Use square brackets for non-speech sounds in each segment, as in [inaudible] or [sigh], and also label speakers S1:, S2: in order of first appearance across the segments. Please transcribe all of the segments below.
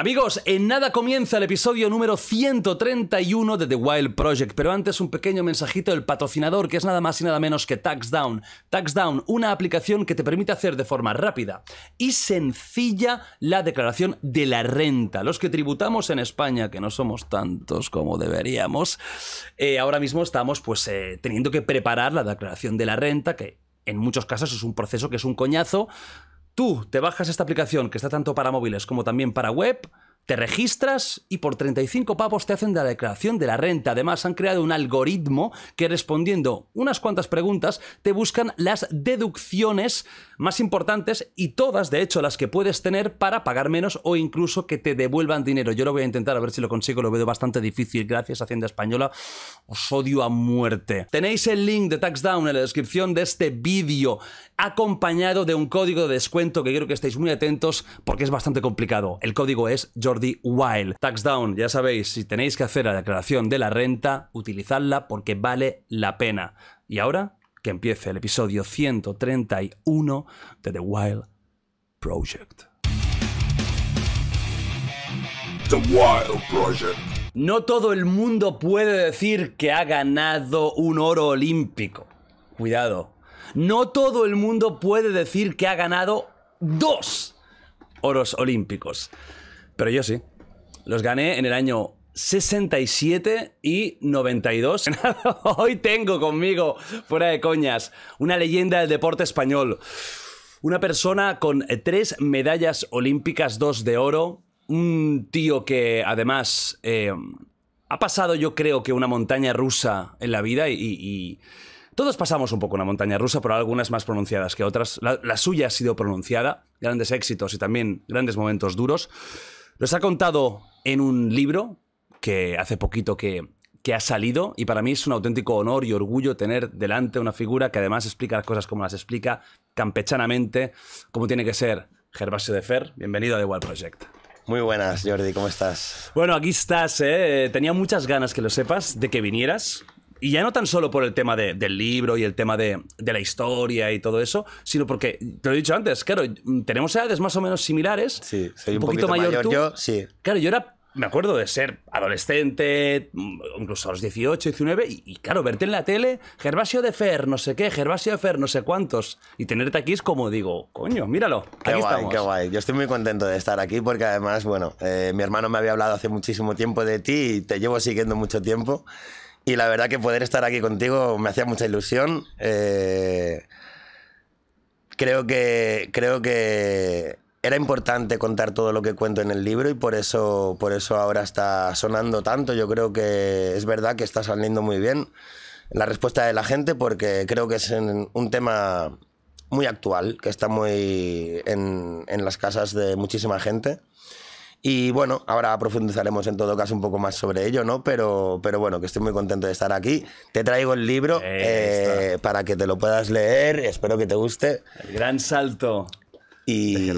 S1: Amigos, en nada comienza el episodio número 131 de The Wild Project, pero antes un pequeño mensajito del patrocinador, que es nada más y nada menos que TaxDown. TaxDown, una aplicación que te permite hacer de forma rápida y sencilla la declaración de la renta. Los que tributamos en España, que no somos tantos como deberíamos, eh, ahora mismo estamos pues eh, teniendo que preparar la declaración de la renta, que en muchos casos es un proceso que es un coñazo tú te bajas esta aplicación que está tanto para móviles como también para web, te registras y por 35 pavos te hacen de la declaración de la renta. Además, han creado un algoritmo que respondiendo unas cuantas preguntas te buscan las deducciones más importantes y todas, de hecho, las que puedes tener para pagar menos o incluso que te devuelvan dinero. Yo lo voy a intentar a ver si lo consigo, lo veo bastante difícil. Gracias, Hacienda Española. Os odio a muerte. Tenéis el link de TaxDown en la descripción de este vídeo, acompañado de un código de descuento que quiero que estéis muy atentos porque es bastante complicado. El código es Jordi the Wild. Tax Down, ya sabéis, si tenéis que hacer la declaración de la renta, utilizadla porque vale la pena. Y ahora que empiece el episodio 131 de The Wild Project. The Wild Project. No todo el mundo puede decir que ha ganado un oro olímpico. Cuidado. No todo el mundo puede decir que ha ganado dos oros olímpicos. Pero yo sí. Los gané en el año 67 y 92. [laughs] Hoy tengo conmigo, fuera de coñas, una leyenda del deporte español. Una persona con tres medallas olímpicas, dos de oro. Un tío que además em, ha pasado, yo creo que, una montaña rusa en la vida y, todos pasamos un poco una montaña rusa, pero algunas más pronunciadas que otras. la, suya ha sido pronunciada, grandes éxitos y también grandes momentos duros. Los ha contado en un libro que hace poquito que, ha salido y para mí es un auténtico honor y orgullo tener delante una figura que además explica las cosas como las explica, campechanamente, como tiene que ser. Gervasio de Fer, bienvenido a The Project. Muy buenas,
S2: Jordi, ¿cómo estás?
S1: Bueno, aquí estás, ¿eh? Tenía muchas ganas que lo sepas de que vinieras. Y ya no tan solo por el tema de, del libro y el tema de, de, la historia y todo eso, sino porque, te lo he dicho antes, claro, tenemos edades más o menos similares. Sí, soy un, poquito, mayor, yo, sí. Claro, yo era me acuerdo de ser adolescente, mm, incluso a los 18, 19, y, claro, verte en la tele, Gervasio de Fer, no sé qué, Gervasio de Fer, no sé cuántos, y tenerte
S2: aquí es como digo, coño, míralo. Qué aquí guay, estamos. qué guay. Yo estoy muy contento de estar aquí porque además, bueno, eh, mi hermano me había hablado hace muchísimo tiempo de ti y te llevo siguiendo mucho tiempo. Y la verdad que poder estar aquí contigo me hacía mucha ilusión. Eh, creo que. Creo que. Era importante contar todo lo que cuento en el libro y por eso, por eso ahora está sonando tanto. Yo creo que es verdad que está saliendo muy bien la respuesta de la gente porque creo que es un tema muy actual, que está muy en las casas de muchísima gente y bueno, ahora profundizaremos en todo caso un poco más sobre ello, ¿no? Pero, pero bueno, que estoy muy contento de estar aquí. Te traigo el libro eh, para que te lo puedas leer, espero que te guste. gran salto. Y,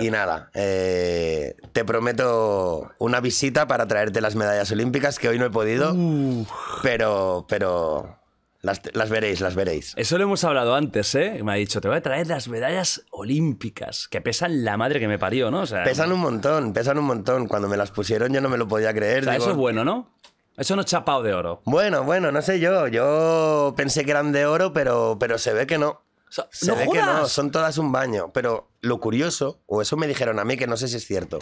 S2: y, nada, eh, te prometo una visita para traerte las medallas olímpicas, que hoy no he podido, uh. pero, pero, las, veréis, las veréis.
S1: Eso lo hemos hablado antes, ¿eh? Me ha dicho, te voy a traer las medallas olímpicas, que pesan la madre que me parió, ¿no? O sea, pesan
S2: un montón, pesan un montón. Cuando me las pusieron yo no me lo podía creer. Eso es
S1: bueno, ¿no? Eso no es chapado de oro.
S2: Bueno, bueno, no sé yo. Yo pensé que eran de oro, pero, pero se ve que no. se ve que no, son todas un baño. Pero lo curioso, o eso me dijeron a mí, que no sé si es cierto,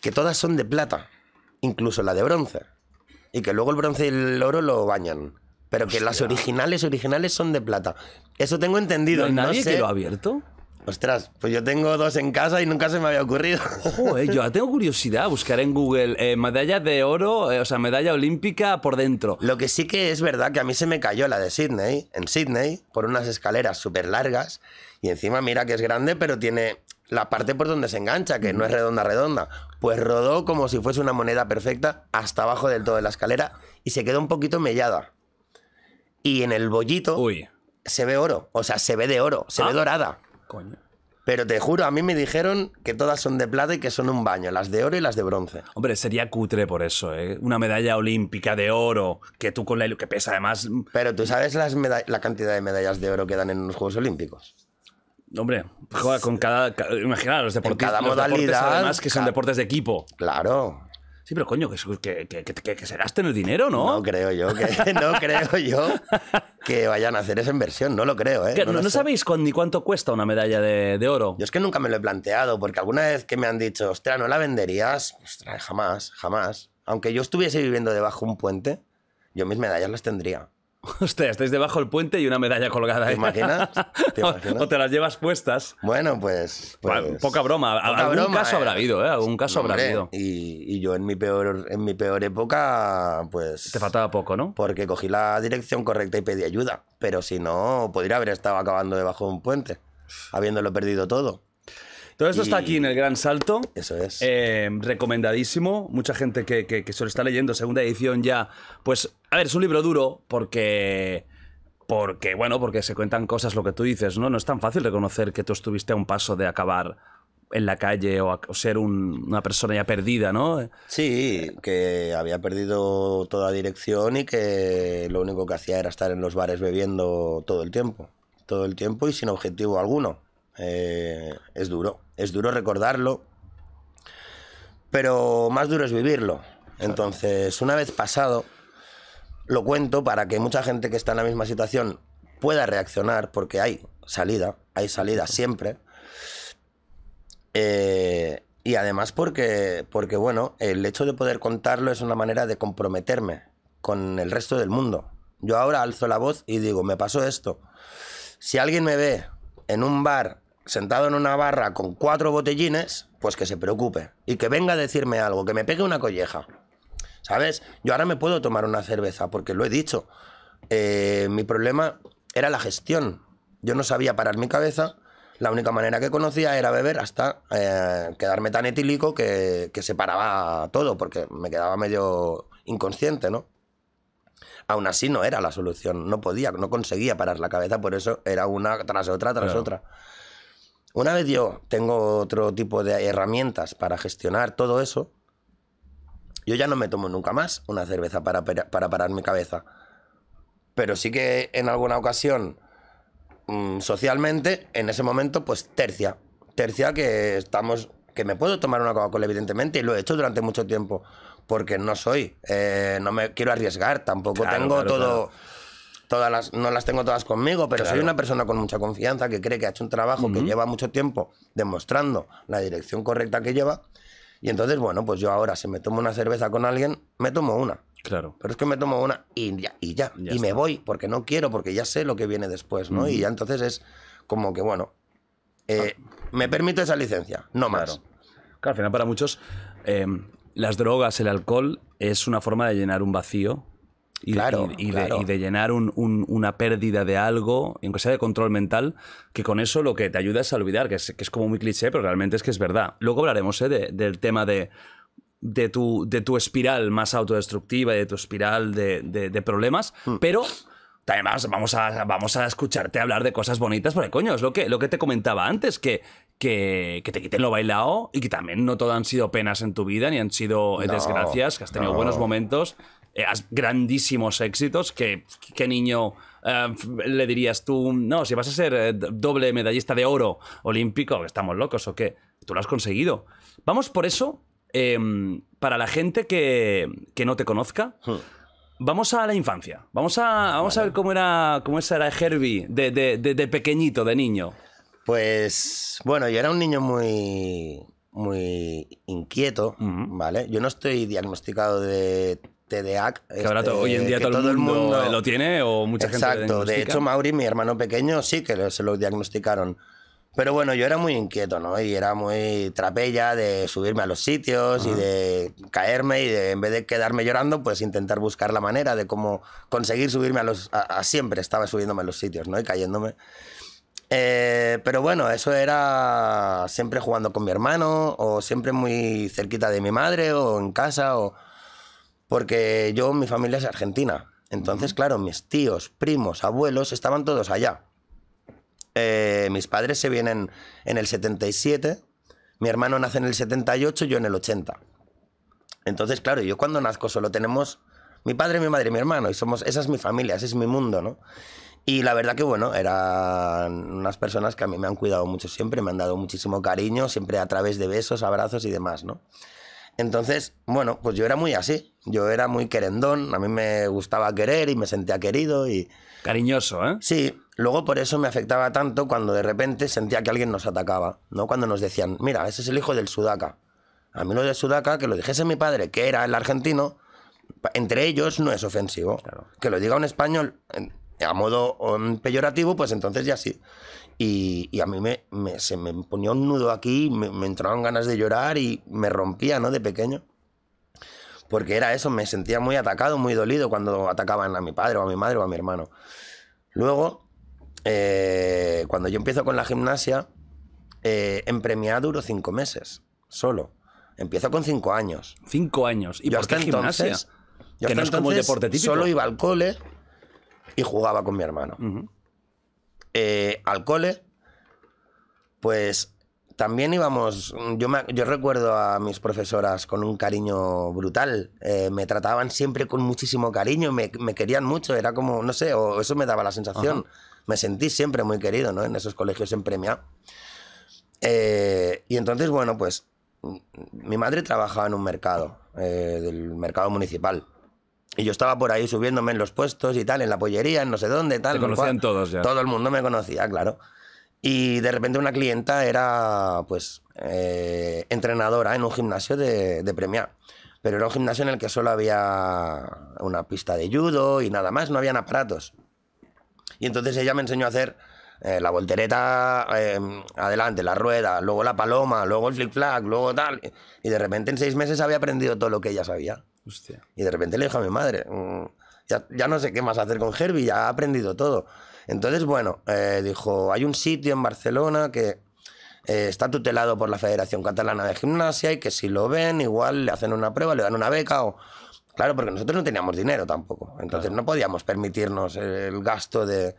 S2: que todas son de plata, incluso la de bronce. Y que luego el bronce y el oro lo bañan. Pero que las originales, originales son de plata. Eso tengo entendido. ¿No nadie lo ha abierto? Ostras, pues yo tengo dos en casa y nunca se me había ocurrido. Eh, yo tengo curiosidad, buscaré en Google eh, medalla de oro, eh, o sea, medalla olímpica por dentro. Lo que sí que es verdad que a mí se me cayó la de Sydney, en Sydney, por unas escaleras súper largas. Y encima mira que es grande, pero tiene la parte por donde se engancha, que no es redonda, redonda. Pues rodó como si fuese una moneda perfecta hasta abajo del todo de la escalera y se quedó un poquito mellada. Y en el bollito se ve oro. O sea, se ve de oro, se ve ah. dorada. Pero te juro, a mí me dijeron que todas son de plata y que son un baño, las de oro y las de bronce.
S1: Hombre, sería cutre por eso, ¿eh? Una medalla olímpica de oro, que tú con la... que
S2: pesa además... Pero tú sabes la cantidad de medallas de oro que dan en los Juegos Olímpicos. Hombre,
S1: juega con cada... imagina, los deportistas... cada modalidad... además que son deportes de equipo.
S2: Claro. Sí, pero coño, que, que, que, que, se gasten el dinero, ¿no? No creo yo que, [laughs] no creo yo que vayan a hacer esa inversión, no lo creo, ¿eh? No, no, sabéis ni cuánto cuesta una medalla de, de, oro. Yo es que nunca me lo he planteado, porque alguna vez que me han dicho, ostras, ¿no la venderías? Ostras, jamás, jamás. Aunque yo estuviese viviendo debajo de un puente, yo mis medallas las tendría.
S1: [laughs] Hostia, estáis debajo del puente y una medalla colgada. ¿Te imaginas? ¿Te [laughs] imaginas? O, te las llevas puestas. Bueno, pues. pues poca broma. algún caso habrá eh. habido, ¿eh? Algún caso habido.
S2: Y, y, yo en mi, peor, en mi peor época, pues. Te faltaba poco, ¿no? Porque cogí la dirección correcta y pedí ayuda. Pero si no, podría haber estado acabando debajo de un puente, habiéndolo perdido todo. Todo esto está aquí
S1: en el Gran Salto. Eso es. Eh, recomendadísimo. Mucha gente que, que, se lo está leyendo, segunda edición ya. Pues, a ver, es un libro duro porque. Porque, bueno, porque se cuentan cosas lo que tú dices, ¿no? No es tan fácil reconocer que tú estuviste a un paso de acabar en la calle o, ser una persona ya
S2: perdida, ¿no? Sí, que había perdido toda dirección y que lo único que hacía era estar en los bares bebiendo todo el tiempo. Todo el tiempo y sin objetivo alguno. Eh, es duro, es duro recordarlo, pero más duro es vivirlo. Entonces, una vez pasado, lo cuento para que mucha gente que está en la misma situación pueda reaccionar, porque hay salida, hay salida siempre. Eh, y además porque, porque, bueno, el hecho de poder contarlo es una manera de comprometerme con el resto del mundo. Yo ahora alzo la voz y digo, me pasó esto. Si alguien me ve en un bar sentado en una barra con cuatro botellines, pues que se preocupe y que venga a decirme algo, que me pegue una colleja. ¿Sabes? Yo ahora me puedo tomar una cerveza, porque lo he dicho. Eh, mi problema era la gestión. Yo no sabía parar mi cabeza. La única manera que conocía era beber hasta eh, quedarme tan etílico que, se paraba todo, porque me quedaba medio inconsciente, ¿no? Aún así no era la solución, no podía, no conseguía parar la cabeza, por eso era una tras otra, tras otra. Una vez yo tengo otro tipo de herramientas para gestionar todo eso, yo ya no me tomo nunca más una cerveza para, parar mi cabeza. Pero sí que en alguna ocasión, mm, socialmente, en ese momento, pues tercia. Tercia que estamos. que me puedo tomar una Coca-Cola, evidentemente, y lo he hecho durante mucho tiempo. Porque no soy. Eh, no me quiero arriesgar, tampoco tengo todo no las tengo todas conmigo, pero soy una persona con mucha confianza que cree que ha hecho un trabajo que lleva mucho tiempo demostrando la dirección correcta que lleva. Y entonces, bueno, pues yo ahora si me tomo una cerveza con alguien, me tomo una. Claro. Pero es que me tomo una y ya, y ya, y me voy porque no quiero, porque ya sé lo que viene después, ¿no? Y ya entonces es como que, bueno, eh, ah. me permito esa licencia, no más. Claro, al final para muchos eh,
S1: las drogas, el alcohol es una forma de llenar un vacío y, y, De, llenar una pérdida de algo, aunque sea de control mental, que con eso lo que te ayuda es a olvidar, que es, como muy cliché, pero realmente es que es verdad. Luego hablaremos ¿eh? del tema de, de, tu, de tu espiral más autodestructiva y de tu espiral de, problemas, mm. pero... Además, vamos a, vamos a escucharte hablar de cosas bonitas, porque coño, es lo que, lo que te comentaba antes, que, que, te quiten lo bailado y que también no todo han sido penas en tu vida, ni han sido desgracias, que has tenido buenos momentos eh, grandísimos éxitos qué niño eh, le dirías tú, no, si vas a ser eh, doble medallista de oro olímpico, estamos locos o qué, tú lo has conseguido. Vamos por eso, em, para la gente que, no te conozca. Hmm. Vamos a la infancia. Vamos a, vamos a ver cómo era, cómo era Herbie de, pequeñito, de niño.
S2: Pues bueno, yo era un niño muy, muy inquieto, ¿vale? Yo no estoy diagnosticado de TDAH. Que este, hoy en día todo, el mundo, lo
S1: tiene o mucha gente lo de hecho Mauri, mi
S2: hermano pequeño, sí que se lo diagnosticaron. Pero bueno, yo era muy inquieto, ¿no? Y era muy trapella de subirme a los sitios y de caerme y en vez de quedarme llorando, pues intentar buscar la manera de cómo conseguir subirme a los... siempre estaba subiéndome a los sitios, ¿no? Y cayéndome. Eh, pero bueno, eso era siempre jugando con mi hermano o siempre muy cerquita de mi madre o en casa o porque yo, mi familia es argentina. Entonces, claro, mis tíos, primos, abuelos estaban todos allá. Eh, mis padres se vienen en el 77, mi hermano nace en el 78, yo en el 80. Entonces, claro, yo cuando nazco solo tenemos mi padre, mi madre, mi hermano, y somos, esa es mi familia, ese es mi mundo, ¿no? Y la verdad que, bueno, eran unas personas que a mí me han cuidado mucho siempre, me han dado muchísimo cariño, siempre a través de besos, abrazos y demás, ¿no? Entonces, bueno, pues yo era muy así. Yo era muy querendón, a mí me gustaba querer y me sentía querido y... Cariñoso, ¿eh? Sí, luego por eso me afectaba tanto cuando de repente sentía que alguien nos atacaba, ¿no? Cuando nos decían, mira, ese es el hijo del sudaca. A mí lo del sudaca, que lo dijese mi padre, que era el argentino, entre ellos no es ofensivo. Que lo diga un español a modo mm, peyorativo, pues entonces ya sí. Y, a mí me, se me ponía un nudo aquí, me, entraban ganas de llorar y me rompía, ¿no? De pequeño. Porque era eso, me sentía muy atacado, muy dolido cuando atacaban a mi padre o a mi madre o a mi hermano. Luego, eh, cuando yo empiezo con la gimnasia, eh, en premia duro cinco meses, solo. Empiezo con cinco años. Cinco años. ¿Y por qué gimnasia? Entonces, que no es como el deporte típico. Solo iba al cole y jugaba con mi hermano. Eh, al cole, pues también íbamos, yo, yo recuerdo a mis profesoras con un cariño brutal, eh, me trataban siempre con muchísimo cariño, me, querían mucho, era como, no sé, eso me daba la sensación, me sentí siempre muy querido, En esos colegios en premia. Eh, y entonces, bueno, pues mi madre trabajaba en un mercado, del mercado municipal. Y yo estaba por ahí subiéndome en los puestos y tal, en la pollería, en no sé dónde, tal. Me conocían todos ya. Todo el mundo me conocía, claro. Y de repente una clienta era, pues, eh, entrenadora en un gimnasio de, de premia. Pero era un gimnasio en el que solo había una pista de judo y nada más, no habían aparatos. Y entonces ella me enseñó a hacer eh, la voltereta em, adelante, la rueda, luego la paloma, luego el flip flag, luego tal. Y de repente en seis meses había aprendido todo lo que ella sabía. Y de repente le dijo a mi madre, mm, ya, no sé qué más hacer con Herbie, ya ha aprendido todo. Entonces, bueno, eh, dijo, hay un sitio en Barcelona que eh, está tutelado por la Federación Catalana de Gimnasia y que si lo ven, igual le hacen una prueba, le dan una beca o... Claro, porque nosotros no teníamos dinero tampoco, entonces no podíamos permitirnos el gasto de...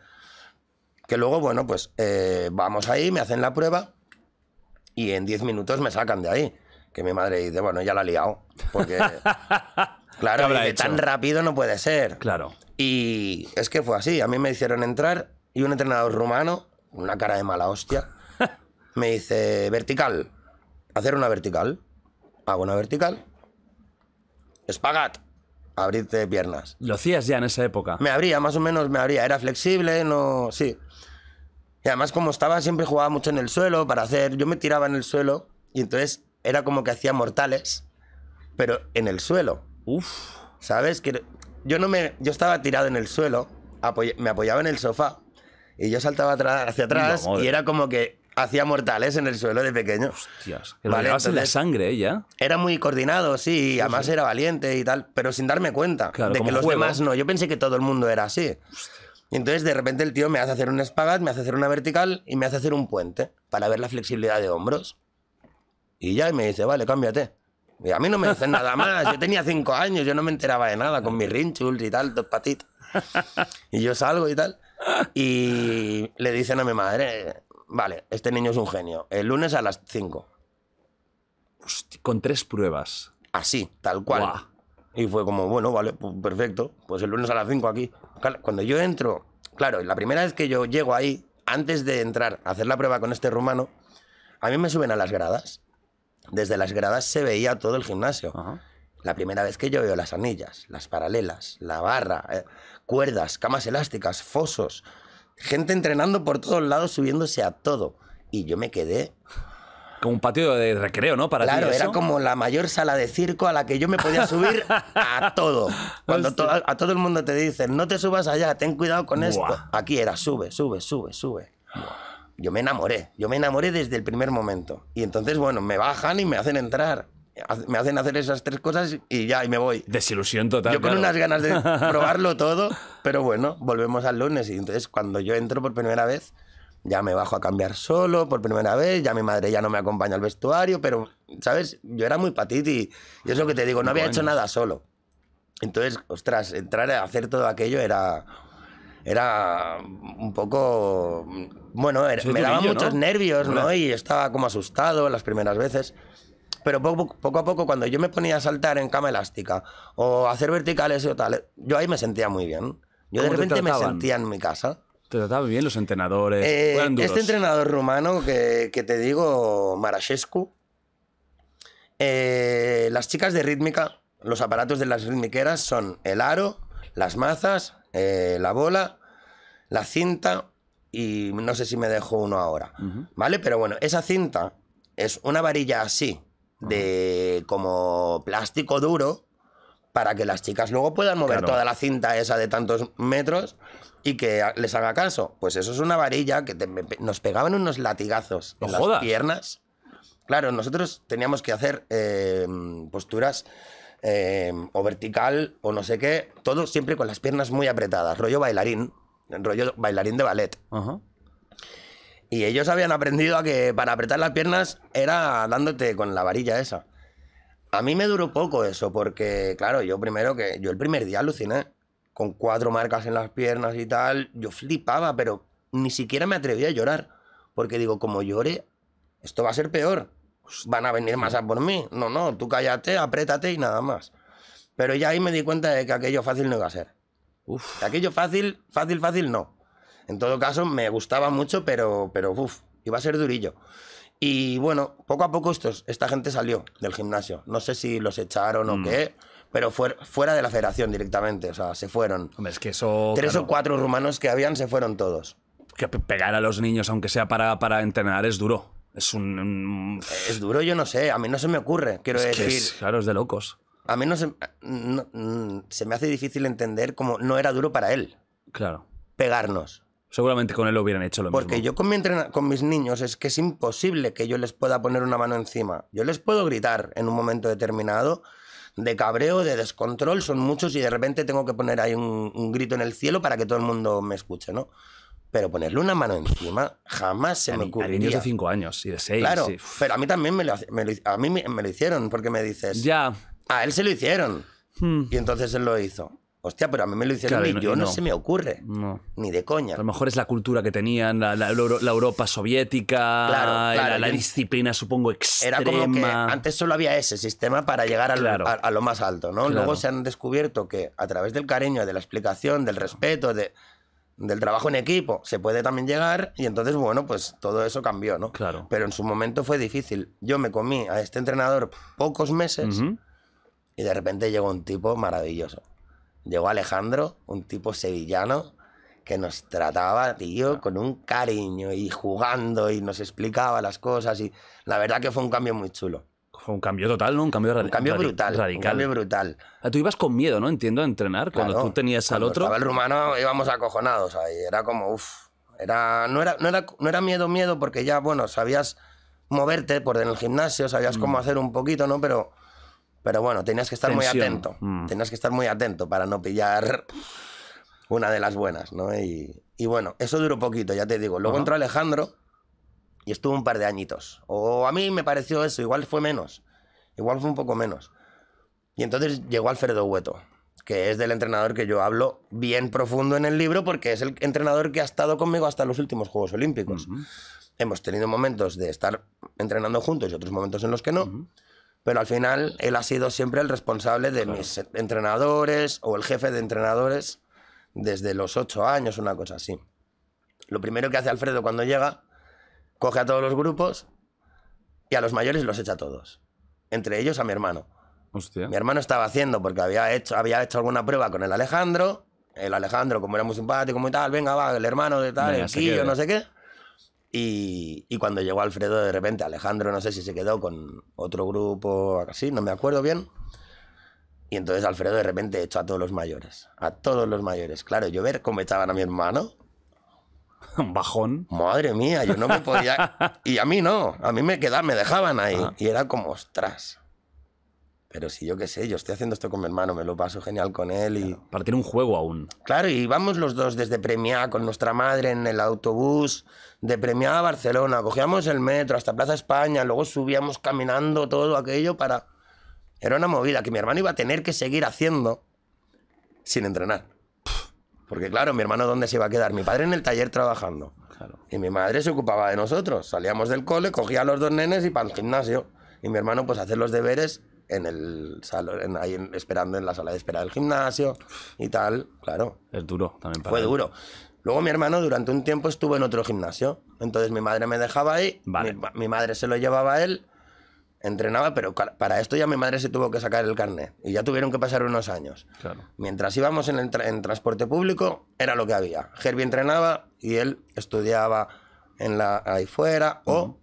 S2: Que luego, bueno, pues eh, vamos ahí, me hacen la prueba y en 10 minutos me sacan de ahí que mi madre dice, bueno, ya la ha liado. Porque, [laughs] claro, de tan rápido no puede ser. Claro. Y es que fue así. A mí me hicieron entrar y un entrenador rumano, una cara de mala hostia, [laughs] me dice, vertical, hacer una vertical. Hago una vertical. Espagat. Abrirte piernas. ¿Lo hacías ya en esa época? Me abría, más o menos me abría. Era flexible, no... Sí. Y además como estaba, siempre jugaba mucho en el suelo para hacer... Yo me tiraba en el suelo y entonces era como que hacía mortales, pero en el suelo. Uf. ¿Sabes? Que yo no me. Yo estaba tirado en el suelo, me apoyaba en el sofá y yo saltaba hacia atrás y era como que hacía mortales en el suelo de pequeño.
S1: Hostias. Que la sangre, ¿eh?
S2: Era muy coordinado, sí, y además era valiente y tal, pero sin darme cuenta de que los demás no. Yo pensé que todo el mundo era así. entonces de repente el tío me hace hacer un espagat, me hace hacer una vertical y me hace hacer un puente para ver la flexibilidad de hombros. Y ya, y me dice, vale, cámbiate. Y a mí no me dicen nada [laughs] más. Yo tenía cinco años, yo no me enteraba de nada con mis rinchul y tal, dos patitos. Y yo salgo y tal. Y le dicen a mi madre, vale, este niño es un genio. El lunes a las 5. Con tres pruebas. Así, tal cual. Y fue como, bueno, vale, perfecto. Pues el lunes a las cinco aquí. Cuando yo entro, claro, la primera vez que yo llego ahí, antes de entrar a hacer la prueba con este rumano, a mí me suben a las gradas desde las gradas se veía todo el gimnasio. La primera vez que yo veo las anillas, las paralelas, la barra, eh, cuerdas, camas elásticas, fosos, gente entrenando por todos lados, subiéndose a todo. Y yo me quedé como un patio de recreo,
S1: ¿no? Para claro, era como
S2: la mayor sala de circo a la que yo me podía subir [laughs] a todo. Cuando a todo el mundo te dicen, no te subas allá, ten cuidado con esto. Aquí era, sube, sube, sube, sube yo me enamoré, yo me enamoré desde el primer momento. Y entonces, bueno, me bajan y me hacen entrar. Me hacen hacer esas tres cosas y ya, y me voy. Desilusión total. Yo con unas ganas de [laughs] probarlo todo, pero bueno, volvemos al lunes. Y entonces, cuando yo entro por primera vez, ya me bajo a cambiar solo por primera vez, ya mi madre ya no me acompaña al vestuario, pero, ¿sabes? Yo era muy patiti. Y es lo que te digo, no había hecho nada solo. Entonces, ostras, entrar a hacer todo aquello era era un poco... Bueno, me daba muchos nervios, ¿no? Y estaba como asustado las primeras veces. Pero poco, a poco, cuando yo me ponía a saltar en cama elástica o hacer verticales o tal, yo ahí me sentía muy bien. Yo de repente me sentía en mi casa. ¿Te trataban bien
S1: los entrenadores? Eh, este
S2: entrenador rumano que, te digo, Marashescu, eh, las chicas de rítmica, los aparatos de las rítmiqueras son el aro, las mazas, eh, la bola, la cinta y no sé si me dejo uno ahora, ¿vale? Pero bueno, esa cinta es una varilla así, ah. de como plástico duro, para que las chicas luego puedan mover toda la cinta esa de tantos metros y que les haga caso. Pues eso es una varilla que nos pegaban unos latigazos en las piernas. Claro, nosotros teníamos que hacer eh, posturas Em, o vertical o no sé qué, todo siempre con las piernas muy apretadas, rollo bailarín, rollo bailarín de ballet. Y ellos habían aprendido a que para apretar las piernas era dándote con la varilla esa. A mí me duró poco eso, porque claro, yo primero que yo el primer día aluciné con cuatro marcas en las piernas y tal, yo flipaba, pero ni siquiera me atreví a llorar, porque digo, como llore, esto va a ser peor. Pues, van a venir más a por mí. No, no, tú cállate, apriétate y nada más. Pero ya ahí me di cuenta de que aquello fácil no iba a ser. Uf. aquello fácil, fácil, fácil no. En todo caso, me gustaba mucho, pero, pero uf, iba a ser durillo. Y bueno, poco a poco estos, esta gente salió del gimnasio. No sé si los echaron o mm. qué, pero fuera, de la federación directamente. O sea, se fueron. Hombre, es que eso. Tres o cuatro rumanos que habían se fueron todos.
S1: Que pegar a los niños, aunque sea para, para entrenar, es duro. Es
S2: un, Es duro, yo no sé. A mí no se me ocurre, quiero decir. Que claro, es de locos. A mí no se, no, se me hace difícil entender cómo no era duro para él. Claro. Pegarnos. Seguramente con él lo hubieran hecho lo mismo. Porque yo con, con mis niños es que es imposible que yo les pueda poner una mano encima. Yo les puedo gritar en un momento determinado de cabreo, de descontrol, son muchos y de repente tengo que poner ahí un, un grito en el cielo para que todo el mundo me escuche, ¿no? Pero ponerle una mano encima jamás se me ocurriría. A niños de 5 años y de 6. Claro, pero a mí también me lo, a mí me lo hicieron porque me dices... Ya. A él se lo hicieron. Hmm. Y entonces él lo hizo. Hostia, pero a mí me lo hicieron y, yo no, se me ocurre.
S1: Ni de coña. A lo mejor es la cultura que tenían, la, Europa soviética, la, disciplina, supongo, extrema. Era como que antes
S2: solo había ese sistema para llegar a, lo, a lo más alto, ¿no? Luego se han descubierto que a través del cariño, de la explicación, del respeto, de del trabajo en equipo se puede también llegar y entonces, bueno, pues todo eso cambió, ¿no? Claro. Pero en su momento fue difícil. Yo me comí a este entrenador pocos meses y de repente llegó un tipo maravilloso. Llegó Alejandro, un tipo sevillano que nos trataba, tío, con un cariño y jugando y nos explicaba las cosas y la verdad que fue un cambio muy chulo un cambio total, ¿no? Un cambio, un cambio brutal. Radical. Un cambio brutal. Ah, tú ibas con miedo, ¿no? Entiendo, a entrenar. Cuando tú tenías al otro. Estaba el rumano, íbamos acojonados ahí. Era como, uff. Era, no, era, no, era, no era miedo, miedo, porque ya, bueno, sabías moverte por en el gimnasio, sabías cómo mm. hacer un poquito, ¿no? Pero, pero bueno, tenías que estar muy atento. Mm. Tenías que estar muy atento para no pillar una de las buenas, ¿no? Y, bueno, eso duró poquito, ya te digo. Luego entró Alejandro y estuvo un par de añitos. O a mí me pareció eso, igual fue menos. Igual fue un poco menos. Y entonces llegó Alfredo Hueto, que es del entrenador que yo hablo bien profundo en el libro porque es el entrenador que ha estado conmigo hasta los últimos Juegos Olímpicos. Hemos tenido momentos de estar entrenando juntos y otros momentos en los que no. Pero al final él ha sido siempre el responsable de mis entrenadores o el jefe de entrenadores desde los ocho años, una cosa así. Lo primero que hace Alfredo cuando llega Coge a todos los grupos y a los mayores los echa a todos. Entre ellos a mi hermano. Hostia. Mi hermano estaba haciendo, porque había hecho, había hecho alguna prueba con el Alejandro. El Alejandro, como era muy simpático, muy tal, venga, va, el hermano de tal, el no sé qué. Y, cuando llegó Alfredo, de repente, Alejandro, no sé si se quedó con otro grupo, así, no me acuerdo bien. Y entonces Alfredo de repente echó a todos los mayores. A todos los mayores. Claro, yo ver cómo echaban a mi hermano. [laughs] bajón. Madre mía, yo no me podía. [laughs] y a mí no, a mí me quedaba me dejaban ahí. Ah. Y era como, ostras. Pero si yo qué sé, yo estoy haciendo esto con mi hermano, me lo paso genial con él y... para tener un juego aún. Claro, y vamos los dos desde Premiá con nuestra madre en el autobús, de Premiá a Barcelona, cogíamos el metro hasta Plaza España, luego subíamos caminando todo aquello para... Era una movida que mi hermano iba a tener que seguir haciendo sin entrenar. Porque claro, mi hermano dónde se iba a quedar, mi padre en el taller trabajando. Y mi madre se ocupaba de nosotros. Salíamos del cole, cogía a los dos nenes y para el gimnasio. Y mi hermano pues hacer los deberes en el salón, ahí esperando en la sala de espera del gimnasio y tal, claro. Es duro también para Fue duro. Luego mi hermano durante un tiempo estuvo en otro gimnasio. Entonces mi madre me dejaba ahí, mi, mi, madre se lo llevaba a él entrenaba, pero para esto ya mi madre se tuvo que sacar el carnet y ya tuvieron que pasar unos años. Mientras íbamos en, transporte público, era lo que había. Herbie entrenaba y él estudiaba en la, ahí fuera o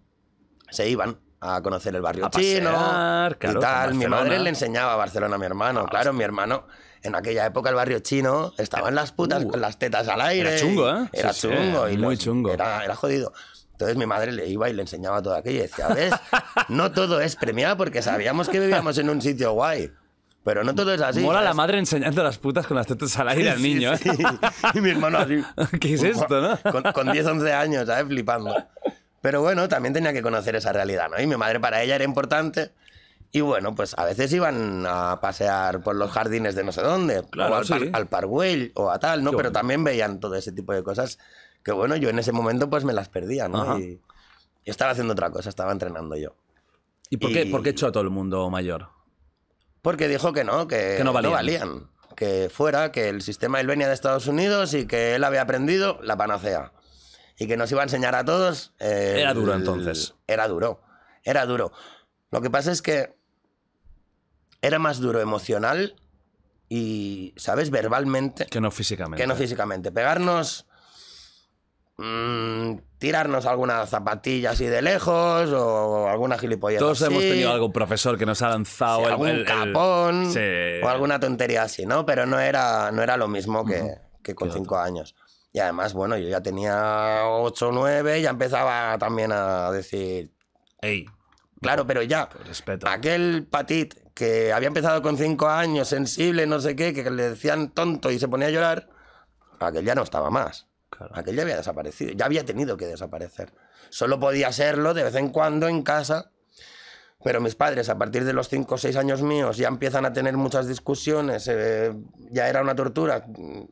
S2: se iban a conocer el barrio a chino pasear, claro, y tal. Mi madre le enseñaba a Barcelona a mi hermano. Ah, claro, mi hermano en aquella época el barrio chino estaban las putas uh. con las tetas al aire. Era chungo, ¿eh? Era chungo. y muy chungo. era jodido. Entonces mi madre le iba y le enseñaba todo aquello y decía, ¿ves? No todo es premiado porque sabíamos que vivíamos en un sitio guay. Pero no todo es así. Mola la madre enseñando las putas con las tetas al aire al niño. ¿eh? Y mi hermano así. [laughs] ¿Qué es esto, no? Con, 10, 11 años, ¿sabes? Flipando. Pero bueno, también tenía que conocer esa realidad, ¿no? Y mi madre para ella era importante. Y bueno, pues a veces iban a pasear por los jardines de no sé dónde, o al, par, al o a tal, ¿no? Pero también veían todo ese tipo de cosas que bueno, yo en ese momento pues me las perdía, ¿no? Y, estaba haciendo otra cosa, estaba entrenando yo. ¿Y por, Qué, por qué echó a todo el mundo mayor? Porque dijo que no, que, no, valían. Que fuera, que el sistema él venía de Estados Unidos y que él había aprendido la panacea. Y que nos iba a enseñar a todos. Eh, era duro entonces. era duro. Era duro. Lo que pasa es que era más duro emocional y, ¿sabes? Verbalmente. Que no físicamente. Que no físicamente. Pegarnos Mm, tirarnos algunas zapatillas así de lejos o alguna así Todos hemos tenido
S1: algún profesor que nos ha lanzado algún capón o
S2: alguna tontería así, ¿no? Pero no era, no era lo mismo que, con cinco años. Y además, bueno, yo ya tenía ocho o 9, ya empezaba también a decir. ¡Ey! Claro, pero ya. Respeto. Aquel patit que había empezado con cinco años, sensible, no sé qué, que le decían tonto y se ponía a llorar, aquel ya no estaba más. Claro. Aquel ya había desaparecido, ya había tenido que desaparecer. Solo podía serlo de vez en cuando en casa, pero mis padres a partir de los 5 o 6 años míos ya empiezan a tener muchas discusiones, eh, ya era una tortura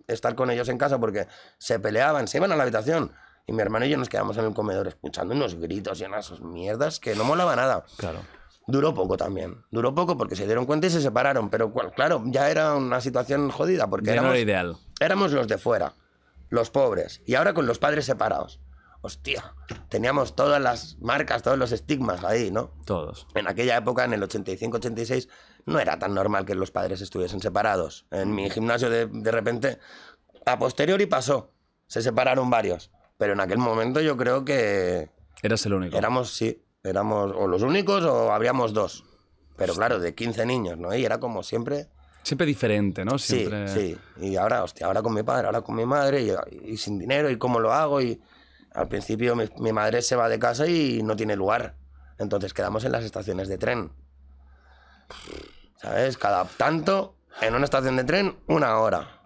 S2: estar con ellos en casa porque se peleaban, se iban a la habitación y mi hermano y yo nos quedamos en el comedor escuchando unos gritos y unas mierdas que no molaba nada. Claro. Duró poco también. Duró poco porque se dieron cuenta y se separaron. Pero claro, ya era una situación jodida. Porque éramos, no ideal. Éramos los de fuera los pobres y ahora con los padres separados. Hostia, teníamos todas las marcas, todos los estigmas ahí, ¿no? Todos. En aquella época, en el 85-86, no era tan normal que los padres estuviesen separados. En mi gimnasio, de, repente, a posteriori pasó. Se separaron varios. Pero en aquel momento yo creo que... Eras el único. Éramos, sí, éramos o los únicos o habríamos dos. Pero claro, de 15 niños, ¿no? Y era como siempre Siempre diferente, ¿no? Sí, sí. Y ahora, hostia, ahora con mi padre, ahora con mi madre, y, sin dinero, y cómo lo hago. Y al principio mi, madre se va de casa y no tiene lugar. Entonces quedamos en las estaciones de tren. ¿Sabes? Cada tanto, en una estación de tren, una hora.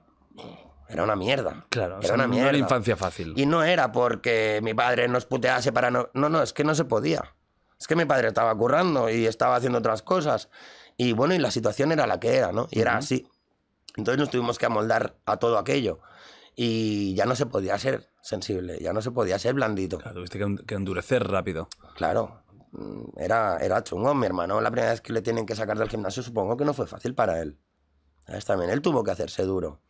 S2: Era una mierda. Claro, era una mierda. No era infancia fácil. Y no era porque mi padre nos putease para no. No, no, es que no se podía. Es que mi padre estaba currando y estaba haciendo otras cosas. Y bueno, y la situación era la que era, ¿no? Y era así. Entonces nos tuvimos que amoldar a todo aquello. Y ya no se podía ser sensible, ya no se podía ser blandito. Claro, tuviste que endurecer rápido. Claro, mm, era, era chungo. Mi hermano, la primera vez que le tienen que sacar del gimnasio, supongo que no fue fácil para él. ¿Sabes? También él tuvo que hacerse duro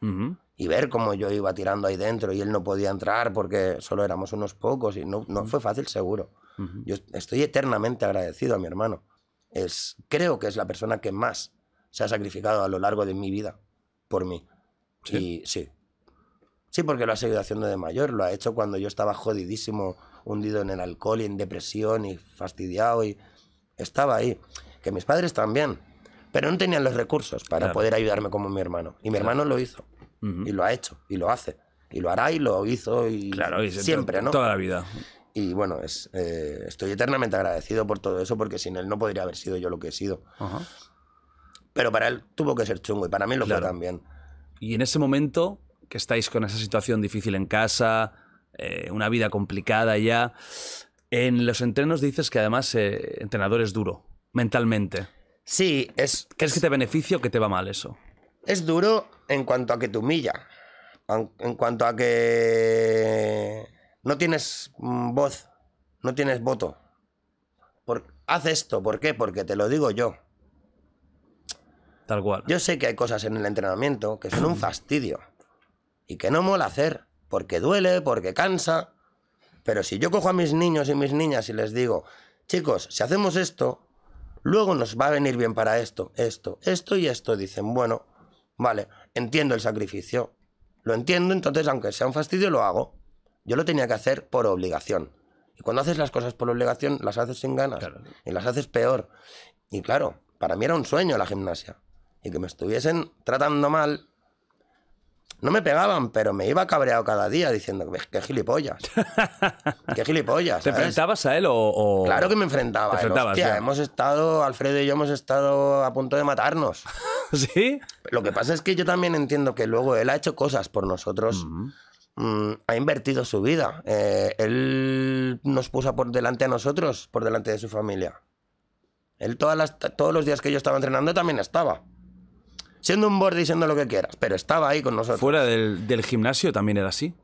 S2: y ver cómo yo iba tirando ahí dentro y él no podía entrar porque solo éramos unos pocos y no, no fue fácil, seguro. Yo estoy eternamente agradecido a mi hermano es, creo que es la persona que más se ha sacrificado a lo largo de mi vida por mí. ¿Sí? sí. Sí, porque lo ha seguido haciendo de mayor, lo ha hecho cuando yo estaba jodidísimo, hundido en el alcohol y en depresión y fastidiado y estaba ahí. Que mis padres también, pero no tenían los recursos para poder ayudarme como mi hermano. Y mi hermano lo hizo, y lo ha hecho, y lo hace, y lo hará y lo hizo y claro, y siempre, ¿no? Toda la vida. Y bueno, es, eh, estoy eternamente agradecido por todo eso porque sin él no podría haber sido yo lo que he sido. Pero para él tuvo que ser chungo y para mí lo claro. fue también. Y en ese momento que estáis con esa situación
S1: difícil en casa, eh, una vida complicada ya, en los entrenos dices que además eh, entrenador es duro, mentalmente. Sí, es... ¿Crees es, que te beneficia o que te va mal eso?
S2: Es duro en cuanto a que te humilla, en cuanto a que no tienes mm, voz, no tienes voto. Por, haz esto, ¿por qué? Porque te lo digo yo. Tal cual. Yo sé que hay cosas en el entrenamiento que son un fastidio y que no mola hacer, porque duele, porque cansa. Pero si yo cojo a mis niños y mis niñas y les digo, chicos, si hacemos esto, luego nos va a venir bien para esto, esto, esto y esto, dicen, bueno, vale, entiendo el sacrificio, lo entiendo, entonces aunque sea un fastidio, lo hago. Yo lo tenía que hacer por obligación. Y cuando haces las cosas por obligación, las haces sin ganas. Y las haces peor. Y claro, para mí era un sueño la gimnasia. Y que me estuviesen tratando mal. No me pegaban, pero me iba cabreado cada día diciendo, qué gilipollas. [laughs] qué gilipollas. ¿Te enfrentabas a él o, Claro que me enfrentaba. Hostia, hemos estado, Alfredo y yo hemos estado a punto de matarnos. [laughs] ¿Sí? Lo que pasa es que yo también entiendo que luego él ha hecho cosas por nosotros. Mm, ha invertido su vida. Eh, él nos puso por delante a nosotros, por delante de su familia. Él todos los días que yo estaba entrenando también estaba. Siendo un borde y siendo lo que quieras, pero estaba ahí con nosotros. ¿Fuera del, gimnasio también era así?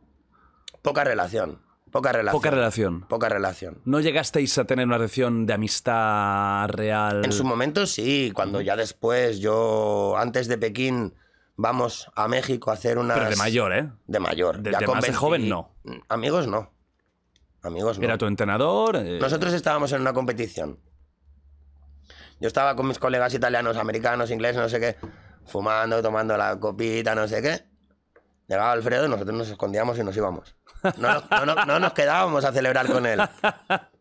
S2: Poca relación. Poca relación. Poca relación. Poca relación. ¿No llegasteis a
S1: tener una relación de amistad real? En su
S2: momento sí, cuando ya después yo, antes de Pekín, vamos a México a hacer una Pero de mayor, ¿eh? De mayor. De, ya más joven no. Amigos no. Amigos no. Era tu entrenador. Eh. Nosotros estábamos en una competición. Yo estaba con mis colegas italianos, americanos, ingleses, no sé qué, fumando, tomando la copita, no sé qué. Llegaba Alfredo y nosotros nos escondíamos y nos íbamos. No nos, no, no, nos quedábamos a celebrar con él.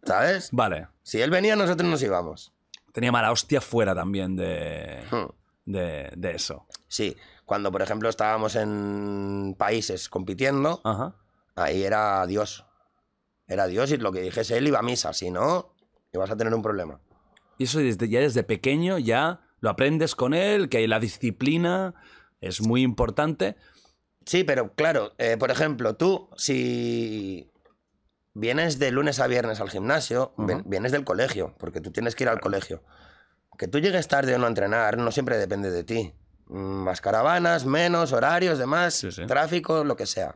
S2: ¿Sabes? Vale. Si él venía, nosotros nos íbamos. Tenía mala hostia fuera también de, hmm. de, de eso. Sí. Cuando, por ejemplo, estábamos en países compitiendo, ahí era Dios. Era Dios y lo que dijese él iba a misa, si no, ibas a tener un problema. Y eso desde, ya desde pequeño ya lo aprendes con él, que la disciplina es muy importante. Sí, pero claro, eh, por ejemplo, tú si vienes de lunes a viernes al gimnasio, vienes del colegio, porque tú tienes que ir al colegio. Que tú llegues tarde o no a entrenar no siempre depende de ti. Mm, más caravanas, menos, horarios, demás, tráfico, lo que sea.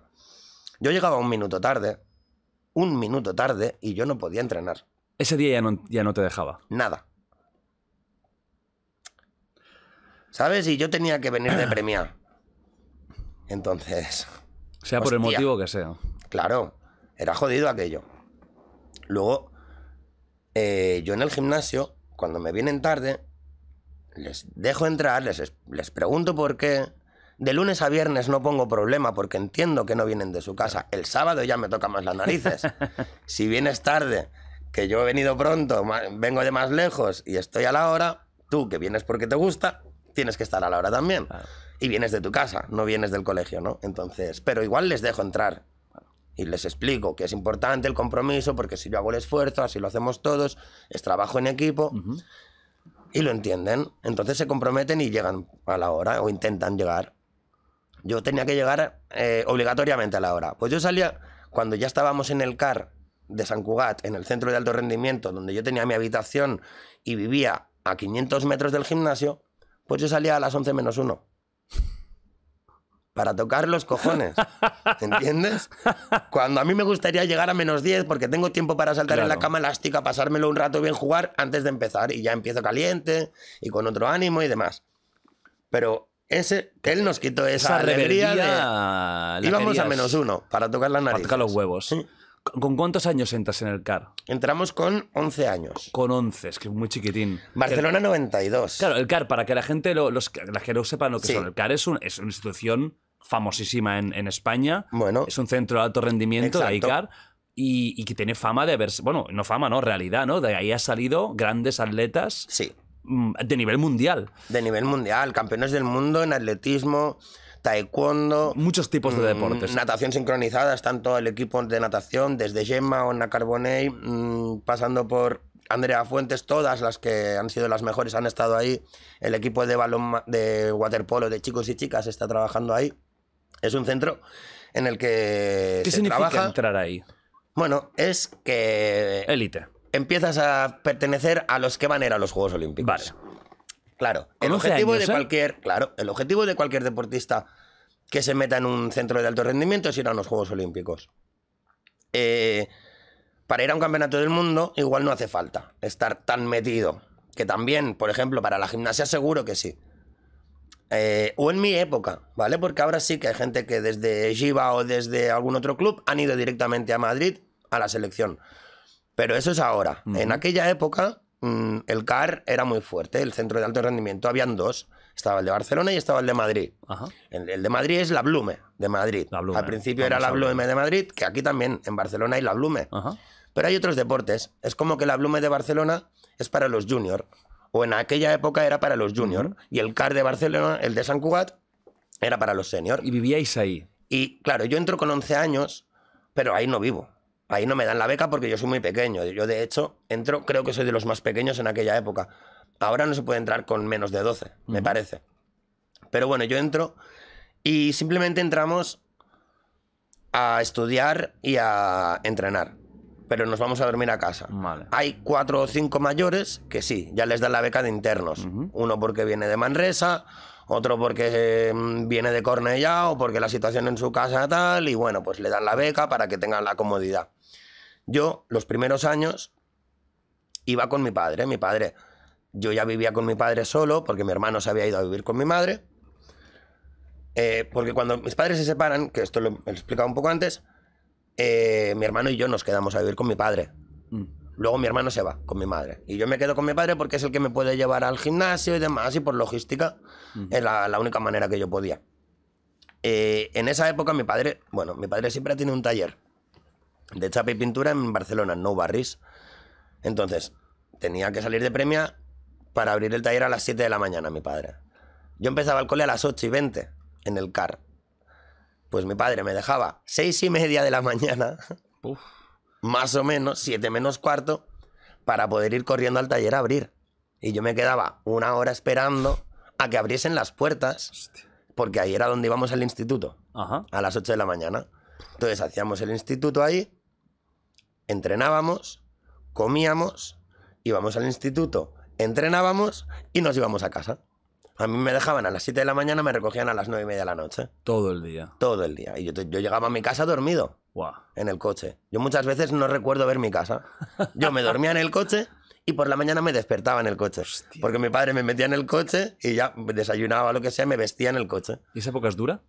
S2: Yo llegaba un minuto tarde, un minuto tarde, y yo no podía entrenar. Ese día ya no, te dejaba. Nada. ¿Sabes? Y yo tenía que venir de [clears throat] premia. Entonces. Sea por el motivo que sea. Claro, era jodido aquello. Luego, eh, yo en el gimnasio, cuando me vienen tarde, les dejo entrar, les, les pregunto por qué. De lunes a viernes no pongo problema porque entiendo que no vienen de su casa. El sábado ya me toca más las narices. [laughs] si vienes tarde, que yo he venido pronto, vengo de más lejos y estoy a la hora, tú que vienes porque te gusta, tienes que estar a la hora también. Y vienes de tu casa, no vienes del colegio, ¿no? Entonces, pero igual les dejo entrar y les explico que es importante el compromiso porque si yo hago el esfuerzo, así lo hacemos todos, es trabajo en equipo y lo entienden. Entonces se comprometen y llegan a la hora o intentan llegar. Yo tenía que llegar eh, obligatoriamente a la hora. Pues yo salía cuando ya estábamos en el CAR de San Cugat, en el centro de alto rendimiento, donde yo tenía mi habitación y vivía a 500 metros del gimnasio, pues yo salía a las 11 menos 1 para tocar los cojones. ¿Entiendes? Cuando a mí me gustaría llegar a menos 10 porque tengo tiempo para saltar en la cama elástica, pasármelo un rato bien jugar antes de empezar y ya empiezo caliente y con otro ánimo y demás. Pero ese, él nos quitó esa, revería. rebeldía,
S1: vamos Íbamos a menos uno
S2: para tocar la nariz. Para tocar los huevos. ¿Con cuántos años entras en el CAR? Entramos con
S1: 11 años. Con 11, es que muy chiquitín. Barcelona 92. Claro, el CAR, para que la gente, lo, los, la gente sepan lo que es el CAR es una institución famosísima en, España. Es un centro de alto rendimiento, Y, que tiene fama de haber bueno, no fama, no, realidad, ¿no?
S2: De ahí ha salido grandes atletas sí. Mm, de nivel mundial. De nivel mundial, campeones del mundo en atletismo, taekwondo. Muchos tipos de mm, deportes. Natación sincronizada, tanto el equipo de natación, desde Gemma, Ona Carbonell, mm, pasando por Andrea Fuentes, todas las que han sido las mejores han estado ahí. El equipo de balón de waterpolo de chicos y chicas está trabajando ahí. Es un centro en el que ¿Qué se significa entrar ahí? Bueno, es que. Élite. Empiezas a pertenecer a los que van a ir a los Juegos Olímpicos. Vale. Claro. El objetivo de ¿eh? cualquier. Claro. El objetivo de cualquier deportista que se meta en un centro de alto rendimiento es ir a los Juegos Olímpicos. Eh, para ir a un campeonato del mundo, igual no hace falta estar tan metido. Que también, por ejemplo, para la gimnasia seguro que sí. Eh, o en mi época, ¿vale? Porque ahora sí que hay gente que desde Giva o desde algún otro club han ido directamente a Madrid a la selección. Pero eso es ahora. En aquella época mm, el CAR era muy fuerte, el centro de alto rendimiento, habían dos. Estaba el de Barcelona y estaba el de Madrid. El, de Madrid es la Blume de Madrid. Al principio era la Blume de Madrid, que aquí también, en Barcelona hay la Blume. Pero hay otros deportes. Es como que la Blume de Barcelona es para los juniors o en aquella época era para los juniors, y el CAR de Barcelona, el de San Cugat, era para los seniors. ¿Y vivíais ahí? Y claro, yo entro con 11 años, pero ahí no vivo. Ahí no me dan la beca porque yo soy muy pequeño. Yo, de hecho, entro, creo que soy de los más pequeños en aquella época. Ahora no se puede entrar con menos de 12, me parece. Pero bueno, yo entro y simplemente entramos a estudiar y a entrenar pero nos vamos a dormir a casa. Hay cuatro o cinco mayores que sí, ya les dan la beca de internos. Uno porque viene de Manresa, otro porque mm, viene de Cornellá o porque la situación en su casa tal, y bueno, pues le dan la beca para que tengan la comodidad. Yo, los primeros años, iba con mi padre. Mi padre, yo ya vivía con mi padre solo porque mi hermano se había ido a vivir con mi madre. Eh, porque cuando mis padres se separan, que esto lo he explicado un poco antes, eh, mi hermano y yo nos quedamos a vivir con mi padre. Mm. Luego mi hermano se va con mi madre. Y yo me quedo con mi padre porque es el que me puede llevar al gimnasio y demás, y por logística es la, única manera que yo podía. Eh, en esa época mi padre, bueno, mi padre siempre tiene un taller de chapa y pintura en Barcelona, no Nou Barris. Entonces, tenía que salir de premia para abrir el taller a las 7 de la mañana, mi padre. Yo empezaba al cole a las 8 y 20 en el CAR, pues mi padre me dejaba seis y media de la [laughs] mañana, más o menos, siete menos cuarto, para poder ir corriendo al taller a abrir. Y yo me quedaba una hora esperando a que abriesen las puertas, porque ahí era donde íbamos al instituto, a las ocho de la mañana. Entonces hacíamos el instituto ahí, entrenábamos, comíamos, íbamos al instituto, entrenábamos y nos íbamos a casa. A mí me dejaban a las 7 de la mañana, me recogían a las 9 y media de la noche. Todo el día. Todo el día. Y yo, llegaba a mi casa dormido. Wow. En el coche. Yo muchas veces no recuerdo ver mi casa. Yo me dormía en el coche y por la mañana me despertaba en el coche. Porque mi padre me metía en el coche y ya desayunaba, lo que sea, me vestía en el coche. ¿Y esa época es dura?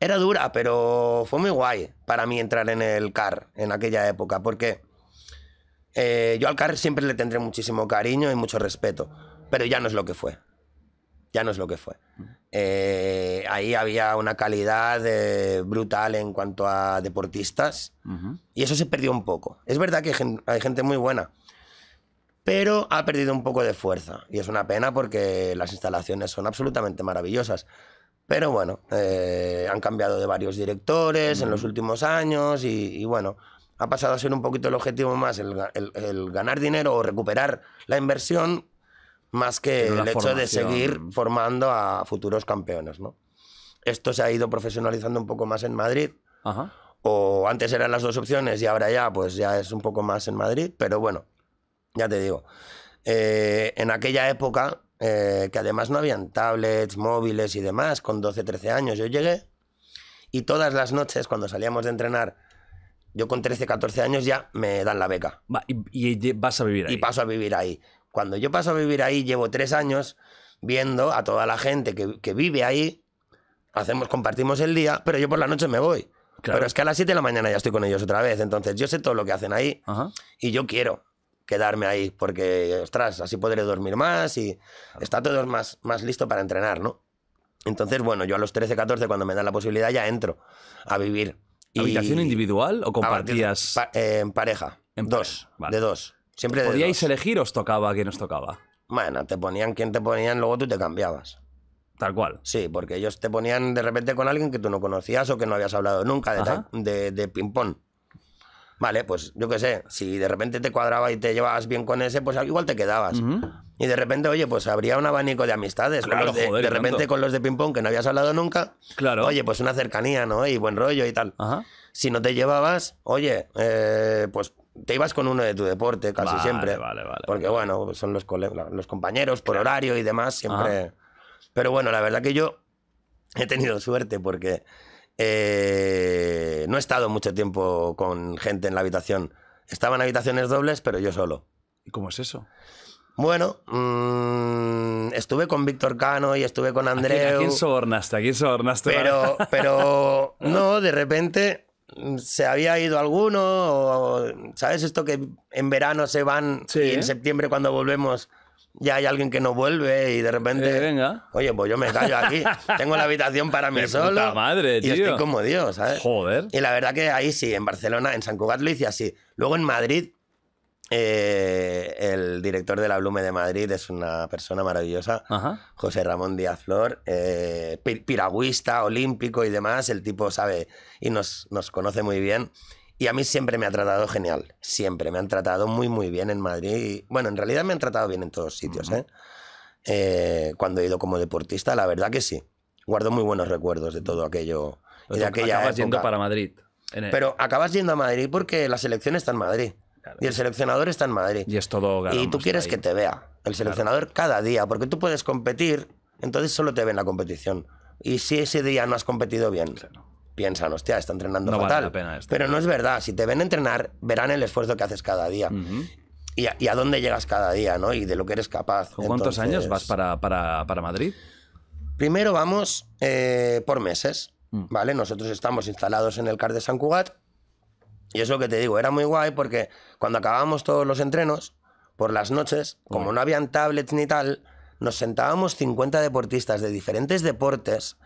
S2: Era dura, pero fue muy guay para mí entrar en el CAR en aquella época, porque eh, yo al CAR siempre le tendré muchísimo cariño y mucho respeto, pero ya no es lo que fue ya no es lo que fue. Eh, ahí había una calidad eh, brutal en cuanto a deportistas y eso se perdió un poco. Es verdad que hay gente muy buena, pero ha perdido un poco de fuerza y es una pena porque las instalaciones son absolutamente maravillosas. Pero bueno, eh, han cambiado de varios directores en los últimos años y, bueno, ha pasado a ser un poquito el objetivo más el ganar dinero o recuperar la inversión más que el hecho de seguir formando a futuros campeones, ¿no? Esto se ha ido profesionalizando un poco más en Madrid. O antes eran las dos opciones y ahora ya, pues ya es un poco más en Madrid. Pero bueno, ya te digo. Eh, en aquella época, eh, que además no habían tablets, móviles y demás, con 12, 13 años yo llegué y todas las noches cuando salíamos de entrenar, yo con 13, 14 años ya me dan la beca. y, y, vas a vivir ahí. Y paso a vivir ahí. Cuando yo paso a vivir ahí, llevo tres años viendo a toda la gente que, vive ahí, hacemos, compartimos el día, pero yo por la noche me voy. Pero es que a las 7 de la mañana ya estoy con ellos otra vez, entonces yo sé todo lo que hacen ahí y yo quiero quedarme ahí porque, ostras, así podré dormir más y está todo más, más listo para entrenar, ¿no? Entonces, bueno, yo a los 13, 14, cuando me dan la posibilidad, ya entro a vivir. ¿Habitación individual o compartías? Eh, en pareja. En dos, de dos. Siempre ¿Podíais elegir os tocaba quién os tocaba? Bueno, te ponían quien te ponían, luego tú te cambiabas. Tal cual. Sí, porque ellos te ponían de repente con alguien que tú no conocías o que no habías hablado nunca de, de, de ping-pong. Vale, pues yo qué sé, si de repente te cuadraba y te llevabas bien con ese, pues igual te quedabas. Y de repente, oye, pues habría un abanico de amistades. Claro, de, repente con los de ping-pong que no habías hablado nunca. Claro. Oye, pues una cercanía, ¿no? Y buen rollo y tal. Si no te llevabas, oye, eh, pues te ibas con uno de tu deporte casi siempre. Vale, vale. Porque bueno, son los, los compañeros por horario y demás, siempre. Pero bueno, la verdad que yo he tenido suerte porque eh, no he estado mucho tiempo con gente en la habitación. Estaban habitaciones dobles, pero yo solo. ¿Y cómo es eso? Bueno, mm, estuve con Víctor Cano y estuve con Andrea ¿A quién,
S1: sobornaste? quién sobornaste? Pero, [laughs] pero
S2: no, de repente se había ido alguno. ¿Sabes esto que en verano se van y en septiembre cuando volvemos ya hay alguien que no vuelve y de repente. Eh, venga. Oye, pues yo me callo aquí. [laughs] Tengo la habitación para mí solo. Puta madre, tío. Y estoy como Dios, ¿sabes? Joder. Y la verdad que ahí sí, en Barcelona, en San Cugat lo hice así. Luego en Madrid, eh, el director de la Blume de Madrid es una persona maravillosa. Ajá. José Ramón Díaz Flor, eh, piragüista, olímpico y demás. El tipo sabe y nos, nos conoce muy bien. Y a mí siempre me ha tratado genial, siempre. Me han tratado muy, muy bien en Madrid. bueno, en realidad me han tratado bien en todos sitios, ¿eh? ¿eh? Cuando he ido como deportista, la verdad que sí. Guardo muy buenos recuerdos de todo aquello. de aquella acabas yendo para Madrid. Pero acabas yendo a Madrid porque la selección está en Madrid. Y el seleccionador está en Madrid. Y es todo Y tú quieres que te vea. El seleccionador cada día. Porque tú puedes competir, entonces solo te ve en la competición. Y si ese día no has competido bien, piensan, hostia, está entrenando fatal. Pero no es verdad. Si te ven entrenar, verán el esfuerzo que haces cada día. y, a, dónde llegas cada día, ¿no? Y de lo que eres capaz. cuántos años vas para, para, Madrid? Primero vamos eh, por meses, mm. ¿vale? Nosotros estamos instalados en el CAR de San Cugat. Y eso que te digo, era muy guay porque cuando acabábamos todos los entrenos, por las noches, como no habían tablets ni tal, nos sentábamos 50 deportistas de diferentes deportes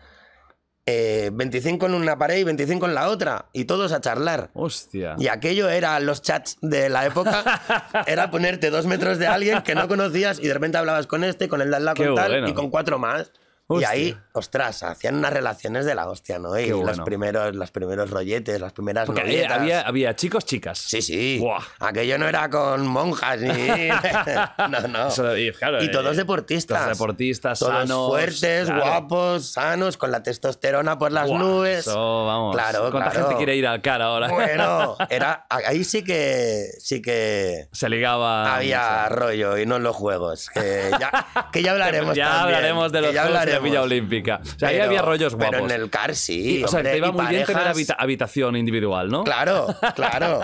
S2: 25 eh, en una pared y 25 en la otra, y todos a charlar. Hostia. Y aquello era los chats de la época, [laughs] era ponerte dos metros de alguien que no conocías y de repente hablabas con este, con el de al lado, tal, y con cuatro más. Y ahí, ostras, hacían unas relaciones de la hostia, ¿no? Y los, primeros, los primeros rolletes, las primeras Porque Había, había chicos, chicas. Sí, sí. Aquello no era con monjas ni... [laughs] [laughs] no, no. y, todos eh, deportistas. Todos deportistas,
S1: todos sanos. fuertes,
S2: guapos, sanos, con la testosterona por las nubes. Eso, vamos. Claro, ¿Cuánta claro. gente quiere
S1: ir al cara ahora? bueno,
S2: [laughs] era, ahí sí que... Sí que Se ligaba... Había rollo y no en los juegos. Que ya, que hablaremos Ya hablaremos de los Villa Olímpica. O sea, ahí había rollos guapos. Pero en el car sí. o sea, te iba muy bien tener habitación individual, ¿no? Claro, [laughs] claro.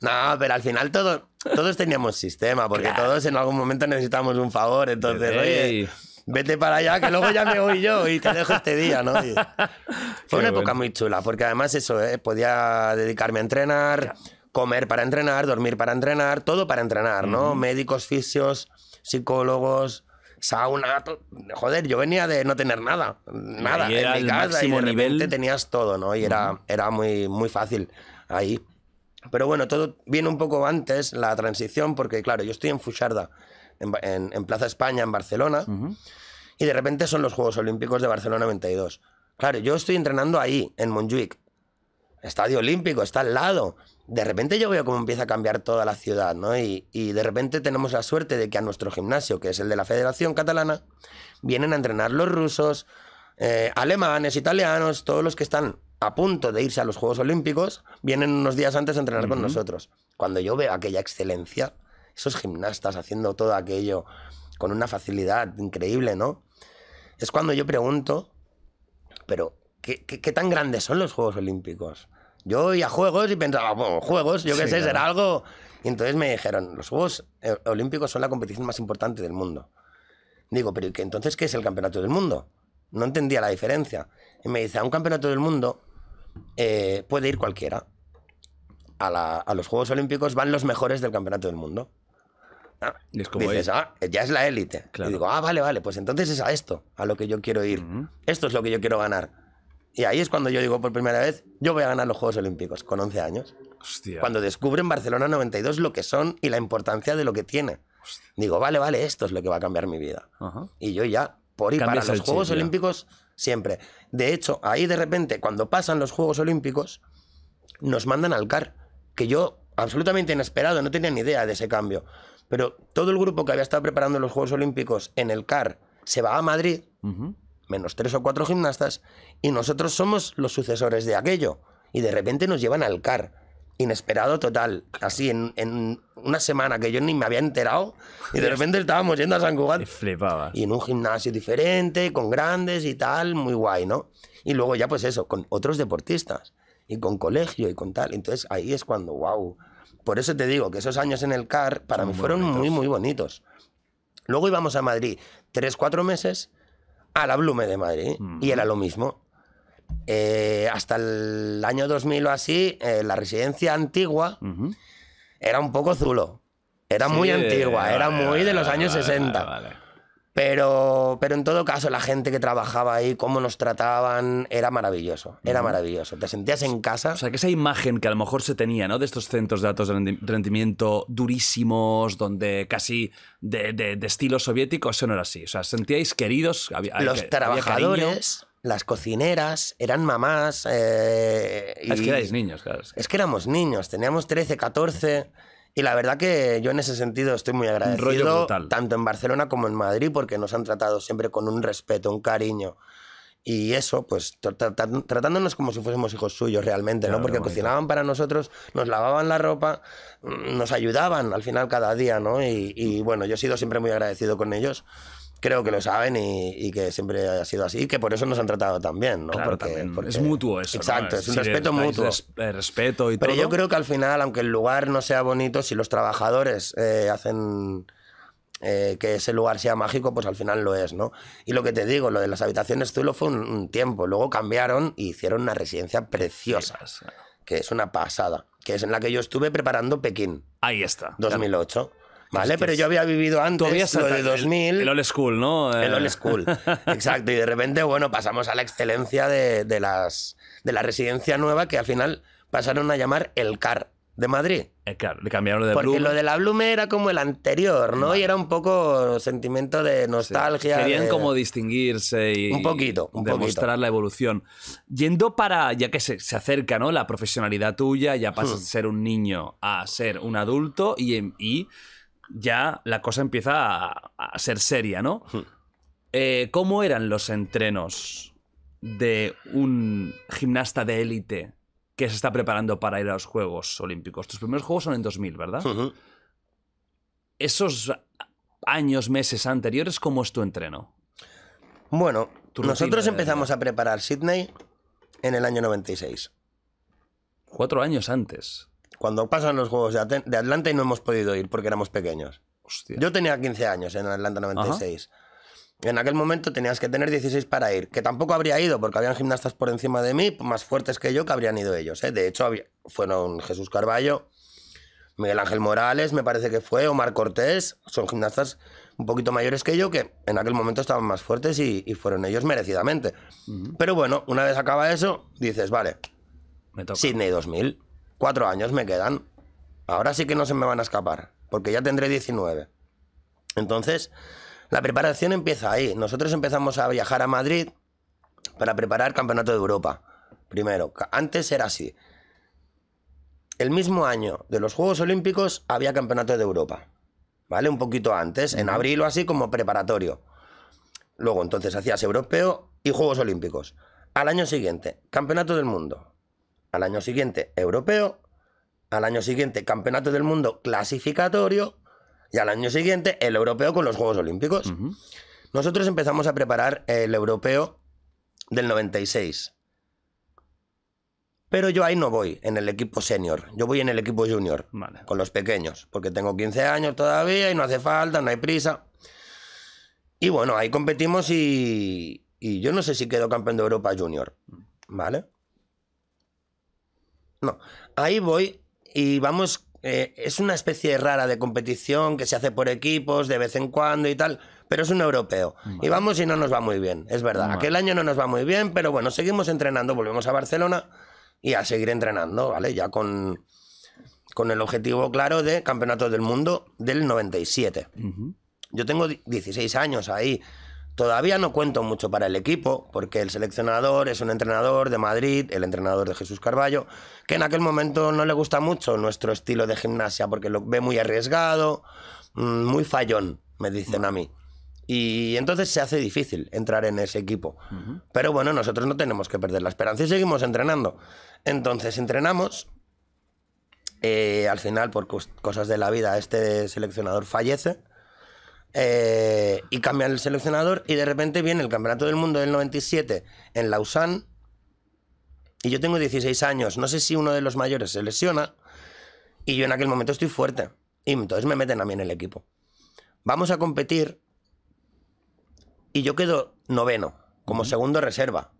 S2: No, pero al final todo, todos teníamos sistema, porque todos en algún momento necesitamos un favor. Entonces, oye, vete para allá, que luego ya me voy yo y te dejo este día, ¿no? [laughs] fue una época muy chula, porque además eso, ¿eh? podía dedicarme a entrenar, comer para entrenar, dormir para entrenar, todo para entrenar, ¿no? Médicos, fisios, psicólogos, sauna, joder, yo venía de no tener nada, nada, en y de repente tenías todo, ¿no? Y era, era muy, muy fácil ahí. Pero bueno, todo viene un poco antes, la transición, porque claro, yo estoy en Fucharda, en, Plaza España, en Barcelona, y de repente son los Juegos Olímpicos de Barcelona 92. Claro, yo estoy entrenando ahí, en Montjuic. Estadio Olímpico, está al lado de repente yo veo cómo empieza a cambiar toda la ciudad, ¿no? Y, de repente tenemos la suerte de que a nuestro gimnasio, que es el de la Federación Catalana, vienen a entrenar los rusos, eh, alemanes, italianos, todos los que están a punto de irse a los Juegos Olímpicos, vienen unos días antes a entrenar con nosotros. Cuando yo veo aquella excelencia, esos gimnastas haciendo todo aquello con una facilidad increíble, ¿no? Es cuando yo pregunto, pero, qué tan grandes son los Juegos Olímpicos? Yo iba a juegos y pensaba, juegos, yo qué sé, será algo. Y entonces me dijeron, los Juegos eh, Olímpicos son la competición más importante del mundo. Digo, pero que entonces qué es el Campeonato del Mundo? No entendía la diferencia. Y me dice, a un Campeonato del Mundo eh, puede ir cualquiera. A, los Juegos Olímpicos van los mejores del Campeonato del Mundo. Ah, y es como dices, ah, ya es la élite. Y digo, ah, vale, vale, pues entonces es a esto, a lo que yo quiero ir. Esto es lo que yo quiero ganar. Y ahí es cuando yo digo por primera vez, yo voy a ganar los Juegos Olímpicos con 11 años. Hostia. Cuando en Barcelona 92 lo que son y la importancia de lo que tiene. Digo, vale, vale, esto es lo que va a cambiar mi vida. Y yo ya, por y para los Juegos Olímpicos, siempre. De hecho, ahí de repente, cuando pasan los Juegos Olímpicos, nos mandan al CAR, que yo, absolutamente inesperado, no tenía ni idea de ese cambio. Pero todo el grupo que había estado preparando los Juegos Olímpicos en el CAR se va a Madrid menos tres o cuatro gimnastas, y nosotros somos los sucesores de aquello. Y de repente nos llevan al CAR. Inesperado total. Así, en, una semana que yo ni me había enterado, y de repente estábamos yendo a San Cugat. Y en un gimnasio diferente, con grandes y tal, muy guay, ¿no? Y luego ya, pues eso, con otros deportistas, y con colegio y con tal. Entonces ahí es cuando, wow. Por eso te digo que esos años en el CAR para mí fueron muy, muy bonitos. Luego íbamos a Madrid tres, cuatro meses a la Blume de Madrid y era lo mismo. Eh, hasta el año 2000 o así, eh, la residencia antigua era un poco zulo. Era muy eh, antigua, era muy de los años 60. Vale, pero, pero en todo caso, la gente que trabajaba ahí, cómo nos trataban, era maravilloso. Era maravilloso. Te sentías en casa. O sea, que esa imagen
S1: que a lo mejor se tenía, ¿no? De estos centros de datos de rendimiento durísimos, donde casi de, estilo soviético, eso no era así. O sea, sentíais queridos. Había, Los trabajadores.
S2: las cocineras eran mamás. Eh, ah, es que erais niños, claro. Es que éramos niños, teníamos 13, 14. Y la verdad que yo en ese sentido estoy muy agradecido, tanto en Barcelona como en Madrid, porque nos han tratado siempre con un respeto, un cariño. Y eso, pues tratándonos como si fuésemos hijos suyos realmente, ¿no? Porque cocinaban para nosotros, nos lavaban la ropa, mm, nos ayudaban al final cada día, ¿no? y bueno, yo he sido siempre muy agradecido con ellos creo que lo saben y, que siempre ha sido así que por eso nos han tratado tan bien, ¿no? es mutuo eso. Exacto, ¿no? es, es, un respeto mutuo.
S1: Eh, respeto y Pero yo creo
S2: que al final, aunque el lugar no sea bonito, si los trabajadores eh, hacen eh, que ese lugar sea mágico, pues al final lo es, ¿no? Y lo que te digo, lo de las habitaciones Zulo fue un, tiempo, luego cambiaron y hicieron una residencia preciosa, que es una pasada, que es en la que yo estuve preparando Pekín. Ahí está. 2008. Vale, pero yo había vivido antes lo de 2000. El, old school, ¿no? El old eh. school. [laughs] exacto. Y de repente, bueno, pasamos a la excelencia de, de, las, de la residencia nueva que al final pasaron a llamar el CAR de Madrid. El CAR, le cambiaron lo de Porque lo de la Blume era como el anterior, ¿no? Y era un poco sentimiento de nostalgia. Querían como distinguirse y. Un
S1: poquito, un demostrar la evolución. Yendo para. Ya que se, se acerca, ¿no? La profesionalidad tuya, ya pasas hmm. de ser un niño a ser un adulto y. y ya la cosa empieza a, ser seria, ¿no? Hmm. Eh, ¿Cómo eran los entrenos de un gimnasta de élite que se está preparando para ir a los Juegos Olímpicos? Tus primeros Juegos son en 2000, ¿verdad? Esos años, meses anteriores, ¿cómo es tu entreno? Bueno, nosotros empezamos a
S2: preparar Sydney en el año 96. Cuatro años antes cuando pasan los Juegos de, Atlanta y no hemos podido ir porque éramos pequeños. Yo tenía 15 años en Atlanta 96. En aquel momento tenías que tener 16 para ir, que tampoco habría ido porque habían gimnastas por encima de mí, más fuertes que yo, que habrían ido ellos. ¿eh? De hecho, fueron Jesús Carballo, Miguel Ángel Morales, me parece que fue, Omar Cortés, son gimnastas un poquito mayores que yo, que en aquel momento estaban más fuertes y, fueron ellos merecidamente. Pero bueno, una vez acaba eso, dices, vale, me toca. Sydney 2000. Cuatro años me quedan. Ahora sí que no se me van a escapar, porque ya tendré 19. Entonces, la preparación empieza ahí. Nosotros empezamos a viajar a Madrid para preparar Campeonato de Europa. Primero, antes era así. El mismo año de los Juegos Olímpicos había Campeonato de Europa. ¿Vale? Un poquito antes, en abril o así, como preparatorio. Luego, entonces, hacías Europeo y Juegos Olímpicos. Al año siguiente, Campeonato del Mundo. Al año siguiente, europeo. Al año siguiente, campeonato del mundo clasificatorio. Y al año siguiente, el europeo con los Juegos Olímpicos. Nosotros empezamos a preparar el europeo del 96. Pero yo ahí no voy, en el equipo senior. Yo voy en el equipo junior, con los pequeños, porque tengo 15 años todavía y no hace falta, no hay prisa. Y bueno, ahí competimos y, y yo no sé si quedo campeón de Europa junior, ¿vale? No, ahí voy y vamos, eh, es una especie rara de competición que se hace por equipos de vez en cuando y tal, pero es un europeo. Y vamos y no nos va muy bien, es verdad. Aquel año no nos va muy bien, pero bueno, seguimos entrenando, volvemos a Barcelona y a seguir entrenando, ¿vale? Ya con, con el objetivo claro de Campeonato del Mundo del 97. Yo tengo 16 años ahí. Todavía no cuento mucho para el equipo, porque el seleccionador es un entrenador de Madrid, el entrenador de Jesús Carballo, que en aquel momento no le gusta mucho nuestro estilo de gimnasia, porque lo ve muy arriesgado, mm, muy fallón, me dicen a mí. Y entonces se hace difícil entrar en ese equipo. Pero bueno, nosotros no tenemos que perder la esperanza y seguimos entrenando. Entonces entrenamos. Eh, al final, por cosas de la vida, este seleccionador fallece. Eh, y cambian el seleccionador y de repente viene el Campeonato del Mundo del 97 en Lausanne. Y yo tengo 16 años, no sé si uno de los mayores se lesiona. Y yo en aquel momento estoy fuerte. Y entonces me meten a mí en el equipo. Vamos a competir. Y yo quedo noveno, como segundo reserva.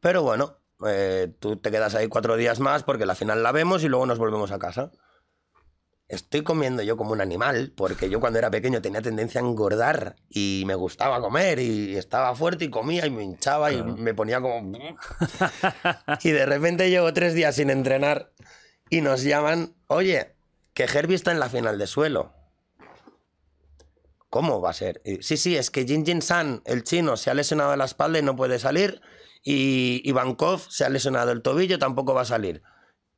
S2: Pero bueno, eh, tú te quedas ahí cuatro días más porque la final la vemos y luego nos volvemos a casa estoy comiendo yo como un animal, porque yo cuando era pequeño tenía tendencia a engordar y me gustaba comer y estaba fuerte y comía y me hinchaba y me ponía como... [laughs] y de repente llevo tres días sin entrenar y nos llaman, oye, que Herbie está en la final de suelo. ¿Cómo va a ser? Sí, sí, es que Jin Jin San, el chino, se ha lesionado la espalda y no puede salir. Y Ivankov se ha lesionado el tobillo, tampoco va a salir.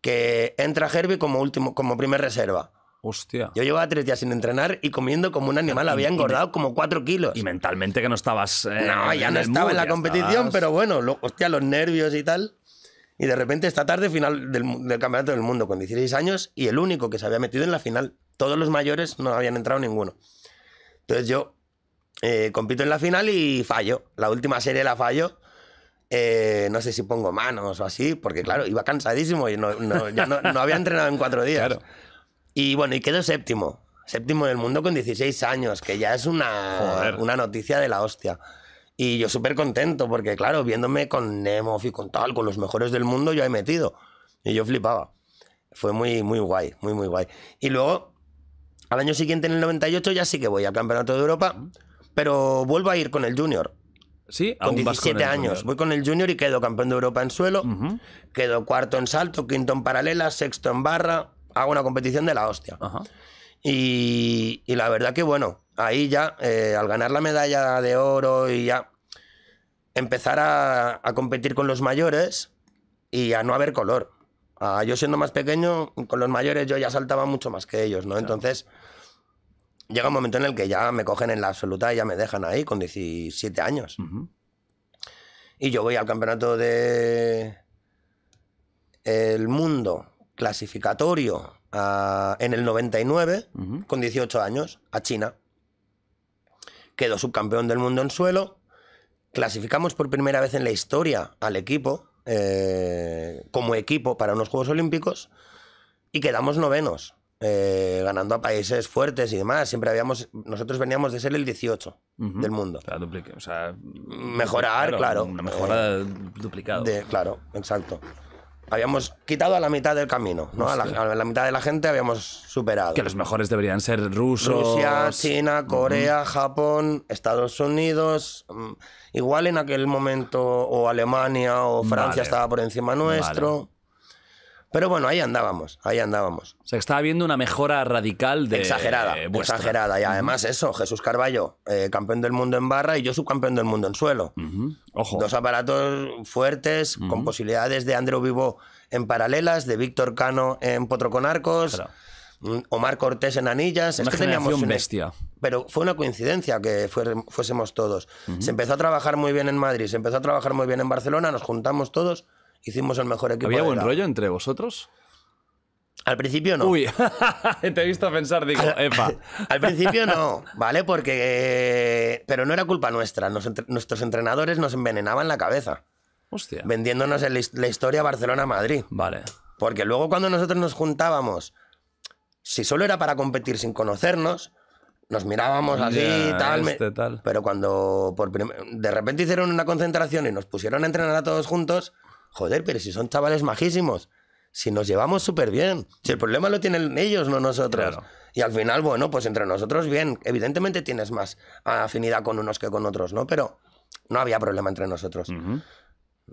S2: Que entra Herbie como, último, como primer reserva. Hostia. Yo llevaba tres días sin entrenar y comiendo como un animal. Había engordado
S1: como cuatro kilos. Y mentalmente que no estabas. Eh, no, ya no estaba en la competición, pero
S2: bueno, hostia, los nervios y tal. Y de repente esta tarde, final del, Campeonato del Mundo, con 16 años, y el único que se había metido en la final. Todos los mayores no habían entrado ninguno. Entonces yo eh, compito en la final y fallo. La última serie la fallo. Eh, no sé si pongo manos o así, porque claro, iba cansadísimo y no, no, no, no había entrenado en cuatro días. [laughs] Claro. Y bueno, y quedo séptimo. Séptimo del mundo con 16 años, que ya es una, una noticia de la hostia. Y yo súper contento, porque claro, viéndome con Nemo y con tal, con los mejores del mundo, yo he metido. Y yo flipaba. Fue muy, muy guay, muy, muy guay. Y luego, al año siguiente, en el 98, ya sí que voy al Campeonato de Europa, pero vuelvo a ir con el Junior. Sí, con 17 años. Voy con el Junior y quedo campeón de Europa en suelo, quedo cuarto en salto, quinto en paralela, sexto en barra, hago una competición de la hostia. Y, la verdad que bueno, ahí ya, eh, al ganar la medalla de oro y ya empezar a, competir con los mayores y a no haber color. yo siendo más pequeño, con los mayores yo ya saltaba mucho más que ellos, ¿no? Entonces, llega un momento en el que ya me cogen en la absoluta y ya me dejan ahí con 17 años. Y yo voy al campeonato de el mundo clasificatorio en el 99, con 18 años, a China. Quedó subcampeón del mundo en suelo. Clasificamos por primera vez en la historia al equipo, eh, como equipo para unos Juegos Olímpicos, y quedamos novenos. Eh, ganando a países fuertes y demás. Siempre habíamos. Nosotros veníamos de ser el 18 del mundo. mejorar, claro, Una eh, duplicado. claro, exacto. Habíamos quitado a la mitad del camino, ¿no? A la, mitad de la gente habíamos superado. Que los mejores
S1: deberían ser rusos. Rusia, China,
S2: Corea, Japón, Estados Unidos. Mm, igual en aquel momento o Alemania o Francia estaba por encima nuestro. Pero bueno, ahí andábamos, ahí andábamos. se estaba viendo una mejora radical de. Exagerada, eh, exagerada. Y además, eso, Jesús Carballo, eh, campeón del mundo en barra y yo subcampeón del mundo en suelo. Dos aparatos fuertes, con posibilidades de Andrew Vivo en paralelas, de Víctor Cano en Potro con Arcos. Mm, Omar Cortés en anillas. Una es que teníamos bestia. Pero fue una coincidencia que fuésemos todos. Se empezó a trabajar muy bien en Madrid, se empezó a trabajar muy bien en Barcelona, nos juntamos todos Hicimos el mejor equipo. ¿Había buen rollo entre vosotros? Al principio no. Uy,
S1: [laughs] te he visto pensar, digo, epa. [laughs] al principio no,
S2: ¿vale? Porque. Eh, pero no era culpa nuestra. nuestros entrenadores nos envenenaban la cabeza. Hostia. Vendiéndonos la historia Barcelona-Madrid. Vale. Porque luego cuando nosotros nos juntábamos, si solo era para competir sin conocernos, nos mirábamos así, este, tal, Pero cuando de repente hicieron una concentración y nos pusieron a entrenar a todos juntos Joder, pero si son chavales majísimos, si nos llevamos súper bien, si el problema lo tienen ellos, no nosotros. Y al final, bueno, pues entre nosotros bien. Evidentemente tienes más afinidad con unos que con otros, ¿no? Pero no había problema entre nosotros.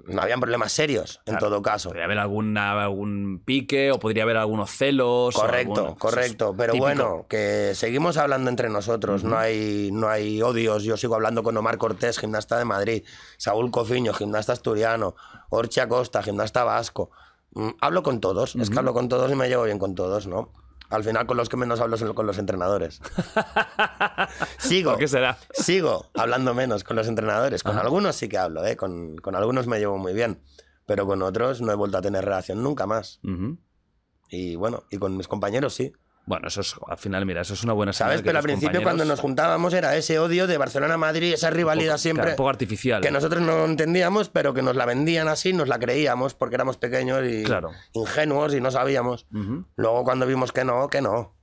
S2: No habían problemas serios, en todo caso.
S1: Podría haber alguna, algún pique o podría haber algunos celos. Correcto, correcto. Pero bueno,
S2: que seguimos hablando entre nosotros. no, hay, no hay odios. Yo sigo hablando con Omar Cortés, gimnasta de Madrid. Saúl Cofiño, gimnasta asturiano. Orchi Acosta, gimnasta vasco. Mm, hablo con todos. Es que hablo con todos y me llevo bien con todos, ¿no? Al final con los que menos hablo son con los entrenadores. [laughs] sigo. qué será? Sigo hablando menos con los entrenadores. Con algunos sí que hablo, ¿eh? Con, algunos me llevo muy bien, pero con otros no he vuelto a tener relación nunca más. Y bueno, y con mis compañeros sí. Bueno, eso es, al final, mira, eso es una buena señal. ¿Sabes? Pero al principio cuando nos juntábamos era ese odio de Barcelona-Madrid, esa rivalidad siempre... un poco artificial. Que nosotros no entendíamos, pero que nos la vendían así, nos la creíamos porque éramos pequeños y ingenuos y no sabíamos. Luego cuando vimos que no, que no.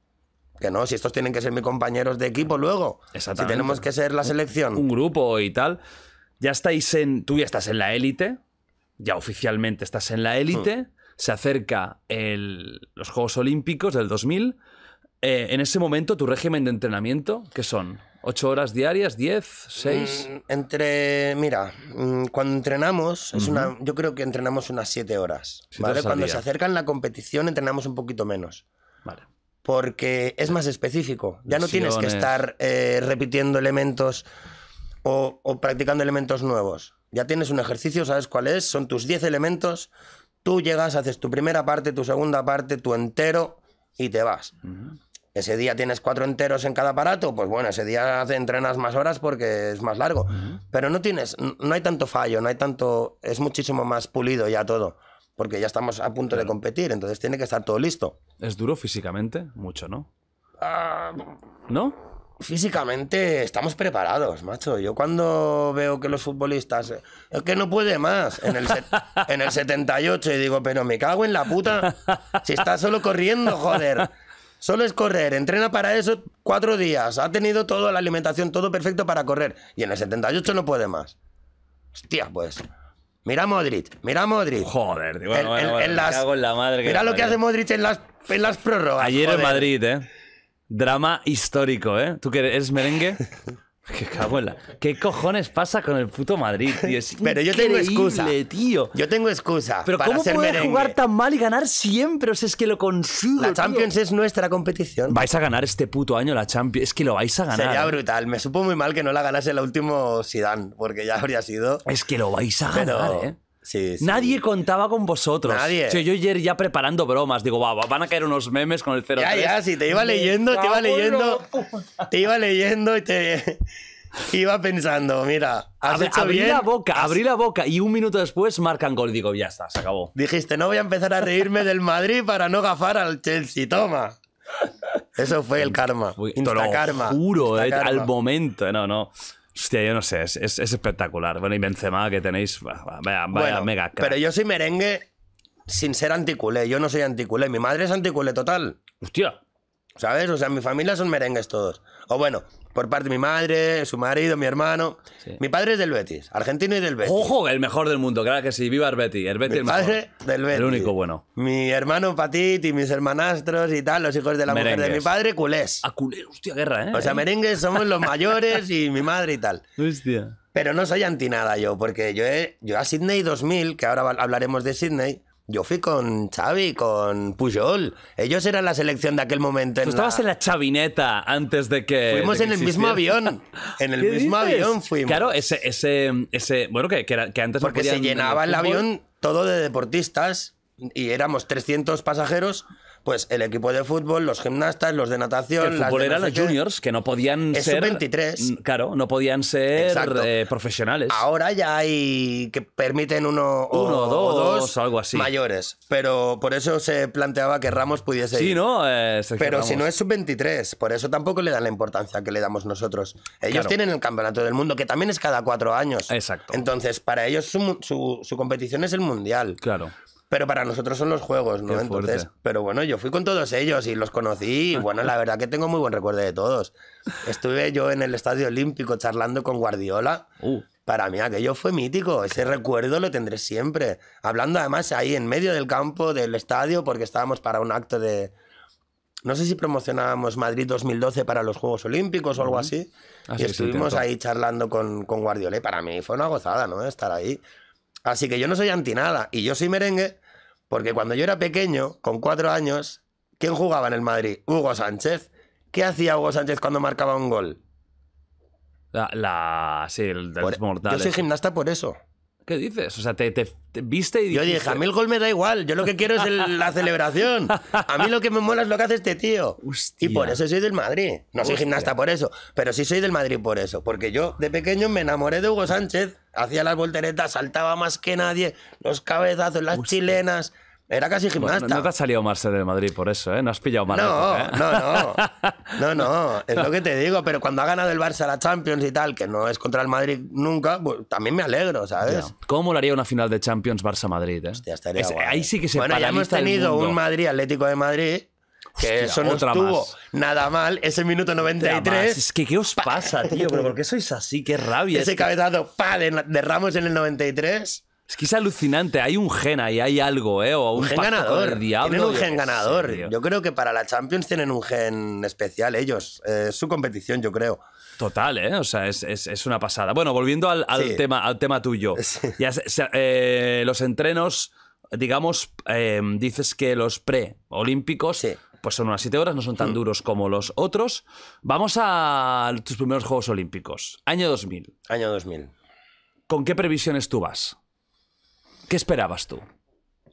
S2: Que no, si estos tienen que ser mis compañeros de equipo luego. Si tenemos que ser la selección. Un, grupo y tal. Ya estáis
S1: en... Tú ya estás en la élite. Ya oficialmente estás en la élite. Hmm. Se acerca el, los Juegos Olímpicos del 2000 eh, en ese momento, tu régimen de entrenamiento,
S2: ¿qué son? ¿Ocho horas diarias? ¿Diez? ¿Seis? Mm, entre. Mira, mm, cuando entrenamos, es una, yo creo que entrenamos unas siete horas. ¿vale? cuando se acercan la competición, entrenamos un poquito menos. Vale. Porque es más específico. Ya no tienes que estar eh, repitiendo elementos o, practicando elementos nuevos. Ya tienes un ejercicio, sabes cuál es, son tus 10 elementos. Tú llegas, haces tu primera parte, tu segunda parte, tu entero y te vas ese día tienes cuatro enteros en cada aparato, pues bueno, ese día entrenas más horas porque es más largo. Pero no tienes, no hay tanto fallo, no hay tanto, es muchísimo más pulido ya todo, porque ya estamos a punto de competir, entonces tiene que estar todo listo.
S1: ¿Es duro físicamente? Mucho, ¿no?
S2: Ah, ¿No? Físicamente estamos preparados, macho. Yo cuando veo que los futbolistas... Es que no puede más en el, [laughs] en el 78 y digo, pero me cago en la puta si está solo corriendo, joder. Solo es correr, entrena para eso cuatro días, ha tenido toda la alimentación, todo perfecto para correr. Y en el 78 no puede más. Hostia, pues. Mira a Modric, mira a Modric. Joder, Bueno, las, Mira lo que hace Modric en las, las prórrogas. Ayer en Madrid, ¿eh? Drama histórico,
S1: ¿eh? ¿Tú que eres merengue? [laughs] [laughs] Qué ¿Qué cojones pasa con el puto Madrid, tío? [laughs] Pero yo tengo excusa. tío. Yo tengo excusa. Pero para ¿cómo puede jugar
S2: tan mal y ganar siempre? O sea, es que lo consigo. La Champions es nuestra competición.
S1: Vais a ganar este puto año la Champions. Es que lo
S2: vais a ganar. Sería ¿eh? brutal. Me supo muy mal que no la ganase el último Sidán, porque ya habría sido. Es que lo vais a ganar, ¿eh? Nadie contaba con vosotros. Nadie. yo ayer ya preparando
S1: bromas, digo, va, van a caer unos memes con el 03. Ya, ya, si te iba leyendo, te iba leyendo,
S2: te iba leyendo y te [laughs] iba pensando, mira, abrí la boca, abrí la boca y un minuto después marcan gol, digo, ya está, se acabó. Dijiste, no voy a empezar a reírme del Madrid para no gafar al Chelsea, toma. Eso fue el karma. Insta karma. Juro, eh, al
S1: momento, eh, no, no. Hostia, yo no sé, es, espectacular. Bueno, y Benzema que tenéis, vaya, vaya mega Pero yo
S2: soy merengue sin ser anticulé, yo no soy anticulé, mi madre es anticulé total. Hostia. ¿Sabes? O sea, mi familia son merengues todos. O bueno, por parte de mi madre, su marido, mi hermano. Mi padre es del Betis, argentino y del Betis. ¡Ojo! El mejor del mundo, claro que sí. Viva el Betis. El Betis el padre del Betis. El único bueno. Mi hermano Patit y mis hermanastros y tal, los hijos de la mujer de mi padre, culés. A culés, hostia, guerra, ¿eh? O sea, merengues somos los mayores y mi madre y tal. Hostia. Pero no soy anti nada yo, porque yo, he, yo a Sydney 2000, que ahora hablaremos de Sydney, yo fui con Xavi, con Pujol. Ellos eran la selección de aquel momento. Tú estabas
S1: en la chavineta antes de que. Fuimos en el mismo avión. En el mismo avión fuimos. Claro, ese. ese, ese bueno, que, que,
S2: antes. Porque se llenaba el, el avión todo de deportistas y éramos 300 pasajeros pues el equipo de fútbol, los gimnastas, los de natación. El fútbol los juniors,
S1: que no podían es ser. 23. Mm, claro, no podían ser eh, profesionales. Ahora
S2: ya hay que permiten uno, uno o, dos, dos algo así. mayores. Pero por eso se planteaba que Ramos pudiese sí, ¿no? Eh, pero si no es sub-23, por eso tampoco le dan la importancia que le damos nosotros. Ellos tienen el campeonato del mundo, que también es cada cuatro años. Exacto. Entonces, para ellos su, su competición es el mundial. Claro pero para nosotros son los juegos, ¿no? Entonces, pero bueno, yo fui con todos ellos y los conocí y bueno, la verdad que tengo muy buen recuerdo de todos. Estuve yo en el Estadio Olímpico charlando con Guardiola. Uh. Para mí aquello fue mítico, ese recuerdo lo tendré siempre. Hablando además ahí en medio del campo del estadio porque estábamos para un acto de, no sé si promocionábamos Madrid 2012 para los Juegos Olímpicos o algo así. Ah, y estuvimos ahí charlando con, con Guardiola y para mí fue una gozada, ¿no? Estar ahí. Así que yo no soy anti nada. Y yo soy merengue porque cuando yo era pequeño, con cuatro años, ¿quién jugaba en el Madrid? Hugo Sánchez. ¿Qué hacía Hugo Sánchez cuando marcaba un gol? La, sí, el, Yo soy gimnasta por eso.
S1: ¿Qué dices? O sea, te, viste y dijiste... Yo dije, a mí el gol me da igual, yo lo que quiero es la [laughs] celebración.
S2: A mí lo que me mola es lo que hace este tío. Y por eso soy del Madrid. No soy gimnasta por eso, pero sí soy del Madrid por eso. Porque yo de pequeño me enamoré de Hugo Sánchez, hacía las volteretas, saltaba más que nadie, los cabezazos, las chilenas... Era casi pues gimnasta. no, te has
S1: salido del Madrid por eso, ¿eh? No has pillado mal. No, ¿eh? no, no.
S2: [laughs] No, no. Es lo que te digo. Pero cuando ha ganado el Barça la Champions y tal, que no es contra el Madrid nunca, pues también me alegro, ¿sabes?
S1: ¿Cómo lo haría una final de Champions Barça-Madrid, eh? Ahí sí que se Bueno, ya hemos tenido un
S2: Madrid-Atlético de Madrid que eso no estuvo nada mal. Ese minuto 93. Es que, ¿qué os pasa, tío? ¿Pero por qué sois así? ¡Qué rabia! Ese cabezazo de, Ramos en el
S1: 93. Es que es alucinante, hay un gen ahí, hay algo, ¿eh? un, gen ganador. tienen un gen ganador. yo
S2: creo que para la Champions tienen un gen especial ellos. Es su competición, yo creo.
S1: Total, ¿eh? O sea, es, una pasada. Bueno, volviendo al, tema, al tema tuyo. [laughs] Eh, los entrenos, digamos, eh, dices que los preolímpicos pues son unas 7 horas, no son tan hmm. duros como los otros. Vamos a tus primeros Juegos Olímpicos, año 2000. Año 2000. ¿Con qué previsiones tú vas? ¿Qué esperabas tú?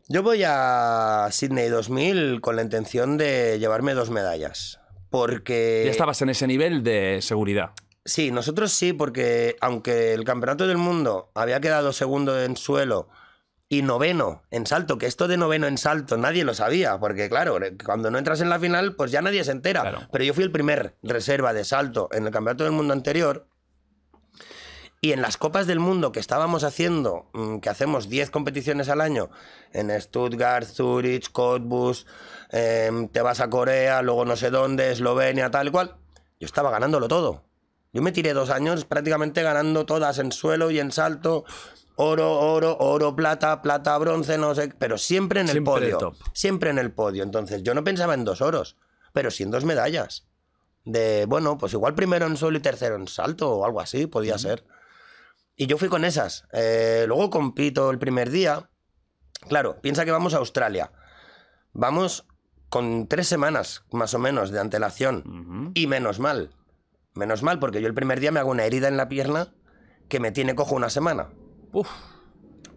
S2: Yo voy a Sydney 2000 con la intención de llevarme dos medallas. Porque. Ya estabas en ese nivel de seguridad. Sí, nosotros sí, porque aunque el campeonato del mundo había quedado segundo en suelo y noveno en salto, que esto de noveno en salto nadie lo sabía, porque claro, cuando no entras en la final, pues ya nadie se entera. Pero yo fui el primer reserva de salto en el campeonato del mundo anterior y en las Copas del Mundo que estábamos haciendo, mm, que hacemos 10 competiciones al año, en Stuttgart, Zurich, Cottbus, em, te vas a Corea, luego no sé dónde, Eslovenia, tal y cual, yo estaba ganándolo todo. Yo me tiré dos años prácticamente ganando todas en suelo y en salto, oro, oro, oro, plata, plata, bronce, no sé, pero siempre en el podio. Siempre en el podio. Entonces yo no pensaba en dos oros, pero sí en dos medallas. De, bueno, pues igual primero en suelo y tercero en salto o algo así, podía ser. Y yo fui con esas. Eh, luego compito el primer día. Claro, piensa que vamos a Australia. Vamos con tres semanas más o menos de antelación. Y menos mal. Menos mal, porque yo el primer día me hago una herida en la pierna que me tiene cojo una semana.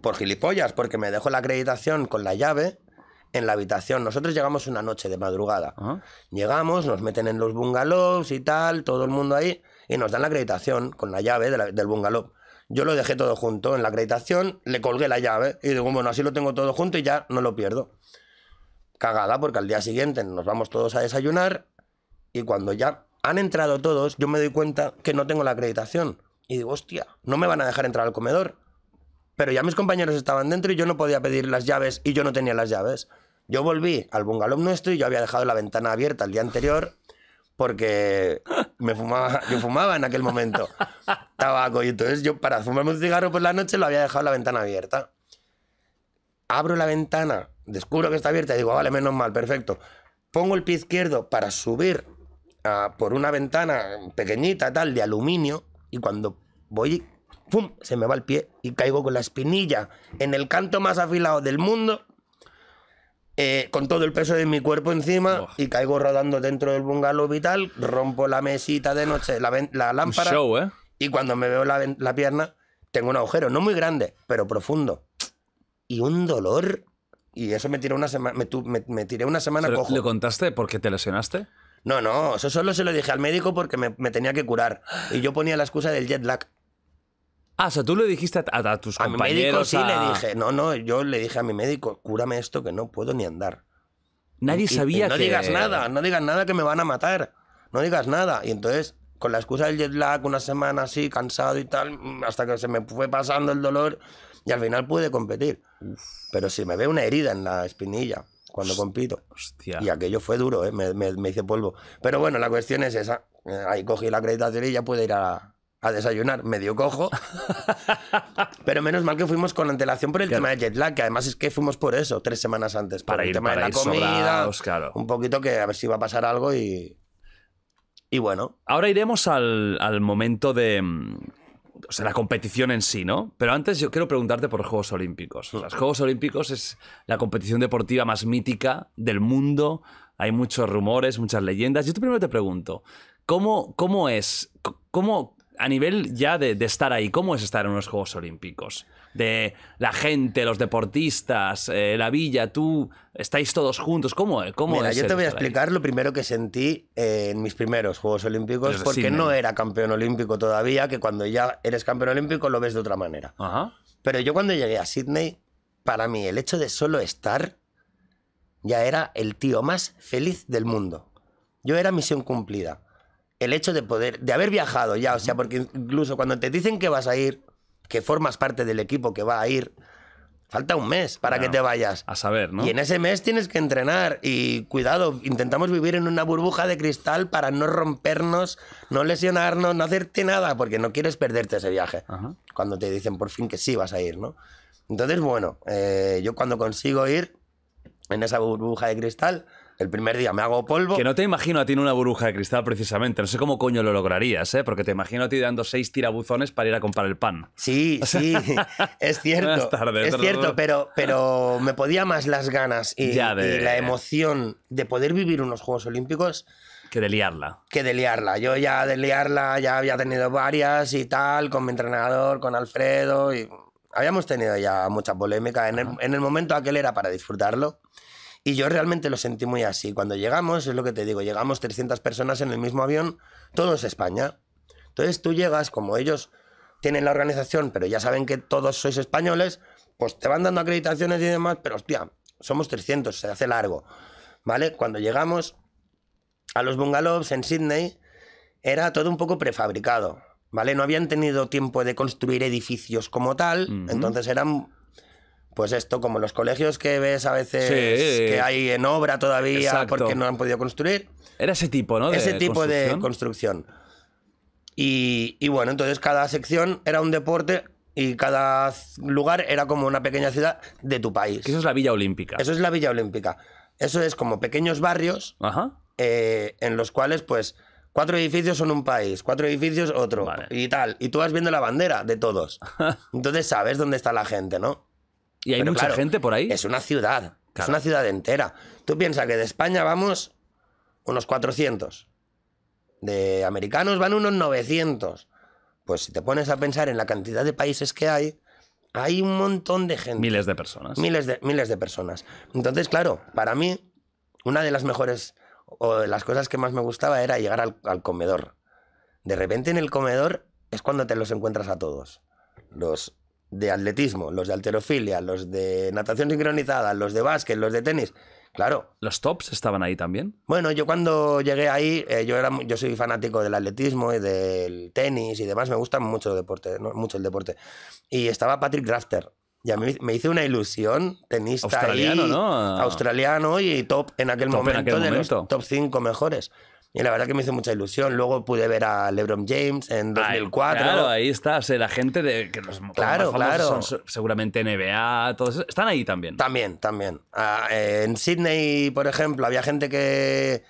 S2: Por gilipollas, porque me dejo la acreditación con la llave en la habitación. Nosotros llegamos una noche de madrugada. Llegamos, nos meten en los bungalows y tal, todo el mundo ahí, y nos dan la acreditación con la llave del bungalow. Yo lo dejé todo junto en la acreditación, le colgué la llave y digo, bueno, así lo tengo todo junto y ya no lo pierdo. Cagada, porque al día siguiente nos vamos todos a desayunar y cuando ya han entrado todos, yo me doy cuenta que no tengo la acreditación. Y digo, hostia, no me van a dejar entrar al comedor. Pero ya mis compañeros estaban dentro y yo no podía pedir las llaves y yo no tenía las llaves. Yo volví al bungalow nuestro y yo había dejado la ventana abierta el día anterior porque me fumaba, yo fumaba en aquel momento tabaco y entonces yo para fumarme un cigarro por la noche lo había dejado la ventana abierta. Abro la ventana, descubro que está abierta y digo, vale, menos mal, perfecto. Pongo el pie izquierdo para subir ah, por una ventana pequeñita, tal, de aluminio y cuando voy, ¡pum!, se me va el pie y caigo con la espinilla en el canto más afilado del mundo eh, con todo el peso de mi cuerpo encima y caigo rodando dentro del bungalow vital, rompo la mesita de noche, la, lámpara. ¿eh? Y cuando me veo la, pierna, tengo un agujero, no muy grande, pero profundo. Y un dolor. Y eso me tiré una semana. Me, me, tiré una semana cojo. ¿Le contaste por qué te lesionaste? No, no, eso solo se lo dije al médico porque me tenía que curar. Y yo ponía la excusa del jet lag. Ah, o sea, tú le dijiste a, tus compañeros. A mi médico sí le dije. No, no, yo le dije a mi médico, cúrame esto que no puedo ni andar. Nadie sabía no que. No digas nada, no digas nada que me van a matar. No digas nada. Y entonces, con la excusa del jet lag, una semana así, cansado y tal, mm, hasta que se me fue pasando el dolor y al final pude competir. Pero si me ve una herida en la espinilla cuando compito. Hostia. Y aquello fue duro, ¿eh? me, me, me hice polvo. Pero bueno, la cuestión es esa. Eh, ahí cogí la acreditación y ya pude ir a, a desayunar medio cojo. [laughs] pero menos mal que fuimos con antelación por el tema de jet lag, que además es que fuimos por eso, tres semanas antes. Para ir, de la comida. claro. Un poquito que a ver si va a pasar algo y. Y bueno. Ahora iremos
S1: al, momento de. Mm, o sea, la competición en sí, ¿no? Pero antes yo quiero preguntarte por los Juegos Olímpicos. Los Juegos Olímpicos es la competición deportiva más mítica del mundo. Hay muchos rumores, muchas leyendas. Yo primero te pregunto, ¿cómo, cómo es? ¿Cómo, a nivel ya de, estar ahí, ¿cómo es estar en los Juegos Olímpicos? De la gente, los deportistas, eh, la villa, tú, estáis todos juntos,
S2: ¿cómo, cómo Mira, yo te voy a explicar lo primero que sentí eh, en mis primeros Juegos Olímpicos, porque no era campeón olímpico todavía, que cuando ya eres campeón olímpico lo ves de otra manera. Pero yo cuando llegué a Sydney, para mí el hecho de solo estar ya era el tío más feliz del mundo. Yo era misión cumplida el hecho de poder, de haber viajado ya, o sea, porque incluso cuando te dicen que vas a ir, que formas parte del equipo que va a ir, falta un mes para que te vayas.
S1: A saber, ¿no? Y en
S2: ese mes tienes que entrenar y cuidado, intentamos vivir en una burbuja de cristal para no rompernos, no lesionarnos, no hacerte nada, porque no quieres perderte ese viaje. Cuando te dicen por fin que sí vas a ir, ¿no? Entonces, bueno, eh, yo cuando consigo ir en esa burbuja de cristal, el primer día me
S1: hago polvo. Que no te imagino a ti en una burbuja de cristal precisamente. No sé cómo coño lo lograrías, ¿eh? Porque te imagino a ti dando seis tirabuzones para ir a comprar el pan. Sí, sí, [laughs] es cierto. Es cierto, pero,
S2: pero me podía más las ganas y, la emoción de poder vivir unos Juegos Olímpicos. Que de liarla. Que de liarla. Yo ya de liarla ya había tenido varias y tal, con mi entrenador, con Alfredo. Y habíamos tenido ya mucha polémica. En en el momento aquel era para disfrutarlo. Y yo realmente lo sentí muy así. Cuando llegamos, es lo que te digo, llegamos 300 personas en el mismo avión, todos es España. Entonces tú llegas, como ellos tienen la organización, pero ya saben que todos sois españoles, pues te van dando acreditaciones y demás, pero hostia, somos 300, se hace largo. ¿Vale? Cuando llegamos a los bungalows en Sydney, era todo un poco prefabricado. ¿Vale? No habían tenido tiempo de construir edificios como tal, entonces eran pues esto, como los colegios que ves a veces que hay en obra todavía porque no han podido construir. Era ese tipo, ¿no? ese tipo de construcción. Y, bueno, entonces cada sección era un deporte y cada lugar era como una pequeña ciudad de tu país. eso es la Villa Olímpica. Eso es la Villa Olímpica. Eso es como pequeños barrios eh, en los cuales, pues, cuatro edificios son un país, cuatro edificios otro y tal. Y tú vas viendo la bandera de todos. [laughs] Entonces sabes dónde está la gente, ¿no? Y hay mucha gente por ahí. Es una ciudad, es una ciudad entera. Tú piensas que de España vamos unos 400. De americanos van unos 900. Pues si te pones a pensar en la cantidad de países que hay, hay un montón de gente. Miles de personas. Miles de, miles de personas. Entonces, claro, para mí, una de las mejores o de las cosas que más me gustaba era llegar al comedor. De repente en el comedor es cuando te los encuentras a todos. Los de atletismo, los de alterofilia, los de natación sincronizada, los de básquet, los de tenis. Claro. ¿Los tops estaban ahí también? Bueno, yo cuando llegué ahí, eh, yo, era, yo soy fanático del atletismo y del tenis y demás, me gusta mucho el deporte, mucho el deporte. Y estaba Patrick Drafter. Y a mí me hice una ilusión tenista australiano, Australiano y top en aquel, momento, de los top 5 mejores. Y la verdad que me hizo mucha ilusión. Luego pude ver a LeBron James en 2004. claro, ahí
S1: está. O eh, sea, la gente de que los claro, más claro. son
S2: seguramente NBA, todos están ahí también. También, también. Ah, eh, en Sydney, por ejemplo, había gente que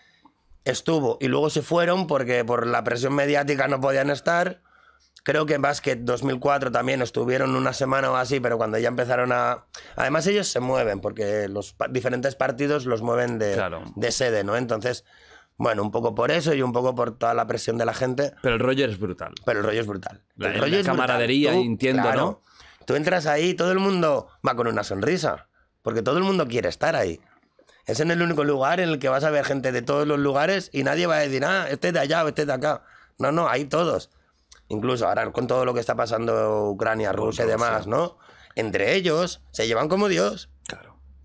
S2: estuvo y luego se fueron porque por la presión mediática no podían estar. Creo que en básquet 2004 también estuvieron una semana o así, pero cuando ya empezaron a... Además ellos se mueven porque los diferentes partidos los mueven de, de sede, ¿no? Entonces bueno, un poco por eso y un poco por toda la presión de la gente. Pero el rollo es brutal. Pero el rollo es brutal. La, el rollo es camaradería, brutal. entiendo, ¿no? Tú entras ahí y todo el mundo va con una sonrisa, porque todo el mundo quiere estar ahí. Es en el único lugar en el que vas a ver gente de todos los lugares y nadie va a decir, ah, este de allá o este de acá. No, no, hay todos. Incluso ahora con todo lo que está pasando Ucrania, Rusia y demás, ¿no? Entre ellos se llevan como Dios.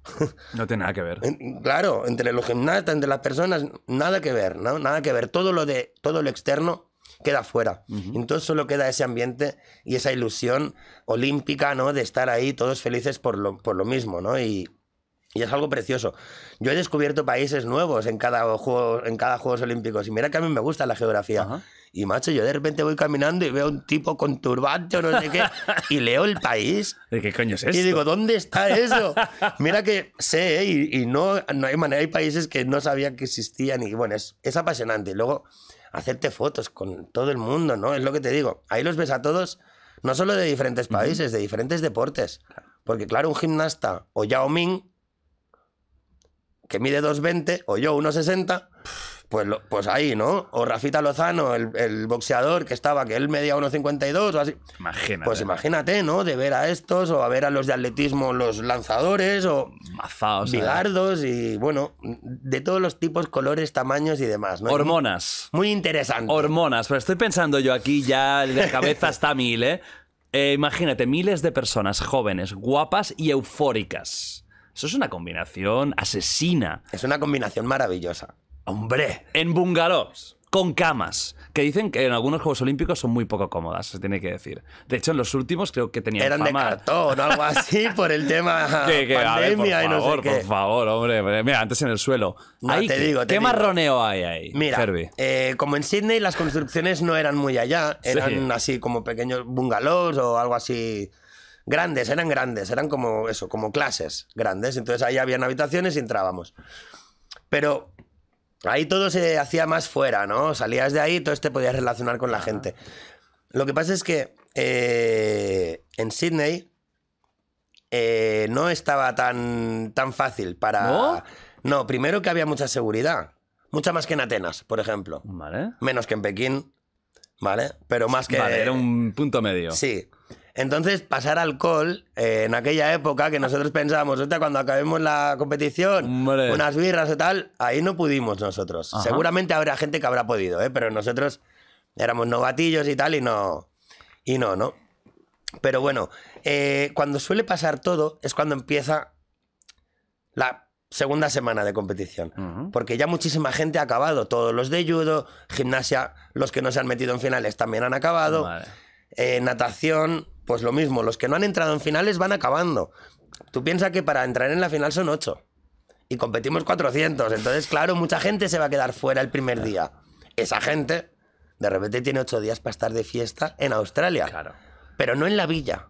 S2: [laughs] No tiene nada que ver. Claro, entre los gimnastas, entre las personas, nada que ver, ¿no? Nada que ver. Todo lo, de, todo lo externo queda fuera. Entonces solo queda ese ambiente y esa ilusión olímpica, ¿no? De estar ahí todos felices por lo, por lo mismo, ¿no? Y, y es algo precioso. Yo he descubierto países nuevos en cada, juego, en cada Juegos Olímpicos. Y mira que a mí me gusta la geografía. Y macho, yo de repente voy caminando y veo un tipo con turbante o no sé qué. [laughs] y leo el país. qué coño es Y digo, ¿dónde está [laughs] eso? Mira que sé, ¿eh? y, no, no hay manera. Hay países que no sabía que existían. Y bueno, es, es apasionante. Y luego, hacerte fotos con todo el mundo, ¿no? Es lo que te digo. Ahí los ves a todos, no solo de diferentes países, de diferentes deportes. Porque claro, un gimnasta o Yao Ming que mide 2,20 o yo 1,60, pues, pues ahí, ¿no? O Rafita Lozano, el, boxeador que estaba, que él medía 1,52 o así. Imagínate. Pues imagínate, ¿no? De ver a estos o a ver a los de atletismo, los lanzadores o. Mazaos. Eh. Bigardos y bueno, de todos los tipos, colores, tamaños y demás, ¿no? Hormonas. Muy interesante. Hormonas. Pero estoy
S1: pensando yo aquí, ya de cabeza hasta mil, ¿eh? eh imagínate, miles de personas jóvenes, guapas y eufóricas eso es una combinación asesina. Es una combinación maravillosa. Hombre, en bungalows, con camas, que dicen que en algunos Juegos Olímpicos son muy poco cómodas, se tiene que decir. De hecho, en los últimos creo que tenían Eran de cartón o algo así
S2: [laughs] por el tema pandemia favor, qué. Por
S1: favor, hombre. Mira, antes en el suelo. te digo, ¿Qué
S2: marroneo hay ahí, Mira, eh, como en Sydney las construcciones no eran muy allá, eran así como pequeños bungalows o algo así grandes, eran grandes, eran como eso, como clases grandes. Entonces ahí habían habitaciones y entrábamos. Pero ahí todo se hacía más fuera, ¿no? Salías de ahí y te este podías relacionar con la gente. Lo que pasa es que eh, en Sydney eh, no estaba tan, tan fácil para... ¿No? no, primero que había mucha seguridad. Mucha más que en Atenas, por ejemplo. Menos que en Pekín, ¿vale? Pero más que... Vale, era
S1: un punto medio. Sí.
S2: Entonces, pasar alcohol, eh, en aquella época que nosotros pensábamos, cuando acabemos la competición, unas birras y tal, ahí no pudimos nosotros. Seguramente habrá gente que habrá podido, ¿eh? pero nosotros éramos novatillos y tal, y no, y no, ¿no? Pero bueno, eh, cuando suele pasar todo es cuando empieza la segunda semana de competición. Porque ya muchísima gente ha acabado. Todos los de judo, gimnasia, los que no se han metido en finales también han acabado. Eh, natación, pues lo mismo, los que no han entrado en finales van acabando. Tú piensas que para entrar en la final son 8 y competimos 400. Entonces, claro, mucha gente se va a quedar fuera el primer día. Esa gente, de repente, tiene 8 días para estar de fiesta en Australia. Claro. Pero no en la villa.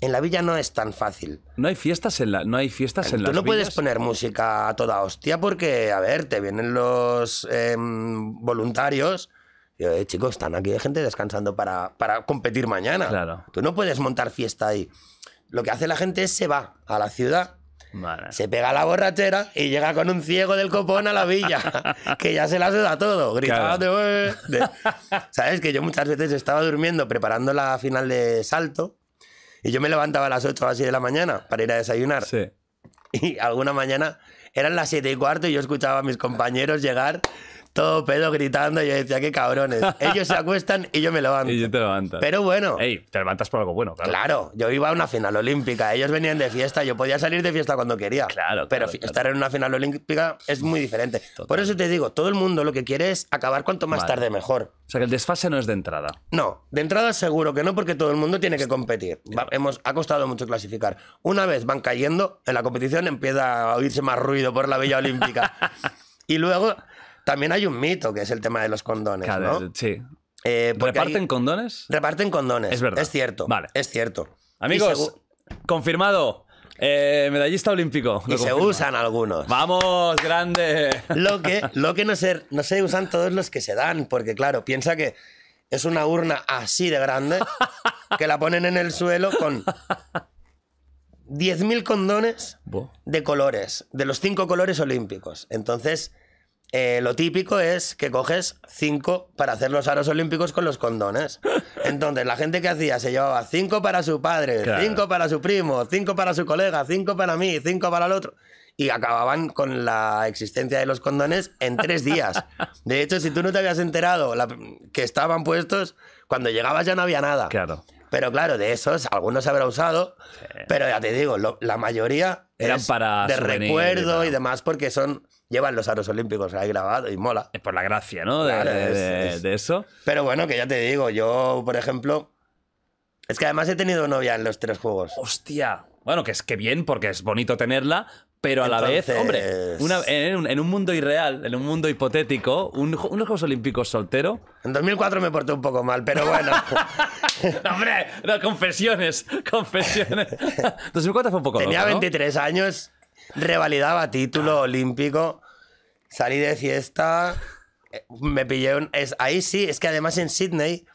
S2: En la villa no es tan fácil. No hay fiestas en la, no hay fiestas eh, en Tú no puedes poner música a toda hostia porque, a ver, te vienen los em, voluntarios yo, eh, chicos, están aquí de gente descansando para, para competir mañana. Claro. Tú no puedes montar fiesta ahí. Lo que hace la gente es se va a la ciudad, Se pega la borrachera y llega con un ciego del copón a la villa, [laughs] que ya se la da todo, gritando. Eh, [laughs] ¿Sabes? Que yo muchas veces estaba durmiendo preparando la final de salto y yo me levantaba a las 8 o así de la mañana para ir a desayunar. Sí. Y alguna mañana eran las 7 y cuarto y yo escuchaba a mis compañeros llegar todo pedo gritando. Y yo decía, qué cabrones. Ellos se acuestan y yo me levanto. [laughs] Y yo te levanto. Pero bueno. Ey, te levantas por algo bueno, claro. Claro, yo iba a una final olímpica. Ellos venían de fiesta. Yo podía salir de fiesta cuando quería. Claro. pero estar en una final olímpica es muy diferente. Por eso te digo, todo el mundo lo que quiere es acabar cuanto más tarde mejor. O sea, que el desfase no es de entrada. No, de entrada seguro que no, porque todo el mundo tiene que competir. hemos, ha costado mucho clasificar. Una vez van cayendo, en la competición empieza a oírse más ruido por la Villa Olímpica. [laughs] y luego también hay un mito que es el tema de los condones, Sí. Eh, ¿Reparten condones? Reparten condones. Es verdad. Es cierto. Vale. Es cierto. Amigos,
S1: confirmado. Eh, medallista olímpico. Y se usan algunos. ¡Vamos, grande!
S2: Lo que, lo que no, se, no se usan todos los que se dan, porque claro, piensa que es una urna así de grande que la ponen en el suelo con 10.000 condones de colores, de los cinco colores olímpicos. Entonces, eh, lo típico es que coges cinco para hacer los aros olímpicos con los condones. Entonces, la gente que hacía se llevaba cinco para su padre, cinco para su primo, cinco para su colega, cinco para mí, cinco para el otro. Y acababan con la existencia de los condones en tres días. De hecho, si tú no te habías enterado la, que estaban puestos, cuando llegabas ya no había nada. Claro. Pero claro, de esos algunos habrá usado, pero ya te digo, la mayoría eran para de recuerdo y demás porque son llevan los aros olímpicos ahí grabados y mola. Es por la gracia, ¿no? De, eso. Pero bueno, que ya te digo, yo, por ejemplo. Es que además he tenido novia en los tres juegos. ¡Hostia!
S1: Bueno, que es que bien, porque es bonito tenerla, pero a la vez, hombre, en, un, mundo irreal, en un mundo hipotético, un, unos Juegos Olímpicos soltero. En 2004 me porté un poco mal, pero bueno. [laughs] hombre, confesiones, [laughs] confesiones, confesiones. [laughs]
S2: 2004 fue un poco Tenía 23 años revalidaba título olímpico, salí de fiesta, eh, me pillé un... Es, ahí sí, es que además en Sydney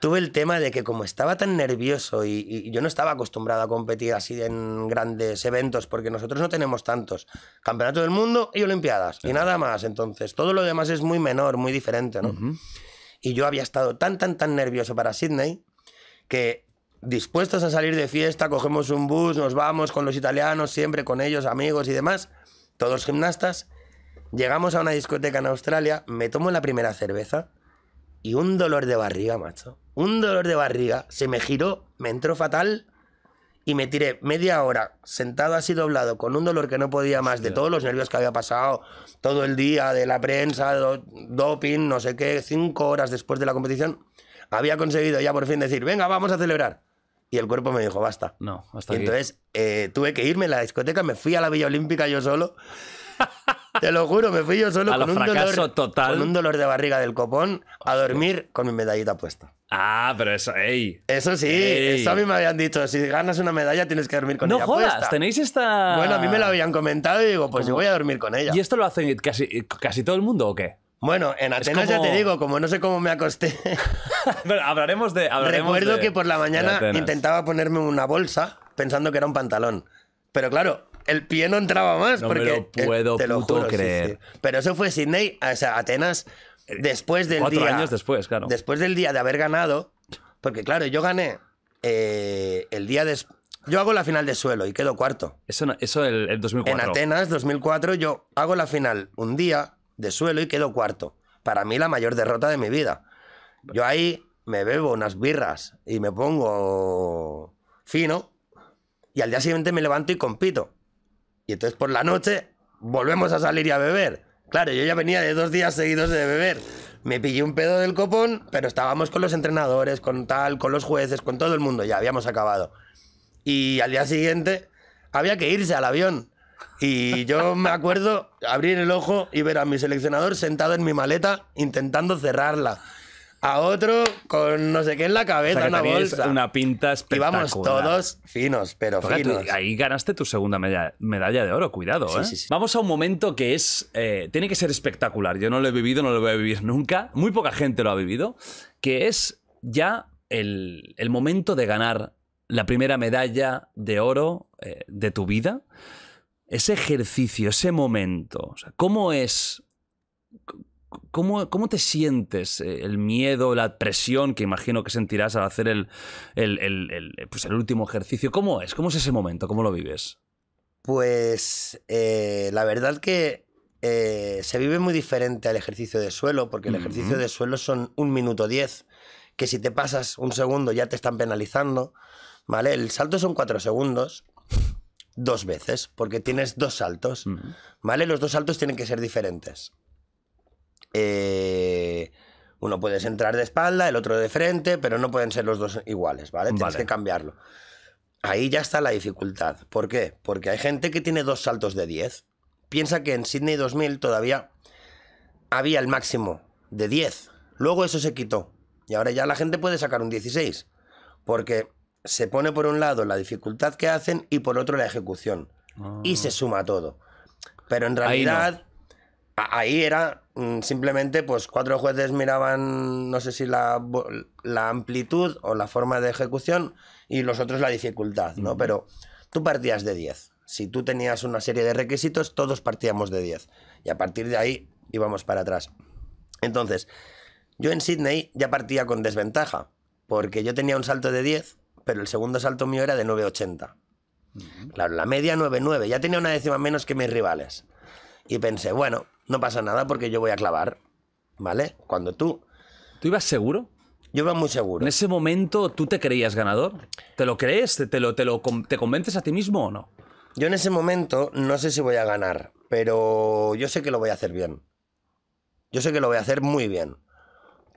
S2: tuve el tema de que como estaba tan nervioso y, yo no estaba acostumbrado a competir así en grandes eventos, porque nosotros no tenemos tantos. Campeonato del Mundo y Olimpiadas, y nada más. Entonces, todo lo demás es muy menor, muy diferente, ¿no? Y yo había estado tan, tan, tan nervioso para Sydney que dispuestos a salir de fiesta, cogemos un bus, nos vamos con los italianos, siempre con ellos, amigos y demás, todos gimnastas. Llegamos a una discoteca en Australia, me tomo la primera cerveza y un dolor de barriga, macho. Un dolor de barriga, se me giró, me entró fatal y me tiré media hora sentado así doblado con un dolor que no podía más de todos los nervios que había pasado todo el día, de la prensa, doping, no sé qué, cinco horas después de la competición había conseguido ya por fin decir, venga, vamos a celebrar y el cuerpo me dijo, basta. No, basta. y entonces eh, tuve que irme a la discoteca, me fui a la Villa Olímpica yo solo. [laughs] Te lo juro, me fui yo solo con, un dolor, total. con un dolor de barriga del copón a dormir con mi medallita puesta.
S1: Ah, pero eso, ey.
S2: Eso sí, eso a mí me habían dicho, si ganas una medalla tienes que dormir con no ella jodas, puesta. tenéis
S1: esta... Bueno, a mí me lo habían
S2: comentado y digo, pues voy a dormir con ella. ¿Y esto lo hacen
S1: casi, casi todo el mundo o qué? Bueno, en Atenas ya te
S2: digo, como no sé cómo me acosté.
S1: [laughs] hablaremos de. Recuerdo que por la mañana
S2: intentaba ponerme una bolsa pensando que era un pantalón. Pero claro, el pie no entraba más no porque. Me puedo creer. Pero eso fue Sydney, o sea, Atenas, eh, después del Cuatro día. años después, claro. Después del día de haber ganado, porque claro, yo gané eh, el día de Yo hago la final de suelo y quedo cuarto. Eso, eso el 2004. En Atenas, 2004, yo hago la final un día, de suelo y quedo cuarto. Para mí la mayor derrota de mi vida. Yo ahí me bebo unas birras y me pongo fino y al día siguiente me levanto y compito. Y entonces por la noche volvemos a salir y a beber. Claro, yo ya venía de dos días seguidos de beber. Me pillé un pedo del copón, pero estábamos con los entrenadores, con tal, con los jueces, con todo el mundo, ya habíamos acabado. Y al día siguiente había que irse al avión. Y yo me acuerdo abrir el ojo y ver a mi seleccionador sentado en mi maleta intentando cerrarla. A otro con no sé qué en la cabeza, una bolsa. Una pinta espectacular. todos finos, pero finos.
S1: ahí ganaste tu segunda medalla, de oro, cuidado. ¿eh? Vamos a un momento que es. Eh, tiene que ser espectacular. Yo no lo he vivido, no lo voy a vivir nunca. Muy poca gente lo ha vivido. Que es ya el, el momento de ganar la primera medalla de oro eh, de tu vida ese ejercicio, ese momento, ¿cómo es? ¿Cómo, te sientes? Eh, el miedo, la presión que imagino que sentirás al hacer pues, el, último ejercicio. ¿Cómo es? ¿Cómo es ese
S2: momento? ¿Cómo lo vives? Pues eh, la verdad que eh, se vive muy diferente al ejercicio de suelo, porque el ejercicio de suelo son un minuto diez, que si te pasas un segundo ya te están penalizando. ¿Vale? El salto son cuatro segundos dos veces, porque tienes dos saltos, ¿vale? Los dos saltos tienen que ser diferentes. Eh, uno puedes entrar de espalda, el otro de frente, pero no pueden ser los dos iguales, ¿vale? Tienes que cambiarlo. Ahí ya está la dificultad. ¿Por qué? Porque hay gente que tiene dos saltos de 10. Piensa que en Sydney 2000 todavía había el máximo de 10. Luego eso se quitó. Y ahora ya la gente puede sacar un 16. Porque se pone por un lado la dificultad que hacen y por otro la ejecución. Y se ah. suma todo. Pero en realidad, ahí, era mm, simplemente, pues cuatro jueces miraban, no sé si la, amplitud o la forma de ejecución y los otros la dificultad, ¿no? Pero tú partías de 10. Si tú tenías una serie de requisitos, todos partíamos de 10. Y a partir de ahí íbamos para atrás. Entonces, yo en Sydney ya partía con desventaja, porque yo tenía un salto de 10 pero el segundo salto mío era de 9,80. Claro, la media 9,9. Ya tenía una décima menos que mis rivales. Y pensé, bueno, no pasa nada porque yo voy a clavar. ¿Vale? Cuando tú. ¿Tú ibas seguro? Yo
S1: iba muy seguro. ¿En ese momento tú te creías ganador? ¿Te lo crees? ¿Te, lo, te, lo, te convences a ti
S2: mismo o no? Yo en ese momento no sé si voy a ganar, pero yo sé que lo voy a hacer bien. Yo sé que lo voy a hacer muy bien.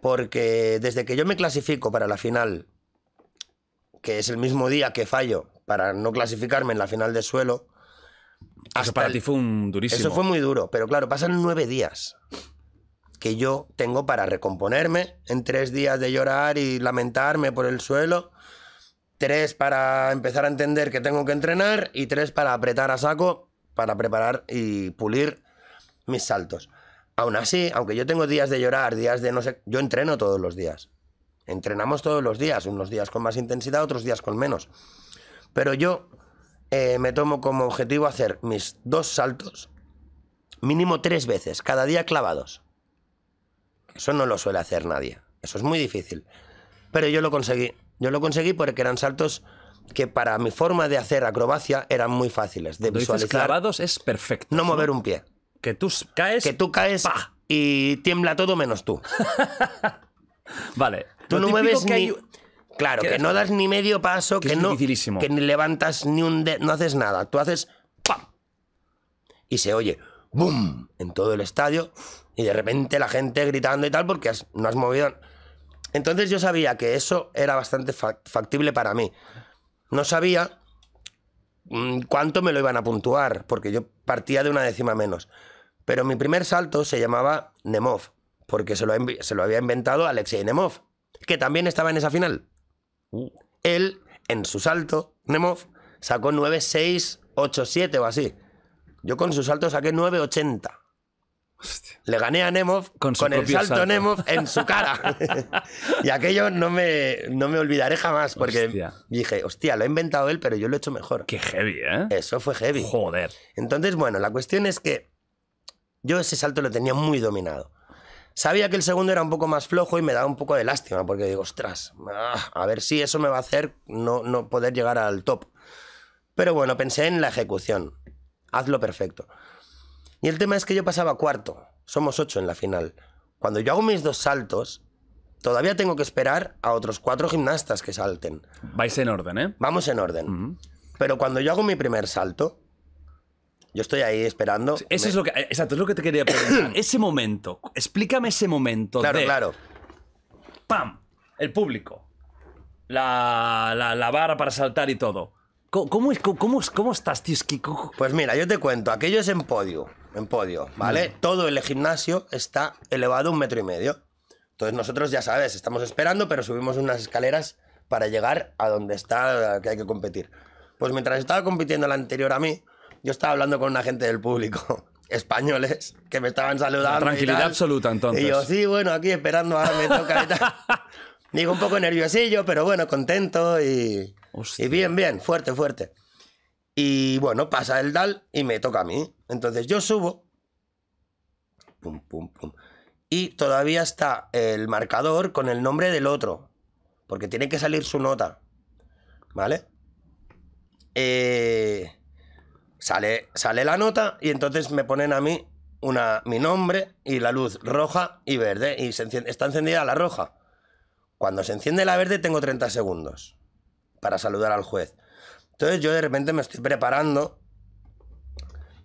S2: Porque desde que yo me clasifico para la final que es el mismo día que fallo para no clasificarme en la final de suelo. eso para ti fue
S1: un durísimo. Eso fue
S2: muy duro, pero claro, pasan nueve días que yo tengo para recomponerme en tres días de llorar y lamentarme por el suelo, tres para empezar a entender que tengo que entrenar y tres para apretar a saco para preparar y pulir mis saltos. Aún así, aunque yo tengo días de llorar, días de no sé, yo entreno todos los días. Entrenamos todos los días, unos días con más intensidad, otros días con menos. Pero yo eh, me tomo como objetivo hacer mis dos saltos mínimo tres veces, cada día clavados. Eso no lo suele hacer nadie. Eso es muy difícil. Pero yo lo conseguí. Yo lo conseguí porque eran saltos que para mi forma de hacer acrobacia eran muy fáciles. De Cuando visualizar. clavados es perfecto. No mover un pie. Que tú caes. Que tú caes. Y tiembla todo menos tú. [laughs] vale. Tú no mueves ni... Claro, que, no das ni medio paso, que, no... Que ni levantas ni un... dedo, No haces nada. Tú haces... ¡Pam! Y se oye... ¡Bum! En todo el estadio. Y de repente la gente gritando y tal porque no has movido... Entonces yo sabía que eso era bastante factible para mí. No sabía mm, cuánto me lo iban a puntuar, porque yo partía de una décima menos. Pero mi primer salto se llamaba Nemov, porque se lo, se lo había inventado Alexei Nemov, que también estaba en esa final. Uh. Él, en su salto, Nemov, sacó 9-6, 8-7 o así. Yo con su salto saqué 9-80. Le gané a Nemov con, el salto, Nemov en su cara. [laughs] [laughs] y aquello no me, no me olvidaré jamás, porque dije, hostia, lo ha inventado él, pero yo lo he hecho mejor. Qué heavy, ¿eh? Eso fue heavy. Joder. Entonces, bueno, la cuestión es que yo ese salto lo tenía muy dominado. Sabía que el segundo era un poco más flojo y me daba un poco de lástima, porque digo, ostras, ah, a ver si eso me va a hacer no, no poder llegar al top. Pero bueno, pensé en la ejecución. Hazlo perfecto. Y el tema es que yo pasaba cuarto. Somos ocho en la final. Cuando yo hago mis dos saltos, todavía tengo que esperar a otros cuatro gimnastas que salten. Vais en orden, ¿eh? Vamos en orden. Pero cuando yo hago mi primer salto, yo estoy ahí esperando. eso es lo que, eh, exacto, es lo que te quería
S1: preguntar. [clears throat] ese momento, explícame ese momento. Claro, claro. ¡Pam! El público. La, la, vara para saltar y todo. ¿Cómo, cómo,
S2: cómo estás, tío? Pues mira, yo te cuento. Aquello es en podio. En podio, ¿vale? Mm. Todo el gimnasio está elevado un metro y medio. Entonces nosotros, ya sabes, estamos esperando, pero subimos unas escaleras para llegar a donde está, que hay que competir. Pues mientras estaba compitiendo la anterior a mí, yo estaba hablando con una gente del público [laughs] españoles que me estaban saludando. tranquilidad absoluta entonces. Y yo, sí, bueno, aquí esperando, ahora me toca [laughs] Digo, un poco nerviosillo, pero bueno, contento y, y, bien, bien, fuerte, fuerte. Y bueno, pasa el DAL y me toca a mí. Entonces yo subo. Pum, pum, pum. Y todavía está el marcador con el nombre del otro. Porque tiene que salir su nota. ¿Vale? Eh, Sale, sale la nota y entonces me ponen a mí una, mi nombre y la luz roja y verde. Y está encendida la roja. Cuando se enciende la verde tengo 30 segundos para saludar al juez. Entonces yo de repente me estoy preparando,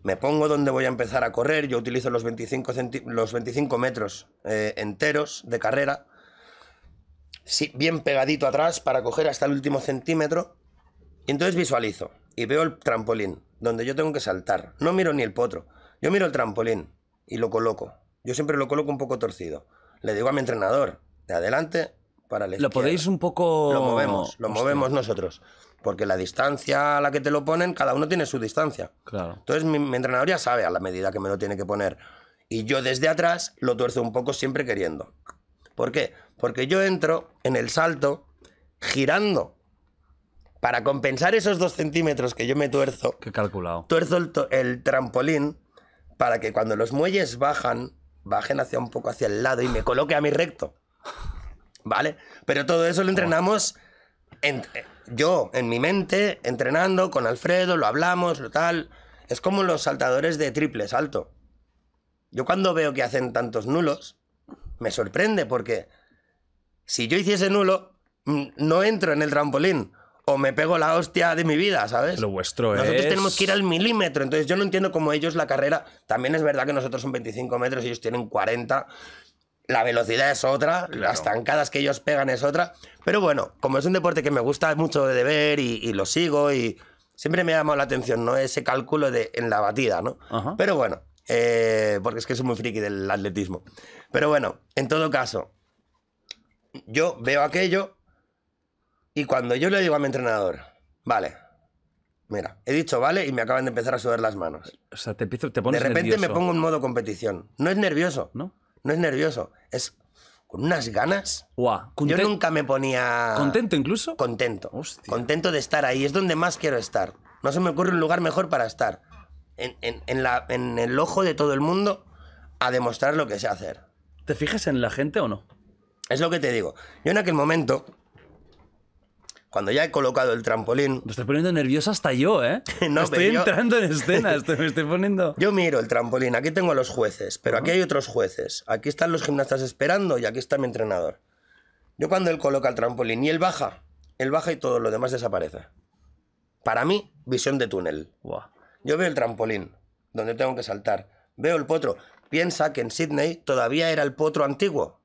S2: me pongo donde voy a empezar a correr, yo utilizo los 25, los 25 metros eh, enteros de carrera, sí, bien pegadito atrás para coger hasta el último centímetro. Y entonces visualizo y veo el trampolín donde yo tengo que saltar. No miro ni el potro. Yo miro el trampolín y lo coloco. Yo siempre lo coloco un poco torcido. Le digo a mi entrenador, de adelante para la Lo podéis un poco... Lo movemos, lo movemos nosotros. Porque la distancia a la que te lo ponen, cada uno tiene su distancia. Claro. Entonces mi, mi entrenador ya sabe a la medida que me lo tiene que poner. Y yo desde atrás lo tuerzo un poco siempre queriendo. ¿Por qué? Porque yo entro en el salto girando para compensar esos dos centímetros que yo me tuerzo, que calculado. tuerzo el, trampolín para que cuando los muelles bajan, bajen hacia un poco hacia el lado y me coloque a mi recto. ¿Vale? Pero todo eso lo entrenamos yo, en mi mente, entrenando con Alfredo, lo hablamos, lo tal. Es como los saltadores de triple salto. Yo cuando veo que hacen tantos nulos, me sorprende porque si yo hiciese nulo, mm, no entro en el trampolín o me pego la hostia de mi vida, ¿sabes? Lo vuestro Nosotros tenemos que ir al milímetro, entonces yo no entiendo cómo ellos la carrera... También es verdad que nosotros son 25 metros y ellos tienen 40... La velocidad es otra, las tancadas que ellos pegan es otra. Pero bueno, como es un deporte que me gusta mucho de ver y, lo sigo y siempre me ha llamado la atención, ¿no? Ese cálculo de, en la batida, ¿no? Pero bueno, eh, porque es que soy muy friki del atletismo. Pero bueno, en todo caso, yo veo aquello y cuando yo le digo a mi entrenador, vale, mira, he dicho vale y me acaban de empezar a sudar las manos. O sea, te, empiezo, te pones De repente me pongo en modo competición. No es nervioso. ¿No? No es nervioso. Es con unas ganas. yo nunca me ponía... ¿Contento incluso? Contento. Contento de estar ahí. Es donde más quiero estar. No se me ocurre un lugar mejor para estar. En, en el ojo de todo el mundo a demostrar lo que sé hacer. ¿Te fijas en la gente o no? Es lo que te digo. Yo en aquel momento cuando ya he colocado el trampolín. Me estoy poniendo nervioso hasta yo, ¿eh? [laughs] no, estoy entrando en escena, [laughs] estoy, me estoy poniendo. Yo miro el trampolín, aquí tengo a los jueces, pero aquí hay otros jueces. Aquí están los gimnastas esperando y aquí está mi entrenador. Yo cuando él coloca el trampolín y él baja, él baja y todo lo demás desaparece. Para mí, visión de túnel. Yo veo el trampolín, donde tengo que saltar. Veo el potro. Piensa que en Sydney todavía era el potro antiguo,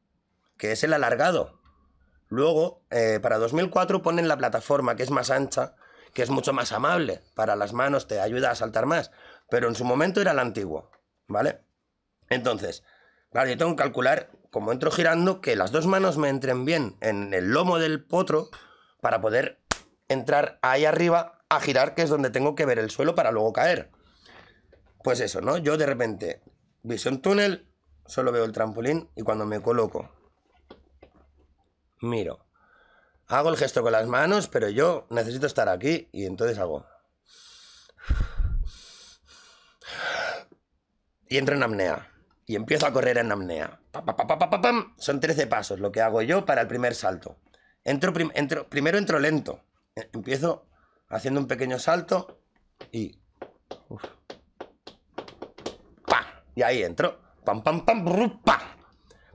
S2: que es el alargado Luego, eh, para 2004 ponen la plataforma que es más ancha, que es mucho más amable para las manos, te ayuda a saltar más, pero en su momento era la antigua, ¿vale? Entonces, claro, yo tengo que calcular, como entro girando, que las dos manos me entren bien en el lomo del potro para poder entrar ahí arriba a girar, que es donde tengo que ver el suelo para luego caer. Pues eso, ¿no? Yo de repente, visión túnel, solo veo el trampolín y cuando me coloco miro. Hago el gesto con las manos, pero yo necesito estar aquí y entonces hago. Y entro en apnea. Y empiezo a correr en apnea. Son 13 pasos lo que hago yo para el primer salto. Entro, primero entro lento. E, empiezo haciendo un pequeño salto y. Uf. ¡Pa! Y ahí entro. ¡Pam, pam, pam! ¡Pa!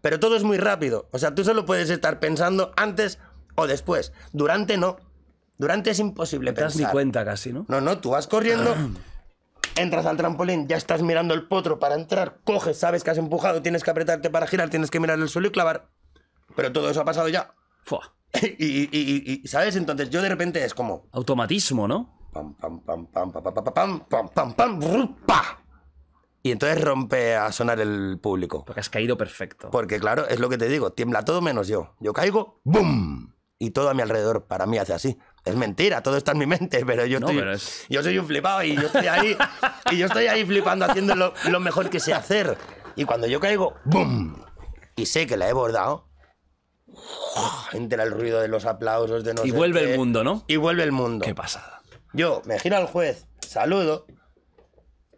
S2: Pero todo es muy rápido. O sea, tú solo puedes estar pensando antes o después. Durante no. Durante es imposible no te das ni cuenta casi, ¿no? No, no, tú vas corriendo, [clears throat] entras al trampolín, ya estás mirando el potro para entrar, coges, sabes que has empujado, tienes que apretarte para girar, tienes que mirar el suelo y clavar. Pero todo eso ha pasado ya. Fua. [laughs] y, ¿sabes? Entonces yo de repente es como... Automatismo, ¿no? Pam, pam, pam, pam, pam, pam, pam, pam, pam, pam, pam, pam, y entonces rompe a sonar el público. Porque has caído perfecto. Porque claro, es lo que te digo, tiembla todo menos yo. Yo caigo, ¡boom! Y todo a mi alrededor para mí hace así. Es mentira, todo está en mi mente, pero yo, no, yo soy un flipado y yo estoy ahí, y yo estoy ahí flipando haciendo lo, mejor que sé hacer. Y cuando yo caigo, ¡boom! Y sé que la he bordado, entra el ruido de los aplausos de no Y vuelve
S1: el mundo, ¿no? Y vuelve el mundo. Qué pasada.
S2: Yo me giro al juez, saludo,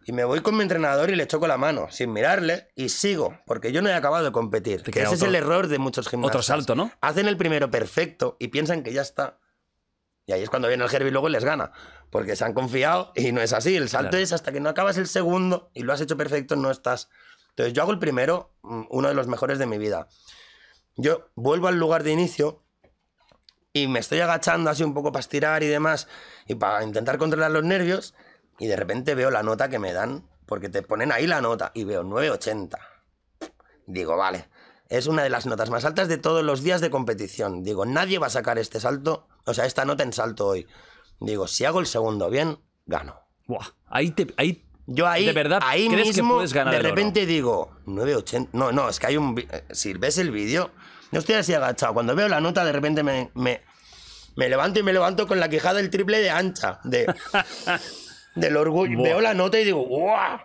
S2: y me voy con mi entrenador y le choco la mano, sin mirarle, y sigo, porque yo no he acabado de competir. ese es el error de muchos gimnastas. Otro salto, ¿no? Hacen el primero perfecto y piensan que ya está. Y ahí es cuando viene el Herbie y luego les gana, porque se han confiado y no es así. El salto es hasta que no acabas el segundo y lo has hecho perfecto, no estás. Entonces yo hago el primero, mm, uno de los mejores de mi vida. Yo vuelvo al lugar de inicio y me estoy agachando así un poco para estirar y demás, y para intentar controlar los nervios, y de repente veo la nota que me dan, porque te ponen ahí la nota, y veo 980. Digo, vale, es una de las notas más altas de todos los días de competición. Digo, nadie va a sacar este salto, o sea, esta nota en salto hoy. Digo, si hago el segundo bien, gano. ahí yo ahí, de verdad, ahí mismo, que de repente digo, 9.80. No, no, es que hay un. Eh, si ves el vídeo, no estoy así agachado. Cuando veo la nota, de repente me, me, levanto y me levanto con la quejada del triple de ancha. De. [laughs] del orgullo. Veo la nota y digo, ¡guau!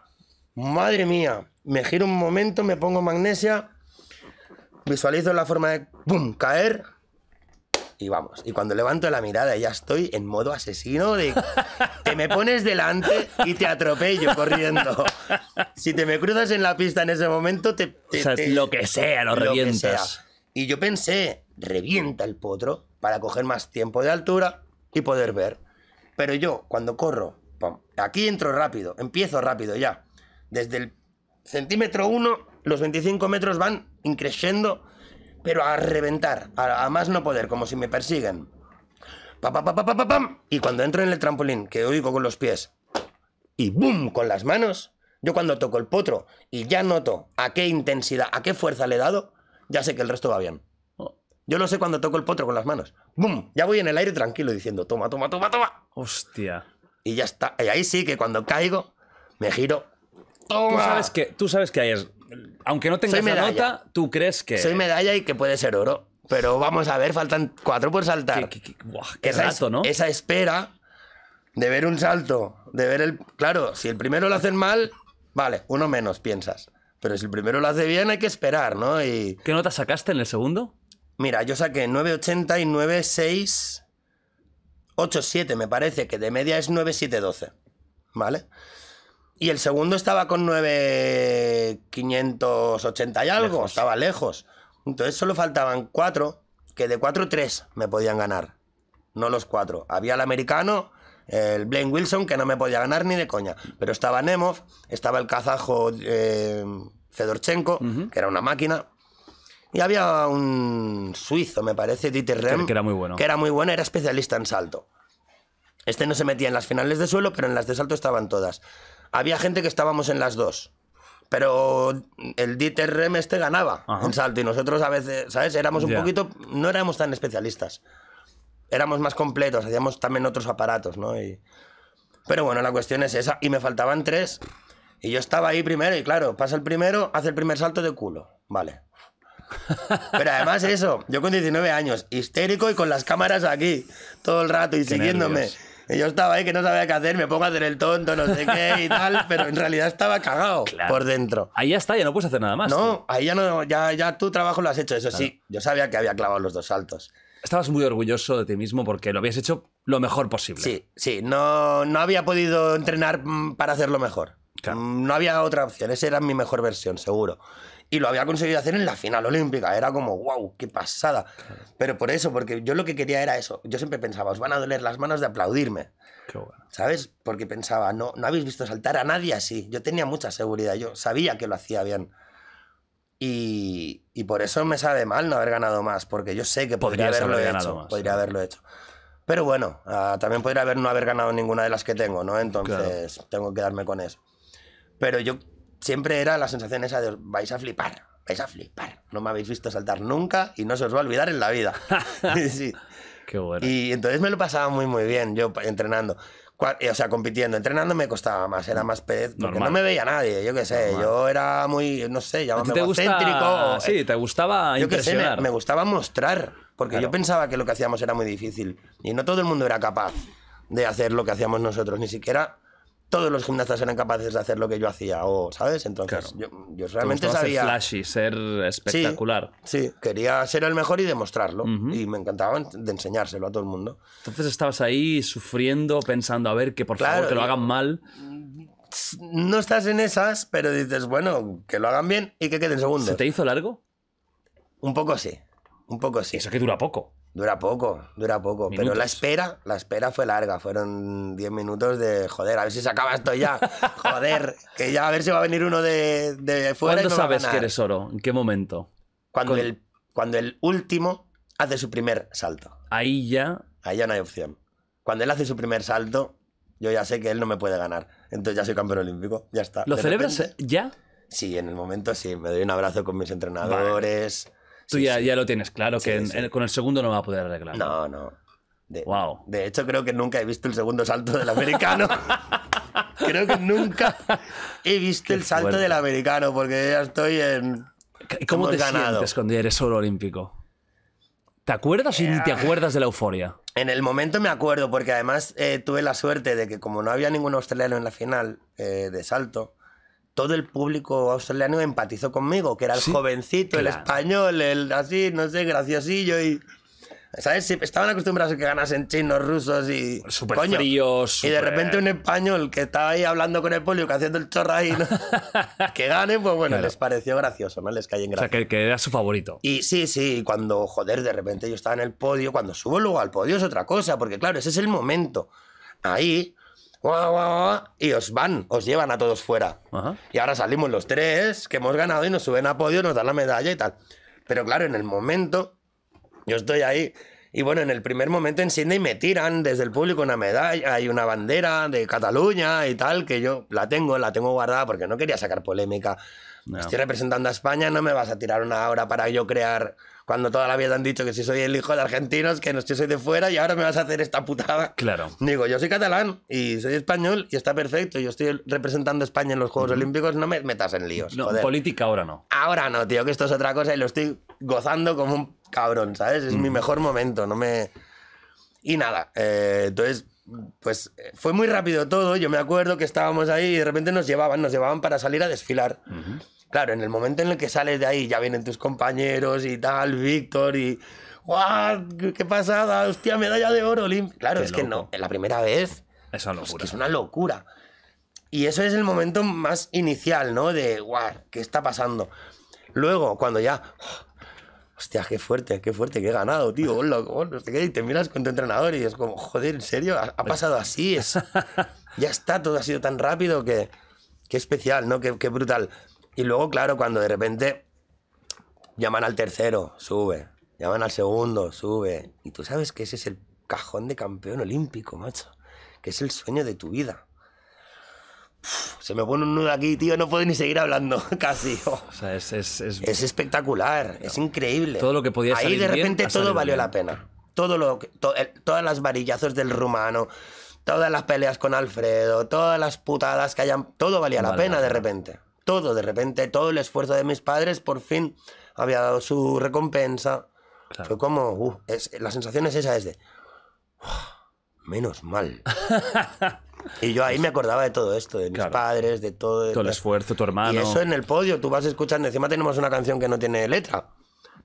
S2: Madre mía. Me giro un momento, me pongo magnesia, visualizo la forma de ¡pum! caer y vamos. Y cuando levanto la mirada ya estoy en modo asesino de [laughs] te me pones delante y te atropello corriendo. Si te me cruzas en la pista en ese momento, te... lo que sea, lo, revientas. Y yo pensé, revienta el potro para coger más tiempo de altura y poder ver. Pero yo, cuando corro Aquí entro rápido, empiezo rápido ya. Desde el centímetro 1, los 25 metros van increciendo, pero a reventar, a, más no poder, como si me persiguen. Pam pam. Y cuando entro en el trampolín, que oigo con los pies, y ¡boom! con las manos, yo cuando toco el potro y ya noto a qué intensidad, a qué fuerza le he dado, ya sé que el resto va bien. Yo lo sé cuando toco el potro con las manos. ¡Bum! Ya voy en el aire tranquilo diciendo, toma, toma, toma, toma. Hostia y ya está. ahí sí que cuando caigo, me giro. Tú sabes que, tú sabes que ahí Aunque no tengas la
S1: tú crees que. Soy
S2: medalla y que puede ser oro. Pero vamos a ver, faltan cuatro por saltar. Qué, esa, ¿no? esa espera de ver un salto, de ver el. Claro, si el primero lo hacen mal, vale, uno menos piensas. Pero si el primero lo hace bien, hay que esperar, ¿no? Y... ¿Qué nota sacaste en el segundo? Mira, yo saqué 9.80 y 9.6 8-7 me parece, que de media es 9-7-12, 12 ¿Vale? Y el segundo estaba con 580 y algo, estaba lejos. Entonces solo faltaban 4, que de 4, 3 me podían ganar. No los 4. Había el americano, el Blaine Wilson, que no me podía ganar ni de coña. Pero estaba Nemov, estaba el kazajo eh, Fedorchenko, que era una máquina. Y había un suizo, me parece, Dieter Rem, que era muy bueno. Que era muy bueno, era especialista en salto. Este no se metía en las finales de suelo, pero en las de salto estaban todas. Había gente que estábamos en las dos. Pero el Dieter Rem este ganaba en salto y nosotros a veces, ¿sabes? Éramos un poquito, no éramos tan especialistas. Éramos más completos, hacíamos también otros aparatos, ¿no? Y... Pero bueno, la cuestión es esa. Y me faltaban tres. Y yo estaba ahí primero y claro, pasa el primero, hace el primer salto de culo. Vale, pero además eso, yo con 19 años, histérico y con las cámaras aquí, todo el rato y siguiéndome. yo estaba ahí que no sabía qué hacer, me pongo a hacer el tonto, no sé qué y tal, [laughs] pero en realidad estaba cagado por dentro. Ahí ya está, ya no puedes hacer nada más. No, ahí ya no, ya, ya tu trabajo lo has hecho, eso sí. Yo sabía que había clavado los dos saltos. Estabas muy orgulloso de ti mismo porque lo habías hecho lo mejor posible. Sí, sí, no, no había podido entrenar mm, para hacerlo mejor. Mm, no había otra opción, esa era mi mejor versión, seguro y lo había conseguido hacer en la final olímpica. Era como, wow, qué pasada. Pero por eso, porque yo lo que quería era eso. Yo siempre pensaba, os van a doler las manos de aplaudirme. Qué ¿Sabes? Porque pensaba, no, no habéis visto saltar a nadie así. Yo tenía mucha seguridad, yo sabía que lo hacía bien. Y, y por eso me sabe mal no haber ganado más, porque yo sé que podría, haberlo hecho. podría haberlo hecho. Pero bueno, ah, también podría haber no haber ganado ninguna de las que tengo, ¿no? Entonces tengo que darme con eso. Pero yo siempre era la sensación esa de vais a flipar, vais a flipar. No me habéis visto saltar nunca y no se os va a olvidar en la vida. [laughs] [laughs] Qué bueno. Y entonces me lo pasaba muy, muy bien yo entrenando. Eh, o sea, compitiendo. Entrenando me costaba más, era más pez, porque no me veía nadie, yo qué sé. Yo era muy, no sé, llámame te eh, Sí, te gustaba yo sé, me, gustaba mostrar, porque yo pensaba que lo que hacíamos era muy difícil. Y no todo el mundo era capaz de hacer lo que hacíamos nosotros, ni siquiera todos los gimnastas eran capaces de hacer lo que yo hacía, o, ¿sabes? Entonces, yo, realmente sabía... Ser flashy, ser espectacular. Sí, quería ser el mejor y demostrarlo. Y me encantaba enseñárselo a todo el mundo.
S1: Entonces estabas ahí sufriendo, pensando, a ver, que por favor que lo hagan
S2: mal. Mm, no estás en esas, pero dices, bueno, que lo hagan bien y que queden segundos. ¿Se te hizo largo? Un poco sí. Un poco sí. Eso que dura poco. Dura poco, dura poco. Pero la espera, la espera fue larga. Fueron 10 minutos de joder, a ver si se acaba esto ya. [laughs] joder, que ya a ver si va a venir uno de, de fuera. ¿Cuándo sabes que eres oro? ¿En qué momento? Cuando, el, cuando el último hace su primer salto. Ahí ya. Ahí ya no hay opción. Cuando él hace su primer salto, yo ya sé que él no me puede ganar. Entonces ya soy campeón olímpico, ya está. ¿Lo celebras eh? ya? Sí, en el momento sí. Me doy un abrazo con mis entrenadores. Tú ya, ya, lo tienes claro, que con el segundo no va a poder arreglar. No, no. De, wow. de hecho, creo que nunca he visto el segundo salto del americano. [laughs] creo que nunca he visto el salto del americano, porque ya estoy en. ¿Cómo te ganado? sientes cuando
S1: eres oro olímpico? ¿Te acuerdas y ni te eh, ah. acuerdas de la euforia?
S2: En el momento me acuerdo, porque además eh, tuve la suerte de que, como no había ningún australiano en la final eh, de salto, todo el público australiano empatizó conmigo, que era el jovencito, el español, el así, no sé, graciosillo y... ¿Sabes? estaban acostumbrados a que ganasen chinos, rusos y. Super fríos. Y de repente un español que estaba ahí hablando con el polio, que haciendo el chorra ahí, ¿no? [laughs] que gane, pues bueno, les pareció gracioso, ¿no? Les cae en gracia. O sea, que, que, era su favorito. Y sí, sí, cuando, joder, de repente yo estaba en el podio, cuando subo luego al podio es otra cosa, porque claro, ese es el momento. Ahí y os van, os llevan a todos fuera. Y ahora salimos los tres que hemos ganado y nos suben a podio, nos dan la medalla y tal. Pero claro, en el momento, yo estoy ahí. Y bueno, en el primer momento enciende y me tiran desde el público una medalla y una bandera de Cataluña y tal, que yo la tengo, la tengo guardada porque no quería sacar polémica. Estoy representando a España, no me vas a tirar una hora para yo crear cuando toda la vida te han dicho que si soy el hijo de argentinos, que no, estoy soy de fuera y ahora me vas a hacer esta putada. Claro. Digo, yo soy catalán y soy español y está perfecto. Yo estoy representando a España en los Juegos Olímpicos, no me metas en líos. No, joder. política ahora no. Ahora no, tío, que esto es otra cosa y lo estoy gozando como un cabrón, ¿sabes? Es mi mejor momento, no me... Y nada, eh, entonces pues fue muy rápido todo. Yo me acuerdo que estábamos ahí y de repente nos llevaban, nos llevaban para salir a desfilar. Ajá. Claro, en el momento en el que sales de ahí, ya vienen tus compañeros y tal, Víctor y. ¡Guau! ¡Qué pasada! ¡Hostia, medalla de oro! lim. claro, es que no. En la primera vez. Es una locura. Es, una locura. Y eso es el momento más inicial, ¿no? De, ¡guau! ¿Qué está pasando? Luego, cuando ya. Oh, hostia, qué fuerte, qué fuerte, qué he ganado, tío. Hola, hola, y te miras con tu entrenador y es como, joder, ¿en serio? ¿Ha, pasado así? Es, ya está, todo ha sido tan rápido que, qué especial, ¿no? Qué, qué brutal. Y luego, claro, cuando de repente llaman al tercero, sube. Llaman al segundo, sube. Y tú sabes que ese es el cajón de campeón olímpico, macho. Que es el sueño de tu vida. se me pone un nudo aquí, tío, no puedo ni seguir hablando, [laughs] casi. Oh. es, espectacular, es increíble. Todo lo que podía Ahí de repente todo valió la pena. Todo lo, todas las varillazos del rumano, todas las peleas con Alfredo, todas las putadas que hayan. Todo valía la pena de repente todo, de repente todo el esfuerzo de mis padres por fin había dado su recompensa. Fue como, la sensación es esa, es de, menos mal. [laughs] y yo ahí me acordaba de todo esto, de mis padres, de todo. todo el esfuerzo,
S1: tu hermano. Y eso en
S2: el podio, tú vas escuchando, encima tenemos una canción que no tiene letra.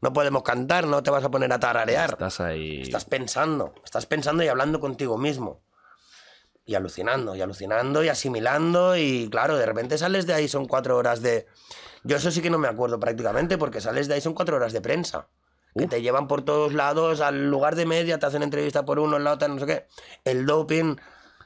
S2: No podemos cantar, no te vas a poner a tararear. Estás ahí. Estás pensando, estás pensando y hablando contigo mismo y alucinando, y alucinando, y asimilando, y claro, de repente sales de ahí, son cuatro horas de... Yo eso sí que no me acuerdo prácticamente, porque sales de ahí, son cuatro horas de prensa. Que te llevan por todos lados, al lugar de media, te hacen entrevista por uno, en la otra, no sé qué. El doping...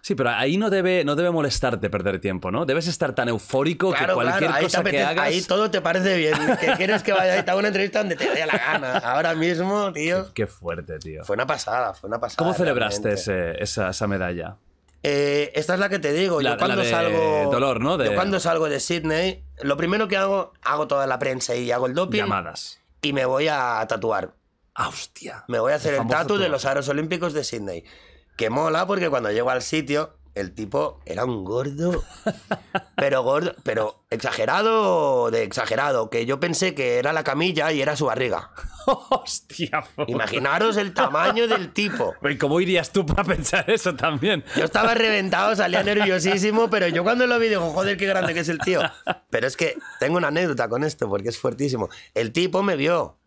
S2: Sí, pero ahí no debe, no debe
S1: molestarte perder tiempo, ¿no? Debes estar tan eufórico que cualquier claro, cosa que Ahí
S2: todo te parece bien. Que quieres que vaya a una entrevista donde te dé la
S1: gana. Ahora mismo, tío. Qué, fuerte, tío. Fue una pasada,
S2: fue una pasada. ¿Cómo celebraste
S1: esa, esa medalla?
S2: Eh, esta es la que te digo. yo cuando salgo. Dolor, De... cuando salgo de Sydney, lo primero que hago, hago toda la prensa y hago el doping. Llamadas. Y me voy a tatuar. Ah, hostia. Me voy a hacer el, tatu de los aros olímpicos de Sydney. Que mola porque cuando llego al sitio el tipo era un gordo, pero gordo, pero exagerado de exagerado, que yo pensé que era la camilla y era su barriga. Hostia, Imaginaros el tamaño del tipo.
S1: ¿Y cómo irías tú para pensar eso también? Yo estaba reventado, salía nerviosísimo, pero yo
S2: cuando lo vi digo, joder, qué grande que es el tío. Pero es que tengo una anécdota con esto porque es fuertísimo. El tipo me vio.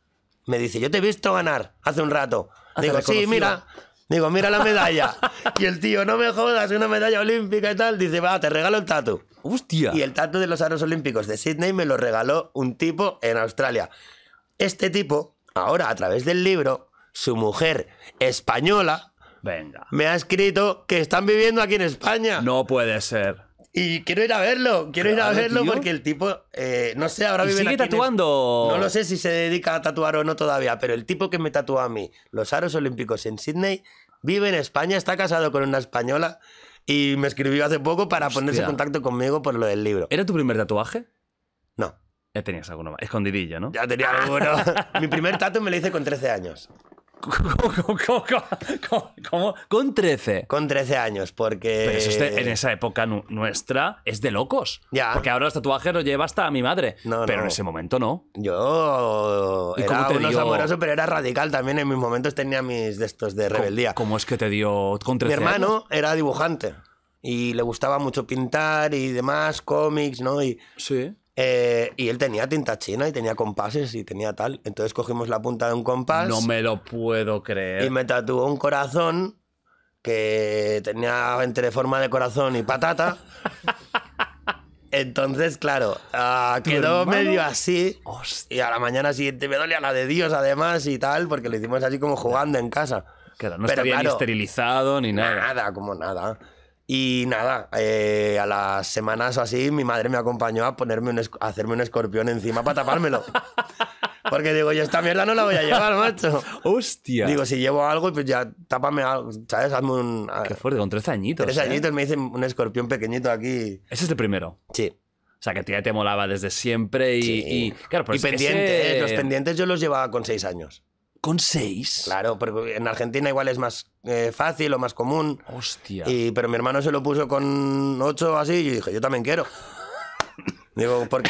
S2: Me dice, yo te he visto ganar hace un rato. Digo, sí, mira, Digo, mira la medalla. [laughs] y el tío, no me jodas, una medalla olímpica y tal. Dice, va, te regalo el tatu. Hostia. Y el tatu de los aros olímpicos de Sydney me lo regaló un tipo en Australia. Este tipo, ahora a través del libro, su mujer española, Venga. me ha escrito que están viviendo aquí en España. No puede ser. Y quiero ir a verlo, quiero ir a verlo porque el tipo, eh, no sé, ahora vive sigue tatuando? No lo sé si se dedica a tatuar o no todavía, pero el tipo que me tatuó a mí los aros olímpicos en Sydney vive en España, está casado con una española y me escribió hace poco para ponerse en contacto conmigo por lo del libro. ¿Era tu primer tatuaje?
S1: No. Ya tenías alguno más. Escondidilla, ¿no? Ya tenía alguno.
S2: [laughs] Mi primer tatuaje me lo hice con 13 años.
S1: ¿Cómo, con 13. Con 13 años, porque. Pero en esa época nuestra es de locos. Ya. Porque ahora los tatuajes los lleva hasta mi madre. pero en ese momento
S2: no. Yo. ¿Y era pero era radical también. En mis momentos tenía mis de estos de rebeldía.
S1: ¿Cómo, es que te dio con 13 Mi hermano
S2: era dibujante. Y le gustaba mucho pintar y demás, cómics, ¿no? Y. Sí eh, y él tenía tinta china y tenía compases y tenía tal. Entonces cogimos la punta de un compás. No me
S1: lo puedo creer. Y me
S2: tatuó un corazón que tenía entre forma de corazón y patata. [laughs] Entonces, claro, ah, quedó medio así. Hostia. Y a la mañana siguiente me dolía la de Dios, además, y tal, porque lo hicimos así como jugando en casa. no Pero, esterilizado ni nada. Nada, como nada. Y nada, eh, a las semanas o así, mi madre me acompañó a, ponerme un, hacerme un escorpión encima para tapármelo. [laughs] Porque digo, yo esta mierda no la voy a llevar, macho.
S1: Hostia. Digo,
S2: si llevo algo, pues ya tápame algo, ¿sabes? Hazme un. Qué fuerte, con tres añitos. Tres ¿eh? añitos me hice un escorpión pequeñito
S1: aquí. Ese es el primero.
S2: Sí. O sea, que ya te molaba desde
S1: siempre y.
S2: y claro, pues pendientes, los pendientes yo los llevaba con seis años. ¿Con seis? Claro, porque en Argentina igual es más eh, fácil o más común. Hostia. Y, pero mi hermano se lo puso con ocho así y yo dije, yo también quiero. [laughs] Digo, ¿por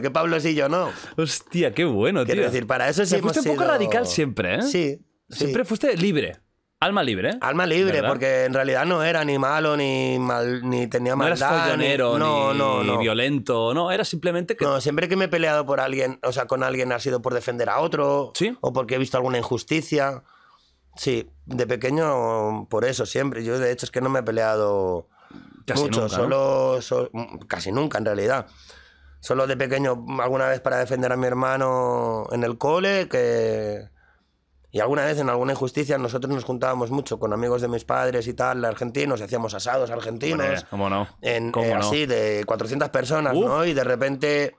S2: qué, Pablo sí y yo no? Hostia, qué bueno, quiero tío. Quiero decir, para eso sí. Hemos un poco radical siempre, ¿eh? Sí. Siempre fuiste libre. Alma libre. Alma libre, porque en realidad no era ni malo, ni, mal, ni tenía maldad. No eras ni, no, ni, no, no.
S1: violento,
S2: no, era simplemente que... No, siempre que me he peleado por alguien, o sea, con alguien ha sido por defender a otro, ¿Sí? o porque he visto alguna injusticia. Sí, de pequeño por eso siempre. Yo de hecho es que no me he peleado
S1: mucho, solo,
S2: casi nunca en realidad. Solo de pequeño alguna vez para defender a mi hermano en el cole, que y alguna vez en alguna injusticia nosotros nos juntábamos mucho con amigos de mis padres y tal, argentinos, y hacíamos asados argentinos. ¿Cómo no? En, eh, Así, de 400 personas, ¿no? Y de repente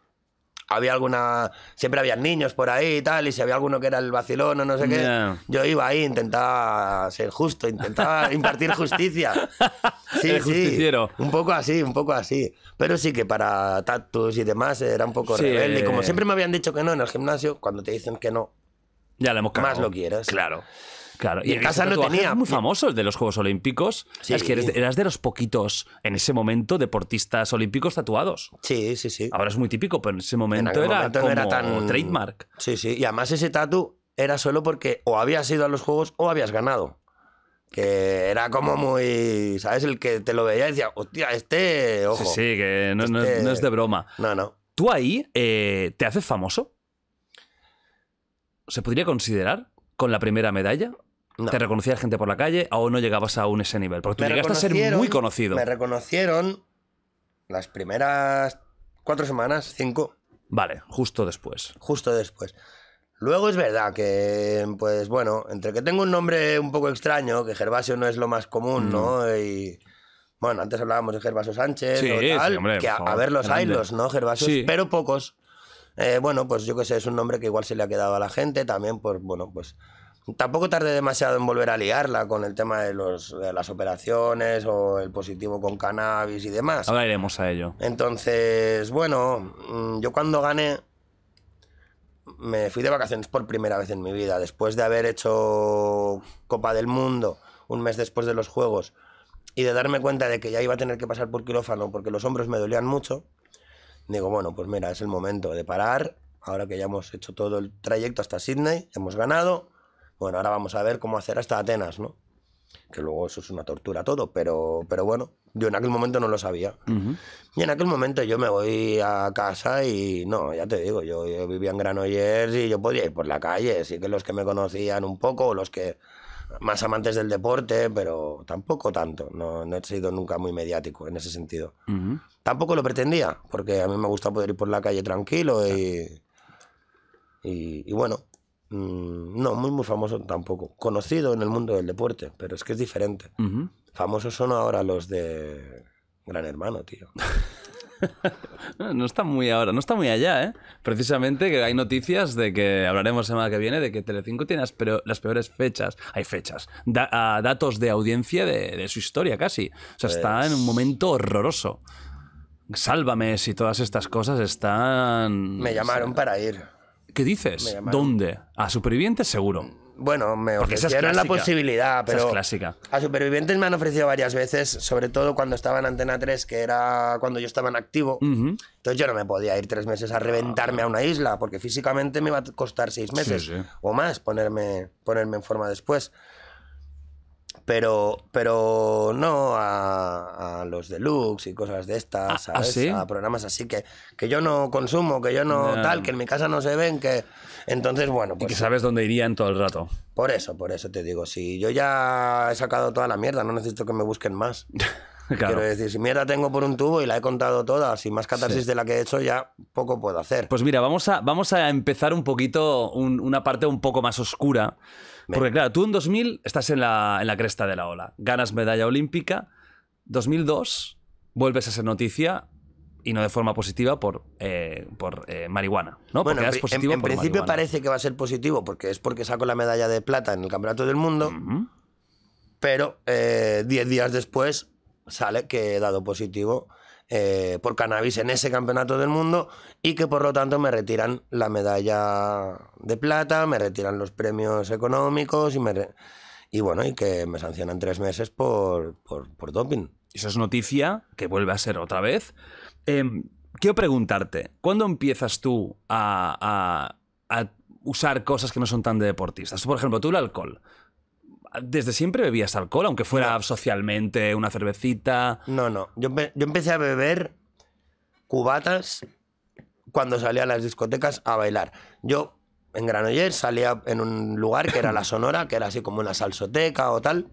S2: había alguna. Siempre había niños por ahí y tal, y si había alguno que era el vacilón o no sé qué, yo iba ahí, intentaba ser justo, intentaba [laughs] impartir justicia. Sí, el justiciero. sí. Un poco así, un poco así. Pero sí que para tatus y demás era un poco rebelde. Y como eh, siempre me habían dicho que no en el gimnasio, cuando te dicen que no, ya Más lo quieras Claro. Claro. Y, en casa no tenía. muy famoso el de los Juegos Olímpicos. Es que eras
S1: de los poquitos en ese momento
S2: deportistas olímpicos tatuados. Sí, sí, sí. Ahora es muy típico, pero en ese momento, era, como trademark. Sí, sí. Y además ese tatu era solo porque o habías ido a los Juegos o habías ganado. Que era como muy. ¿Sabes? El que te lo veía y decía, hostia, este. Ojo. Sí, sí, que este no, es, de broma. No, no.
S1: ¿Tú ahí eh, te haces famoso? ¿se podría considerar con la primera medalla? ¿Te reconocía gente por la calle o no llegabas aún a ese nivel? Porque tú llegaste a ser muy conocido. Me
S2: reconocieron las primeras cuatro semanas, cinco. Vale, justo después. Justo después. Luego es verdad que, pues bueno, entre que tengo un nombre un poco extraño, que Gervasio no es lo más común, ¿no? Mm. Y bueno, antes hablábamos de Gervasio Sánchez o tal, que a, ver los ailos, ¿no? Gervasio, pero pocos. Eh, bueno, pues yo qué sé, es un nombre que igual se le ha quedado a la gente también, pues bueno, pues tampoco tarde demasiado en volver a liarla con el tema de, de las operaciones o el positivo con cannabis y demás. Ahora
S1: iremos a ello.
S2: Entonces, bueno, mm, yo cuando gané me fui de vacaciones por primera vez en mi vida, después de haber hecho Copa del Mundo un mes después de los Juegos y de darme cuenta de que ya iba a tener que pasar por quirófano porque los hombros me dolían mucho Digo, bueno, pues mira, es el momento de parar. Ahora que ya hemos hecho todo el trayecto hasta Sydney, hemos ganado. Bueno, ahora vamos a ver cómo hacer hasta Atenas, ¿no? Que luego eso es una tortura todo, pero, pero bueno, yo en aquel momento no lo sabía. Y en aquel momento yo me voy a casa y no, ya te digo, yo, yo vivía en Granollers y yo podía ir por la calle. Sí que los que me conocían un poco, los que más amantes del deporte, pero tampoco tanto. No, no he sido nunca muy mediático en ese sentido. Tampoco lo pretendía, porque a mí me gusta poder ir por la calle tranquilo y, y, bueno, mm, no, muy, muy famoso tampoco. Conocido en el mundo del deporte, pero es que es diferente. Famosos son ahora los de Gran Hermano, tío. [laughs]
S1: [laughs] no está muy ahora, no está muy allá, ¿eh? Precisamente que hay noticias de que hablaremos semana que viene de que Telecinco tiene las, peores fechas, hay fechas, datos de audiencia de, su historia casi. O sea, está en un pues momento horroroso. Sálvame si todas estas cosas están... Me llamaron para ir. ¿Qué dices? ¿Dónde? A supervivientes seguro.
S2: Bueno, me ofrecieron la posibilidad, pero es clásica. a Supervivientes me han ofrecido varias veces, sobre todo cuando estaba en Antena 3, que era cuando yo estaba en activo.
S3: Entonces
S2: yo no me podía ir tres meses a reventarme a una isla, porque físicamente me iba a costar seis meses o más ponerme, ponerme en forma después. Pero, pero no a, los deluxe y cosas de estas, ah, ¿ah, A programas así que, que yo no consumo, que yo no tal, que en mi casa no se ven, que entonces, bueno, pues. Y que sabes
S1: dónde irían todo el rato.
S2: Por eso, por eso te digo. Si yo ya he sacado toda la mierda, no necesito que me busquen más. [laughs] Claro. Quiero decir, si mierda tengo por un tubo y la he contado toda, y más catarsis de la que he hecho, ya poco puedo hacer.
S1: Pues mira, vamos a, vamos a empezar un poquito, una parte un poco más oscura. Porque claro, tú en 2000 estás en la, en la cresta de la ola. Ganas medalla olímpica. 2002 vuelves a ser noticia y no de forma positiva por, eh, por eh, marihuana. ¿no? Bueno, en, principio parece
S2: que va a ser positivo porque es porque saco la medalla de plata en el Campeonato del Mundo, pero 10 eh, días después sale que he dado positivo por cannabis en ese Campeonato del Mundo y que por lo tanto me retiran la medalla de plata, me retiran los premios económicos y bueno, y que me sancionan tres meses por, por, por doping.
S1: Eso es noticia que vuelve a ser otra vez Em, quiero preguntarte, ¿cuándo empiezas tú a, usar cosas que no son tan de deportistas? Por ejemplo, tú el alcohol. ¿Desde siempre bebías alcohol, aunque fuera socialmente una cervecita? No, no. Yo, empecé a
S2: beber cubatas cuando salía a las discotecas a bailar. Yo en Granollers salía en un lugar que era La [coughs] Sonora, que era así como una salsoteca o tal.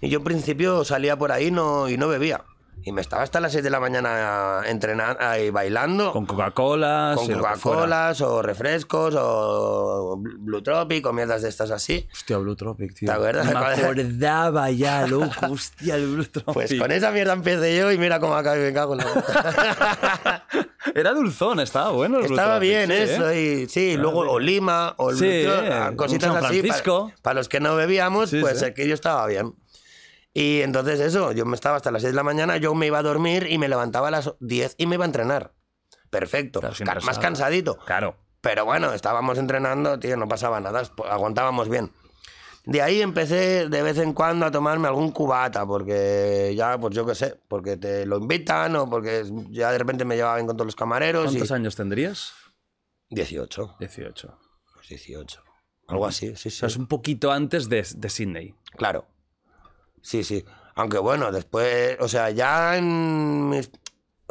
S2: Y yo en principio salía por ahí no, y no bebía. Y me estaba hasta las 6 de la mañana entrenando y bailando. Con coca cola Con coca cola o refrescos o Blue Tropic o mierdas de estas así. Hostia, Blue Tropic, tío. ¿Te acuerdas? Me [laughs] acordaba ya, loco. Hostia, el Blue Tropic. Pues con esa mierda empecé yo y mira cómo acabo me cago [laughs] Era dulzón, estaba bueno. El estaba bien eso. ¿eh? Y, sí, luego o Lima o el Blue cositas así. Para, los que no bebíamos, pues el que yo estaba bien. Y entonces eso, yo me estaba hasta las 6 de la mañana, yo me iba a dormir y me levantaba a las 10 y me iba a entrenar. Perfecto, más cansadito. Claro. Pero bueno, estábamos entrenando, tío, no pasaba nada, pues, aguantábamos bien. De ahí empecé de vez en cuando a tomarme algún cubata, porque ya, pues yo qué sé, porque te lo invitan o porque ya de repente me llevaban con todos los camareros. ¿Cuántos
S1: años tendrías?
S2: 18. 18. Pues 18. Algo así, sí, sí. es un poquito antes de, de Sydney. Claro sí, sí. Aunque bueno, después, o sea, ya en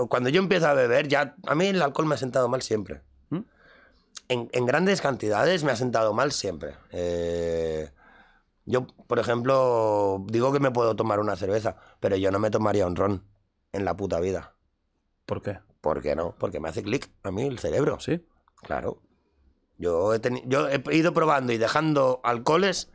S2: cuando yo empiezo a beber, ya a mí el alcohol me ha sentado mal siempre. ¿Mm? En, grandes cantidades me ha sentado mal siempre. Eh, yo, por ejemplo, digo que me puedo tomar una cerveza, pero yo no me tomaría un ron en la puta vida. ¿Por qué? Porque no? Porque me hace clic a mí el cerebro. Sí. Claro. Yo yo he ido probando y dejando alcoholes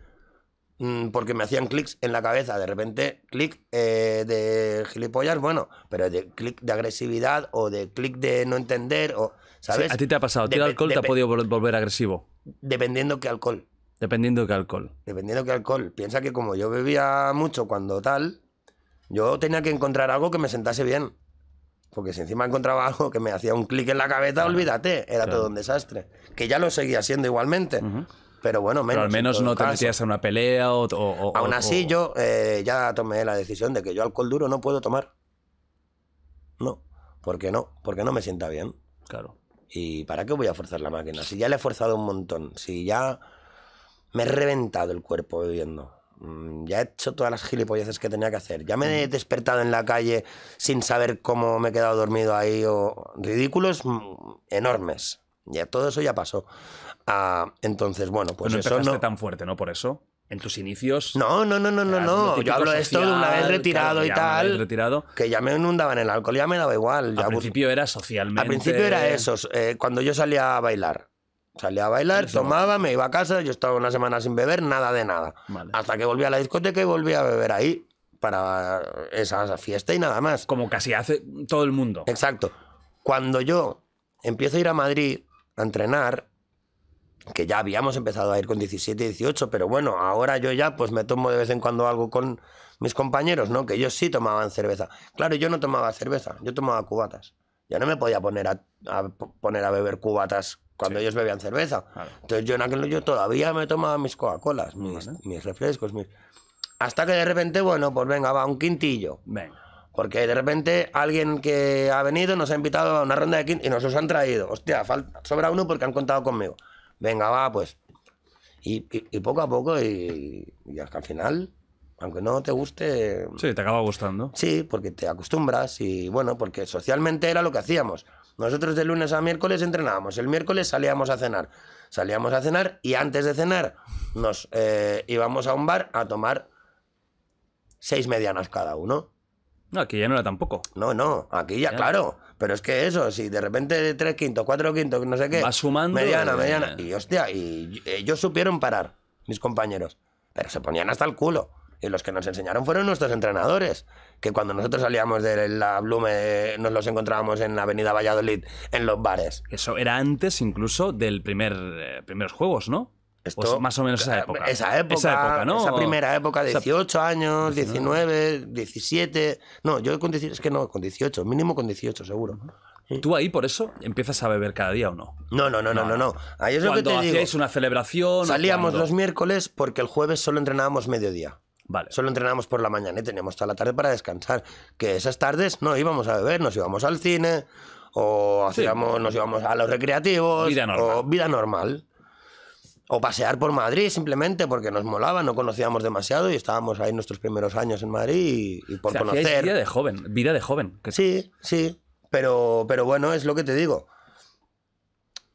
S2: Mm, porque me hacían clics en la cabeza, de repente clic eh, de gilipollas, bueno, pero de clic de agresividad o de clic de no entender, o, ¿sabes? a ti te ha pasado, Tira alcohol te ha podido volver agresivo? Dependiendo qué alcohol. Dependiendo qué alcohol. Dependiendo qué alcohol. Piensa que como yo bebía mucho cuando tal, yo tenía que encontrar algo que me sentase bien. Porque si encima encontraba algo que me hacía un clic en la cabeza, olvídate, era todo un desastre. Que ya lo seguía siendo igualmente pero bueno, al menos no te caso. metías
S1: una pelea o.
S2: o Aún así, yo eh, ya tomé la decisión de que yo alcohol duro no puedo tomar. No. ¿Por qué no? Porque no me sienta bien. Claro. ¿Y para qué voy a forzar la máquina? Si ya le he forzado un montón, si ya me he reventado el cuerpo bebiendo, mm, ya he hecho todas las gilipolleces que tenía que hacer, ya me he mm. despertado en la calle sin saber cómo me he quedado dormido ahí, o ridículos mm, enormes. Ya todo eso ya pasó. Ah, entonces, bueno, pues no eso empezaste no...
S1: tan fuerte, ¿no? Por eso.
S2: En tus inicios. No, no, no, no, no, no. Yo hablo de esto de una vez retirado y tal. Retirado. Que ya me inundaban el alcohol, ya me daba igual. Al principio era socialmente. Al principio era eso. Eh, cuando yo salía a bailar. Salía a bailar, tomaba, me iba a casa, yo estaba una semana sin beber, nada de nada. Hasta que volví a la discoteca y volví a beber ahí para esa fiesta y nada más. Como casi hace todo el mundo. Exacto. Cuando yo empiezo a ir a Madrid a entrenar, que ya habíamos empezado a ir con 17, 18, pero bueno, ahora yo ya pues me tomo de vez en cuando algo con mis compañeros, ¿no? Que ellos sí tomaban cerveza. Claro, yo no tomaba cerveza, yo tomaba cubatas. Ya no me podía poner a, poner a beber cubatas cuando ellos bebían cerveza. Entonces yo en aquel yo todavía me tomaba mis Coca-Colas, mis, refrescos, mis... Hasta que de repente, bueno, pues venga, va, un quintillo. Venga. Porque de repente alguien que ha venido nos ha invitado a una ronda de quintillo y nos los han traído. Hostia, falta, sobra uno porque han contado conmigo venga, va, pues. Y, poco a poco, y, hasta al final, aunque no te guste. Sí, te acaba gustando. Sí, porque te acostumbras y bueno, porque socialmente era lo que hacíamos. Nosotros de lunes a miércoles entrenábamos, el miércoles salíamos a cenar. Salíamos a cenar y antes de cenar nos eh, íbamos a un bar a tomar seis medianas cada uno. No, aquí ya no era tampoco. No, no, aquí ya claro. Pero es que eso, si de repente tres quintos, cuatro quintos, no sé qué. Va sumando. Mediana, mediana. Y hostia, y ellos supieron parar, mis compañeros. Pero se ponían hasta el culo. Y los que nos enseñaron fueron nuestros entrenadores, que cuando nosotros salíamos de la Blume nos los encontrábamos en la Avenida Valladolid, en los bares. Eso era antes incluso
S1: del primer eh, primeros juegos, ¿no? Pues Esto, más o menos esa eh, época. Esa época, esa ¿no? Esa primera época, 18
S2: años, 19, 17. No, yo con 18, es que no, con 18, mínimo con 18, seguro. ¿Tú ahí por eso empiezas a beber cada día o no? No, no, no, no, no. no. Ahí es lo que te hacíais
S1: una celebración. Salíamos los
S2: miércoles porque el jueves solo entrenábamos mediodía. Vale. Solo entrenábamos por la mañana y teníamos toda la tarde para descansar. Que esas tardes no íbamos a beber, nos íbamos al cine o hacíamos, nos íbamos a los recreativos. Vida normal. vida normal o pasear por Madrid simplemente porque nos molaba, no conocíamos demasiado y estábamos ahí nuestros primeros años en Madrid y, por conocer. Vida de joven, vida de joven. Que... Sí, sí, pero, pero bueno, es lo que te digo.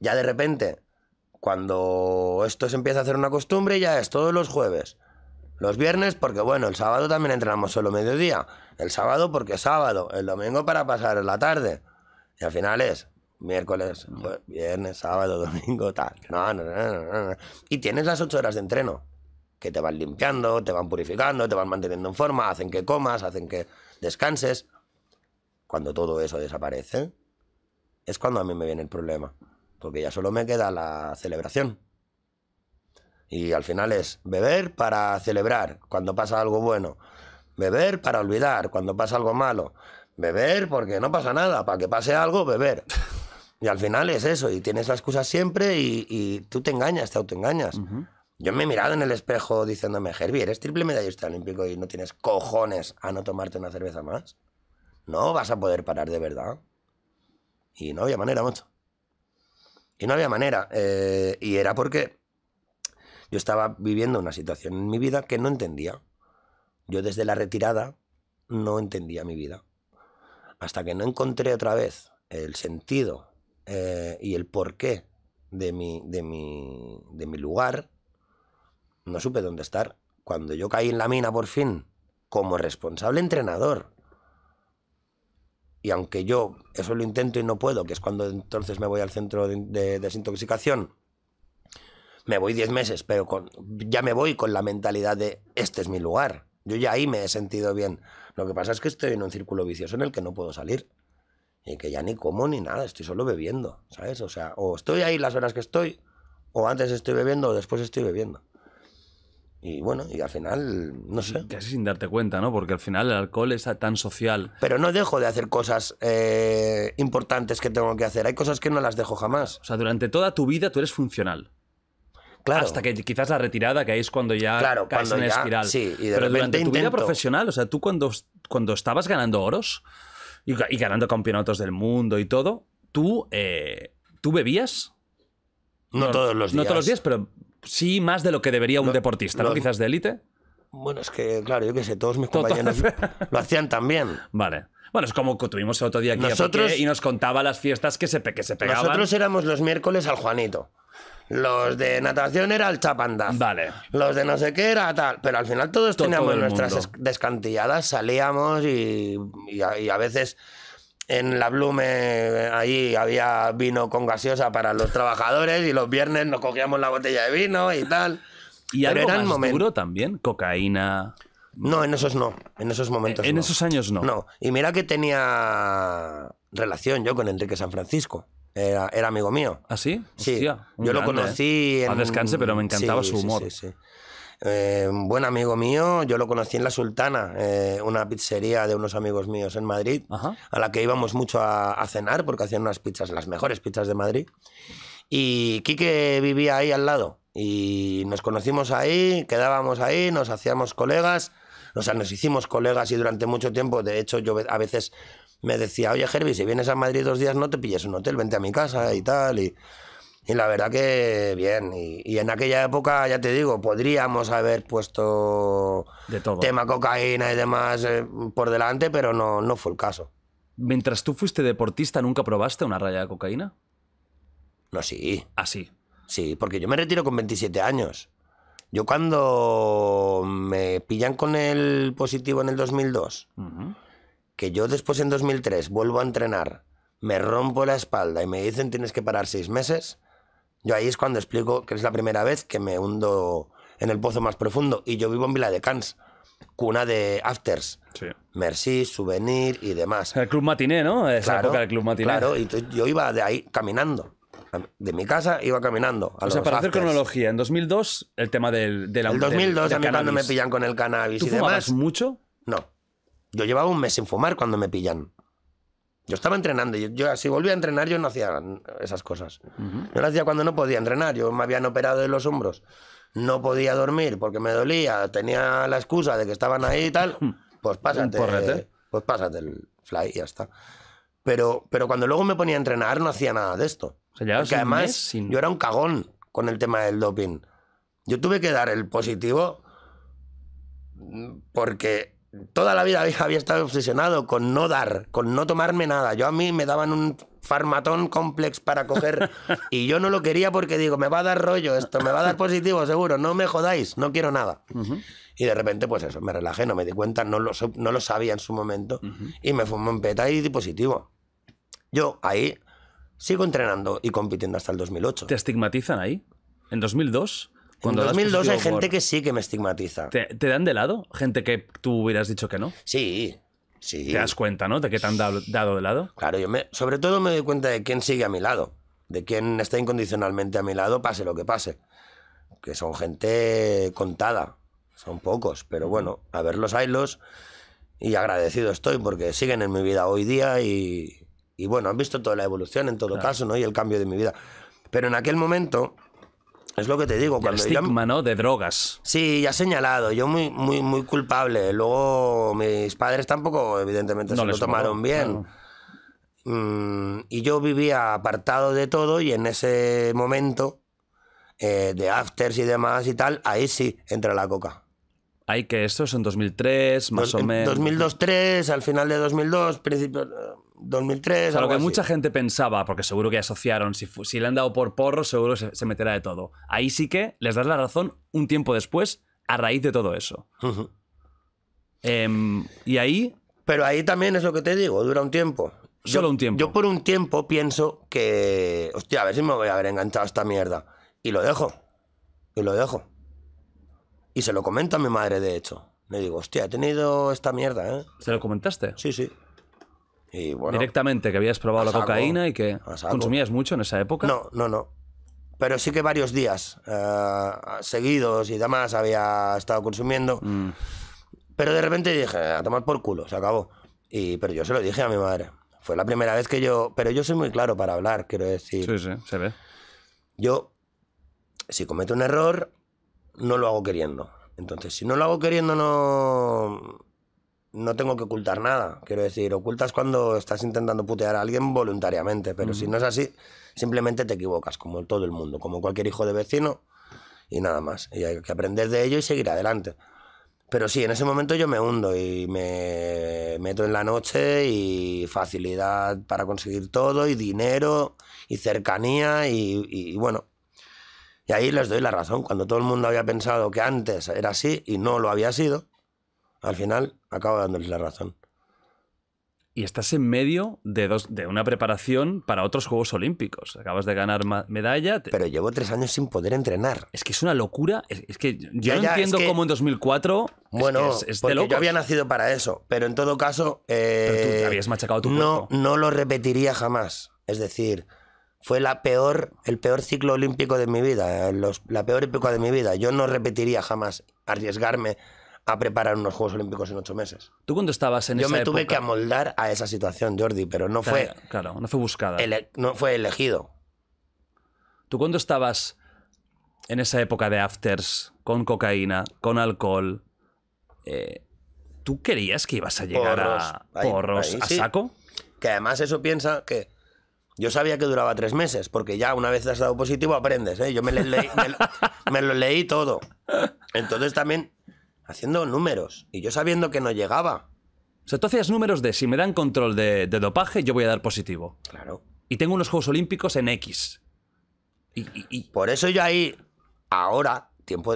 S2: Ya de repente, cuando esto se empieza a hacer una costumbre, ya es todos los jueves. Los viernes porque bueno, el sábado también entramos solo mediodía. El sábado porque sábado. El domingo para pasar la tarde. Y al final es miércoles, viernes, sábado, [laughs] domingo, tal. No, no, no, y tienes las ocho horas de entreno, que te van limpiando, te van purificando, te van manteniendo en forma, hacen que comas, hacen que descanses. Cuando todo eso desaparece, es cuando a mí me viene el problema, porque ya solo me queda la celebración. Y al final es beber para celebrar cuando pasa algo bueno, beber para olvidar cuando pasa algo malo, beber porque no pasa nada, para que pase algo, beber. Y al final es eso, y tienes la excusa siempre y, tú te engañas, te autoengañas. Yo me he mirado en el espejo diciéndome, Herbie, eres triple medallista olímpico y no tienes cojones a no tomarte una cerveza más. No vas a poder parar de verdad. Y no había manera, mucho. Y no había manera. Eh, y era porque yo estaba viviendo una situación en mi vida que no entendía. Yo desde la retirada no entendía mi vida. Hasta que no encontré otra vez el sentido eh, y el porqué de mi, de, mi, lugar, no supe dónde estar. Cuando yo caí en la mina por fin, como responsable entrenador, y aunque yo eso lo intento y no puedo, que es cuando entonces me voy al centro de, desintoxicación, me voy diez meses, pero con, ya me voy con la mentalidad de este es mi lugar. Yo ya ahí me he sentido bien. Lo que pasa es que estoy en un círculo vicioso en el que no puedo salir. Y que ya ni como ni nada, estoy solo bebiendo, ¿sabes? O sea, o estoy ahí las horas que estoy, o antes estoy bebiendo, o después estoy bebiendo. Y bueno, y al final,
S1: no sé. Casi sin darte cuenta, ¿no? Porque al final el alcohol es tan social.
S2: Pero no dejo de hacer cosas eh, importantes que tengo que hacer. Hay cosas que no las dejo jamás. O sea, durante toda tu vida tú eres funcional.
S1: Claro. Hasta que quizás la retirada, que es cuando ya claro, caes en espiral. Sí, y Pero durante tu vida profesional, o sea, tú cuando, cuando estabas ganando oros, y, ganando campeonatos del mundo y todo, ¿tú, eh, ¿tú bebías?
S2: No, todos los días. No todos los días,
S1: pero sí más de lo que debería un deportista, ¿no? Quizás de élite.
S2: Bueno, es que, claro, yo qué sé, todos mis [laughs] compañeros
S1: lo hacían también. Vale. Bueno, es como que tuvimos otro día aquí nosotros, y nos contaba las fiestas que se, que se pegaban. Nosotros
S2: éramos los miércoles al Juanito. Los de natación era el chapandaz. Vale. Los de no sé qué era tal. Pero al final todos todo, teníamos nuestras descantilladas, salíamos y, a, veces en la Blume eh, ahí había vino con gaseosa para los trabajadores y los viernes nos cogíamos la botella de vino y tal. Y Pero algo era más momento. duro también, cocaína. No, en esos no, en esos momentos. En esos años no. No, y mira que tenía relación yo con Enrique San Francisco. Era, amigo mío. ¿Ah, sí? Sí. Yo lo ¿eh? conocí. En... A descanse, pero me encantaba su humor. Sí, sí. Eh, buen amigo mío, yo lo conocí en La Sultana, eh, una pizzería de unos amigos míos en Madrid, a la que íbamos mucho a, a, cenar porque hacían unas pizzas, las mejores pizzas de Madrid. Y Quique vivía ahí al lado y nos conocimos ahí, quedábamos ahí, nos hacíamos colegas, o sea, nos hicimos colegas y durante mucho tiempo, de hecho, yo a veces me decía, oye Herbie, si vienes a Madrid dos días no te pilles un hotel, vente a mi casa y tal. Y, la verdad que bien. Y, en aquella época, ya te digo, podríamos haber puesto tema cocaína y demás eh, por delante, pero no, no fue el caso.
S1: Mientras tú fuiste deportista, ¿nunca probaste una raya de cocaína? No, sí. Ah, sí.
S2: Sí, porque yo me retiro con 27 años. Yo cuando me pillan con el positivo en el 2002, que yo después en 2003 vuelvo a entrenar, me rompo la espalda y me dicen tienes que parar seis meses, yo ahí es cuando explico que es la primera vez que me hundo en el pozo más profundo y yo vivo en Vila de Cans, cuna de afters. Merci, souvenir y demás. El club matiné, ¿no? Esa época del club matiné. Claro, y yo iba de ahí caminando. De mi casa iba caminando. A o sea, para hacer cronología,
S1: en 2002 el tema del, del En 2002 cuando me pillan con el
S2: cannabis y demás. mucho? No. Yo llevaba un mes sin fumar cuando me pillan. Yo estaba entrenando. Yo, yo si volvía a entrenar, yo no hacía esas cosas. Yo lo hacía cuando no podía entrenar. Yo me habían operado de los hombros. No podía dormir porque me dolía. Tenía la excusa de que estaban ahí y tal. [laughs] Pues pásate. pues pásate el fly y ya está. Pero, pero cuando luego me ponía a entrenar, no hacía nada de esto. O además, yo era un cagón con el tema del doping. Yo tuve que dar el positivo porque toda la vida había estado obsesionado con no dar, con no tomarme nada. Yo a mí me daban un farmatón complex para coger [laughs] y yo no lo quería porque digo, me va a dar rollo esto, me va a dar positivo seguro, no me jodáis, no quiero nada. Y de repente, pues eso, me relajé, no me di cuenta, no lo, no lo sabía en su momento y me fumé un peta y di positivo. Yo ahí sigo entrenando y compitiendo hasta el 2008. ¿Te estigmatizan ahí? ¿En 2002? Cuando en 2002 hay gente que sí que me estigmatiza. ¿Te, dan de lado gente que tú hubieras dicho que no? Sí, sí. Te das cuenta, ¿no? De que te han dado, de lado. Claro, yo me, sobre todo me doy cuenta de quién sigue a mi lado, de quién está incondicionalmente a mi lado, pase lo que pase. Que son gente contada, son pocos, pero bueno, a verlos, haylos. Y agradecido estoy porque siguen en mi vida hoy día y, y bueno, han visto toda la evolución en todo caso, ¿no? Y el cambio de mi vida. Pero en aquel momento es lo que te digo. Cuando el estigma, De
S1: drogas.
S2: Sí, ya señalado. Yo muy, muy, muy culpable. Luego mis padres tampoco, evidentemente, se lo tomaron bien. Mm, y yo vivía apartado de todo y en ese momento eh, de afters y demás y tal, ahí sí entra la coca. Hay
S1: que esto es en 2003, más o menos. 2002
S2: 2003, al final de 2002, principio... 2003. O lo que mucha
S1: gente pensaba, porque seguro que asociaron, si, si le han dado por porro, seguro se, se, meterá de todo. Ahí sí que les das la razón un tiempo después, a raíz de todo eso.
S2: Em, y ahí. Pero ahí también es lo que te digo, dura un tiempo. Solo un tiempo. Yo por un tiempo pienso que. Hostia, a ver si me voy a haber enganchado a esta mierda. Y lo dejo. Y lo dejo. Y se lo comenta a mi madre, de hecho. Le digo, hostia, he tenido esta mierda, ¿eh? ¿Se lo comentaste? Sí, sí. Directamente, que habías probado la cocaína y que consumías
S1: mucho en esa época. No, no, no. Pero
S2: sí que varios días eh, seguidos y demás había estado consumiendo. Mm. Pero de repente dije, a tomar por culo, se acabó. Y, pero yo se lo dije a mi madre. Fue la primera vez que yo... Pero yo soy muy claro para hablar, quiero decir. Sí, sí, se ve. Yo, si cometo un error, no lo hago queriendo. Entonces, si no lo hago queriendo, no, no tengo que ocultar nada. Quiero decir, ocultas cuando estás intentando putear a alguien voluntariamente, pero si no es así, simplemente te equivocas, como todo el mundo, como cualquier hijo de vecino y nada más. Y hay que aprender de ello y seguir adelante. Pero sí, en ese momento yo me hundo y me meto en la noche y facilidad para conseguir todo y dinero y cercanía y bueno. Y ahí les doy la razón, cuando todo el mundo había pensado que antes era así y no lo había sido, al final acabo dándoles la razón. Y estás en medio
S1: de, de una preparación para otros Juegos Olímpicos. Acabas de ganar medalla. Pero llevo
S2: tres años sin poder entrenar. Es que es una locura. Es, que yo entiendo cómo en 2004. Bueno, es, es yo había nacido para eso. Pero en todo caso. Eh, pero tú habías machacado tu no, No lo repetiría jamás. Es decir, fue la peor, el peor ciclo olímpico de mi vida. Eh, la peor época de mi vida. Yo no repetiría jamás arriesgarme a preparar unos Juegos Olímpicos en ocho meses. ¿Tú cuando estabas en Yo me tuve que amoldar a esa situación, Jordi, pero no fue. Claro, no fue buscada. no fue elegido. ¿Tú cuando estabas
S1: en esa época de afters, con cocaína, con alcohol,
S2: eh, ¿tú querías que ibas a llegar a porros, a saco? Que además eso piensa que. Yo sabía que duraba tres meses, porque ya una vez te has dado positivo aprendes, ¿eh? Yo me, me lo leí todo. Entonces también haciendo números y yo sabiendo que no llegaba. O sea, tú hacías números de si me dan control de, dopaje, yo voy a dar positivo. Claro. Y tengo unos Juegos Olímpicos en X. Y, Por eso yo ahí, ahora, tiempo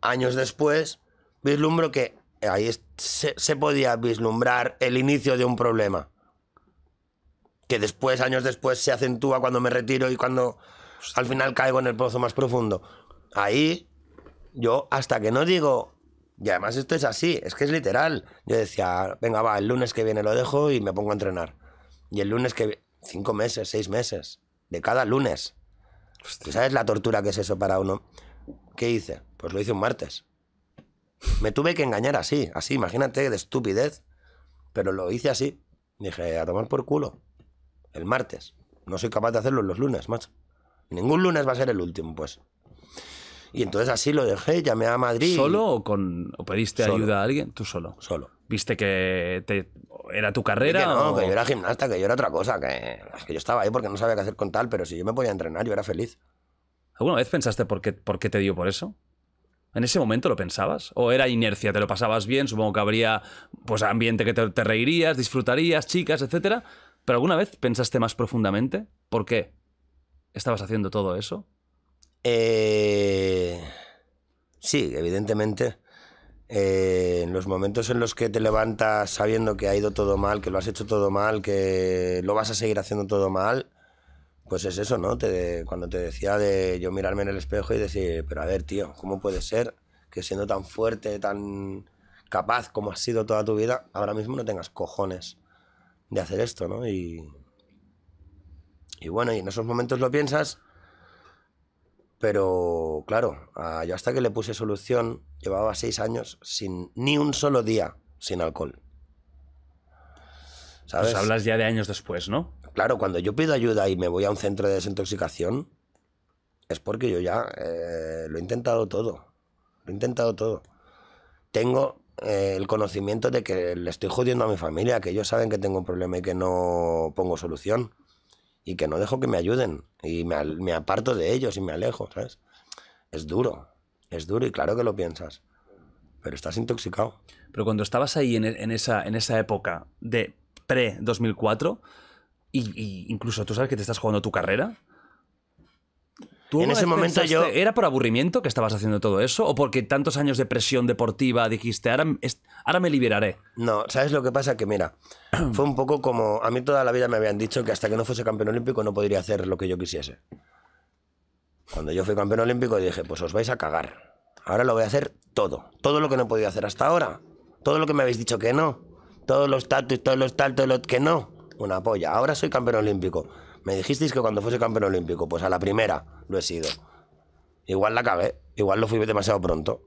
S2: años después, vislumbro que ahí se podía vislumbrar el inicio de un problema. Que después, años después, se acentúa cuando me retiro y cuando al final caigo en el pozo más profundo. Ahí, yo, hasta que no digo, y además esto es así, es que es literal. Yo decía, venga, va, el lunes que viene lo dejo y me pongo a entrenar. Y el lunes que... Cinco meses, seis meses. De cada lunes. sabes la tortura que es eso para uno? ¿Qué hice? Pues lo hice un martes. Me tuve que engañar así, así, imagínate, de estupidez. Pero lo hice así. Dije, a tomar por culo. El martes. No soy capaz de hacerlo los lunes, macho. Ningún lunes va a ser el último, pues. Y entonces así lo dejé, llamé a Madrid. ¿Solo o,
S1: con, pediste ayuda a alguien? Tú solo. Solo. ¿Viste que era tu carrera? Que no, que yo era
S2: gimnasta, que yo era otra cosa, que, yo estaba ahí porque no sabía qué hacer con tal, pero si yo me podía entrenar, yo era feliz.
S1: ¿Alguna vez pensaste por qué, por qué te dio por eso? ¿En ese momento lo pensabas? ¿O era inercia? ¿Te lo pasabas bien? Supongo que habría pues, ambiente que te, te reirías, disfrutarías, chicas, etcétera. ¿Pero alguna vez pensaste más profundamente por qué estabas haciendo todo eso?
S2: Eh, sí, evidentemente. Eh, en los momentos en los que te levantas sabiendo que ha ido todo mal, que lo has hecho todo mal, que lo vas a seguir haciendo todo mal, pues es eso, ¿no? Te, cuando te decía de yo mirarme en el espejo y decir, pero a ver, tío, ¿cómo puede ser que siendo tan fuerte, tan capaz como has sido toda tu vida, ahora mismo no tengas cojones de hacer esto, ¿no? Y, y bueno, y en esos momentos lo piensas pero claro, yo hasta que le puse solución llevaba seis años sin ni un solo día sin alcohol. Pues ¿Sabes? hablas ya de años después, ¿no? Claro, cuando yo pido ayuda y me voy a un centro de desintoxicación, es porque yo ya eh, lo he intentado todo. Lo he intentado todo. Tengo eh, el conocimiento de que le estoy jodiendo a mi familia, que ellos saben que tengo un problema y que no pongo solución y que no dejo que me ayuden y me, aparto de ellos y me alejo, ¿sabes? Es duro, es duro y claro que lo piensas, pero estás intoxicado.
S1: Pero cuando estabas ahí en, e, esa, en esa época de pre-2004, y, y, incluso tú sabes que te estás jugando tu carrera, en ese momento yo... ¿Era por aburrimiento que estabas haciendo todo eso? ¿O porque tantos años de presión deportiva dijiste,
S2: ahora, me liberaré? No, ¿sabes lo que pasa? Que mira, [clears throat] fue un poco como... A mí toda la vida me habían dicho que hasta que no fuese campeón olímpico no podría hacer lo que yo quisiese. Cuando yo fui campeón olímpico dije, pues os vais a cagar. Ahora lo voy a hacer todo. Todo lo que no podía hacer hasta ahora. Todo lo que me habéis dicho que no. Todos los tatuajes, todos los tal, los que no. Una polla. Ahora soy campeón olímpico. Me dijisteis que cuando fuese campeón olímpico, pues a la primera lo he sido. Igual la acabé, igual lo fui demasiado pronto.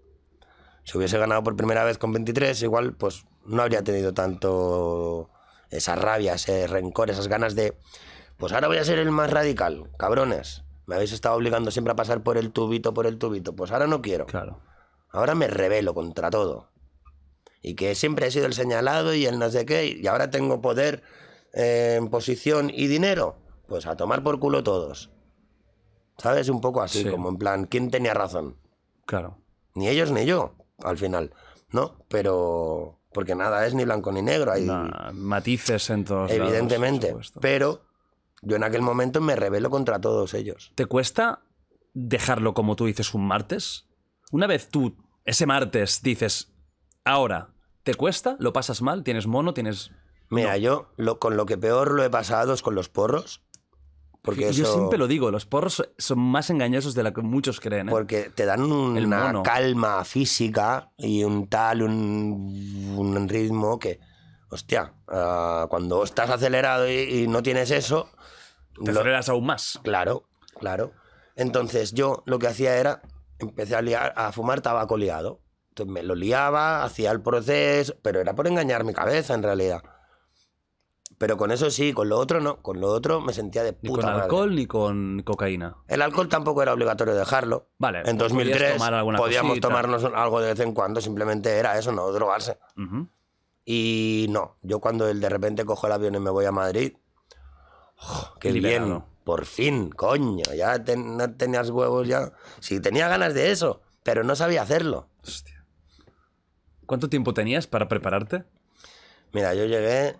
S2: Si hubiese ganado por primera vez con 23, igual pues no habría tenido tanto esa rabia, ese rencor, esas ganas de, pues ahora voy a ser el más radical, cabrones. Me habéis estado obligando siempre a pasar por el tubito, por el tubito. Pues ahora no quiero. Claro. Ahora me rebelo contra todo. Y que siempre he sido el señalado y el no sé qué, y ahora tengo poder, eh, en posición y dinero pues a tomar por culo todos. ¿Sabes? Un poco así, como en plan, ¿quién tenía razón? Claro. Ni ellos ni yo, al final. ¿No? Pero. Porque nada es ni blanco ni negro. Hay
S1: matices en todos Evidentemente.
S2: pero yo en aquel momento me rebelo contra todos ellos. ¿Te cuesta
S1: dejarlo como tú dices un martes? Una vez tú, ese martes, dices, ahora, ¿te cuesta? ¿Lo pasas mal? ¿Tienes mono? ¿Tienes.? Mira, yo con lo que peor lo he
S2: pasado es con los porros. Porque yo siempre
S1: lo digo, los porros son más engañosos de lo que muchos creen. ¿eh? Porque
S2: te dan una calma física y un tal, un, ritmo que, hostia, ah, cuando estás acelerado y, no tienes eso... Te lo, aceleras aún más. Claro, claro. Entonces yo lo que hacía era, empecé a, a fumar tabaco liado. Entonces me lo liaba, hacía el proceso, pero era por engañar mi cabeza en realidad. Pero con eso sí, con lo otro no. Con lo otro me sentía de puta Ni con alcohol ni con cocaína. El alcohol tampoco era obligatorio dejarlo. Vale. En 2003 pues podíamos tomarnos algo de vez en cuando, simplemente era eso, no drogarse. Y no, yo cuando de repente cojo el avión y me voy a Madrid, qué bien, por fin, coño, ya no tenías huevos ya. Sí, tenía ganas de eso, pero no sabía hacerlo. Hostia. ¿Cuánto tiempo tenías para prepararte? Mira, yo llegué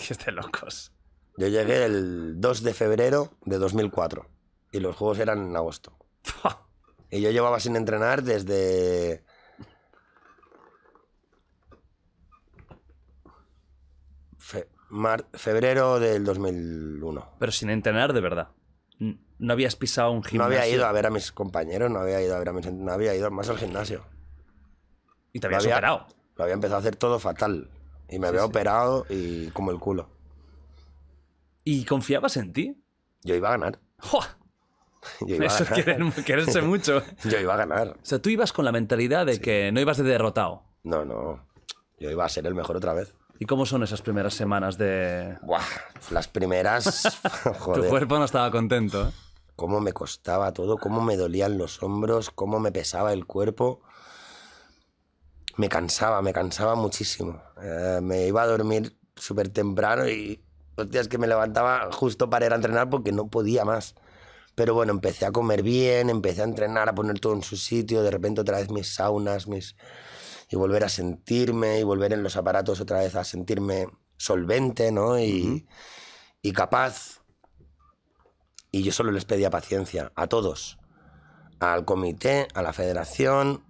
S2: [laughs] Es que es locos. Yo llegué el 2 de febrero de 2004 y los juegos eran en agosto. [laughs] y yo llevaba sin entrenar desde... febrero del 2001. Pero sin entrenar de verdad. No habías pisado un gimnasio. No había ido a ver a mis compañeros, no había ido No había ido más al gimnasio. Y te había... superado. Lo había empezado a hacer todo fatal. Y me había operado y como el culo. ¿Y confiabas en ti? Yo iba a ganar. [laughs] Eso quiere [laughs] quererse mucho.
S1: Yo iba a ganar. O sea, tú ibas con la mentalidad de que no ibas de derrotado.
S2: No, no. Yo iba a ser el mejor otra vez.
S1: ¿Y cómo son esas primeras semanas de...?
S2: Buah, las primeras... [laughs] Tu cuerpo no estaba contento. ¿eh? Cómo me costaba todo, cómo me dolían los hombros, cómo me pesaba el cuerpo me cansaba, me cansaba muchísimo. Eh, me iba a dormir súper temprano y los días que me levantaba justo para ir a entrenar porque no podía más. Pero bueno, empecé a comer bien, empecé a entrenar, a poner todo en su sitio, de repente otra vez mis saunas, mis... y volver a sentirme, y volver en los aparatos otra vez a sentirme solvente, ¿no? Y, y capaz. Y yo solo les pedía paciencia, a todos, al comité, a la federación,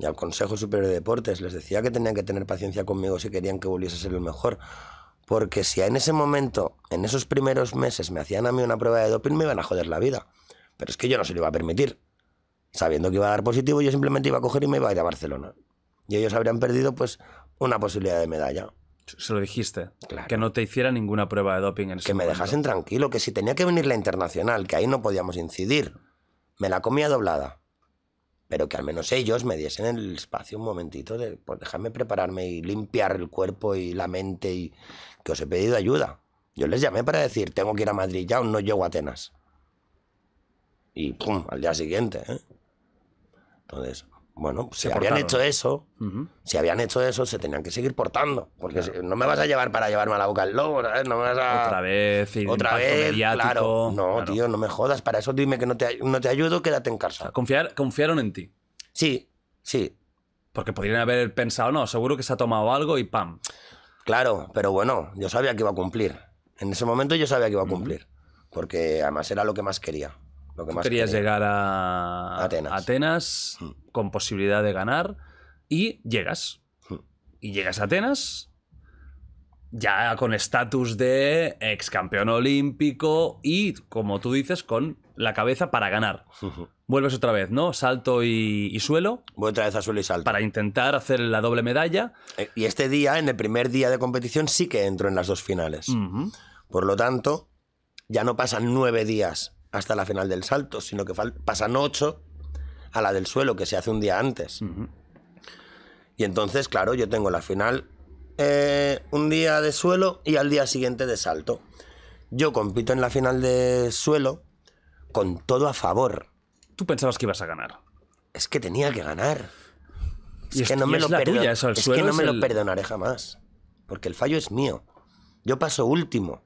S2: y al Consejo Superior de Deportes. Les decía que tenían que tener paciencia conmigo si querían que volviese a ser el mejor. Porque si en ese momento, en esos primeros meses, me hacían a mí una prueba de doping, me iban a joder la vida. Pero es que yo no se lo iba a permitir. Sabiendo que iba a dar positivo, yo simplemente iba a coger y me iba a ir a Barcelona. Y ellos habrían perdido, pues, una posibilidad de medalla. Se lo dijiste. Claro. Que no te hiciera ninguna prueba de doping en ese Que me dejasen tranquilo, que si tenía que venir la internacional, que ahí no podíamos incidir, me la comía doblada pero que al menos ellos me diesen el espacio un momentito de pues dejarme prepararme y limpiar el cuerpo y la mente y que os he pedido ayuda. Yo les llamé para decir, tengo que ir a Madrid ya o no llego a Atenas. Y pum, al día siguiente. ¿eh? Entonces, bueno, se si habían hecho eso, habían hecho eso, se tenían que seguir portando. Porque no me vas a llevar para llevarme a la boca el lobo, No vas a... Otra vez, otra vez, mediático. claro. No, tío, no me jodas. Para eso dime que no te, te ayudo, quédate en casa. confiar, confiaron en ti. Sí, sí. Porque podrían haber pensado, no, seguro que se ha tomado algo y pam. Claro, pero bueno, yo sabía que iba a cumplir. En ese momento yo sabía que iba a cumplir. Porque además era lo que más quería querías
S1: llegar a Atenas, hmm. con posibilidad de ganar y llegas. Hmm. Y llegas a Atenas ya con estatus de ex campeón olímpico y, como tú dices, con la cabeza para ganar. Hmm. Vuelves otra vez, ¿no? Salto y, suelo. Voy otra vez a suelo y salto. Para intentar
S2: hacer la doble medalla. Eh, y este día, en el primer día de competición, sí que entro en las dos finales. Por lo tanto, ya no pasan nueve días hasta la final del salto, sino que pasan ocho a la del suelo, que se hace un día antes. Y entonces, claro, yo tengo la final eh, un día de suelo y al día siguiente de salto. Yo compito en la final de suelo con todo a favor. ¿Tú pensabas que ibas a ganar? Es que tenía que ganar.
S1: que no me Es, que no me lo perdonaré
S2: jamás. Porque el fallo es mío. Yo paso último.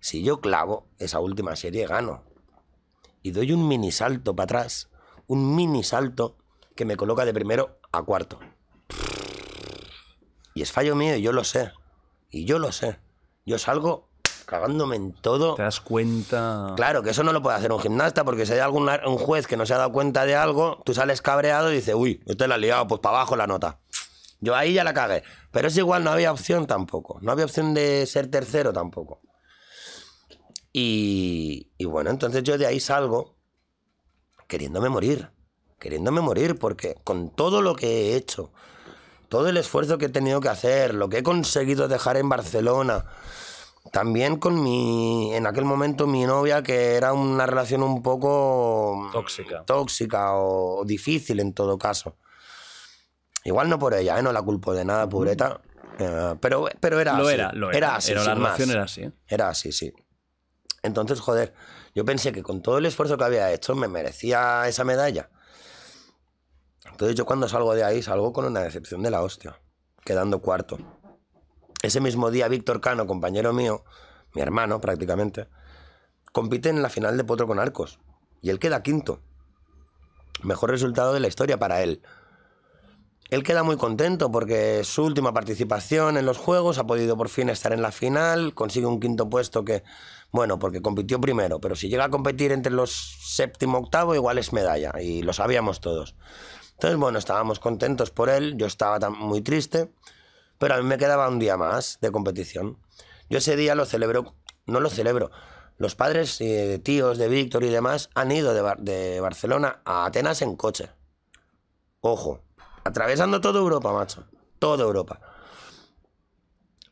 S2: Si yo clavo esa última serie, gano y doy un mini salto para atrás, un mini salto que me coloca de primero a cuarto. Y es fallo mío, y yo lo sé. Y yo lo sé. Yo salgo cagándome en todo. ¿Te das cuenta? Claro, que eso no lo puede hacer un gimnasta, porque si hay algún un juez que no se ha dado cuenta de algo, tú sales cabreado y dices, uy, usted la ha liado, pues para abajo la nota. Yo ahí ya la cagué. Pero es igual, no había opción tampoco. No había opción de ser tercero tampoco. Y, bueno, entonces yo de ahí salgo queriéndome morir, queriéndome morir, porque con todo lo que he hecho, todo el esfuerzo que he tenido que hacer, lo que he conseguido dejar en Barcelona, también con mi, en aquel momento mi novia, que era una relación un poco tóxica, tóxica o, difícil en todo caso. Igual no por ella, ¿eh? no la culpo de nada, pobreta. Eh, pero, pero era lo Era, lo era. Pero la relación era así. Era ¿eh? así, sí. Entonces, joder, yo pensé que con todo el esfuerzo que había hecho me merecía esa medalla. Entonces yo cuando salgo de ahí salgo con una decepción de la hostia, quedando cuarto. Ese mismo día Víctor Cano, compañero mío, mi hermano prácticamente, compite en la final de Potro con Arcos y él queda quinto. Mejor resultado de la historia para él. Él queda muy contento porque su última participación en los Juegos ha podido por fin estar en la final, consigue un quinto puesto que, bueno, porque compitió primero, pero si llega a competir entre los séptimo octavo igual es medalla y lo sabíamos todos. Entonces, bueno, estábamos contentos por él, yo estaba muy triste, pero a mí me quedaba un día más de competición. Yo ese día lo celebro, no lo celebro, los padres y eh, tíos de Víctor y demás han ido de Barcelona a Atenas en coche. Ojo, Atravesando toda Europa, macho. Toda Europa.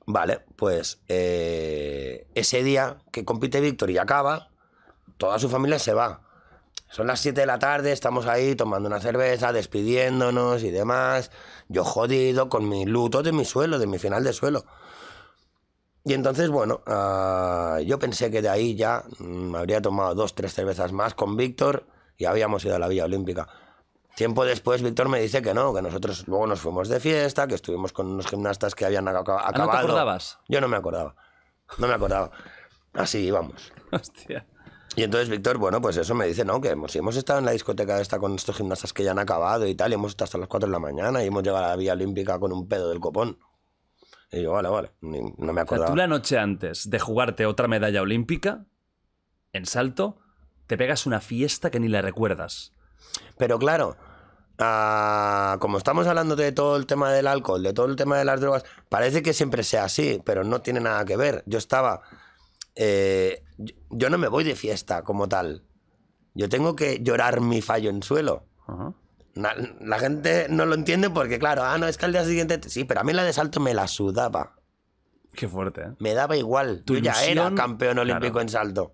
S2: Vale, pues eh, ese día que compite Víctor y acaba, toda su familia se va. Son las 7 de la tarde, estamos ahí tomando una cerveza, despidiéndonos y demás. Yo jodido con mi luto de mi suelo, de mi final de suelo. Y entonces, bueno, ah, yo pensé que de ahí ya me mm, habría tomado dos, tres cervezas más con Víctor y habíamos ido a la Villa Olímpica. Tiempo después, Víctor me dice que no, que nosotros luego nos fuimos de fiesta, que estuvimos con unos gimnastas que habían acabado. Ah, ¿No te acordabas? Yo no me acordaba. No me acordaba. Así íbamos. Hostia. Y entonces Víctor, bueno, pues eso me dice, no, que hemos, estado en la discoteca esta con estos gimnastas que ya han acabado y tal, y hemos estado hasta las 4 de la mañana y hemos llegado a la Vía Olímpica con un pedo del copón. Y yo, vale, vale, no me acordaba. tú
S1: la noche antes de jugarte otra medalla olímpica, en salto, te pegas una fiesta que ni la
S2: recuerdas. Pero claro, Ah, como estamos hablando de todo el tema del alcohol, de todo el tema de las drogas, parece que siempre sea así, pero no tiene nada que ver. Yo estaba... Eh, yo no me voy de fiesta como tal. Yo tengo que llorar mi fallo en suelo. la, gente no lo entiende porque, claro, ah, no, es que al día siguiente... Sí, pero a mí la de salto me la sudaba. Qué fuerte, ¿eh? Me daba igual. Tú ya era campeón olímpico en salto.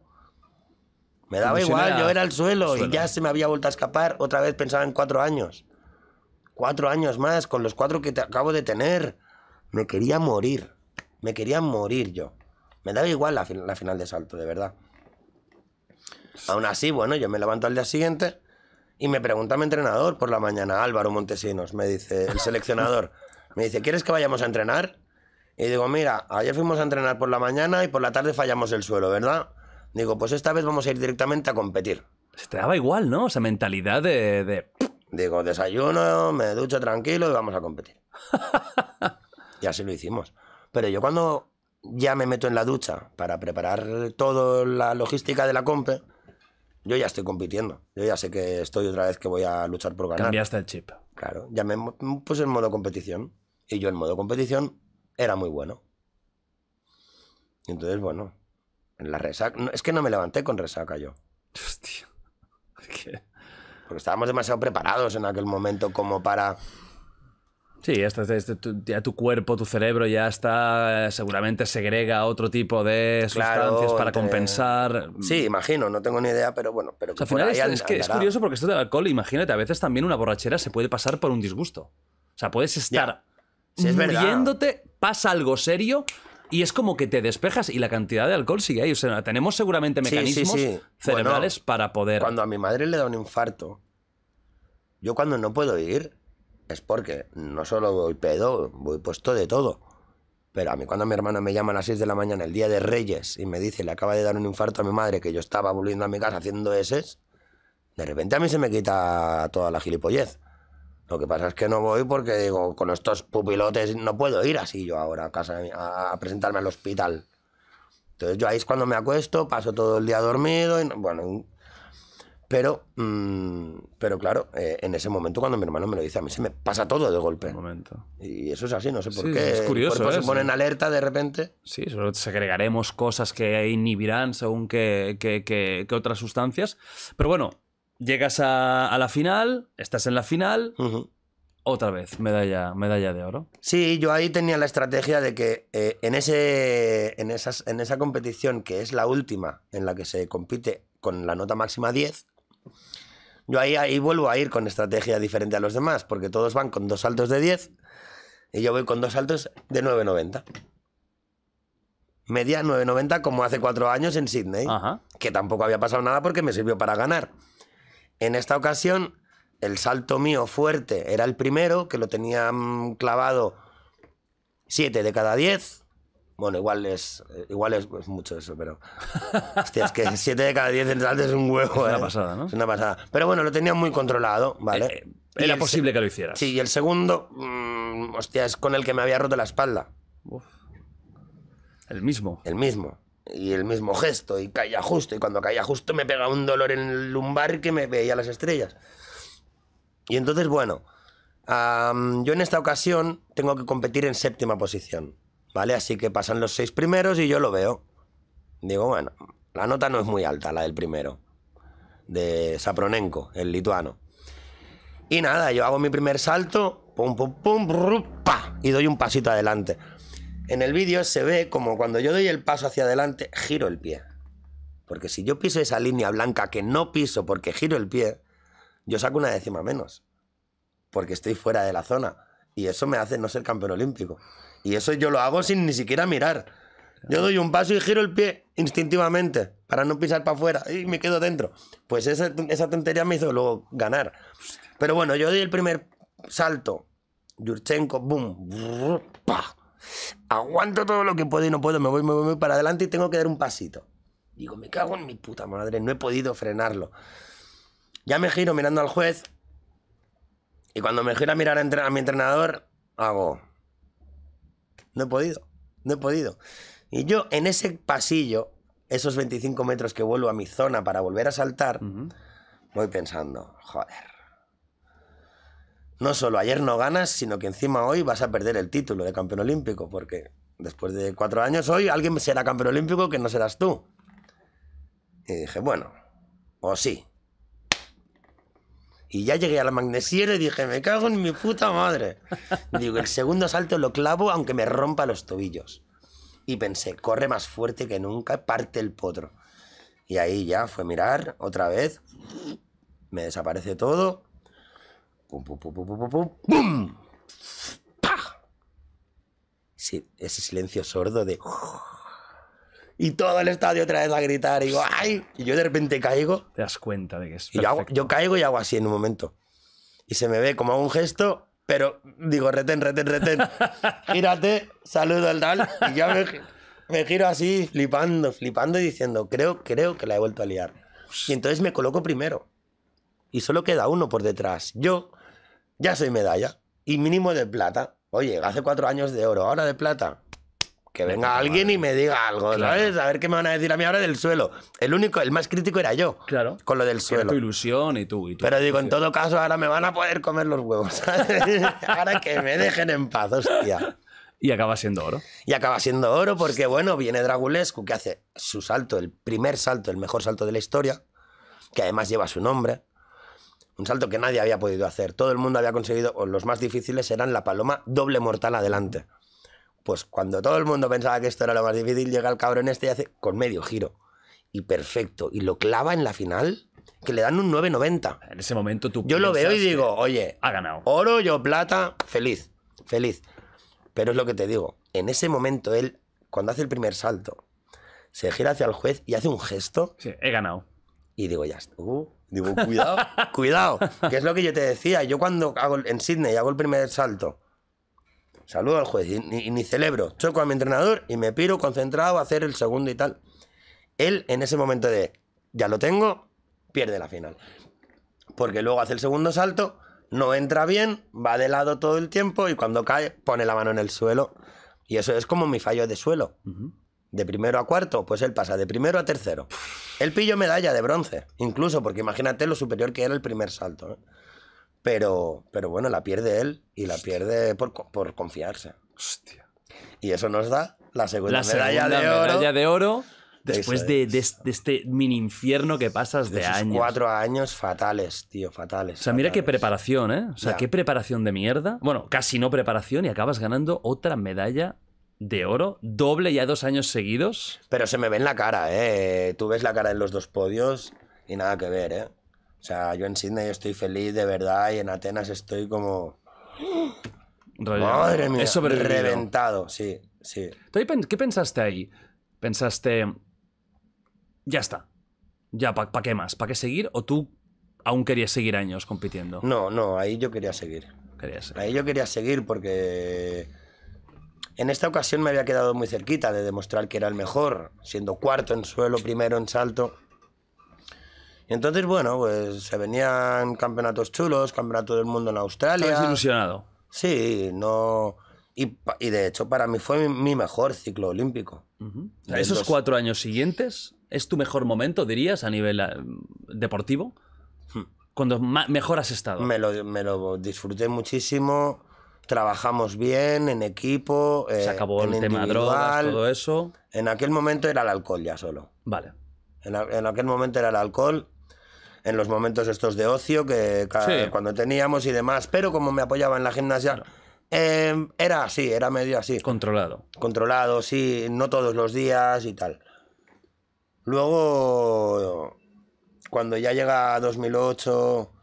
S2: Me daba igual, yo era el suelo, y ya se me había vuelto a escapar. Otra vez pensaba en cuatro años. Cuatro años más, con los cuatro que te acabo de tener. Me quería morir. Me quería morir yo. Me daba igual la, la final de salto, de verdad. Aún así, bueno, yo me levanto al día siguiente y me pregunta mi entrenador por la mañana, Álvaro Montesinos, me dice, el seleccionador. Me dice, ¿quieres que vayamos a entrenar? Y digo, mira, ayer fuimos a entrenar por la mañana y por la tarde fallamos el suelo, ¿verdad? Digo, pues esta vez vamos a ir directamente a competir. Se te daba igual, ¿no? esa mentalidad de... Digo, desayuno, me ducho tranquilo y vamos a competir. [laughs] y así lo hicimos. Pero yo cuando ya me meto en la ducha para preparar toda la logística de la compe, yo ya estoy compitiendo. Yo ya sé que estoy otra vez que voy a luchar por ganar. Cambiaste el chip. Claro, ya me puse en modo competición. Y yo en modo competición era muy bueno. Entonces, bueno, la resaca. es que no me levanté con resaca yo. Hostia. [laughs] Porque estábamos demasiado preparados en aquel momento como para. Sí,
S1: este, este, ya tu cuerpo, tu cerebro ya está, seguramente segrega otro tipo de sustancias para compensar.
S2: Sí, imagino, no tengo ni idea, pero bueno. Pero al final es, que es, curioso
S1: porque esto del alcohol, imagínate, a veces también una borrachera se puede pasar por un disgusto. O sea, puedes estar si es muriéndote, pasa algo serio, y es como que te despejas y la cantidad de alcohol sigue ahí. O tenemos seguramente mecanismos cerebrales
S2: para poder. Cuando a mi madre le da un infarto, yo cuando no puedo ir es porque no solo voy pedo, voy puesto de todo. Pero a mí cuando mi hermana me llama a las 6 de la mañana el día de Reyes y me dice, le acaba de dar un infarto a mi madre que yo estaba volviendo a mi casa haciendo eses, de repente a mí se me quita toda la gilipollez. Lo que pasa es que no voy porque digo, con estos pupilotes no puedo ir así yo ahora a casa a, presentarme al hospital. Entonces yo ahí es cuando me acuesto, paso todo el día dormido y bueno, pero, mm, pero claro, eh, en ese momento cuando mi hermano me lo dice, a mí se me pasa todo de golpe. Momento. Y eso es así, no sé por qué. Es curioso. El se ¿eh? pone en alerta de repente. Sí, segregaremos
S1: cosas que inhibirán según que, que, que, otras sustancias. Pero bueno, Llegas a, a, la final, estás en la final, otra vez, medalla, medalla
S2: de oro. Sí, yo ahí tenía la estrategia de que eh, en, ese, en, esas, en esa competición, que es la última en la que se compite con la nota máxima 10, yo ahí, ahí vuelvo a ir con estrategia diferente a los demás, porque todos van con dos saltos de 10 y yo voy con dos saltos de 9,90 media 9.90 como hace cuatro años en Sydney, que tampoco había pasado nada porque me sirvió para ganar. En esta ocasión, el salto mío fuerte era el primero, que lo tenía mm, clavado 7 de cada 10. Bueno, igual es, eh, igual es mucho eso, pero. [laughs] Hostia, es que 7 de cada 10 es un huevo. Es una ¿eh? pasada, ¿no? Es una pasada. Pero bueno, lo tenía muy controlado, ¿vale? Eh, era posible que lo hicieras. Sí, y el segundo, mm, hostia, es con el que me había roto la espalda. El mismo. El mismo y el mismo gesto y caía justo y cuando caía justo me pega un dolor en el lumbar que me veía las estrellas. Y entonces, bueno, yo en esta ocasión tengo que competir en séptima posición, ¿vale? Así que pasan los seis primeros y yo lo veo. Digo, bueno, la nota no es muy alta, la del primero, de Sapronenko, el lituano. Y nada, yo hago mi primer salto, pum, pum, pum, y doy un pasito adelante. En el vídeo se ve como cuando yo doy el paso hacia adelante, giro el pie. Porque si yo piso esa línea blanca que no piso porque giro el pie, yo saco una décima menos. Porque estoy fuera de la zona. Y eso me hace no ser campeón olímpico. Y eso yo lo hago sin ni siquiera mirar. Yo doy un paso y giro el pie instintivamente para no pisar para afuera y me quedo dentro. Pues esa, tontería me hizo luego ganar. Pero bueno, yo doy el primer salto. Yurchenko, boom, pa Aguanto todo lo que puedo y no puedo, me voy, me voy, para adelante y tengo que dar un pasito. Digo, me cago en mi puta madre, no he podido frenarlo. Ya me giro mirando al juez y cuando me giro a mirar a, mi entrenador, hago... No he podido, no he podido. Y yo en ese pasillo, esos 25 metros que vuelvo a mi zona para volver a saltar, voy pensando, joder, no solo ayer no ganas, sino que encima hoy vas a perder el título de campeón olímpico, porque después de cuatro años hoy alguien será campeón olímpico que no serás tú. Y dije, bueno, o sí. Y ya llegué a la magnesiera y dije, me cago en mi puta madre. [laughs] Digo, el segundo salto lo clavo aunque me rompa los tobillos. Y pensé, corre más fuerte que nunca, parte el potro. Y ahí ya fue mirar otra vez, me desaparece todo Pum, pum, pum, Sí, ese silencio sordo de... Y todo el estadio otra vez a gritar. Y digo, yo de repente caigo. Te das cuenta de que es. Y yo, caigo y hago así en un momento. Y se me ve como un gesto, pero digo, retén, retén, retén. [laughs] Gírate, saludo al tal. Y ya me giro así, flipando, flipando y diciendo, creo, creo que la he vuelto a liar. Y entonces me coloco primero. Y solo queda uno por detrás. Yo, ya soy medalla. Y mínimo de plata. Oye, hace cuatro años de oro, ahora de plata. Que venga pues alguien y me diga algo, A ver qué me van a decir a mí ahora del suelo. El único, el más crítico era yo. Claro. Con lo del suelo. tu ilusión y tú. Y tú Pero digo, en todo caso, ahora me van a poder comer los huevos. [laughs] ahora que me dejen en paz, hostia. Y acaba siendo oro. Y acaba siendo oro porque, bueno, viene Dragulescu que hace su salto, el primer salto, el mejor salto de la historia, que además lleva su nombre. Un salto que nadie había podido hacer. Todo el mundo había conseguido, o los más difíciles eran la paloma doble mortal adelante. Pues cuando todo el mundo pensaba que esto era lo más difícil, llega el cabrón este y hace con medio giro. Y perfecto. Y lo clava en la final, que le dan un 9.90. En ese momento tú. Yo lo veo y digo, oye, ha ganado. Oro, yo plata, feliz, feliz. Pero es lo que te digo. En ese momento él, cuando hace el primer salto, se gira hacia el juez y hace un gesto. Sí, he ganado. Y digo, ya está. Uh, Digo, cuidado, cuidado, que es lo que yo te decía. Yo cuando hago en Sydney hago el primer salto, saludo al juez y, ni celebro, choco a mi entrenador y me piro concentrado a hacer el segundo y tal. Él en ese momento de, ya lo tengo, pierde la final. Porque luego hace el segundo salto, no entra bien, va de lado todo el tiempo y cuando cae pone la mano en el suelo. Y eso es como mi fallo de suelo de primero a cuarto, pues él pasa de primero a tercero. Él pillo medalla de bronce, incluso, porque imagínate lo superior que era el primer salto. ¿eh? Pero, pero bueno, la pierde él y la pierde por, confiarse. Hostia. Y eso nos da la segunda, medalla, de oro, medalla
S1: de oro. Después de, este mini infierno que pasas de, años. Cuatro
S2: años fatales, tío, fatales. O
S1: sea, mira qué preparación, ¿eh? O sea, qué preparación de mierda. Bueno, casi no preparación
S2: y acabas ganando otra medalla de oro, doble ya dos años seguidos. Pero se me ve en la cara, ¿eh? Tú ves la cara en los dos podios y nada que ver, ¿eh? O sea, yo en Sydney estoy feliz de verdad y en Atenas estoy como... Madre mía, reventado, sí, sí.
S1: ¿Qué pensaste ahí? Pensaste, ya está, ya, ¿para qué más? ¿Para qué seguir? ¿O tú aún querías seguir años compitiendo?
S2: No, no, ahí yo quería seguir. Quería seguir. Ahí yo quería seguir porque en esta ocasión me había quedado muy cerquita de demostrar que era el mejor, siendo cuarto en suelo, primero en salto. entonces, bueno, pues se venían campeonatos chulos, campeonato del mundo en Australia. Estás ilusionado. Sí, no. Y, de hecho, para mí fue mi, mejor ciclo olímpico. ¿Esos
S1: cuatro años siguientes es tu mejor momento, dirías, a nivel eh, deportivo? Hmm. Cuando mejor has estado. me
S2: lo disfruté muchísimo trabajamos bien, en equipo. Se eh, acabó el tema drogas, todo eso. En aquel momento era el alcohol ya solo. Vale. En, aquel momento era el alcohol. En los momentos estos de ocio que cuando teníamos y demás, pero como me apoyaba en la gimnasia, em, era así, era medio así. Controlado. Controlado, sí, no todos los días y tal. Luego, cuando ya llega 2008,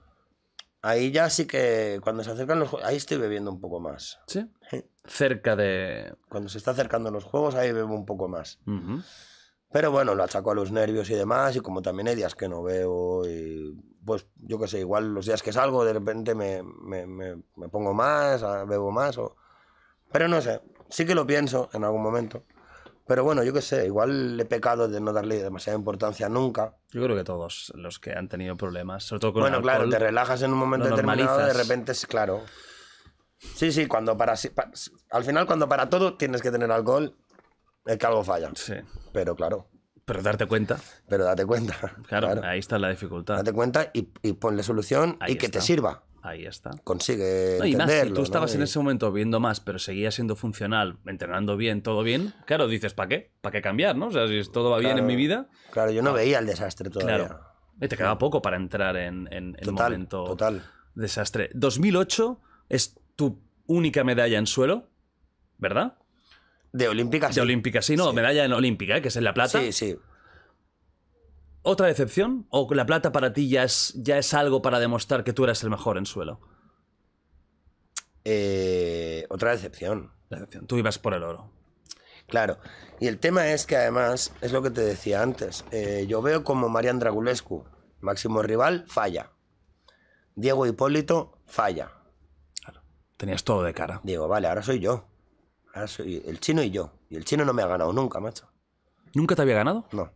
S2: Ahí ya sí que cuando se acercan los juegos, ahí estoy bebiendo un poco más. ¿Sí? Cerca de... Cuando se está acercando los juegos, ahí bebo un poco más. Pero bueno, lo achaco a los nervios y demás, y como también hay días que no veo, y pues yo qué sé, igual los días que salgo de repente me, me, me, me pongo más, ah, bebo más, o... pero no sé, sí que lo pienso en algún momento. Pero bueno, yo qué sé, igual he pecado de no darle demasiada importancia nunca. Yo creo que todos los que han tenido problemas, sobre todo con Bueno, claro, te relajas en un momento determinado, y de repente es claro. Sí, sí, cuando para, Al final, cuando para todo tienes que tener alcohol, es que algo falla. Sí. Pero claro. Pero darte cuenta. Pero date cuenta. Claro, ahí está la dificultad. Date cuenta y, ponle solución y que te sirva. Ahí está. Consigue. No, si tú estabas en ese
S1: momento viendo más, pero seguía siendo funcional, entrenando bien, todo bien, claro, dices, ¿para qué? ¿Para qué cambiar? ¿no? O sea, si todo va bien en mi vida.
S2: Claro, yo no ah, veía el desastre todavía. Claro.
S1: te quedaba poco para entrar en, el momento. Total. Desastre. 2008 es tu única medalla en suelo, ¿verdad? De Olímpica, sí. De Olímpica, sí, no, medalla en Olímpica, ¿eh? que es en La Plata. Sí, sí otra decepción? ¿O la plata para ti ya es, algo para demostrar que tú eres el mejor en suelo?
S2: Eh, otra decepción. Tú ibas por el oro. Claro. Y el tema es que además, es lo que te decía antes, eh, yo veo como Marian Dragulescu, máximo rival, falla. Diego Hipólito, falla. Claro. Tenías todo de cara. Digo, vale, ahora soy yo. Ahora soy el chino y yo. Y el chino no me ha ganado nunca, macho. ¿Nunca te había ganado? No.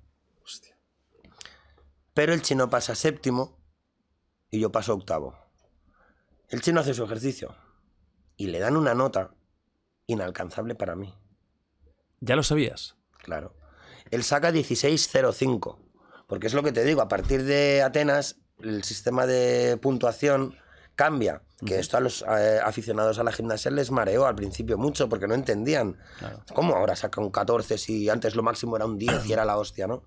S2: Pero el chino pasa séptimo y yo paso octavo. El chino hace su ejercicio y le dan una nota inalcanzable para mí. ¿Ya lo sabías? Claro. Él saca 16.05, porque es lo que te digo, a partir de Atenas el sistema de puntuación cambia. Que esto a los eh, aficionados a la gimnasia les mareó al principio mucho porque no entendían. ¿Cómo ahora saca un 14 si antes lo máximo era un 10 y era la hostia, no?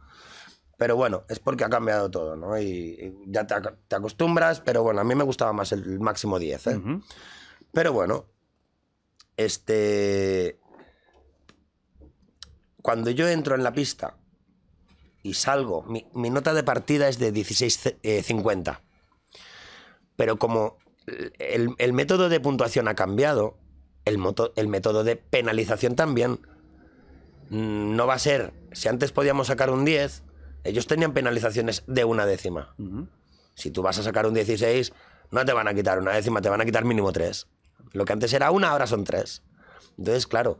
S2: Pero bueno, es porque ha cambiado todo, ¿no? Y, ya te, acostumbras, pero bueno, a mí me gustaba más el máximo 10, ¿eh? Pero bueno, este... Cuando yo entro en la pista y salgo, mi, nota de partida es de 16.50. Eh, pero como el, método de puntuación ha cambiado, el, el método de penalización también, mm, no va a ser, si antes podíamos sacar un 10, ellos tenían penalizaciones de una décima. Si tú vas a sacar un 16, no te van a quitar una décima, te van a quitar mínimo tres. Lo que antes era una, ahora son tres. Entonces, claro,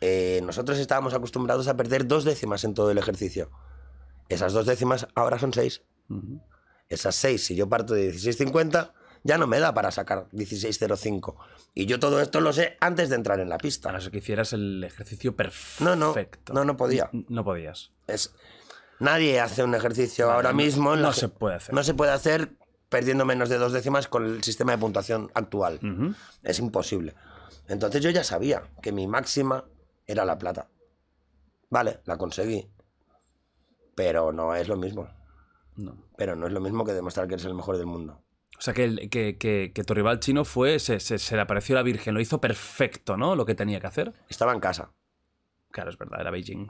S2: eh, nosotros estábamos acostumbrados a perder dos décimas en todo el ejercicio. Esas dos décimas ahora son seis. Esas seis, si yo parto de 16.50, ya no me da para sacar 16.05. Y yo todo esto lo sé antes de entrar en la pista. A no ser que hicieras el ejercicio perfecto. No, no. No, no podía. No podías. Es, Nadie hace un ejercicio ahora mismo. No, se puede hacer. No se puede hacer perdiendo menos de dos décimas con el sistema de puntuación actual. Es imposible. Entonces yo ya sabía que mi máxima era la plata. Vale, la conseguí. Pero no es lo mismo. No. Pero no es lo mismo que demostrar que eres el mejor del mundo.
S1: O sea, que, que, tu rival chino fue, se, le apareció la Virgen, lo hizo perfecto, ¿no? Lo que tenía que hacer. Estaba en casa. Claro, es verdad, era Beijing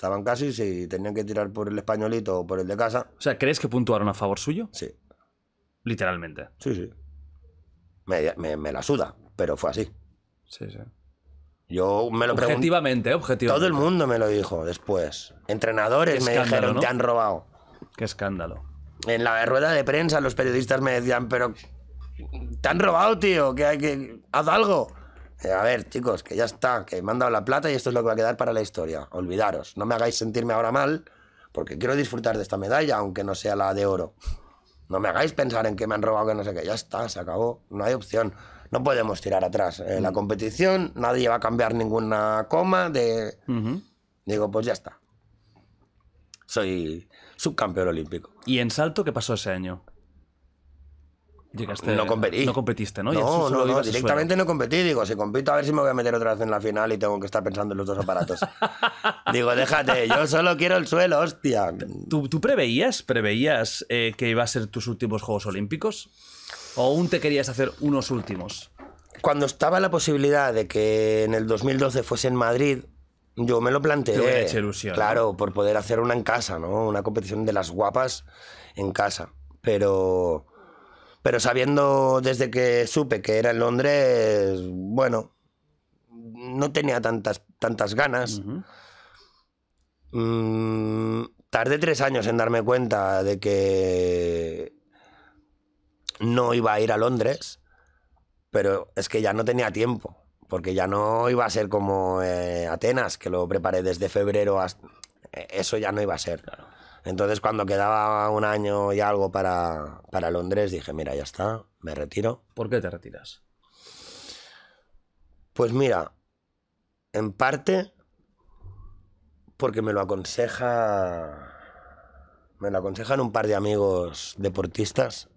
S2: estaban casi, si tenían que tirar por el españolito o por el de casa. O sea, ¿crees que puntuaron a favor suyo? Sí. Literalmente. Sí, sí. Me, la suda, pero fue así. Sí, sí. Yo me lo pregunté.
S1: Objetivamente, objetivamente. Todo el mundo
S2: me lo dijo después. Entrenadores me dijeron, te han robado. Qué escándalo. En la rueda de prensa los periodistas me decían, pero te han robado, tío, que hay que... Haz algo. Eh, a ver, chicos, que ya está, que me han dado la plata y esto es lo que va a quedar para la historia. Olvidaros, no me hagáis sentirme ahora mal, porque quiero disfrutar de esta medalla, aunque no sea la de oro. No me hagáis pensar en que me han robado, que no sé qué, ya está, se acabó, no hay opción. No podemos tirar atrás. en eh, La mm. competición, nadie va a cambiar ninguna coma de... Digo, pues ya está.
S1: Soy subcampeón olímpico. ¿Y en salto qué pasó ese año? no competiste, ¿no? No, no, directamente
S2: no competí. Digo, si compito a ver si me voy a meter otra vez en la final y tengo que estar pensando en los dos aparatos. [laughs] Digo, déjate, yo solo quiero el suelo, hostia. ¿Tú, preveías, preveías eh, que iba a ser tus últimos Juegos Olímpicos? ¿O aún te querías hacer unos últimos? Cuando estaba la posibilidad de que en el 2012 fuese en Madrid, yo me lo planteé. hecho Claro, por poder hacer una en casa, ¿no? Una competición de las guapas en casa. Pero pero sabiendo desde que supe que era en Londres, bueno, no tenía tantas, tantas ganas. Mm, tardé tres años en darme cuenta de que no iba a ir a Londres, pero es que ya no tenía tiempo, porque ya no iba a ser como eh, Atenas, que lo preparé desde febrero hasta... Eh, eso ya no iba a ser. Entonces cuando quedaba un año y algo para, Londres dije, mira, ya está, me retiro. ¿Por qué te retiras? Pues mira, en parte porque me lo aconseja. Me lo aconsejan un par de amigos deportistas.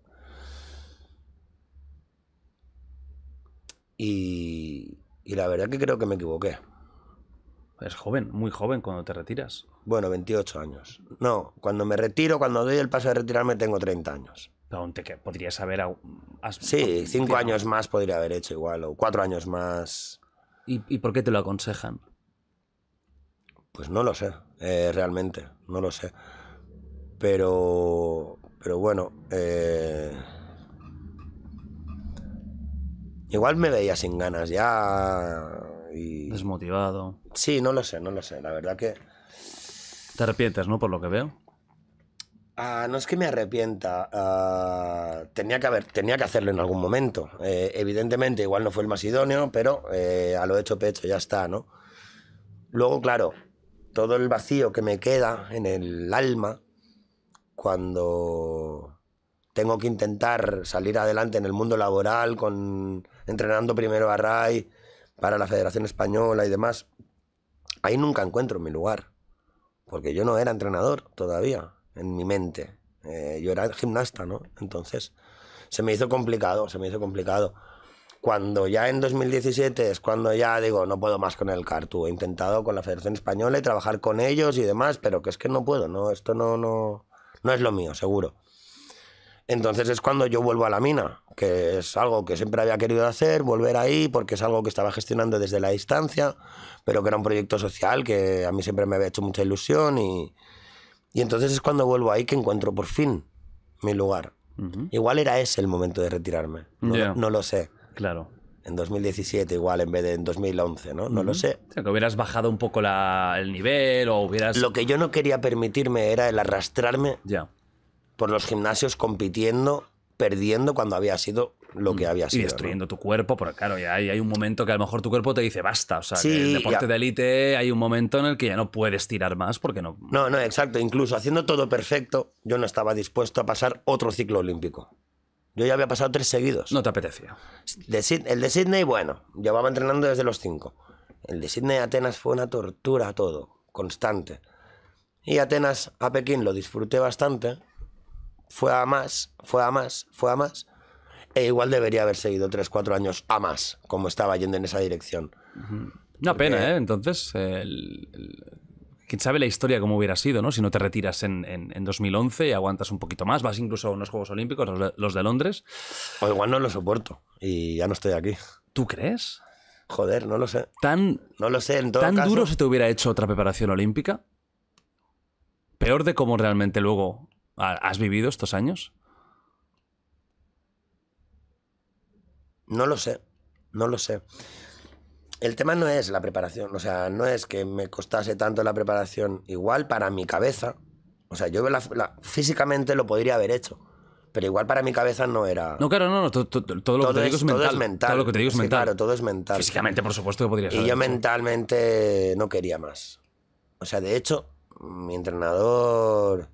S2: Y, y la verdad que creo que me equivoqué. Es joven, muy joven cuando te retiras. Bueno, 28 años. No, cuando me retiro, cuando doy el paso de retirarme, tengo 30 años. Perdón que podrías haber... sí, cinco años más podría haber hecho igual, o cuatro años más. ¿Y, por qué te lo aconsejan? Pues no lo sé, eh, realmente, no lo sé. Pero, pero bueno, eh, igual me veía sin ganas ya. Y... Desmotivado. Sí, no lo sé, no lo sé. La verdad que
S1: te arrepientes, ¿no? Por lo que veo.
S2: Ah, no es que me arrepienta. Ah, tenía, que haber, tenía que hacerlo en algún momento. Eh, evidentemente, igual no fue el más idóneo, pero eh, a lo hecho pecho ya está, ¿no? Luego, claro, todo el vacío que me queda en el alma cuando tengo que intentar salir adelante en el mundo laboral, con, entrenando primero a RAI para la Federación Española y demás, ahí nunca encuentro mi lugar porque yo no era entrenador todavía en mi mente. Eh, yo era gimnasta, ¿no? Entonces se me hizo complicado, se me hizo complicado. Cuando ya en 2017 es cuando ya digo, no puedo más con el Cartu. He intentado con la Federación Española y trabajar con ellos y demás, pero que es que no puedo, ¿no? Esto no, no, no es lo mío, seguro. Entonces es cuando yo vuelvo a la mina, que es algo que siempre había querido hacer, volver ahí, porque es algo que estaba gestionando desde la distancia, pero que era un proyecto social que a mí siempre me había hecho mucha ilusión. Y, entonces es cuando vuelvo ahí que encuentro por fin mi lugar. Igual era ese el momento de retirarme, no, lo sé. Claro. En 2017 igual, en vez de en 2011, ¿no? No lo sé. O sea, que hubieras bajado un poco el nivel o hubieras... Lo que yo no quería permitirme era el arrastrarme. Ya por los gimnasios compitiendo, perdiendo cuando había sido lo que mm. había sido. Y destruyendo tu cuerpo, porque
S1: claro, ya hay, un momento que a lo mejor tu cuerpo te dice basta. O sea, en el deporte de élite hay un momento en el que ya no puedes tirar más porque no.
S2: No, no, exacto. Incluso haciendo todo perfecto, yo no estaba dispuesto a pasar otro ciclo olímpico. Yo ya había pasado tres seguidos. No te apetecía. el de Sydney, bueno, llevaba entrenando desde los cinco. El de Sydney a Atenas fue una tortura todo, constante. Y Atenas a Pekín lo disfruté bastante fue a más, fue a más, fue a más, e igual debería haber seguido 3, 4 años a más, como estaba yendo en esa dirección.
S1: Una pena, ¿eh? Entonces, quién sabe la historia cómo hubiera sido, ¿no? Si no te retiras en, 2011 y aguantas un poquito más, vas incluso a unos Juegos Olímpicos, los de, Londres. O igual no lo soporto y ya no estoy aquí. ¿Tú crees? Joder, no lo sé. Tan, no lo sé, ¿Tan duro se te hubiera hecho otra preparación olímpica? Peor de cómo realmente luego ¿Has vivido estos años?
S2: No lo sé, no lo sé. El tema no es la preparación, o sea, no es que me costase tanto la preparación, igual para mi cabeza, o sea, yo físicamente lo podría haber hecho, pero igual para mi cabeza no era...
S1: No, claro, no, todo, lo que te digo es, mental,
S2: todo Físicamente, por supuesto, que podría ser. Y yo mentalmente no quería más. O sea, de hecho, mi entrenador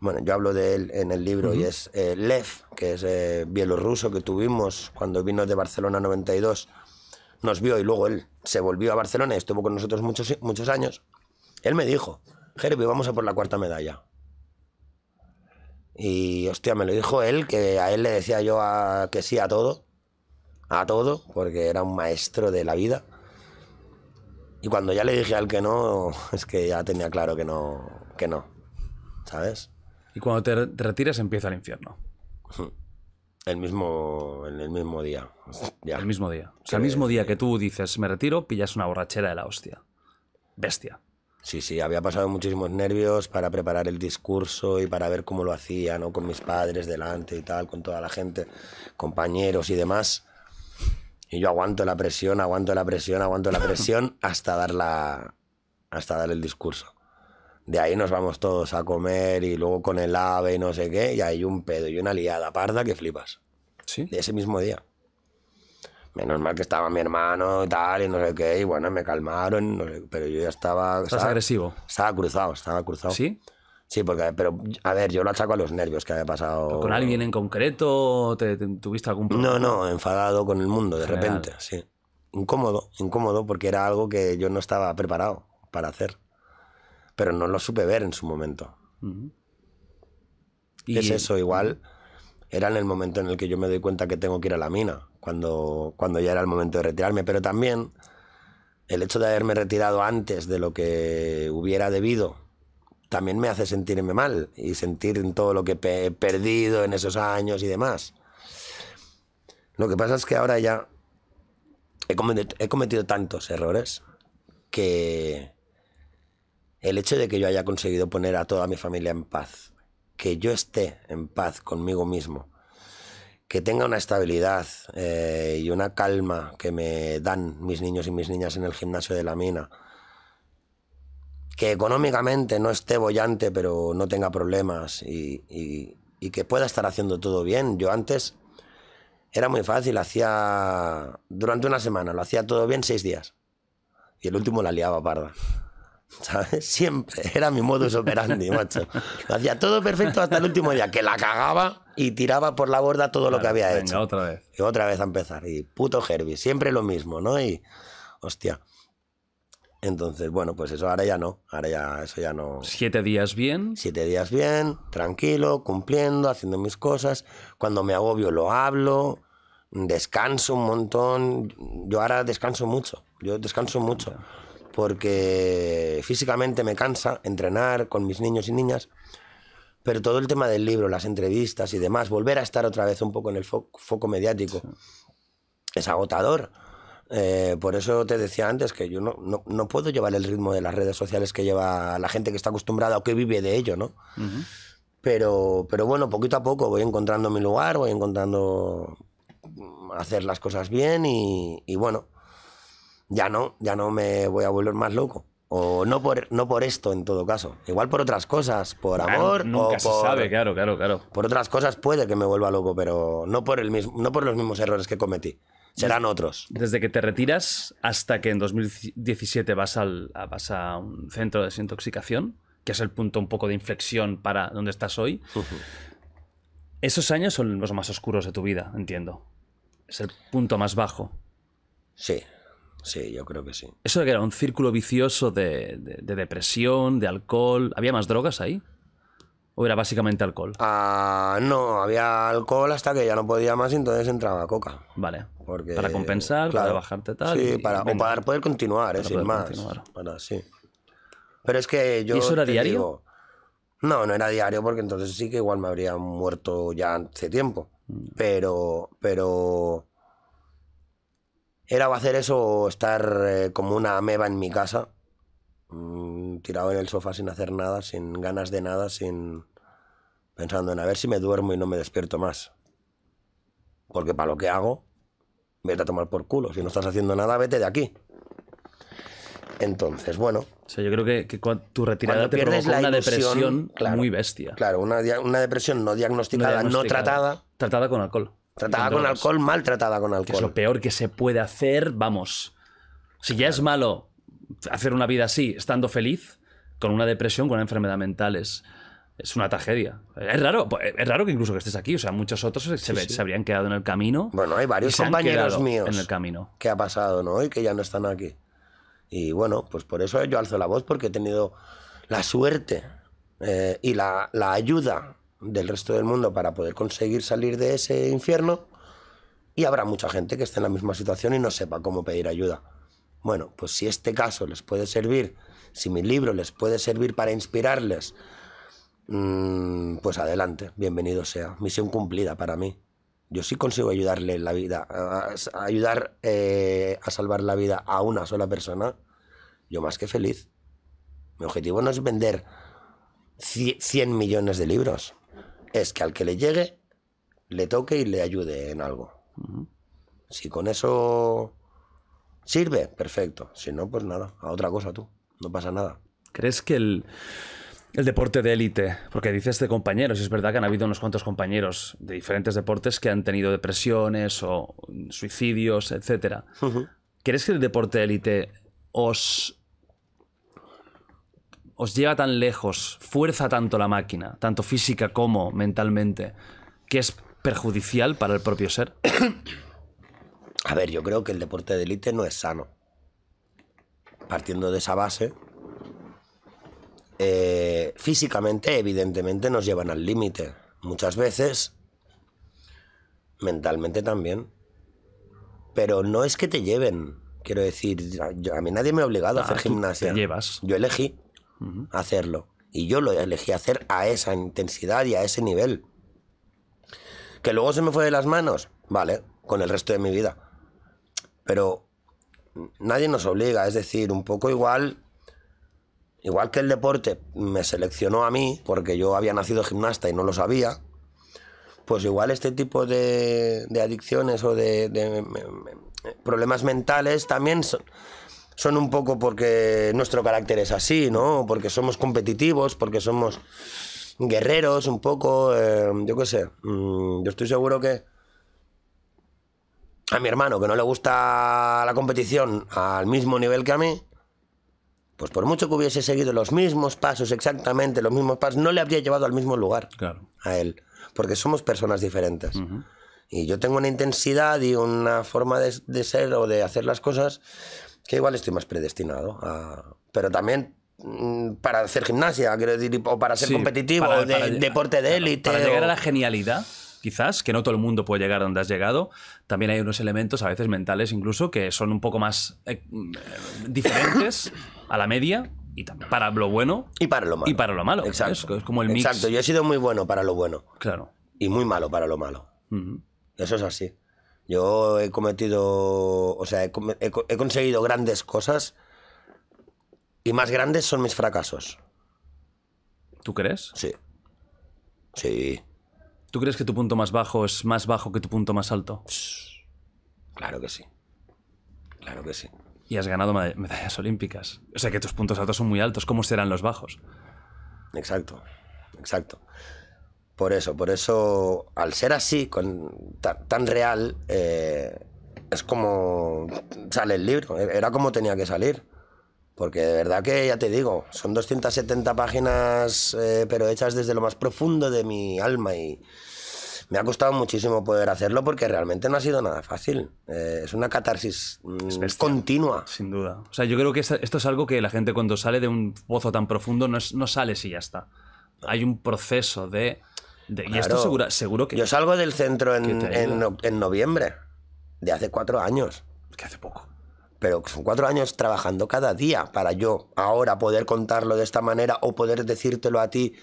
S2: bueno, yo hablo de él en el libro y es eh, Lev, que es eh, bielorruso que tuvimos cuando vino de Barcelona 92, nos vio y luego él se volvió a Barcelona y estuvo con nosotros muchos, muchos años. Él me dijo, Jeremy, vamos a por la cuarta medalla. Y hostia, me lo dijo él, que a él le decía yo que sí a todo, a todo, porque era un maestro de la vida. Y cuando ya le dije al que no, es que ya tenía claro que no, que no, ¿sabes? Y cuando te, retires retiras empieza el infierno. El mismo, en el mismo día. [laughs]
S1: El mismo día. O sea, el mismo día que tú dices me retiro, pillas una borrachera de la hostia.
S2: Bestia. Sí, sí, había pasado muchísimos nervios para preparar el discurso y para ver cómo lo hacía, ¿no? Con mis padres delante y tal, con toda la gente, compañeros y demás. Y yo aguanto la presión, aguanto la presión, aguanto la presión hasta dar hasta dar el discurso de ahí nos vamos todos a comer y luego con el ave y no sé qué, y hay un pedo y una liada parda que flipas. Sí. De ese mismo día. Menos mal que estaba mi hermano y tal, y no sé qué, y bueno, me calmaron, pero yo ya estaba. ¿Estás agresivo? Estaba cruzado, estaba cruzado. ¿Sí? Sí, porque, pero, a ver, yo lo achaco a los nervios que había pasado. ¿Con alguien en concreto? ¿Te, tuviste algún problema? No, no, enfadado con el mundo, de repente, sí. Incómodo, incómodo, porque era algo que yo no estaba preparado para hacer pero no lo supe ver en su momento. es eso, igual era en el momento en el que yo me doy cuenta que tengo que ir a la mina, cuando, cuando ya era el momento de retirarme, pero también el hecho de haberme retirado antes de lo que hubiera debido también me hace sentirme mal y sentir todo lo que he perdido en esos años y demás. Lo que pasa es que ahora ya he cometido tantos errores que, el hecho de que yo haya conseguido poner a toda mi familia en paz, que yo esté en paz conmigo mismo, que tenga una estabilidad eh, y una calma que me dan mis niños y mis niñas en el gimnasio de la mina, que económicamente no esté bollante pero no tenga problemas y, y que pueda estar haciendo todo bien. Yo antes era muy fácil, hacía durante una semana, lo hacía todo bien seis días y el último la liaba parda. ¿sabes? Siempre. [laughs] Era mi modus operandi, macho. Lo hacía todo perfecto hasta el último día, que la cagaba y tiraba por la borda todo lo que había hecho. otra vez. Y otra vez a empezar. Y puto Herbie, siempre lo mismo, ¿no? Y, hostia. Entonces, bueno, pues eso ahora ya no. Ahora ya, eso ya no. Siete días bien. Siete días bien, tranquilo, cumpliendo, haciendo mis cosas. Cuando me agobio lo hablo descanso un montón. Yo ahora descanso mucho. Yo descanso mucho porque físicamente me cansa entrenar con mis niños y niñas, pero todo el tema del libro, las entrevistas y demás, volver a estar otra vez un poco en el foco mediático, es agotador. Eh, por eso te decía antes que yo no, no, puedo llevar el ritmo de las redes sociales que lleva la gente que está acostumbrada o que vive de ello, ¿no? pero, pero bueno, poquito a poco voy encontrando mi lugar, voy encontrando hacer las cosas bien y, y bueno, ya no, ya no me voy a volver más loco. O no por, no por esto en todo caso. Igual por otras cosas, por amor. Nunca se por, sabe,
S1: claro, claro, claro.
S2: Por otras cosas puede que me vuelva loco, pero no por, mismo, no por los mismos errores que cometí. Serán otros.
S1: Desde que te retiras hasta que en 2017 vas, al, vas a un centro de desintoxicación, que es el punto un poco de inflexión para donde estás hoy. Esos años son los más oscuros de tu vida, entiendo. Es el punto más bajo.
S2: Sí, Sí, yo creo que sí.
S1: ¿Eso era un círculo vicioso de, depresión, de alcohol? ¿Había más drogas ahí? ¿O era básicamente alcohol?
S2: Ah, no, había alcohol hasta que ya no podía más y entonces entraba coca. Vale. Porque, para compensar, para bajarte tal. Sí, para, o para poder continuar, para poder Continuar. Para, sí. Pero es que yo. ¿Y eso era diario? no, no era diario porque entonces sí que igual me habría muerto ya hace tiempo. Mm. Pero, pero era o hacer eso o estar eh, como una ameba en mi casa, mm, tirado en el sofá sin hacer nada, sin ganas de nada, sin pensando en a ver si me duermo y no me despierto más. Porque para lo que hago, vete a tomar por culo. Si no estás haciendo nada, vete de aquí. Entonces, bueno. O sea, yo creo que, tu retirada te pierdes la una depresión muy bestia. Claro, una, depresión no, diagnosticada, no tratada. Tratada con alcohol. Tratada con, alcohol, maltratada con alcohol. Que es lo peor que
S1: se puede hacer, vamos. Si ya es malo hacer una vida así, estando feliz, con una depresión, con una enfermedad mental, es, una tragedia. Es raro, pues, es raro que incluso que estés aquí, o sea, muchos otros se, habrían quedado en el camino. Bueno, hay varios compañeros míos en el
S2: camino. que ha pasado, ¿no? Y que ya no están aquí. Y bueno, pues por eso yo alzo la voz, porque he tenido la suerte eh, y la, la ayuda del resto del mundo para poder conseguir salir de ese infierno y habrá mucha gente que esté en la misma situación y no sepa cómo pedir ayuda. Bueno, pues si este caso les puede servir, si mi libro les puede servir para inspirarles, mm, pues adelante, bienvenido sea, misión cumplida para mí. Yo sí consigo ayudarle la vida, ayudar eh, a salvar la vida a una sola persona, yo más que feliz. Mi objetivo no es vender 100 millones de libros es que al que le llegue, le toque y le ayude en algo. Si con eso sirve, perfecto. Si no, pues nada, a otra cosa tú. No pasa nada.
S1: ¿Crees que el, deporte de élite, porque dices de este compañeros, y es verdad que han habido unos cuantos compañeros de diferentes deportes que han tenido depresiones o suicidios, etc. ¿Crees que el deporte de élite os os lleva tan lejos, fuerza tanto la máquina, tanto física como mentalmente,
S2: que es perjudicial para el propio ser? A ver, yo creo que el deporte de élite no es sano. Partiendo de esa base, eh, físicamente, evidentemente, nos llevan al límite. Muchas veces, mentalmente también. Pero no es que te lleven. Quiero decir, a mí nadie me ha obligado a ah, hacer gimnasia. llevas. Yo elegí hacerlo. Y yo lo elegí hacer a esa intensidad y a ese nivel. Que luego se me fue de las manos, vale, con el resto de mi vida. Pero nadie nos obliga, es decir, un poco igual, igual que el deporte me seleccionó a mí, porque yo había nacido gimnasta y no lo sabía, pues igual este tipo de, adicciones o de problemas mentales también son, son un poco porque nuestro carácter es así, ¿no? Porque somos competitivos, porque somos guerreros un poco, eh, yo qué sé, mm, yo estoy seguro que a mi hermano que no le gusta la competición al mismo nivel que a mí, pues por mucho que hubiese seguido los mismos pasos, exactamente los mismos pasos, no le habría llevado al mismo lugar a él, porque somos personas diferentes. Y yo tengo una intensidad y una forma de ser o de hacer las cosas que igual estoy más predestinado Pero también mm, para hacer gimnasia, o para ser competitivo, deporte de élite. Para llegar a la
S1: genialidad, quizás, que no todo el mundo puede llegar donde has llegado, también hay unos elementos, a veces mentales incluso, que son un poco más eh, mm, diferentes a la media. Y para lo bueno. Y para lo malo. Y para lo malo. Exacto. Es como el mix. Exacto, yo he
S2: sido muy bueno para lo bueno. Claro. Y muy malo para lo malo. Eso es así. Yo he cometido, o sea, he, conseguido grandes cosas y más grandes son mis fracasos.
S1: ¿Tú crees? Sí. Sí. ¿Tú crees que tu punto más bajo es más bajo que tu punto más alto? Claro que sí. Claro que sí. Y has ganado medallas olímpicas. O sea que tus puntos altos son muy altos.
S2: ¿Cómo serán los bajos? Exacto. Exacto. Por eso, por eso, al ser así, con, tan, real, eh, es como sale el libro, e-, era como tenía que salir. Porque de verdad que, ya te digo, son 270 páginas, eh, pero hechas desde lo más profundo de mi alma y me ha costado muchísimo poder hacerlo porque realmente no ha sido nada fácil. Eh, es una catarsis mm, continua. Sin duda.
S1: O sea, yo creo que esto es algo que la gente cuando sale de un pozo tan profundo no, es, no sale si ya está. Hay un proceso de y esto seguro, seguro que. Yo salgo
S2: del centro en, en, noviembre, de hace cuatro años. Que hace poco. Pero son cuatro años trabajando cada día para yo ahora poder contarlo de esta manera o poder decírtelo a ti.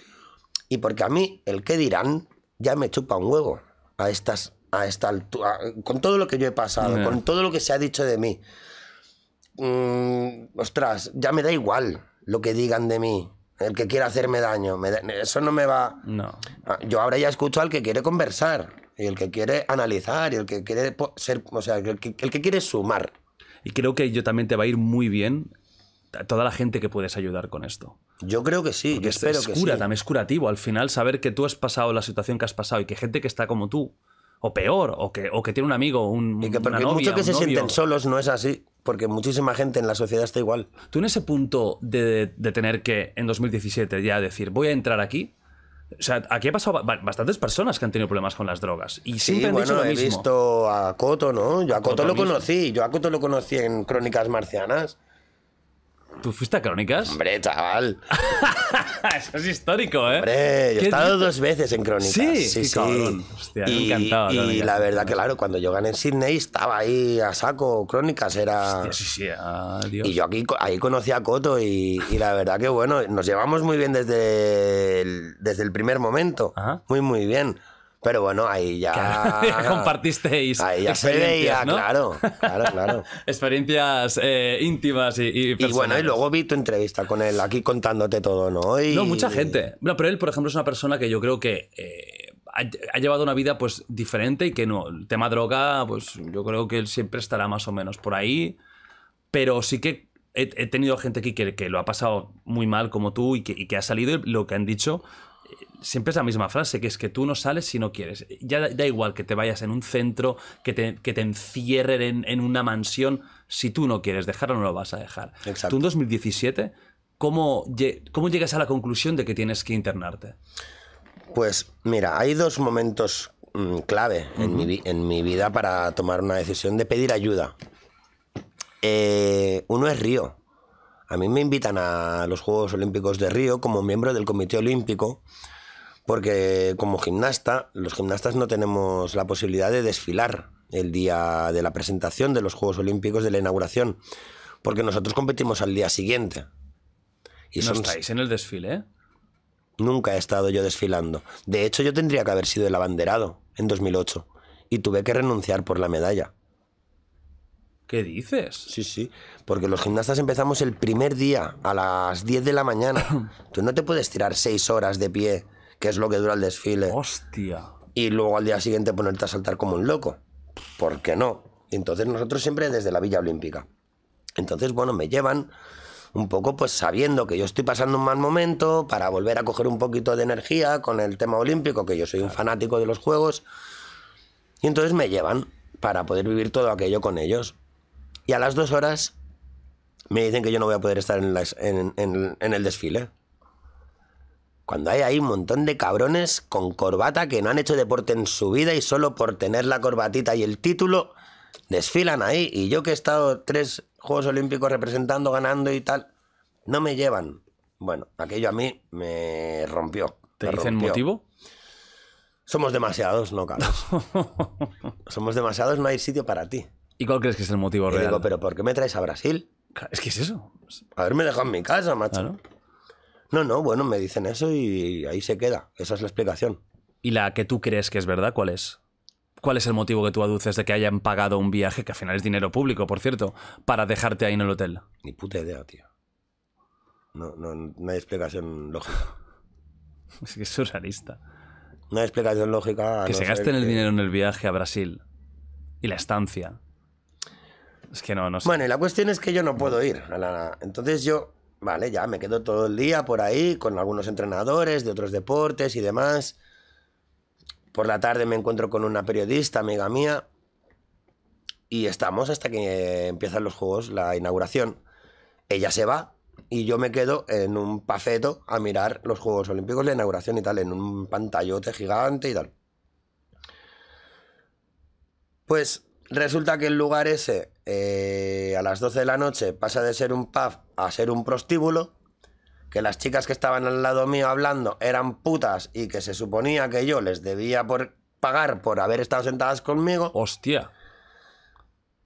S2: Y porque a mí, el que dirán, ya me chupa un huevo a estas a esta altura, con todo lo que yo he pasado, con todo lo que se ha dicho de mí. Mm, ostras, ya me da igual lo que digan de mí el que quiera hacerme daño. eso no me va. No. Ah, yo ahora ya escucho al que quiere conversar, y el que quiere analizar, y el que quiere ser. O sea, el que, quiere sumar.
S1: Y creo que yo también te va a ir muy bien toda la gente que puedes ayudar con esto. Yo creo que sí, espero es, también es curativo. Al final, saber que tú has pasado la situación que has pasado y que gente que está como tú o peor, o que, o que tiene un amigo, un, y que mucho que se sienten
S2: solos no es así porque muchísima gente en la sociedad está igual. Tú en ese punto de,
S1: tener que, en 2017, ya decir, voy a entrar aquí. O sea, aquí ha pasado bastantes personas que han tenido problemas con las drogas. Y siempre sí, han dicho he
S2: visto a Coto, ¿no? Yo a Coto, lo conocí. Yo a Coto lo conocí en Crónicas Marcianas. ¿Tú fuiste a Crónicas? Hombre, chaval. [laughs] Eso es histórico, ¿eh? Hombre, yo he estado dos veces en Crónicas. Sí, sí, sí. Hostia, y, Y la verdad, que, claro, cuando yo gané en Sydney estaba ahí a saco. Crónicas era. sí, sí, Y yo aquí ahí conocí a Coto y, la verdad que, bueno, nos llevamos muy bien desde el, desde el primer momento. Muy, muy bien. Pero bueno, ahí ya. [laughs] compartisteis. Ahí ya se claro, claro, [laughs] experiencias eh, íntimas y, y, Y bueno, y luego vi tu entrevista con él aquí contándote todo, ¿no? Y... No, mucha gente.
S1: Bueno, pero él, por ejemplo, es una persona que yo creo que. Eh, ha, llevado una vida pues diferente y que no. El tema droga, pues yo creo que él siempre estará más o menos por ahí. Pero sí que he, tenido gente aquí que, lo ha pasado muy mal como tú y que, y que ha salido lo que han dicho siempre es la misma frase, que es que tú no sales si no quieres. Ya da, igual que te vayas en un centro, que te, encierren en, una mansión, si tú no quieres dejarlo, no lo vas a dejar. Exacto. Tú en 2017, ¿cómo, llegas a la conclusión de que tienes que internarte?
S2: Pues mira, hay dos momentos mm, clave en, mi, vida para tomar una decisión de pedir ayuda. Eh, uno es Río. A mí me invitan a los Juegos Olímpicos de Río como miembro del Comité Olímpico, porque como gimnasta, los gimnastas no tenemos la posibilidad de desfilar el día de la presentación de los Juegos Olímpicos, de la inauguración, porque nosotros competimos al día siguiente. Y no estáis
S1: en el desfile, ¿eh?
S2: Nunca he estado yo desfilando. De hecho, yo tendría que haber sido el abanderado en 2008 y tuve que renunciar por la medalla. ¿Qué dices? Sí, sí. Porque los gimnastas empezamos el primer día a las 10 de la mañana. [coughs] Tú no te puedes tirar 6 horas de pie, que es lo que dura el desfile. ¡Hostia! Y luego al día siguiente ponerte a saltar como un loco. ¿Por qué no? Entonces nosotros siempre desde la Villa Olímpica. Entonces, bueno, me llevan un poco pues sabiendo que yo estoy pasando un mal momento para volver a coger un poquito de energía con el tema olímpico, que yo soy un fanático de los Juegos. Y entonces me llevan para poder vivir todo aquello con ellos. Y a las dos horas me dicen que yo no voy a poder estar en, el desfile. Cuando hay ahí un montón de cabrones con corbata que no han hecho deporte en su vida y solo por tener la corbatita y el título desfilan ahí. Y yo que he estado tres Juegos Olímpicos representando, ganando y tal, no me llevan. Bueno, aquello a mí me rompió. ¿Te dicen motivo? Somos demasiados, no, Carlos. [laughs] Somos demasiados, no hay sitio para ti. ¿Y cuál crees que es el motivo real? Digo, pero ¿por qué me traes a Brasil?
S1: Es que es eso.
S2: A ver, me dejado en mi casa, macho. No, no, bueno, me dicen eso y ahí se queda. Esa es la explicación. ¿Y la que tú
S1: crees que es verdad, cuál es? ¿Cuál es el motivo que tú aduces de que hayan pagado un viaje, que al final es dinero público, por cierto, para dejarte ahí en el hotel? Ni puta idea, tío. No, hay explicación lógica.
S2: [laughs] es que es surrealista. No hay explicación lógica. Que se gasten
S1: el dinero en el viaje a Brasil y la estancia
S2: no, Bueno, y la cuestión es que yo no puedo ir. Entonces yo, vale, ya me quedo todo el día por ahí con algunos entrenadores de otros deportes y demás. Por la tarde me encuentro con una periodista, amiga mía, y estamos hasta que empiezan los juegos, la inauguración. Ella se va y yo me quedo en un pafeto a mirar los Juegos Olímpicos, la inauguración y tal, en un pantallote gigante y tal. Pues resulta que el lugar ese eh, a las 12 de la noche pasa de ser un pub a ser un prostíbulo, que las chicas que estaban al lado mío hablando eran putas y que se suponía que yo les debía por pagar por haber estado sentadas conmigo. Hostia.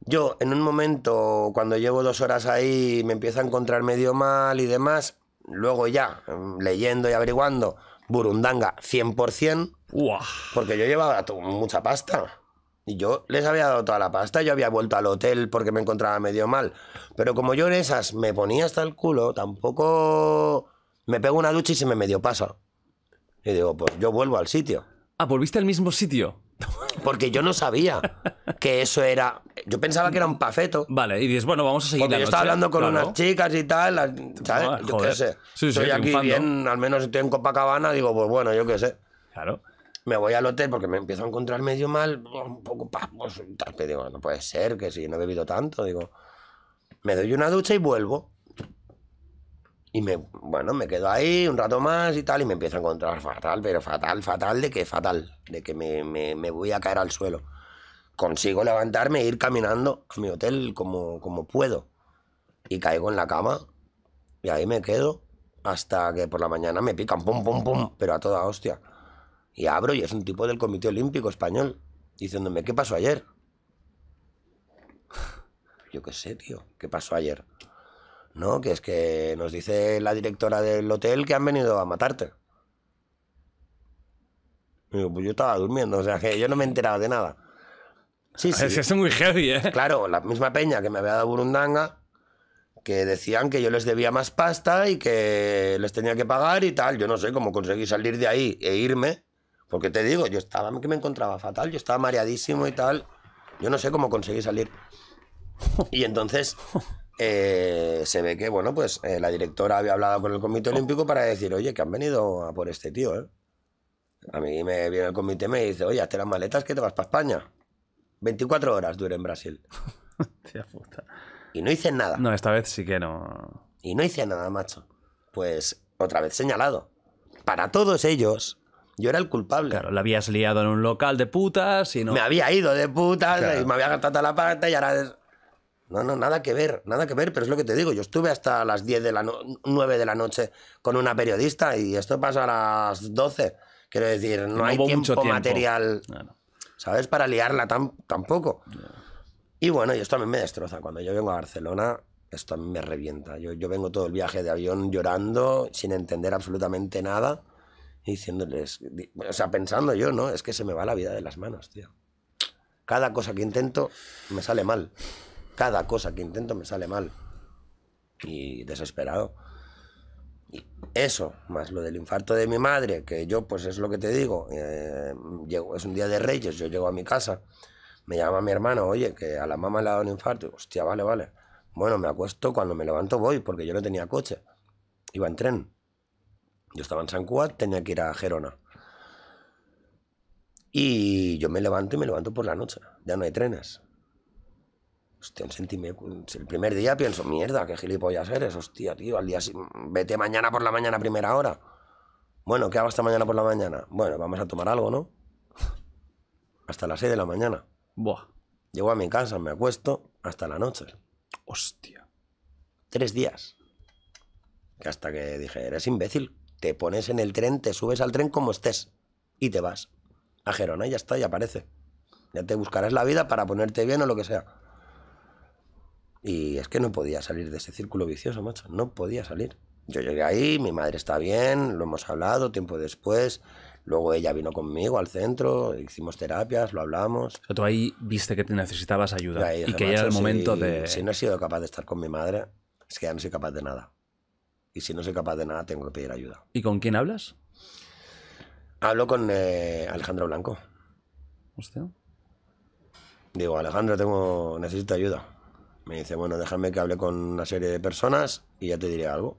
S2: Yo en un momento, cuando llevo dos horas ahí, me empiezo a encontrar medio mal y demás. Luego ya, mm, leyendo y averiguando, Burundanga 100%. Porque yo llevaba mucha pasta. Y yo les había dado toda la pasta, yo había vuelto al hotel porque me encontraba medio mal. Pero como yo en esas me ponía hasta el culo, tampoco me pego una ducha y se me medio paso Y digo, pues yo vuelvo al sitio. Ah, volviste al mismo sitio. [laughs] Porque yo no sabía que eso era. Yo pensaba que era un pafeto. Vale, y dices, bueno, vamos a seguir. Porque yo estaba hablando con unas chicas y tal, ¿sabes? Ah, yo qué sé. estoy aquí bien, al menos estoy en Copacabana, digo, pues bueno, yo qué sé. Claro me voy al hotel porque me empiezo a encontrar medio mal, pues, un poco, pues, digo, no puede ser, que si no he bebido tanto, digo, me doy una ducha y vuelvo. Y me, bueno, me quedo ahí un rato más y tal, y me empiezo a encontrar fatal, pero fatal, fatal, de que fatal, de que me, voy a caer al suelo. Consigo levantarme e ir caminando a mi hotel como, como puedo. Y caigo en la cama y ahí me quedo hasta que por la mañana me pican, pum, pum, pum, pero a toda hostia. Y abro y es un tipo del Comité Olímpico Español, diciéndome, ¿qué pasó ayer? [sighs] Yo qué sé, tío, ¿qué pasó ayer? No, que es que nos dice la directora del hotel que han venido a matarte. pues yo estaba durmiendo, o sea que yo no me enteraba de nada. Sí, [laughs] sí. es muy heavy, ¿eh? Claro, la misma peña que me había dado Burundanga, que decían que yo les debía más pasta y que les tenía que pagar y tal. Yo no sé cómo conseguí salir de ahí e irme porque te digo, yo estaba que me encontraba fatal, yo estaba mareadísimo y tal. Yo no sé cómo conseguí salir. [laughs] Y entonces eh, se ve que, bueno, pues eh, la directora había hablado con el Comité Olímpico para decir, oye, que han venido a por este tío, ¿eh? A mí me viene el comité y me dice, oye, hazte las maletas que te vas para España. 24 horas dura en Brasil. [laughs] Y no hice nada. No, esta vez sí que no. Y no hice nada, macho. Pues otra vez señalado. Para todos ellos, yo era el culpable. Claro, la habías liado en un local de putas y no. Me había ido de putas y me había gastado la pata y ahora. No, no, nada que ver, nada que ver, pero es lo que te digo. Yo estuve hasta las 10 de la 9 de la noche con una periodista y esto pasa a las 12. Quiero decir, no, hay tiempo, mucho material, ¿sabes? Para liarla tan... tampoco. Y bueno, y esto a mí me destroza. Cuando yo vengo a Barcelona, esto a mí me revienta. Yo, yo vengo todo el viaje de avión llorando, sin entender absolutamente nada diciéndoles, o sea, pensando yo, ¿no? Es que se me va la vida de las manos, tío. Cada cosa que intento me sale mal. Cada cosa que intento me sale mal. Y desesperado. Y eso, más lo del infarto de mi madre, que yo, pues es lo que te digo, eh, es un día de reyes, yo llego a mi casa, me llama mi hermano, oye, que a la mamá le ha dado un infarto. Hostia, vale, vale. Bueno, me acuesto, cuando me levanto voy, porque yo no tenía coche. Iba en tren. Yo estaba en San tenía que ir a Gerona. Y yo me levanto y me levanto por la noche. Ya no hay trenes. Hostia, centímetro el primer día pienso, mierda, qué gilipollas eres, hostia, tío, al día vete mañana por la mañana primera hora. Bueno, ¿qué hago hasta mañana por la mañana? Bueno, vamos a tomar algo, ¿no? Hasta las 6 de la mañana. Buah. Llego a mi casa, me acuesto, hasta la noche. Hostia. Tres días. Que hasta que dije, eres imbécil te pones en el tren, te subes al tren como estés y te vas a Gerona ya está, ya aparece. Ya te buscarás la vida para ponerte bien o lo que sea. Y es que no podía salir de ese círculo vicioso, macho. No podía salir. Yo llegué ahí, mi madre está bien, lo hemos hablado tiempo después. Luego ella vino conmigo al centro, hicimos terapias, lo hablamos. Pero
S1: tú ahí viste que te necesitabas ayuda y, que era el momento de... Si no
S2: he sido capaz de estar con mi madre, es que ya no soy capaz de nada. Y si no soy capaz de nada, tengo que pedir ayuda. ¿Y con quién hablas? Hablo con eh, Alejandro Blanco. Hostia. Digo, Alejandro, tengo, necesito ayuda. Me dice, bueno, déjame que hable con una serie de personas y ya te diré algo.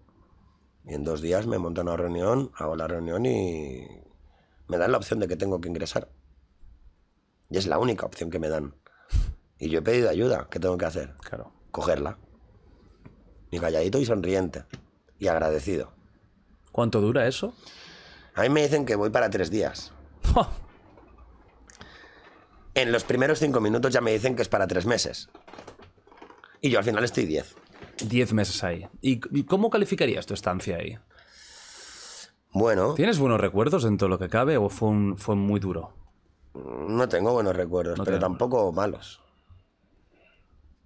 S2: Y en dos días me monta una reunión, hago la reunión y me dan la opción de que tengo que ingresar. Y es la única opción que me dan. Y yo he pedido ayuda. ¿Qué tengo que hacer? Claro. Cogerla. Y calladito y sonriente y agradecido. ¿Cuánto dura eso? A mí me dicen que voy para tres días. en los primeros cinco minutos ya me dicen que es para tres meses. Y yo al final estoy diez.
S1: Diez meses ahí.
S2: ¿Y cómo calificarías tu estancia ahí?
S1: Bueno. ¿Tienes buenos recuerdos en todo lo que cabe o fue, fue muy duro?
S2: No tengo buenos recuerdos, pero tampoco malos.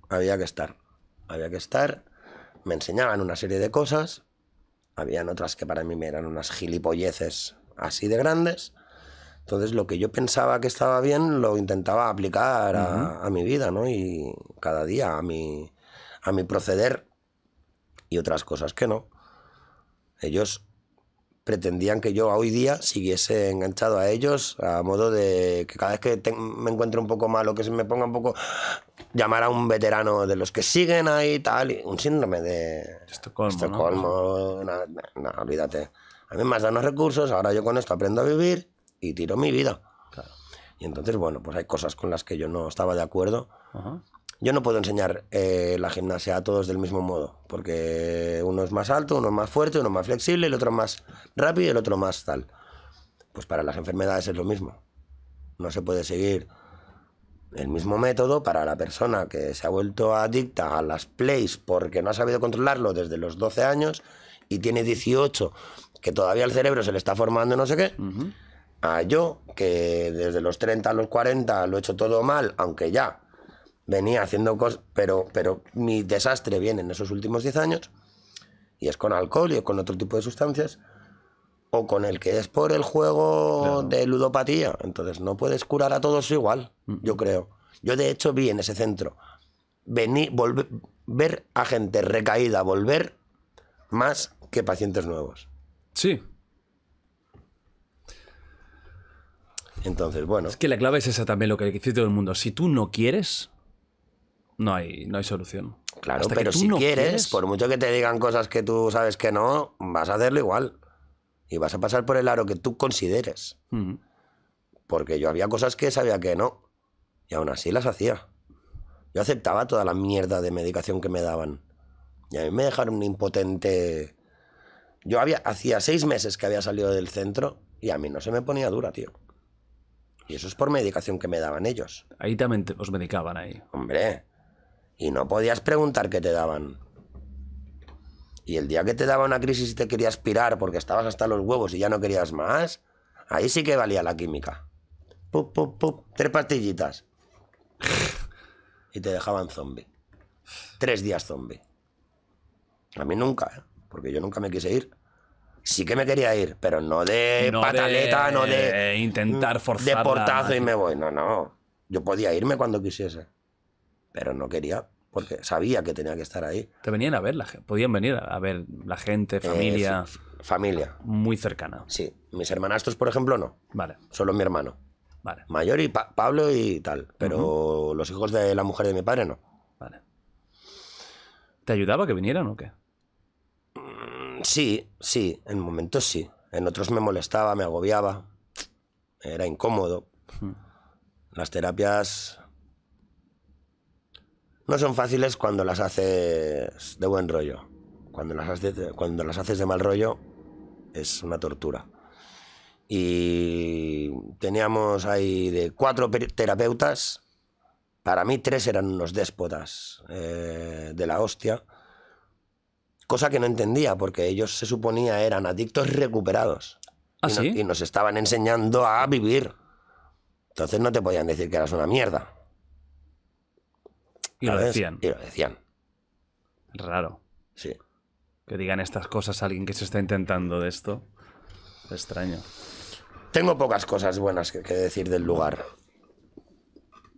S2: Había que estar. Había que estar. Me enseñaban una serie de cosas. Habían otras que para mí me eran unas gilipolleces así de grandes. Entonces lo que yo pensaba que estaba bien lo intentaba aplicar a, a mi vida, ¿no? Y cada día a mi, a mi proceder y otras cosas que no. Ellos pretendían que yo hoy día siguiese enganchado a ellos, a modo de que cada vez que me encuentre un poco malo, que se me ponga un poco, llamar a un veterano de los que siguen ahí tal, un síndrome de Estocolmo. no, olvídate. A mí me has dado recursos, ahora yo con esto aprendo a vivir y tiro mi vida. Y entonces, bueno, pues hay cosas con las que yo no estaba de acuerdo. Ajá. Yo no puedo enseñar eh, la gimnasia a todos del mismo modo, porque uno es más alto, uno es más fuerte, uno es más flexible, el otro más rápido y el otro más tal. Pues para las enfermedades es lo mismo. No se puede seguir el mismo método para la persona que se ha vuelto adicta a las plays porque no ha sabido controlarlo desde los 12 años y tiene 18, que todavía el cerebro se le está formando no sé qué. A yo, que desde los 30 a los 40 lo he hecho todo mal, aunque ya venía haciendo cosas, pero, pero mi desastre viene en esos últimos 10 años, y es con alcohol y con otro tipo de sustancias, o con el que es por el juego de ludopatía. Entonces no puedes curar a todos igual, mm. yo creo. Yo de hecho vi en ese centro venir, ver a gente recaída, volver más que pacientes nuevos. Sí. Entonces,
S1: bueno. Es que la clave es esa también, lo que dice todo el mundo. Si tú no quieres, no hay, solución.
S2: Claro, pero si quieres, por mucho que te digan cosas que tú sabes que no, vas a hacerlo igual. Y vas a pasar por el aro que tú consideres. Porque yo había cosas que sabía que no. Y aún así las hacía. Yo aceptaba toda la mierda de medicación que me daban. Y a mí me dejaron un impotente. Yo había, hacía seis meses que había salido del centro y a mí no se me ponía dura, tío. Y eso es por medicación que me daban ellos. Ahí también os medicaban ahí. Hombre, y no podías preguntar qué te daban. Y el día que te daba una crisis y te querías pirar porque estabas hasta los huevos y ya no querías más, ahí sí que valía la química. Pup, pup, pup, tres pastillitas. y te dejaban zombie. Tres días zombie. A mí nunca, ¿eh? porque yo nunca me quise ir. Sí que me quería ir, pero no de pataleta, no de. Intentar forzar. De portazo y me voy. No, no. Yo podía irme cuando quisiese pero no quería porque sabía que tenía que estar ahí.
S1: Te venían a ver, la, podían venir a ver la gente, eh, familia.
S2: familia. Muy cercana. Sí. Mis hermanastros, por ejemplo, no. Vale. Solo mi hermano. Vale. Mayor y Pablo y tal. Pero los hijos de la mujer de mi padre no. Vale. ¿Te ayudaba que vinieran o qué? Mm, sí, sí. En momentos sí. En otros me molestaba, me agobiaba. Era incómodo. Hmm. Las terapias no son fáciles cuando las haces de buen rollo. Cuando las, haces, cuando las haces de mal rollo es una tortura. Y teníamos ahí de cuatro terapeutas, para mí tres eran unos déspotas eh, de la hostia, cosa que no entendía porque ellos se suponía eran adictos recuperados. ¿Ah, y, y nos estaban enseñando a vivir. Entonces no te podían decir que eras una mierda.
S1: Y lo decían. Y lo decían. Raro. Sí. Que digan estas cosas a alguien que se está
S2: intentando de esto. Extraño. Tengo pocas cosas buenas que, decir del lugar.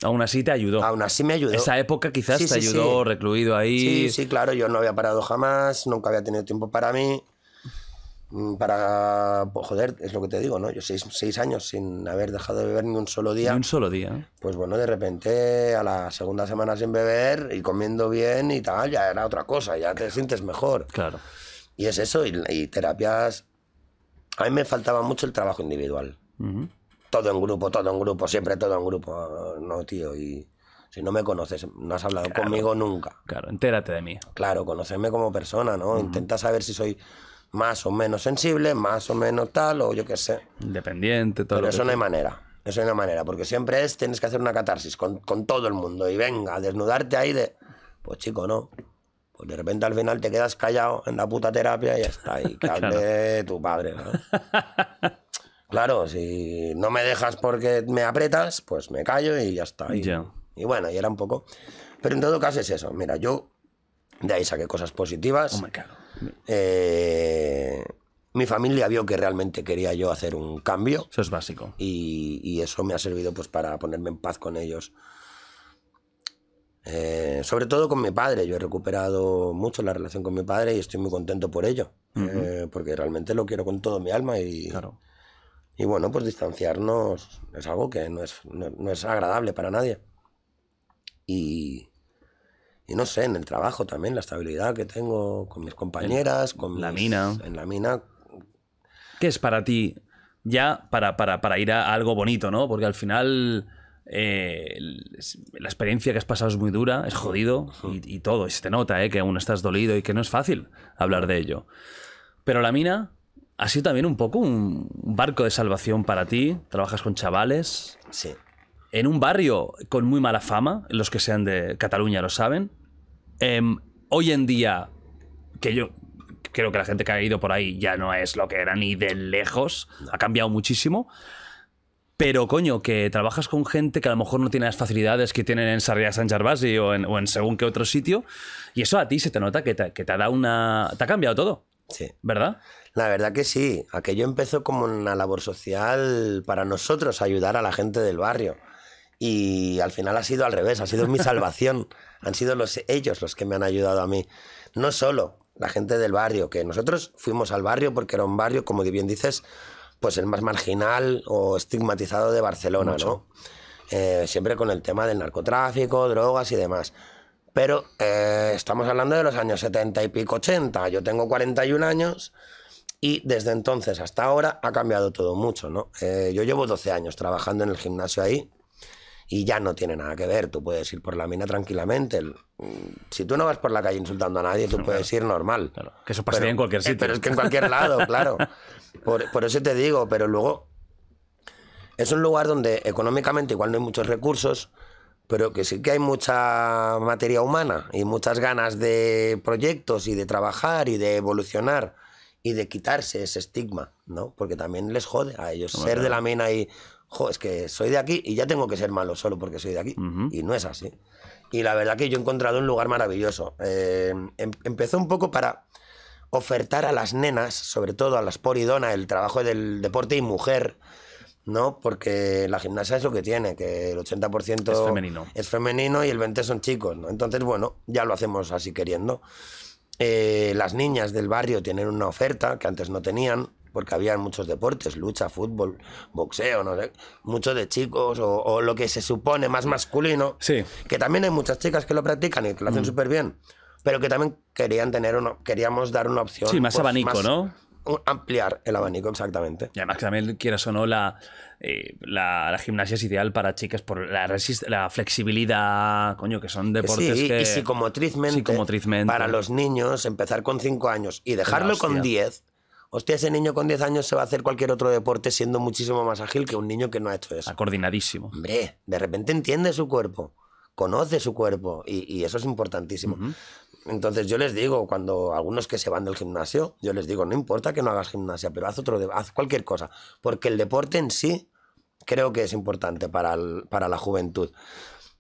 S2: Aún así te ayudó. Aún así me ayudó. Esa época quizás te ayudó
S1: recluido ahí. Sí, sí,
S2: claro, yo no había parado jamás, nunca había tenido tiempo para mí. Mm, para, joder, es lo que te digo, ¿no? Yo seis, seis, años sin haber dejado de beber ni un solo día. Ni un solo día. Pues bueno, de repente a la segunda semana sin beber y comiendo bien y tal, ya era otra cosa, ya te sientes mejor. Claro. Y es eso, y, terapias... A mí me faltaba mucho el trabajo individual. Todo en grupo, todo en grupo, siempre todo en grupo. No, tío, y... Si no me conoces, no has hablado conmigo nunca. Claro, entérate de mí. Claro, conocerme como persona, ¿no? Intenta saber si soy más o menos sensible, más o menos tal, o yo qué sé.
S1: Independiente, todo. Pero eso no hay manera.
S2: Eso no hay manera, porque siempre es, tienes que hacer una catarsis con, todo el mundo y venga, desnudarte ahí de. Pues chico, no. Pues de repente al final te quedas callado en la puta terapia y ya está. Y [laughs] que tu padre, [laughs] Claro, si no me dejas porque me apretas, pues me callo y ya está. Y, y bueno, y era un poco. Pero en todo caso es eso. Mira, yo de ahí saqué cosas positivas. Eh, mi familia vio que realmente quería yo hacer un cambio. Eso es básico. Y, eso me ha servido pues para ponerme en paz con ellos. Eh, sobre todo con mi padre. Yo he recuperado mucho la relación con mi padre y estoy muy contento por ello. Eh, porque realmente lo quiero con todo mi alma y. Y bueno, pues distanciarnos es algo que no es, no es agradable para nadie. Y, y no sé, en el trabajo también, la estabilidad que tengo con mis compañeras, con la mina. En la mina.
S1: ¿Qué es para ti? Ya para, para, para ir a algo bonito, ¿no? Porque al final eh, la experiencia que has pasado es muy dura, es jodido y, y, todo. Y se te nota, ¿eh? Que aún estás dolido y que no es fácil hablar de ello. Pero la mina ha sido también un poco un barco de salvación para ti. Trabajas con chavales. Sí en un barrio con muy mala fama, los que sean de Cataluña lo saben, em, hoy en día, que yo creo que la gente que ha ido por ahí ya no es lo que era ni de lejos, ha cambiado muchísimo. Pero coño, que trabajas con gente que a lo mejor no tiene las facilidades que tienen en Sarriá San Gervasi o en, según qué otro sitio.
S2: Y eso a ti se te nota que te, ha una. Te ha cambiado todo. Sí. ¿Verdad? La verdad que sí. Aquello empezó como una labor social para nosotros, ayudar a la gente del barrio. Y al final ha sido al revés, ha sido mi salvación. [laughs] Han sido los, ellos los que me han ayudado a mí. No solo la gente del barrio, que nosotros fuimos al barrio porque era un barrio, como bien dices, pues el más marginal o estigmatizado de Barcelona, ¿no? Eh, siempre con el tema del narcotráfico, drogas y demás. Pero eh, estamos hablando de los años 70 y pico, 80. Yo tengo 41 años y desde entonces hasta ahora ha cambiado todo mucho, ¿no? Eh, yo llevo 12 años trabajando en el gimnasio ahí y ya no tiene nada que ver. Tú puedes ir por la mina tranquilamente. Mm, si tú no vas por la calle insultando a nadie, tú puedes ir normal. Que eso pasaría en cualquier eh, sitio. Pero es que en cualquier lado, [laughs] claro. Por, eso te digo, pero luego es un lugar donde económicamente igual no hay muchos recursos, pero que sí que hay mucha materia humana y muchas ganas de proyectos y de trabajar y de evolucionar y de quitarse ese estigma, ¿no? Porque también les jode a ellos ser de la mina y jo, es que soy de aquí y ya tengo que ser malo solo porque soy de aquí. Y no es así. Y la verdad que yo he encontrado un lugar maravilloso. Eh, em, empezó un poco para ofertar a las nenas, sobre todo a las poridona, el trabajo del deporte y mujer, ¿no? Porque la gimnasia es lo que tiene, que el 80% es femenino. es femenino y el 20% son chicos, ¿no? Entonces, bueno, ya lo hacemos así queriendo. Eh, las niñas del barrio tienen una oferta que antes no tenían porque había muchos deportes, lucha, fútbol, boxeo, no sé, mucho de chicos o, lo que se supone más masculino, sí. que también hay muchas chicas que lo practican y que lo hacen mm. súper bien, pero que también querían tener uno queríamos dar una opción. Sí, más pues, abanico, ¿no?
S1: ampliar el abanico, exactamente. Y además que también quieras o no, la, eh, la, gimnasia es ideal para chicas por la, la flexibilidad, coño, que son deportes sí, Y como psicomotrizmente, para los
S2: niños, empezar con 5 años y dejarlo con 10 Hostia, ese niño con 10 años se va a hacer cualquier otro deporte siendo muchísimo más ágil que un niño que no ha hecho eso. coordinadísimo Hombre, de repente entiende su cuerpo, conoce su cuerpo y, eso es importantísimo. Entonces yo les digo, cuando algunos que se van del gimnasio, yo les digo, no importa que no hagas gimnasia, pero haz, otro, haz cualquier cosa, porque el deporte en sí creo que es importante para, para la juventud.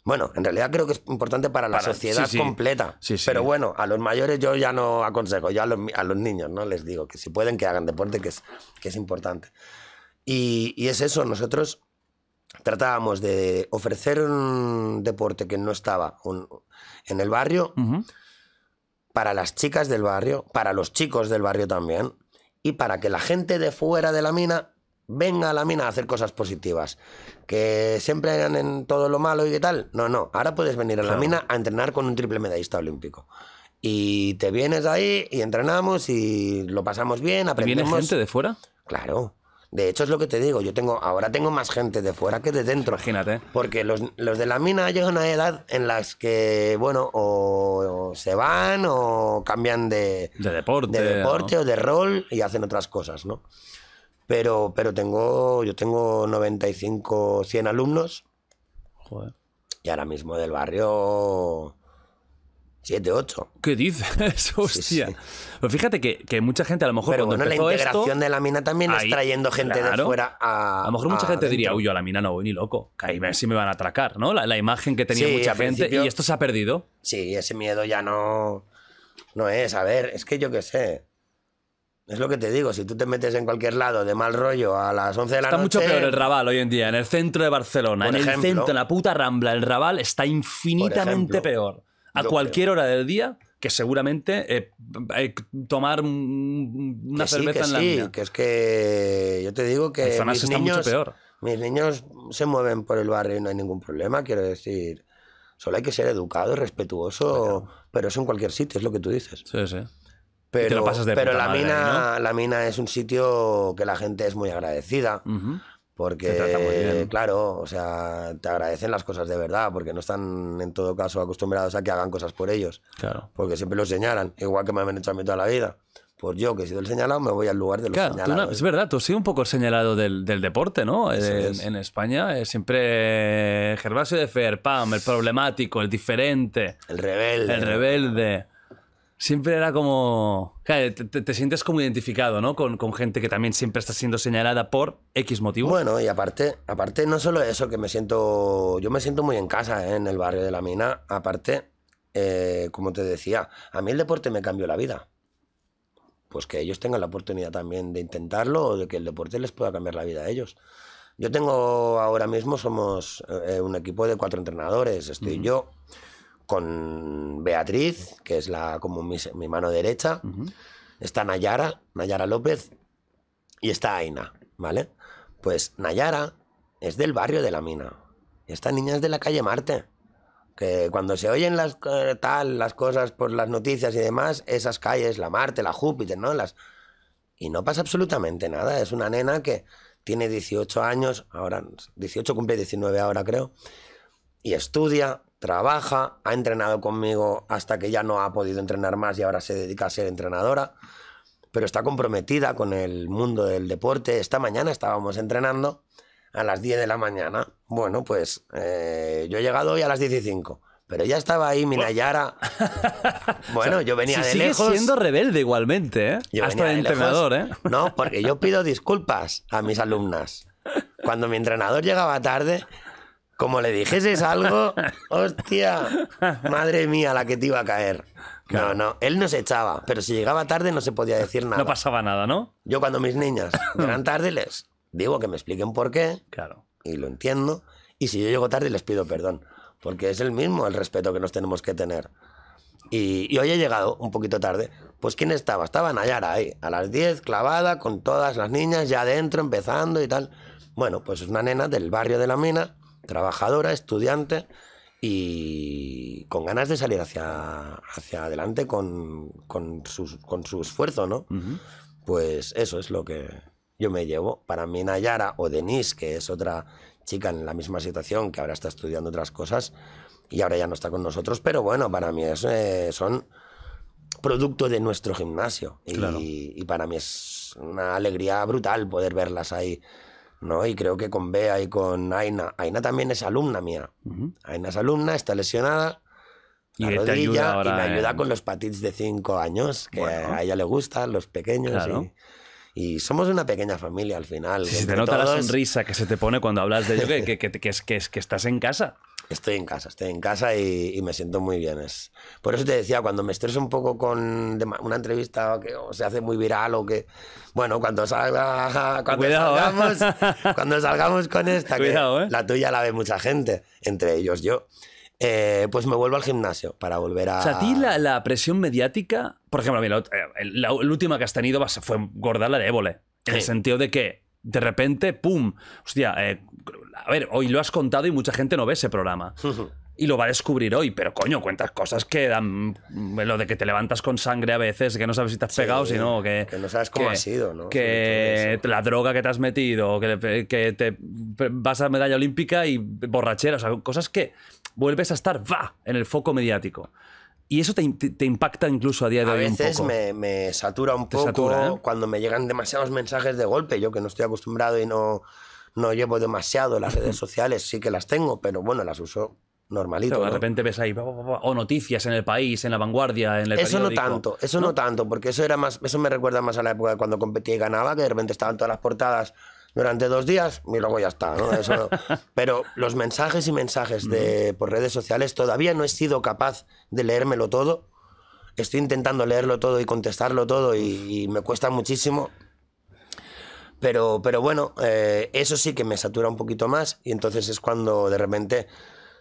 S2: Bueno, en realidad creo que es importante para la sociedad completa. pero bueno, a los mayores yo ya no aconsejo, ya a los, niños no les digo que si pueden que hagan deporte, que es, que es importante. Y, es eso, nosotros tratábamos de ofrecer un deporte que no estaba en el barrio para las chicas del barrio, para los chicos del barrio también, y para que la gente de fuera de la mina venga a la mina a hacer cosas positivas. Que siempre hagan en todo lo malo y qué tal. No, no. Ahora puedes venir a la mina a entrenar con un triple medallista olímpico. Y te vienes ahí y entrenamos y lo pasamos bien, aprendemos. ¿Viene gente de fuera? Claro. De hecho, es lo que te digo. Yo tengo, ahora tengo más gente de fuera que de dentro. Imagínate. Porque los, de la mina llegan a una edad en las que, bueno, o, se van o cambian de, de deporte, de deporte o de rol y hacen otras cosas, ¿no? Pero, tengo, yo tengo 95, 100 alumnos. Y ahora mismo del barrio...
S1: 7, 8. ¿Qué dices? [laughs] Hostia. Pero pues fíjate que, mucha gente a lo mejor. Pero cuando bueno, la integración de la
S2: mina también está trayendo gente de fuera a. A lo mejor mucha gente diría, uy, yo
S1: a la mina no voy ni loco. Que ahí ver si me van a atracar, ¿no? La,
S2: imagen que tenía mucha gente. Y
S1: esto se ha perdido. Sí,
S2: ese miedo ya no. No es. A ver, es que yo qué sé. Es lo que te digo, si tú te metes en cualquier lado de mal rollo a las 11 de la noche... Está mucho peor el Raval
S1: hoy en día, en el centro de Barcelona, en el centro, en la puta Rambla, el Raval está infinitamente peor. A cualquier hora del día que seguramente eh, tomar una cerveza en la sí,
S2: que es que yo te digo que mis niños, peor. Mis niños se mueven por el barrio y no hay ningún problema, quiero decir, solo hay que ser educado y respetuoso, pero eso en cualquier sitio, es lo que tú dices. Sí, sí. Pero, pero la mina, la mina es un sitio que la gente es muy agradecida. Porque, claro, o sea, te agradecen las cosas de verdad, porque no están en todo caso acostumbrados a que hagan cosas por ellos. Claro. Porque siempre lo señalan, igual que me han hecho a mí toda la vida. Pues yo, que he sido el señalado, me voy al lugar de los señalados. es
S1: verdad, tú has sido un poco señalado del, deporte, ¿no? Eh, en, España, eh, siempre eh, Gervasio de Fer, el problemático, el diferente. El rebelde. El rebelde siempre era como. te, sientes como identificado, ¿no? Con,
S2: gente que también siempre está siendo señalada por X motivo. Bueno, y aparte, aparte, no solo eso, que me siento. Yo me siento muy en casa, ¿eh? en el barrio de la mina. Aparte, eh, como te decía, a mí el deporte me cambió la vida. Pues que ellos tengan la oportunidad también de intentarlo o de que el deporte les pueda cambiar la vida a ellos. Yo tengo ahora mismo, somos eh, un equipo de cuatro entrenadores, estoy yo con Beatriz, que es la, como mi, mano derecha, está Nayara, Nayara López, y está Aina, ¿vale? Pues Nayara es del barrio de la mina. Esta niña es de la calle Marte. Que cuando se oyen las, eh, tal, las cosas por las noticias y demás, esas calles, la Marte, la Júpiter, ¿no? Las... Y no pasa absolutamente nada. Es una nena que tiene 18 años, ahora 18 cumple 19 ahora creo, y estudia, trabaja, ha entrenado conmigo hasta que ya no ha podido entrenar más y ahora se dedica a ser entrenadora, pero está comprometida con el mundo del deporte. Esta mañana estábamos entrenando a las 10 de la mañana. Bueno, pues eh, yo he llegado hoy a las 15 pero ya estaba ahí Minayara.
S1: [laughs] Bueno, yo venía de lejos. siendo
S2: rebelde igualmente, ¿eh? Hasta de entrenador, ¿eh? No, porque yo pido disculpas a mis alumnas. Cuando mi entrenador llegaba tarde, como le dijeses algo, hostia, madre mía, la que te iba a caer. No, no, él no se echaba, pero si llegaba tarde no se podía decir nada. No pasaba nada, ¿no? Yo cuando mis niñas [coughs] llegan tarde les digo que me expliquen por qué. Claro. Y lo entiendo. Y si yo llego tarde les pido perdón, porque es el mismo el respeto que nos tenemos que tener. Y, y hoy he llegado un poquito tarde. Pues ¿quién estaba? Estaba Nayara ahí, a las 10, clavada, con todas las niñas ya adentro, empezando y tal. Bueno, pues es una nena del barrio de la mina trabajadora, estudiante y con ganas de salir hacia, hacia adelante con, su esfuerzo, ¿no? Pues eso es lo que yo me llevo. Para mí Nayara o Denise, que es otra chica en la misma situación, que ahora está estudiando otras cosas y ahora ya no está con nosotros, pero bueno, para mí es, eh, son producto de nuestro gimnasio. y, para mí es una alegría brutal poder verlas ahí ¿no? Y creo que con Bea y con Aina. Aina también es alumna mía. Aina es alumna, está lesionada. y rodilla y me ayuda con los patits de 5 años, que a ella le gustan, los pequeños. Y, somos una pequeña familia al final. Si se te nota la sonrisa
S1: que se te pone cuando hablas de ello,
S2: que estás en casa. Estoy en casa, estoy en casa y, me siento muy bien. Es, por eso te decía, cuando me estreso un poco con una entrevista que se hace muy viral o que... Bueno, cuando, salga, cuando ¿eh? salgamos, [laughs] cuando salgamos con esta, Cuidado, ¿eh? la tuya la ve mucha gente, entre ellos yo. Eh, pues me vuelvo al gimnasio para volver a. O sea, a ti la, presión mediática.
S1: Por ejemplo, la, última que has tenido fue gorda la de Évole. En el sentido de que de repente, ¡pum! Hostia, eh, a ver, hoy lo has contado y mucha gente no ve ese programa. [laughs] y lo va a descubrir hoy, pero coño, cuentas cosas que dan mm, lo de que te levantas con sangre a veces, que no sabes si te has pegado, o sino que... Que no sabes cómo ha sido, ¿no? Que la droga que te has metido, que, te vas a medalla olímpica y borrachera, o sea, cosas que vuelves a estar, va, en el foco mediático. Y eso te,
S2: impacta incluso a día de hoy. A veces Me, me, satura un poco ¿eh? cuando me llegan demasiados mensajes de golpe, yo que no estoy acostumbrado y no, no llevo demasiado las redes [laughs] sociales, sí que las tengo, pero bueno, las uso normalito. Pero de repente ves ahí, o noticias en el país, en la vanguardia, en el Eso no tanto, eso ¿No? tanto, porque eso era más, eso me recuerda más a la época cuando competía y ganaba, que de repente estaban todas las portadas durante dos días y luego ya está. ¿no? [laughs] Pero los mensajes y mensajes de, por redes sociales todavía no he sido capaz de leérmelo todo. Estoy intentando leerlo todo y contestarlo todo y me cuesta muchísimo. Pero, bueno, eh, eso sí que me satura un poquito más y entonces es cuando de repente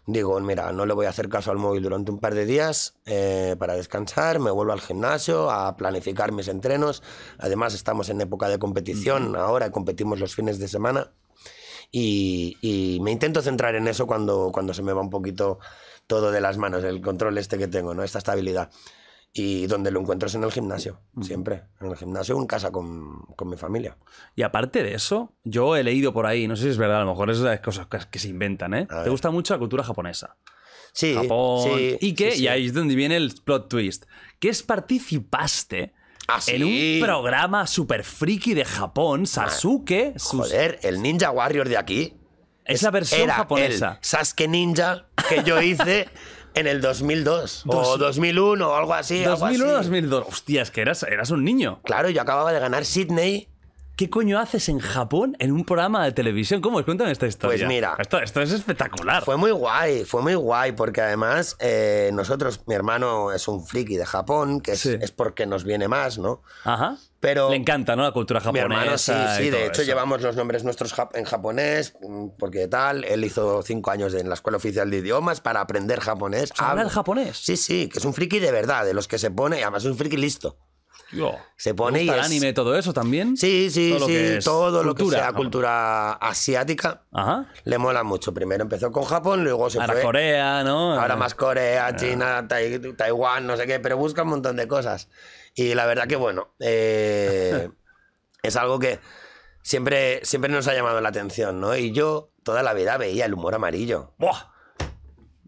S2: digo, mira, no le voy a hacer caso al móvil durante un par de días eh, para descansar, me vuelvo al gimnasio a planificar mis entrenos. Además estamos en época de competición, ahora competimos los fines de semana y, me intento centrar en eso cuando, cuando se me va un poquito todo de las manos, el control este que tengo, ¿no? esta estabilidad y donde lo encuentras es en el gimnasio, siempre. En el gimnasio o en casa con, con, mi familia.
S1: Y aparte de eso, yo he leído por ahí, no sé si es verdad, a lo mejor es cosas que se inventan, ¿eh? Te gusta mucho la cultura japonesa. Sí, Sí, y que, y ahí es donde viene el plot twist, que es participaste ah, en un programa super friki de
S2: Japón, ah, Sasuke. Joder, el Ninja Warrior de aquí. Es la versión era japonesa. El Sasuke Ninja que yo hice [laughs] en el 2002 o 2001 o algo así. 2001 o
S1: 2001-2002. Hostia, es que eras,
S2: eras un niño. Claro, yo acababa de ganar Sydney
S1: ¿Qué coño haces en Japón en un programa de televisión? ¿Cómo os cuentan esta pues historia? Pues mira.
S2: Esto, esto es espectacular. Fue muy guay, fue muy guay, porque además eh, nosotros, mi hermano es un friki de Japón, que es, porque nos viene más, ¿no?
S1: Ajá. Pero Le encanta, ¿no? La cultura japonesa. Mi hermano, sí, sí. De hecho, llevamos
S2: los nombres nuestros en japonés, mm, porque tal. Él hizo cinco años en la Escuela Oficial de Idiomas para aprender japonés. el japonés? Sí, sí, que es un friki de verdad, de los que se pone, y además es un friki listo. Se pone y anime
S1: todo eso también? Sí, sí, todo sí. Lo todo lo que sea
S2: cultura asiática le mola mucho. Primero empezó con Japón, luego se Ahora Corea, ¿no? Ahora más Corea, ah. China, tai Taiwán, no sé qué, pero busca un montón de cosas. Y la verdad que, bueno, eh, [laughs] es algo que siempre, siempre nos ha llamado la atención, ¿no? Y yo toda la vida veía el humor amarillo. ¡Buah!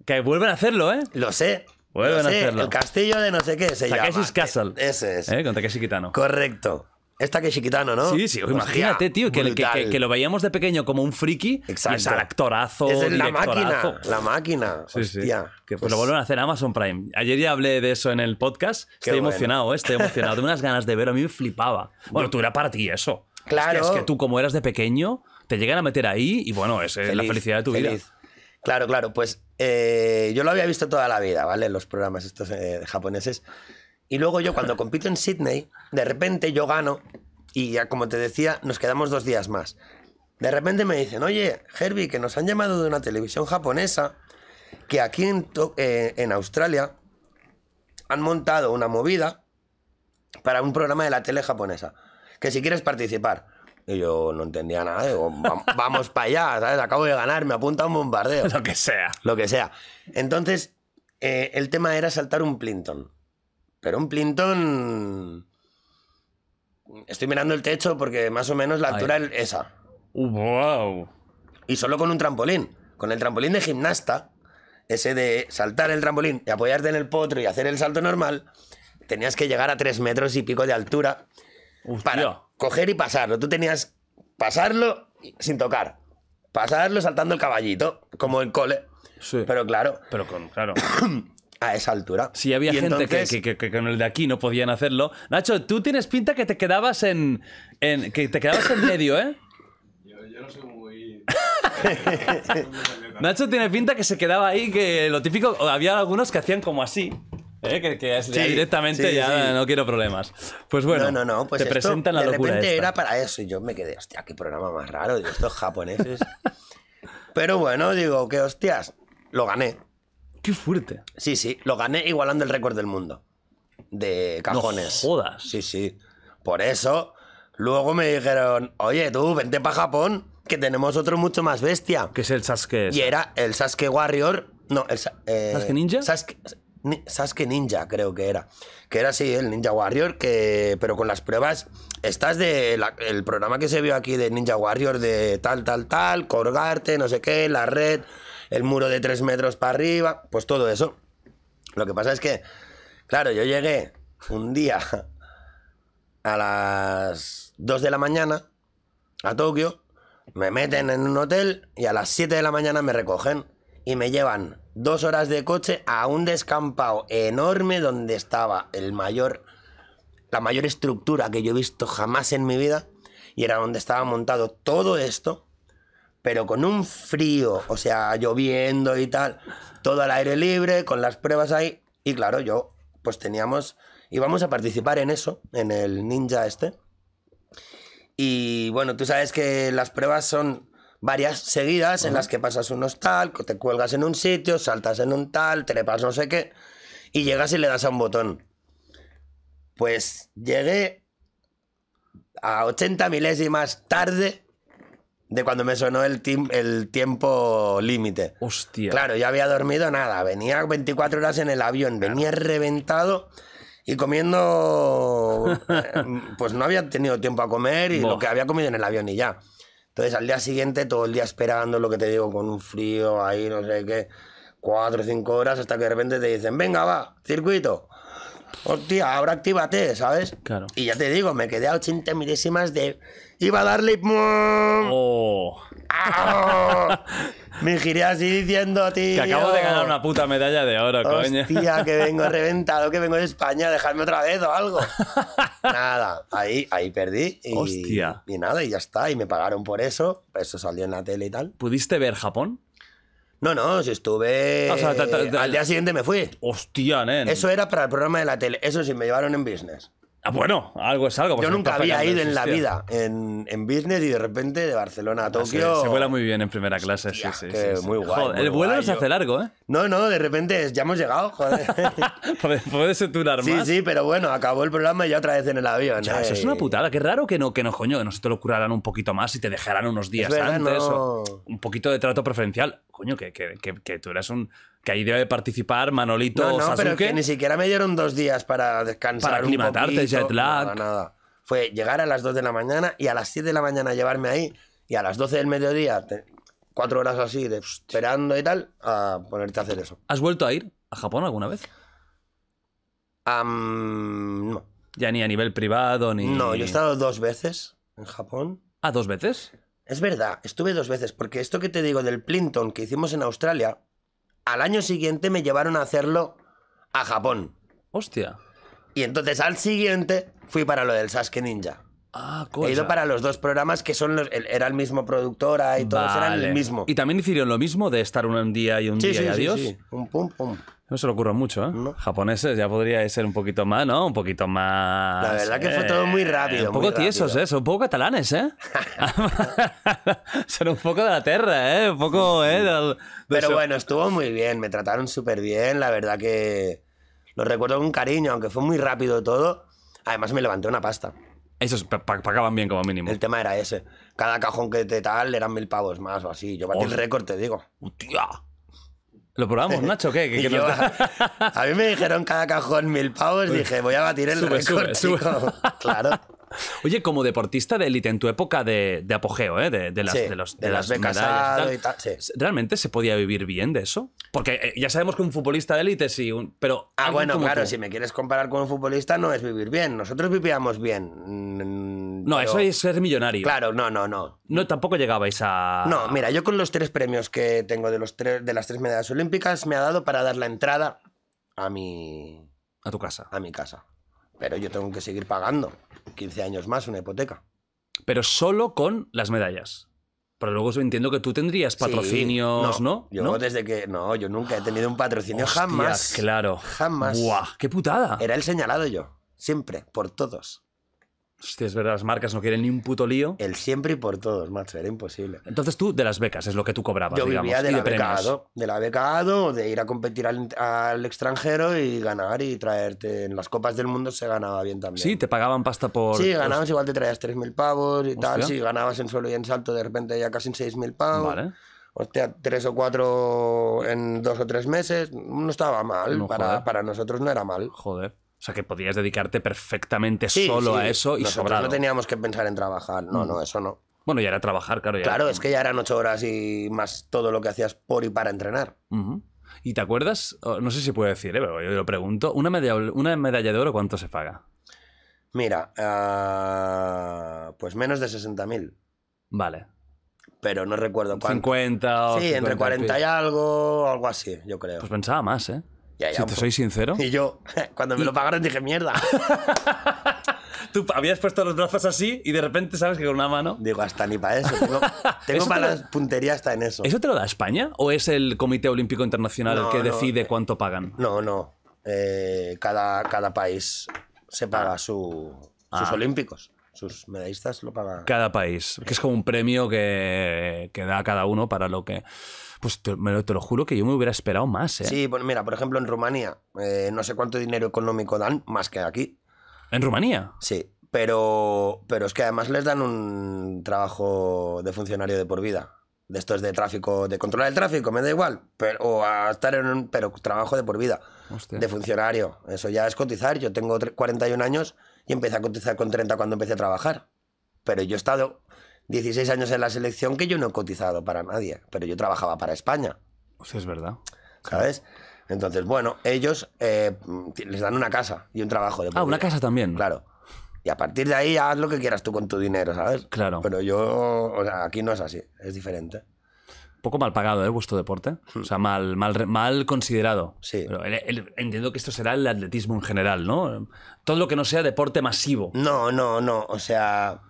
S2: Que vuelven a hacerlo, ¿eh? Lo sé. El castillo de no sé qué se Takeshi's llama. Castle. Eh, ese es. Eh, con Takeshi Kitano. Correcto. Es Takeshi Kitano, ¿no? Sí, sí. Imagínate, tío, que, lo
S1: veíamos de pequeño como un friki. Exacto. es el actorazo. Es la máquina.
S2: La máquina. Hostia. Que pues lo vuelven a
S1: hacer Amazon Prime. Ayer ya hablé de eso en el podcast. estoy emocionado, eh, estoy emocionado. Tengo unas ganas de verlo. A mí me flipaba. [laughs] Bueno, tú era para ti eso. Claro. Es que, tú,
S2: como eras de pequeño, te llegan a meter ahí y bueno, es la felicidad de tu vida. Claro, claro, pues eh, yo lo había visto toda la vida, ¿vale? Los programas estos eh, japoneses. Y luego yo cuando compito en Sydney, de repente yo gano y ya como te decía, nos quedamos dos días más. De repente me dicen, oye, Herbie, que nos han llamado de una televisión japonesa, que aquí en, eh, en Australia han montado una movida para un programa de la tele japonesa, que si quieres participar. Y yo no entendía nada. Digo, [laughs] vamos para allá, ¿sabes? Acabo de ganar, me apunta un bombardeo. [laughs] Lo que sea. Lo que sea. Entonces, eh, el tema era saltar un plinton. Pero un plinton... Estoy mirando el techo porque más o menos la altura es esa. ¡Wow! Y solo con un trampolín. Con el trampolín de gimnasta, ese de saltar el trampolín y apoyarte en el potro y hacer el salto normal, tenías que llegar a tres metros y pico de altura un para coger y pasarlo. Tú tenías pasarlo sin tocar. Pasarlo saltando el caballito, como el cole. Pero claro. Pero con, claro. [clears throat] a esa altura. sí, había gente que,
S1: que, con el de aquí no podían hacerlo. Nacho, tú tienes pinta que te quedabas en. que te quedabas en medio, ¿eh? Yo, yo no soy muy. [laughs] Nacho tiene pinta que se quedaba ahí, que lo típico, había algunos que hacían como así. ¿Eh? Que, es, directamente ya no quiero problemas. Pues bueno, no, no, pues te presentan la locura. repente era
S2: para eso y yo me quedé, hostia, qué programa más raro, digo, estos japoneses. [laughs] Pero bueno, digo, que hostias, lo gané. Qué fuerte. Sí, sí, lo gané igualando el récord del mundo de cajones. No jodas. Sí, sí. Por eso, luego me dijeron, oye, tú, vente para Japón, que tenemos otro mucho más bestia. Que es el Sasuke. Y era el Sasuke Warrior. No, el. Eh, ¿Sasuke Ninja? Sasuke Ninja, creo que era. Que era así, el Ninja Warrior, que, pero con las pruebas. Estás de el programa que se vio aquí de Ninja Warrior, de tal, tal, tal, colgarte, no sé qué, la red, el muro de tres metros para arriba, pues todo eso. Lo que pasa es que, claro, yo llegué un día a las 2 de la mañana a Tokio, me meten en un hotel y a las 7 de la mañana me recogen y me llevan dos horas de coche a un descampado enorme donde estaba el mayor, la mayor estructura que yo he visto jamás en mi vida y era donde estaba montado todo esto, pero con un frío, o sea, lloviendo y tal, todo al aire libre, con las pruebas ahí y claro, yo pues teníamos íbamos a participar en eso, en el ninja este. Y bueno, tú sabes que las pruebas son varias seguidas en las que pasas unos tal, te cuelgas en un sitio, saltas en un tal, trepas no sé qué, y llegas y le das a un botón. Pues llegué a 80 milésimas tarde de cuando me sonó el, el tiempo límite. Hostia. Claro, yo había dormido nada, venía 24 horas en el avión, venía reventado y comiendo... [laughs] Eh, pues no había tenido tiempo a comer y lo que había comido en el avión y ya. Entonces al día siguiente todo el día esperando, lo que te digo, con un frío ahí, no sé qué, cuatro o cinco horas hasta que de repente te dicen, venga, va, circuito. Hostia, ahora actívate, ¿sabes? Claro. Y ya te digo, me quedé a 80 milésimas de... Iba a darle... Oh. [laughs] Me giré así diciendo, ti. Que acabo de ganar una puta medalla de oro, coño. Hostia, que vengo [laughs] reventado, que vengo de España, dejarme otra vez o algo. nada, ahí, ahí perdí. Y, nada, y ya está. Y me pagaron por eso. Eso salió en la tele y tal. ¿Pudiste ver Japón? No, no, si estuve. al día siguiente me fui. Hostia, nen. Eso era para el programa de la tele. Eso sí, me llevaron en business. Ah, bueno, algo es algo. Yo nunca había ido en la vida en, business y de repente de Barcelona a ah, Tokio. se vuela
S1: muy bien en primera clase, sí, sí, Muy guay. el vuelo es hace
S2: largo, ¿eh? No, no, de repente ya hemos llegado, joder.
S1: [laughs] Puedes más. Sí, sí,
S2: pero bueno, acabó el programa y ya otra vez en el avión. eso eh. es una
S1: putada. Qué raro que no, que no, coño, que no se te lo curaran un poquito más y te dejaran unos días antes. un poquito de trato preferencial coño, que, tú eras un, que ahí debe participar Manolito no, no, Pero que ni
S2: siquiera me dieron dos días para descansar. Para aclimatarte, jet Fue llegar a las 2 de la mañana y a las 7 de la mañana llevarme ahí y a las 12 del mediodía, cuatro horas así esperando y tal, a ponerte a hacer eso. ¿Has
S1: vuelto a ir a Japón alguna vez? no. Ya ni a nivel privado ni. No, yo he estado
S2: dos veces en Japón. a ¿Ah, dos veces? Es verdad, estuve dos veces, porque esto que te digo del Plinton que hicimos en Australia, al año siguiente me llevaron a hacerlo a Japón. Hostia. Y entonces al siguiente fui para lo del Sasuke Ninja.
S1: Ah, cosa. He ido para
S2: los dos programas que son los, era el mismo productora ah, y todos eran el mismo.
S1: Y también hicieron lo mismo de estar un día y un día y adiós. Sí, sí.
S2: Pum, pum,
S3: pum.
S1: No se lo ocurre mucho, ¿eh? Japoneses ya podría ser un poquito más, ¿no? Un poquito más. La verdad que fue eh, todo muy rápido. Un poco tiesos, ¿eh? Son un poco catalanes,
S2: ¿eh? [laughs] Son un poco de la tierra, ¿eh? Un poco, ¿eh? Pero bueno, estuvo muy bien. Me trataron súper bien. La verdad que lo recuerdo con cariño, aunque fue muy rápido todo. Además, me levanté una pasta.
S1: Esos pagaban
S2: bien como mínimo. El tema era ese. Cada cajón que te tal eran mil pavos más o así. Yo batí el récord, te digo. ¡Hostia!
S1: Lo probamos, Nacho, ¿qué? ¿Qué, qué
S2: [laughs] [laughs] a mí me dijeron cada cajón mil
S1: pavos, dije, voy a batir el récord, chico. Claro. Oye, como deportista de élite en tu época de, apogeo, ¿eh? de, las, becas ¿realmente se podía vivir bien de eso? Porque eh, ya sabemos que un futbolista de élite sí, un, pero... Ah, bueno, claro, si
S2: me quieres comparar con un futbolista no es vivir bien, nosotros vivíamos bien. Mm, mm, no, eso es ser
S1: millonario. Claro, no, no, no. No, tampoco llegabais a... No,
S2: mira, yo con los tres premios que tengo de, los de las tres medallas olímpicas me ha dado para dar la entrada a mi... A tu casa. A mi casa pero yo tengo que seguir pagando 15 años más una hipoteca.
S1: Pero solo con las medallas. Pero luego entiendo que tú tendrías patrocinios, no, Yo desde
S2: que. No, yo nunca he tenido un patrocinio jamás. Claro. Jamás. ¡Buah!
S1: ¡Qué putada! Era
S2: el señalado yo. Siempre, por todos. Hostia, es verdad, las marcas no quieren ni un puto lío. El siempre y por todos, macho, era imposible.
S1: Entonces tú, de las becas, es lo que tú cobrabas, Yo digamos. de, la beca becado,
S2: de la becado, de ir a competir al, extranjero y ganar y traerte. En las copas del mundo se ganaba bien también.
S1: Sí, te pagaban pasta por. Sí, ganabas,
S2: igual te traías 3.000 pavos y tal. Si sí, ganabas en suelo y en salto, de repente ya casi en 6.000 pavos. Vale. Hostia, tres o cuatro en dos o tres meses. No estaba mal. para, para nosotros no era mal. Joder.
S1: O sea, que podías dedicarte perfectamente solo a eso y Nosotros no
S2: teníamos que pensar en trabajar. No, mm. no,
S1: eso no. Bueno, ya era trabajar, claro. claro, es
S2: que ya eran ocho horas y más todo lo que hacías por y para entrenar.
S1: ¿Y te acuerdas? Oh, no sé si puedo decir, ¿eh? pero yo lo pregunto. ¿Una medalla, una medalla de oro cuánto se paga?
S2: Mira, ah, pues menos de 60.000. Vale. Pero no recuerdo cuánto. 50 o Sí, entre 40 y
S1: algo, algo así, yo creo. Pues pensaba más, ¿eh? si te soy sincero. [laughs] Y yo, [laughs] cuando me lo pagaron dije, mierda. [laughs] Tú habías puesto los brazos así y de repente sabes que con una mano. Digo, hasta ni para eso. Tengo, para
S2: puntería hasta en eso. ¿Eso
S1: te lo da España? ¿O es el Comité Olímpico Internacional el que decide eh, cuánto pagan?
S2: No, no. Eh, cada, cada país se paga ah. sus ah. olímpicos sus medallistas lo pagan.
S1: Cada país, que es como un premio que, da cada uno para lo que pues te, me lo, te lo juro que yo me hubiera esperado más. ¿eh? Sí,
S2: bueno, mira, por ejemplo, en Rumanía, eh, no sé cuánto dinero económico dan, más que aquí. ¿En Rumanía? Sí, pero, pero es que además les dan un trabajo de funcionario de por vida. De estos de tráfico, de controlar el tráfico, me da igual. Pero, o estar en un pero trabajo de por vida. De funcionario. Eso ya es cotizar. Yo tengo 41 años y empecé a cotizar con 30 cuando empecé a trabajar. Pero yo he estado 16 años en la selección que yo no he cotizado para nadie, pero yo trabajaba para España. O pues sea, es verdad. ¿Sabes? Entonces, bueno, ellos eh, les dan una casa y un trabajo de Ah, una casa también. Claro. Y a partir de ahí haz lo que quieras tú con tu dinero, ¿sabes? Claro. Pero yo, o sea, aquí no es así, es diferente.
S1: Poco mal pagado, ¿eh? Vuestro deporte. Hmm. O sea, mal, mal, mal considerado. Sí. entiendo que esto será el atletismo en general,
S2: ¿no? Todo lo que no sea deporte masivo. No, no, no. O sea,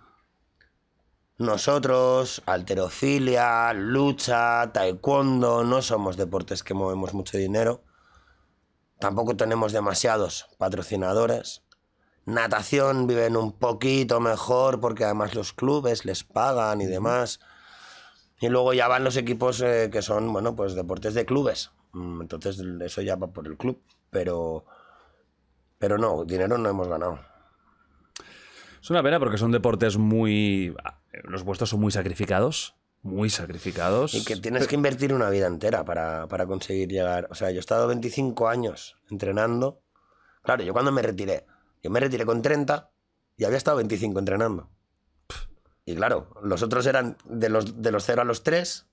S2: nosotros, alterofilia, lucha, taekwondo, no somos deportes que movemos mucho dinero. Tampoco tenemos demasiados patrocinadores. Natación viven un poquito mejor porque además los clubes les pagan y demás. Y luego ya van los equipos eh, que son, bueno, pues deportes de clubes. Mm, entonces eso ya va por el club. Pero, pero no, dinero no hemos ganado.
S1: Es una pena porque son deportes muy los vuestros son muy sacrificados, muy sacrificados. Y que tienes que
S2: invertir una vida entera para, conseguir llegar. O sea, yo he estado 25 años entrenando. Claro, yo cuando me retiré, yo me retiré con 30 y había estado 25 entrenando. Y claro, los otros eran de los, de los 0 a los 3.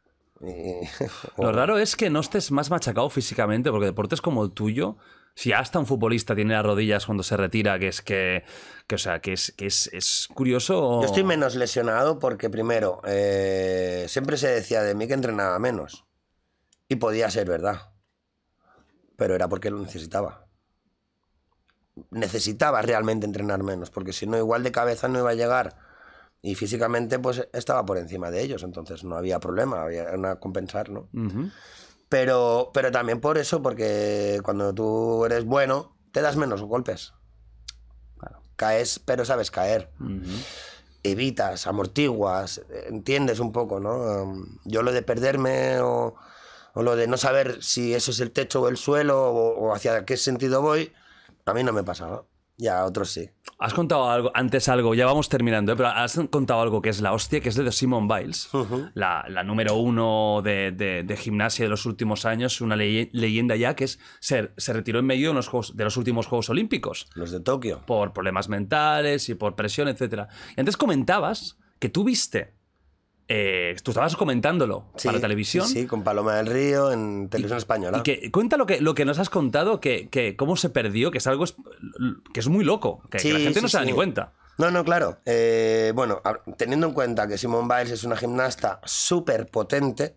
S2: [laughs] Lo
S1: oh. raro es que no estés más machacado físicamente, porque deportes como el tuyo, si hasta un futbolista tiene las rodillas cuando se retira, que es que, que o sea, que es, que es,
S2: curioso. Yo estoy menos lesionado porque primero, eh, siempre se decía de mí que entrenaba menos. Y podía ser verdad. Pero era porque lo necesitaba. Necesitaba realmente entrenar menos, porque si no, igual de cabeza no iba a llegar. Y físicamente, pues estaba por encima de ellos, entonces no había problema, había una compensar, pero, pero también por eso, porque cuando tú eres bueno, te das menos golpes. Caes, pero sabes caer. Evitas, amortiguas, entiendes un poco, ¿no? Yo lo de perderme o, lo de no saber si eso es el techo o el suelo o, hacia qué sentido voy, a mí no me pasa ¿no? Ya, otros sí.
S1: Has contado algo, antes algo, ya vamos terminando, ¿eh? pero has contado algo que es la hostia, que es de Simon Biles, la, la, número uno de, gimnasia de los últimos años, una leyenda ya que es, se, se retiró en medio de los, juegos, de los últimos Juegos Olímpicos. Los de Tokio. Por problemas mentales y por presión, etc. Y antes comentabas que tú viste eh, tú estabas comentándolo sí, la televisión. Sí,
S2: con Paloma del Río en televisión española. Y que,
S1: cuenta lo que, lo que nos has contado, que, cómo se perdió, que es algo que es muy loco, que, la gente no se da ni cuenta.
S2: No, no, claro. Eh, bueno, teniendo en cuenta que Simone Biles es una gimnasta súper potente,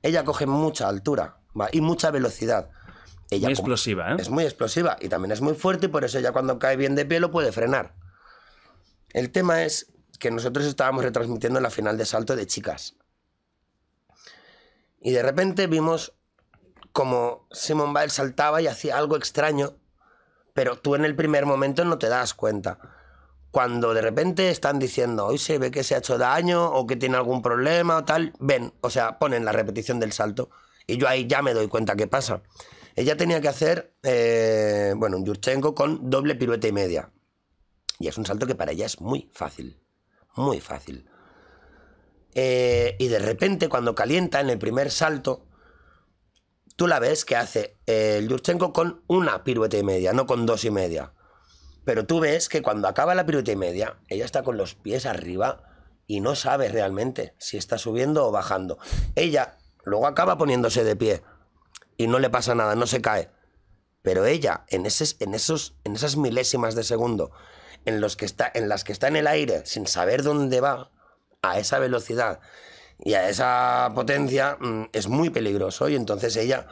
S2: ella coge mucha altura y mucha velocidad. Ella muy explosiva, ¿eh? Es muy explosiva y también es muy fuerte y por eso ella cuando cae bien de pie lo puede frenar. El tema es que nosotros estábamos retransmitiendo la final de salto de chicas. Y de repente vimos como Simon Biles saltaba y hacía algo extraño, pero tú en el primer momento no te das cuenta. Cuando de repente están diciendo, hoy se ve que se ha hecho daño o que tiene algún problema o tal, ven, o sea, ponen la repetición del salto. Y yo ahí ya me doy cuenta qué pasa. Ella tenía que hacer, eh, bueno, un Yurchenko con doble pirueta y media. Y es un salto que para ella es muy fácil muy fácil. Eh, y de repente, cuando calienta en el primer salto, tú la ves que hace el Yurchenko con una pirueta y media, no con dos y media. Pero tú ves que cuando acaba la pirueta y media, ella está con los pies arriba y no sabe realmente si está subiendo o bajando. Ella luego acaba poniéndose de pie y no le pasa nada, no se cae. Pero ella, en, ese, en, esos, en esas milésimas de segundo en, los que está, en las que está en el aire sin saber dónde va, a esa velocidad y a esa potencia, mm, es muy peligroso. Y entonces ella,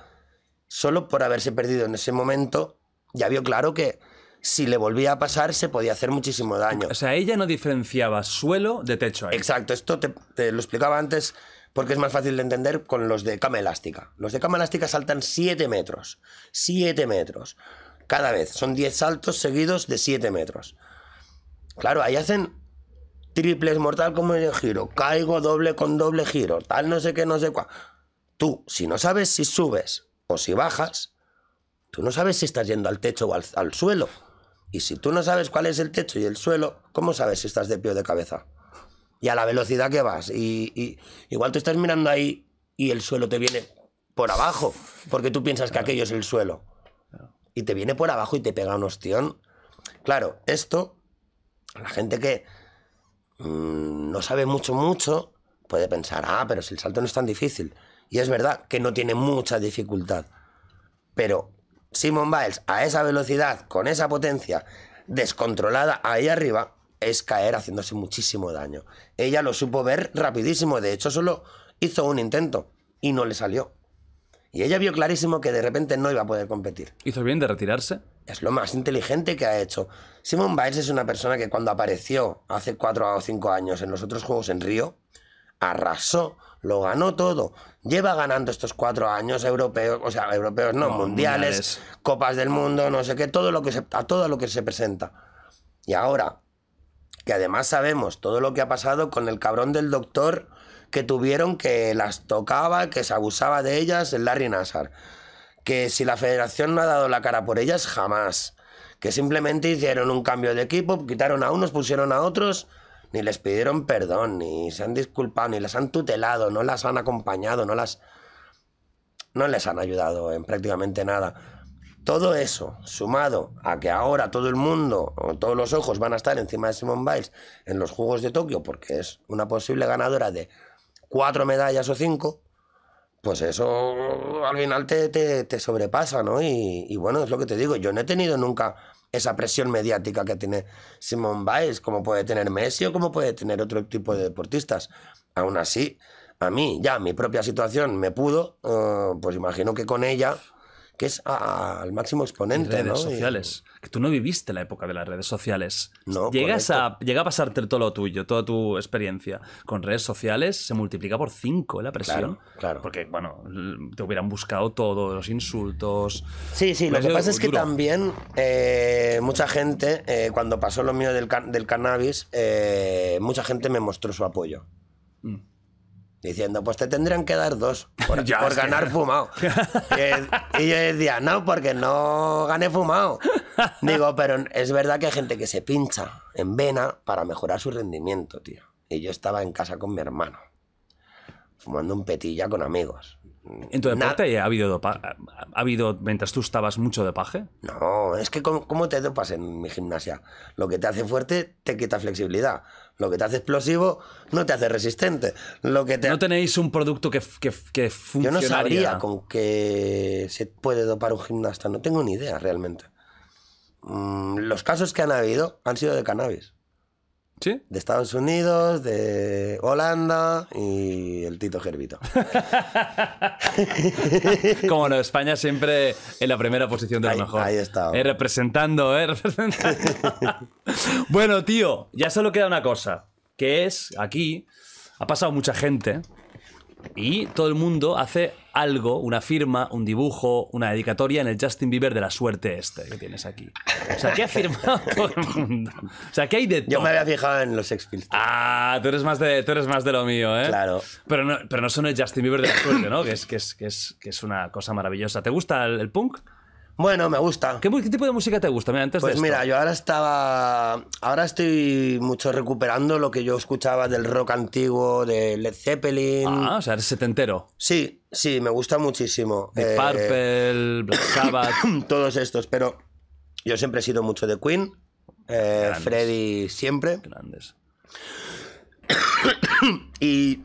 S2: solo por haberse perdido en ese momento, ya vio claro que si le volvía a pasar se podía hacer muchísimo daño. O sea, ella no diferenciaba suelo de techo. Exacto, esto te, te lo explicaba antes porque es más fácil de entender con los de cama elástica. Los de cama elástica saltan 7 metros. 7 metros. Cada vez. Son 10 saltos seguidos de 7 metros. Claro, ahí hacen triples mortal como el giro, caigo doble con doble giro, tal no sé qué, no sé cuál. Tú, si no sabes si subes o si bajas, tú no sabes si estás yendo al techo o al, suelo. Y si tú no sabes cuál es el techo y el suelo, ¿cómo sabes si estás de pie o de cabeza? Y a la velocidad que vas. Y, y igual tú estás mirando ahí y el suelo te viene por abajo, porque tú piensas que aquello es el suelo. Y te viene por abajo y te pega un ostión. Claro, esto la gente que mm, no sabe mucho, mucho, puede pensar, ah, pero si el salto no es tan difícil. Y es verdad que no tiene mucha dificultad. Pero Simon Biles, a esa velocidad, con esa potencia, descontrolada ahí arriba, es caer haciéndose muchísimo daño. Ella lo supo ver rapidísimo, de hecho solo hizo un intento y no le salió. Y ella vio clarísimo que de repente no iba a poder competir. ¿Hizo bien de retirarse? Es lo más inteligente que ha hecho. Simón Biles es una persona que cuando apareció hace cuatro o cinco años en los otros Juegos en Río, arrasó, lo ganó todo. Lleva ganando estos cuatro años europeos, o sea, europeos no, mundiales, copas del mundo, no sé qué, todo lo que a todo lo que se presenta. Y ahora, que además sabemos todo lo que ha pasado con el cabrón del doctor que tuvieron que las tocaba, que se abusaba de ellas, Larry Nassar. Que si la federación no ha dado la cara por ellas, jamás. Que simplemente hicieron un cambio de equipo, quitaron a unos, pusieron a otros, ni les pidieron perdón, ni se han disculpado, ni las han tutelado, no las han acompañado, no las. No les han ayudado en prácticamente nada. Todo eso, sumado a que ahora todo el mundo, o todos los ojos van a estar encima de Simone Biles en los Juegos de Tokio, porque es una posible ganadora de cuatro medallas o cinco, pues eso al final te, te, te sobrepasa, ¿no? Y, bueno, es lo que te digo, yo no he tenido nunca esa presión mediática que tiene Simón Biles, como puede tener Messi o como puede tener otro tipo de deportistas. Aún así, a mí, ya mi propia situación me pudo, eh, pues imagino que con ella que es al máximo exponente. de redes sociales. Que
S1: tú no viviste la época de las redes sociales. No, Llegas a, llega a pasarte todo lo tuyo, toda tu experiencia con redes sociales, se multiplica por cinco ¿eh? la presión. Claro, Porque, bueno, te
S2: hubieran buscado todos los
S1: insultos. Sí, sí, lo que pasa es que
S2: también eh, mucha gente, eh, cuando pasó lo mío del, cannabis, mucha gente me mostró su apoyo. Mm diciendo, pues te tendrían que dar dos por, [laughs] ganar fumado. [laughs] y, yo decía, no, porque no gané fumado. [laughs] Digo, pero es verdad que hay gente que se pincha en vena para mejorar su rendimiento, tío. Y yo estaba en casa con mi hermano, fumando un petilla con amigos. ¿En tu deporte
S1: ha habido, ha habido, mientras tú estabas, mucho dopaje?
S2: No, es que como ¿cómo te dopas en mi gimnasia? Lo que te hace fuerte te quita flexibilidad. Lo que te hace explosivo no te hace resistente. Lo que No tenéis un producto que, que, Yo no sabría con qué se puede dopar un gimnasta. No tengo ni idea realmente. Mm, los casos que han habido han sido de cannabis. De Estados Unidos, de Holanda y el Tito Gervito.
S1: [laughs] Como no, España siempre en la primera posición de lo mejor. Ahí está. Eh, representando, ¿eh? [laughs] bueno, tío, ya solo queda una cosa, que es aquí ha pasado mucha gente y todo el mundo hace algo, una firma, un dibujo, una dedicatoria en el Justin Bieber de la suerte este que tienes aquí.
S2: O sea, ¿qué ha firmado [laughs] todo el mundo? O sea, ¿qué hay de todo? Yo me había fijado en los x Ah, tú
S1: eres, más de, tú eres más de lo mío, ¿eh? Claro. Pero no, pero no son el Justin Bieber de la suerte, ¿no? Que es, que es, que es, que es una cosa maravillosa. ¿Te gusta el punk? Bueno, me gusta. ¿Qué, tipo de música te gusta? antes pues mira,
S2: yo ahora estaba. Ahora estoy mucho recuperando lo que yo escuchaba del rock antiguo, de Led Zeppelin. Ah, o sea, el setentero. Sí, sí, me gusta muchísimo. De eh, Purple, Black Sabbath. [coughs] Todos estos, pero yo siempre he sido mucho de Queen. Eh, Freddy siempre. Grandes. [coughs] y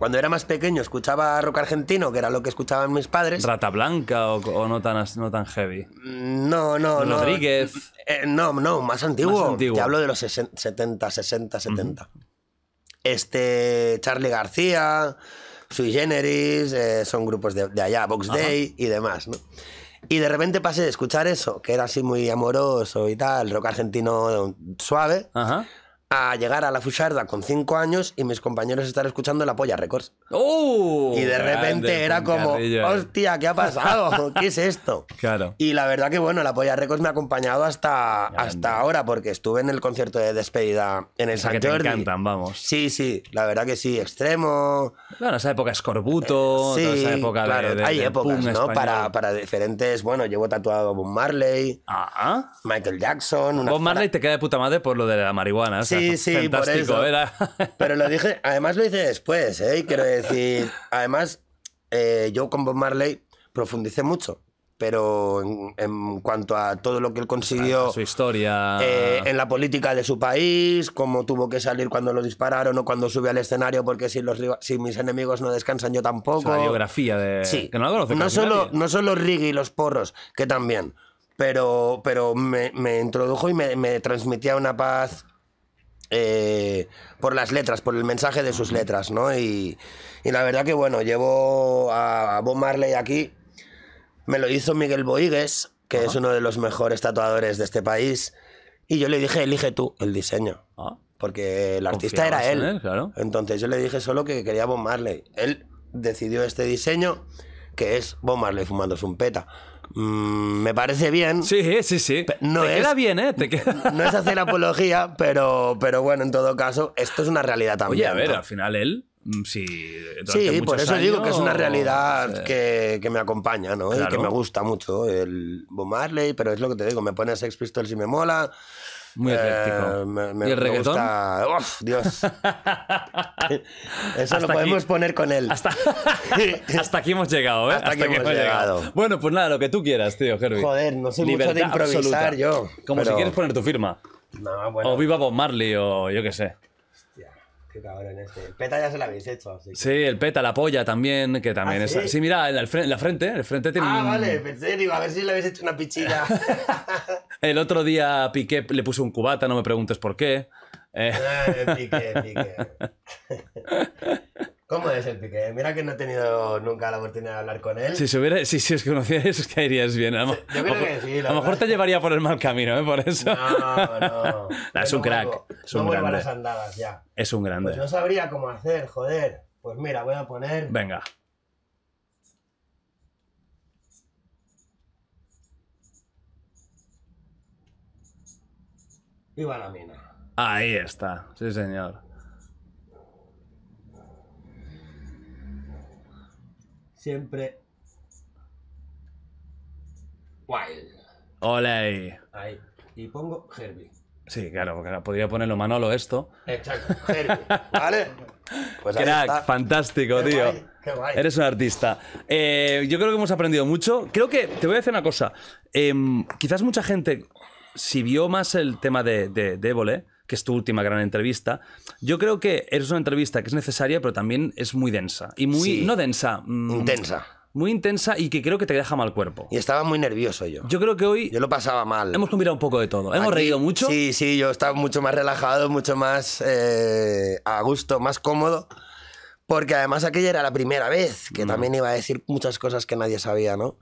S2: cuando era más pequeño escuchaba rock argentino, que era lo que escuchaban mis padres.
S1: Rata Blanca o, no, tan, no tan heavy.
S2: No, no, no. Rodríguez. Eh, no, no, más antiguo. Te hablo de los 70, 60, 70. Este, Charlie García, Sui Generis, eh, son grupos de, allá, Box Day y demás, ¿no? Y de repente pasé de escuchar eso, que era así muy amoroso y tal, rock argentino suave, Ajá a llegar a la Fusarda con cinco años y mis compañeros estar escuchando la Polla Records. ¡Oh! Y de repente era como, eh. hostia, ¿qué ha pasado? [laughs] ¿Qué es esto? Claro. Y la verdad que bueno, la Polla Records me ha acompañado hasta, hasta ahora porque estuve en el concierto de despedida en el o que Te encantan, vamos. Sí, sí, la verdad que sí, extremo. bueno esa época es sí, esa época de, hay épocas, ¿no? Para, diferentes, bueno, llevo tatuado a Bob Marley, ah. Michael Jackson, Bob Marley
S1: te queda de puta madre por lo de la marihuana, Sí, sí, sí, por eso. [laughs]
S2: Pero lo dije, además lo hice después, ¿eh? Quiero decir, además, eh, yo con Bob Marley profundicé mucho pero en, cuanto a todo lo que él consiguió. su
S1: historia. Eh, en
S2: la política de su país, cómo tuvo que salir cuando lo dispararon o cuando sube al escenario, porque si, los, si mis enemigos no descansan, yo tampoco. La biografía
S1: de. Sí. Que no lo no
S2: solo, Riggy y los porros, que también. Pero, pero me, me introdujo y me, me transmitía una paz eh, por las letras, por el mensaje de sus letras, ¿no? Y, la verdad que, bueno, llevo a Bob Marley aquí, me lo hizo Miguel Boigues, que es uno de los mejores tatuadores de este país, y yo le dije, elige tú el diseño. Ah. Porque el artista era él. Entonces yo le dije solo que quería Bob Marley. Él decidió este diseño, que es Bob Marley fumándose un peta. Mm, me parece bien. Sí, sí, sí. No te queda
S1: bien, ¿eh? [laughs]
S2: No es hacer apología, pero, pero bueno, en todo caso, esto es una realidad también. Oye, a ver, al
S1: final él si mm, sí, por eso digo que es una realidad eh,
S2: que, que, me acompaña, ¿no? Y que me gusta mucho el Bob Marley, pero es lo que te digo, me pone Sex Pistols y me mola, muy ecléctico. Eh, ¿Y el me Gusta... Uf, Dios. [laughs] Eso lo podemos poner con él. [laughs] Hasta, aquí hemos
S1: llegado, ¿eh? Hasta, aquí hemos, llegado. Bueno, pues nada, lo que tú quieras, tío, Herbie. Joder, no soy mucho de improvisar yo. Como si quieres poner tu firma.
S2: No, bueno. O
S1: viva Bob Marley o yo qué sé.
S2: Qué cabrón este. El peta ya se lo habéis hecho.
S1: Sí, el peta, la polla también, que también ¿Ah, sí? mira, la frente, ¿eh? el frente tiene. Ah, vale,
S2: pensé, a ver si le habéis hecho una pichilla.
S1: [laughs] el otro día Piqué le puse un cubata, no me preguntes por qué. Eh... eh piqué, piqué.
S2: [laughs] ¿Cómo es el Piqué? Mira que no he tenido nunca la oportunidad de hablar con él. Si,
S1: os si, si os caerías bien. amo. Yo creo que sí, a lo mejor te llevaría por el mal camino, ¿eh? Por eso. No, no. [laughs] es un crack. es un no grande. Las andadas, ya. Es un grande. Pues no
S2: sabría cómo hacer, joder. Pues mira, voy a poner. Venga. Viva la mina.
S1: Ahí está, sí señor. siempre wild. Ole. Ahí.
S2: Y pongo Herbie.
S1: Sí, claro, porque podría ponerlo Manolo esto. Exacto, Herbie. [laughs]
S2: ¿Vale? Pues Crack,
S1: fantástico, tío. qué guay. Eres un artista. Eh, yo creo que hemos aprendido mucho. Creo que, te voy a decir una cosa. Em, quizás mucha gente, si vio más el tema de, de, de que es tu última gran entrevista. Yo creo que es una entrevista que es necesaria, pero también es muy densa. Y muy, no densa. Mm, intensa.
S2: Muy intensa y que creo que te deja mal cuerpo. Y estaba muy nervioso yo. Yo creo que hoy. Yo lo pasaba mal. Hemos combinado un poco de todo. Hemos reído mucho. Sí, sí, yo estaba mucho más relajado, mucho más eh, a gusto, más cómodo. Porque además aquella era la primera vez, que mm. también iba a decir muchas cosas que nadie sabía, ¿no?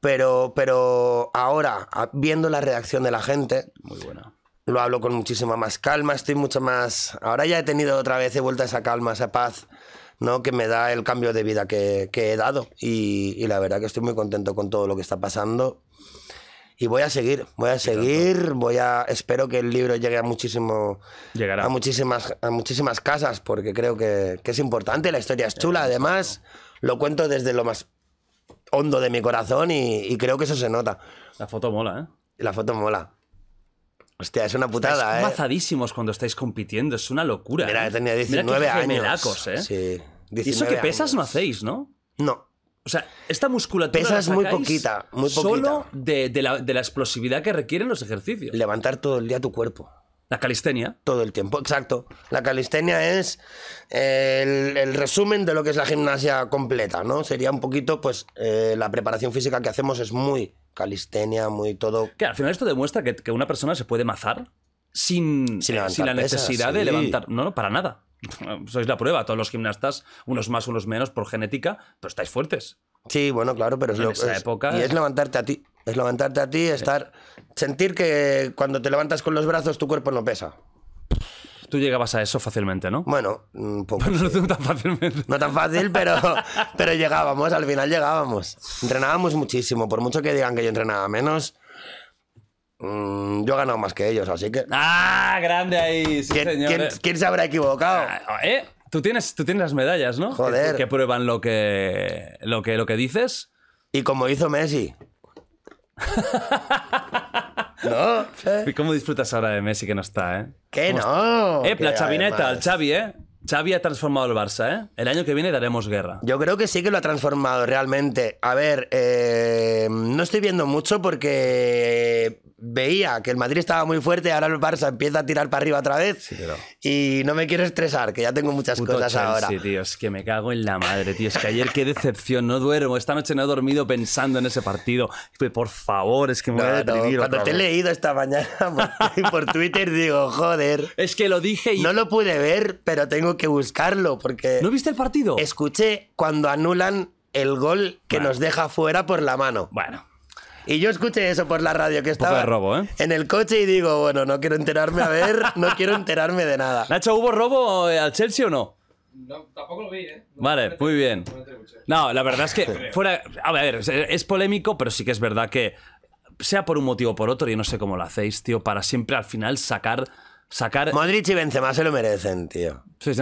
S2: Pero, pero ahora, viendo la reacción de la gente, Muy buena lo hablo con muchísima más calma, estoy mucho más... Ahora ya he tenido otra vez, he vuelta esa calma, esa paz, ¿no? Que me da el cambio de vida que, que he dado. Y, y, la verdad que estoy muy contento con todo lo que está pasando. Y voy a seguir, voy a seguir, voy a... Espero que el libro llegue a muchísimo... Llegará. A muchísimas, a muchísimas casas, porque creo que, que es importante, la historia es chula, además... Lo cuento desde lo más hondo de mi corazón y, y creo que eso se nota. La foto mola, ¿eh? La foto mola. Hostia, es una putada, eh. ¿eh? mazadísimos cuando estáis compitiendo, es una locura. Mira,
S1: tenía 19 Mira años. milagros, ¿eh? Sí. y eso que pesas no hacéis, ¿no? No. O sea, esta musculatura. Pesas muy poquita, muy poquita. Solo de, de, la, de la explosividad que requieren los
S2: ejercicios. Levantar todo el día tu cuerpo. La calistenia. Todo el tiempo, exacto. La calistenia es eh, el, resumen de lo que es la gimnasia completa, ¿no? Sería un poquito, pues, eh, la preparación física que hacemos es muy calistenia, muy todo. Que al final esto demuestra
S1: que, una persona se puede mazar sin,
S2: eh, la necesidad de levantar.
S1: No, no, para nada. [laughs] Sois la prueba, todos los gimnastas, unos más, unos menos, por genética, pero estáis fuertes.
S2: Sí, bueno, claro, pero es lo es, época. Y es levantarte a ti. Es levantarte a ti, estar, sentir que cuando te levantas con los brazos tu cuerpo no pesa.
S1: Tú llegabas a eso fácilmente, ¿no?
S2: Bueno, mm, pues no tan fácilmente. No tan fácil, [laughs] pero, llegábamos, al final llegábamos. Entrenábamos muchísimo, por mucho que digan que yo entrenaba menos. Mm, yo he ganado más que ellos, así que. ¡Ah! ¡Grande ahí! ¿Quién, se habrá equivocado?
S1: Ah, ah, eh, tú tienes, tú tienes las medallas, ¿no? Joder. Que, prueban lo que, lo que, lo que dices. Y como hizo Messi. [laughs] no. ¿Y cómo disfrutas ahora de Messi que no está, eh? Que no? Eh, la chavineta, el Xavi, ¿eh? Xavi ha transformado el Barça, ¿eh? El año que viene daremos guerra.
S2: Yo creo que sí que lo ha transformado realmente. A ver, eh, no estoy viendo mucho porque veía que el Madrid estaba muy fuerte, ahora el Barça empieza a tirar para arriba otra vez. Sí, Y no me quiero estresar, que ya tengo muchas cosas ahora.
S1: Sí, tío, es que me cago en la madre, tío. Es que ayer qué decepción, no duermo. Esta noche no he dormido pensando en ese partido. Pues, por favor, es que me voy a Cuando te he leído
S2: esta mañana [laughs] por, por Twitter, digo, joder. Es que lo dije y. No lo pude ver, pero tengo que buscarlo porque... ¿No viste el partido? Escuché cuando anulan el gol que nos deja fuera por la mano. Bueno. Y yo escuché eso por la radio que estaba ¿eh? en el coche y digo, bueno, no quiero enterarme, a ver, no quiero enterarme de nada. [laughs] Nacho, ¿hubo robo eh,
S1: al Chelsea o no? tampoco lo vi, ¿eh? vale, muy bien. No, la verdad es que [laughs] fuera... A ver, es polémico, pero sí que es verdad que sea por un motivo por otro, y no sé cómo lo hacéis, tío, para siempre al final sacar sacar. Modric
S2: y Benzema se lo merecen, tío. Sí, sí,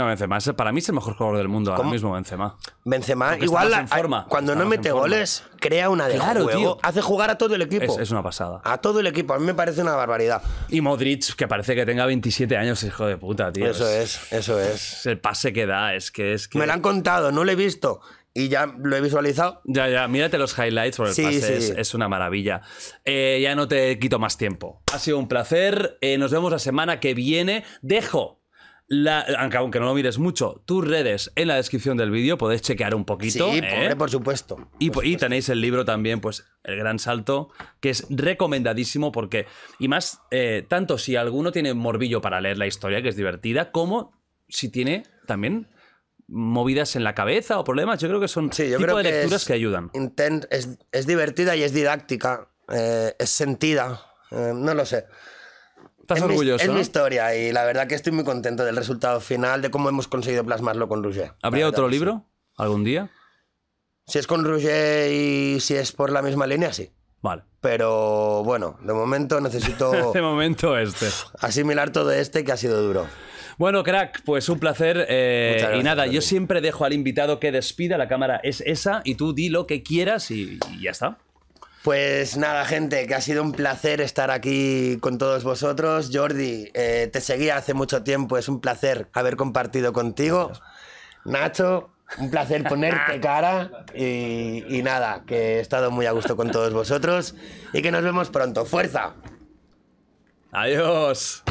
S1: Para mí es el mejor jugador del mundo ahora mismo, Benzema.
S2: Benzema, igual la forma. cuando no mete goles, crea una de juego. Hace jugar
S1: a todo el equipo. Es, una pasada.
S2: A todo el equipo. A mí me parece
S1: una barbaridad. Y Modric, que parece que tenga 27 años, hijo de puta, tío. eso es, eso es. es El pase que da, es que es Me lo han
S2: contado, no lo he visto y ya lo he visualizado. Ya,
S1: ya, mírate los highlights por el pase es, es, una maravilla. Eh, ya no te quito más tiempo. Ha sido un placer. Eh, nos vemos la semana que viene. Dejo. La, aunque, no lo mires mucho, tus redes en la descripción del vídeo podéis chequear un poquito. Sí, ¿eh? por supuesto. y, supuesto. y tenéis el libro también, pues El Gran Salto, que es recomendadísimo porque, y más, tanto si alguno tiene morbillo para leer la historia, que es divertida, como si tiene también movidas en la cabeza o problemas. Yo creo que son sí, de que lecturas que ayudan.
S2: Es, es, divertida y es didáctica, eh, es sentida, eh, no lo sé. Estás orgulloso. es historia y la verdad que estoy muy contento del resultado final, de cómo hemos conseguido plasmarlo con rugger ¿Habría otro libro algún día? Si es con rugger y si es por la misma línea, sí. Vale. Pero bueno, de momento necesito. este [laughs] momento este. Asimilar todo este que ha sido duro.
S1: Bueno, crack, pues un placer. Eh, y nada, yo siempre dejo al invitado que despida, la cámara es esa, y tú di lo que quieras y, ya está.
S2: Pues nada, gente, que ha sido un placer estar aquí con todos vosotros. Jordi, eh, te seguía hace mucho tiempo, es un placer haber compartido contigo. Nacho, un placer ponerte cara y, nada, que he estado muy a gusto con todos vosotros y que nos vemos pronto. ¡Fuerza!
S3: Adiós.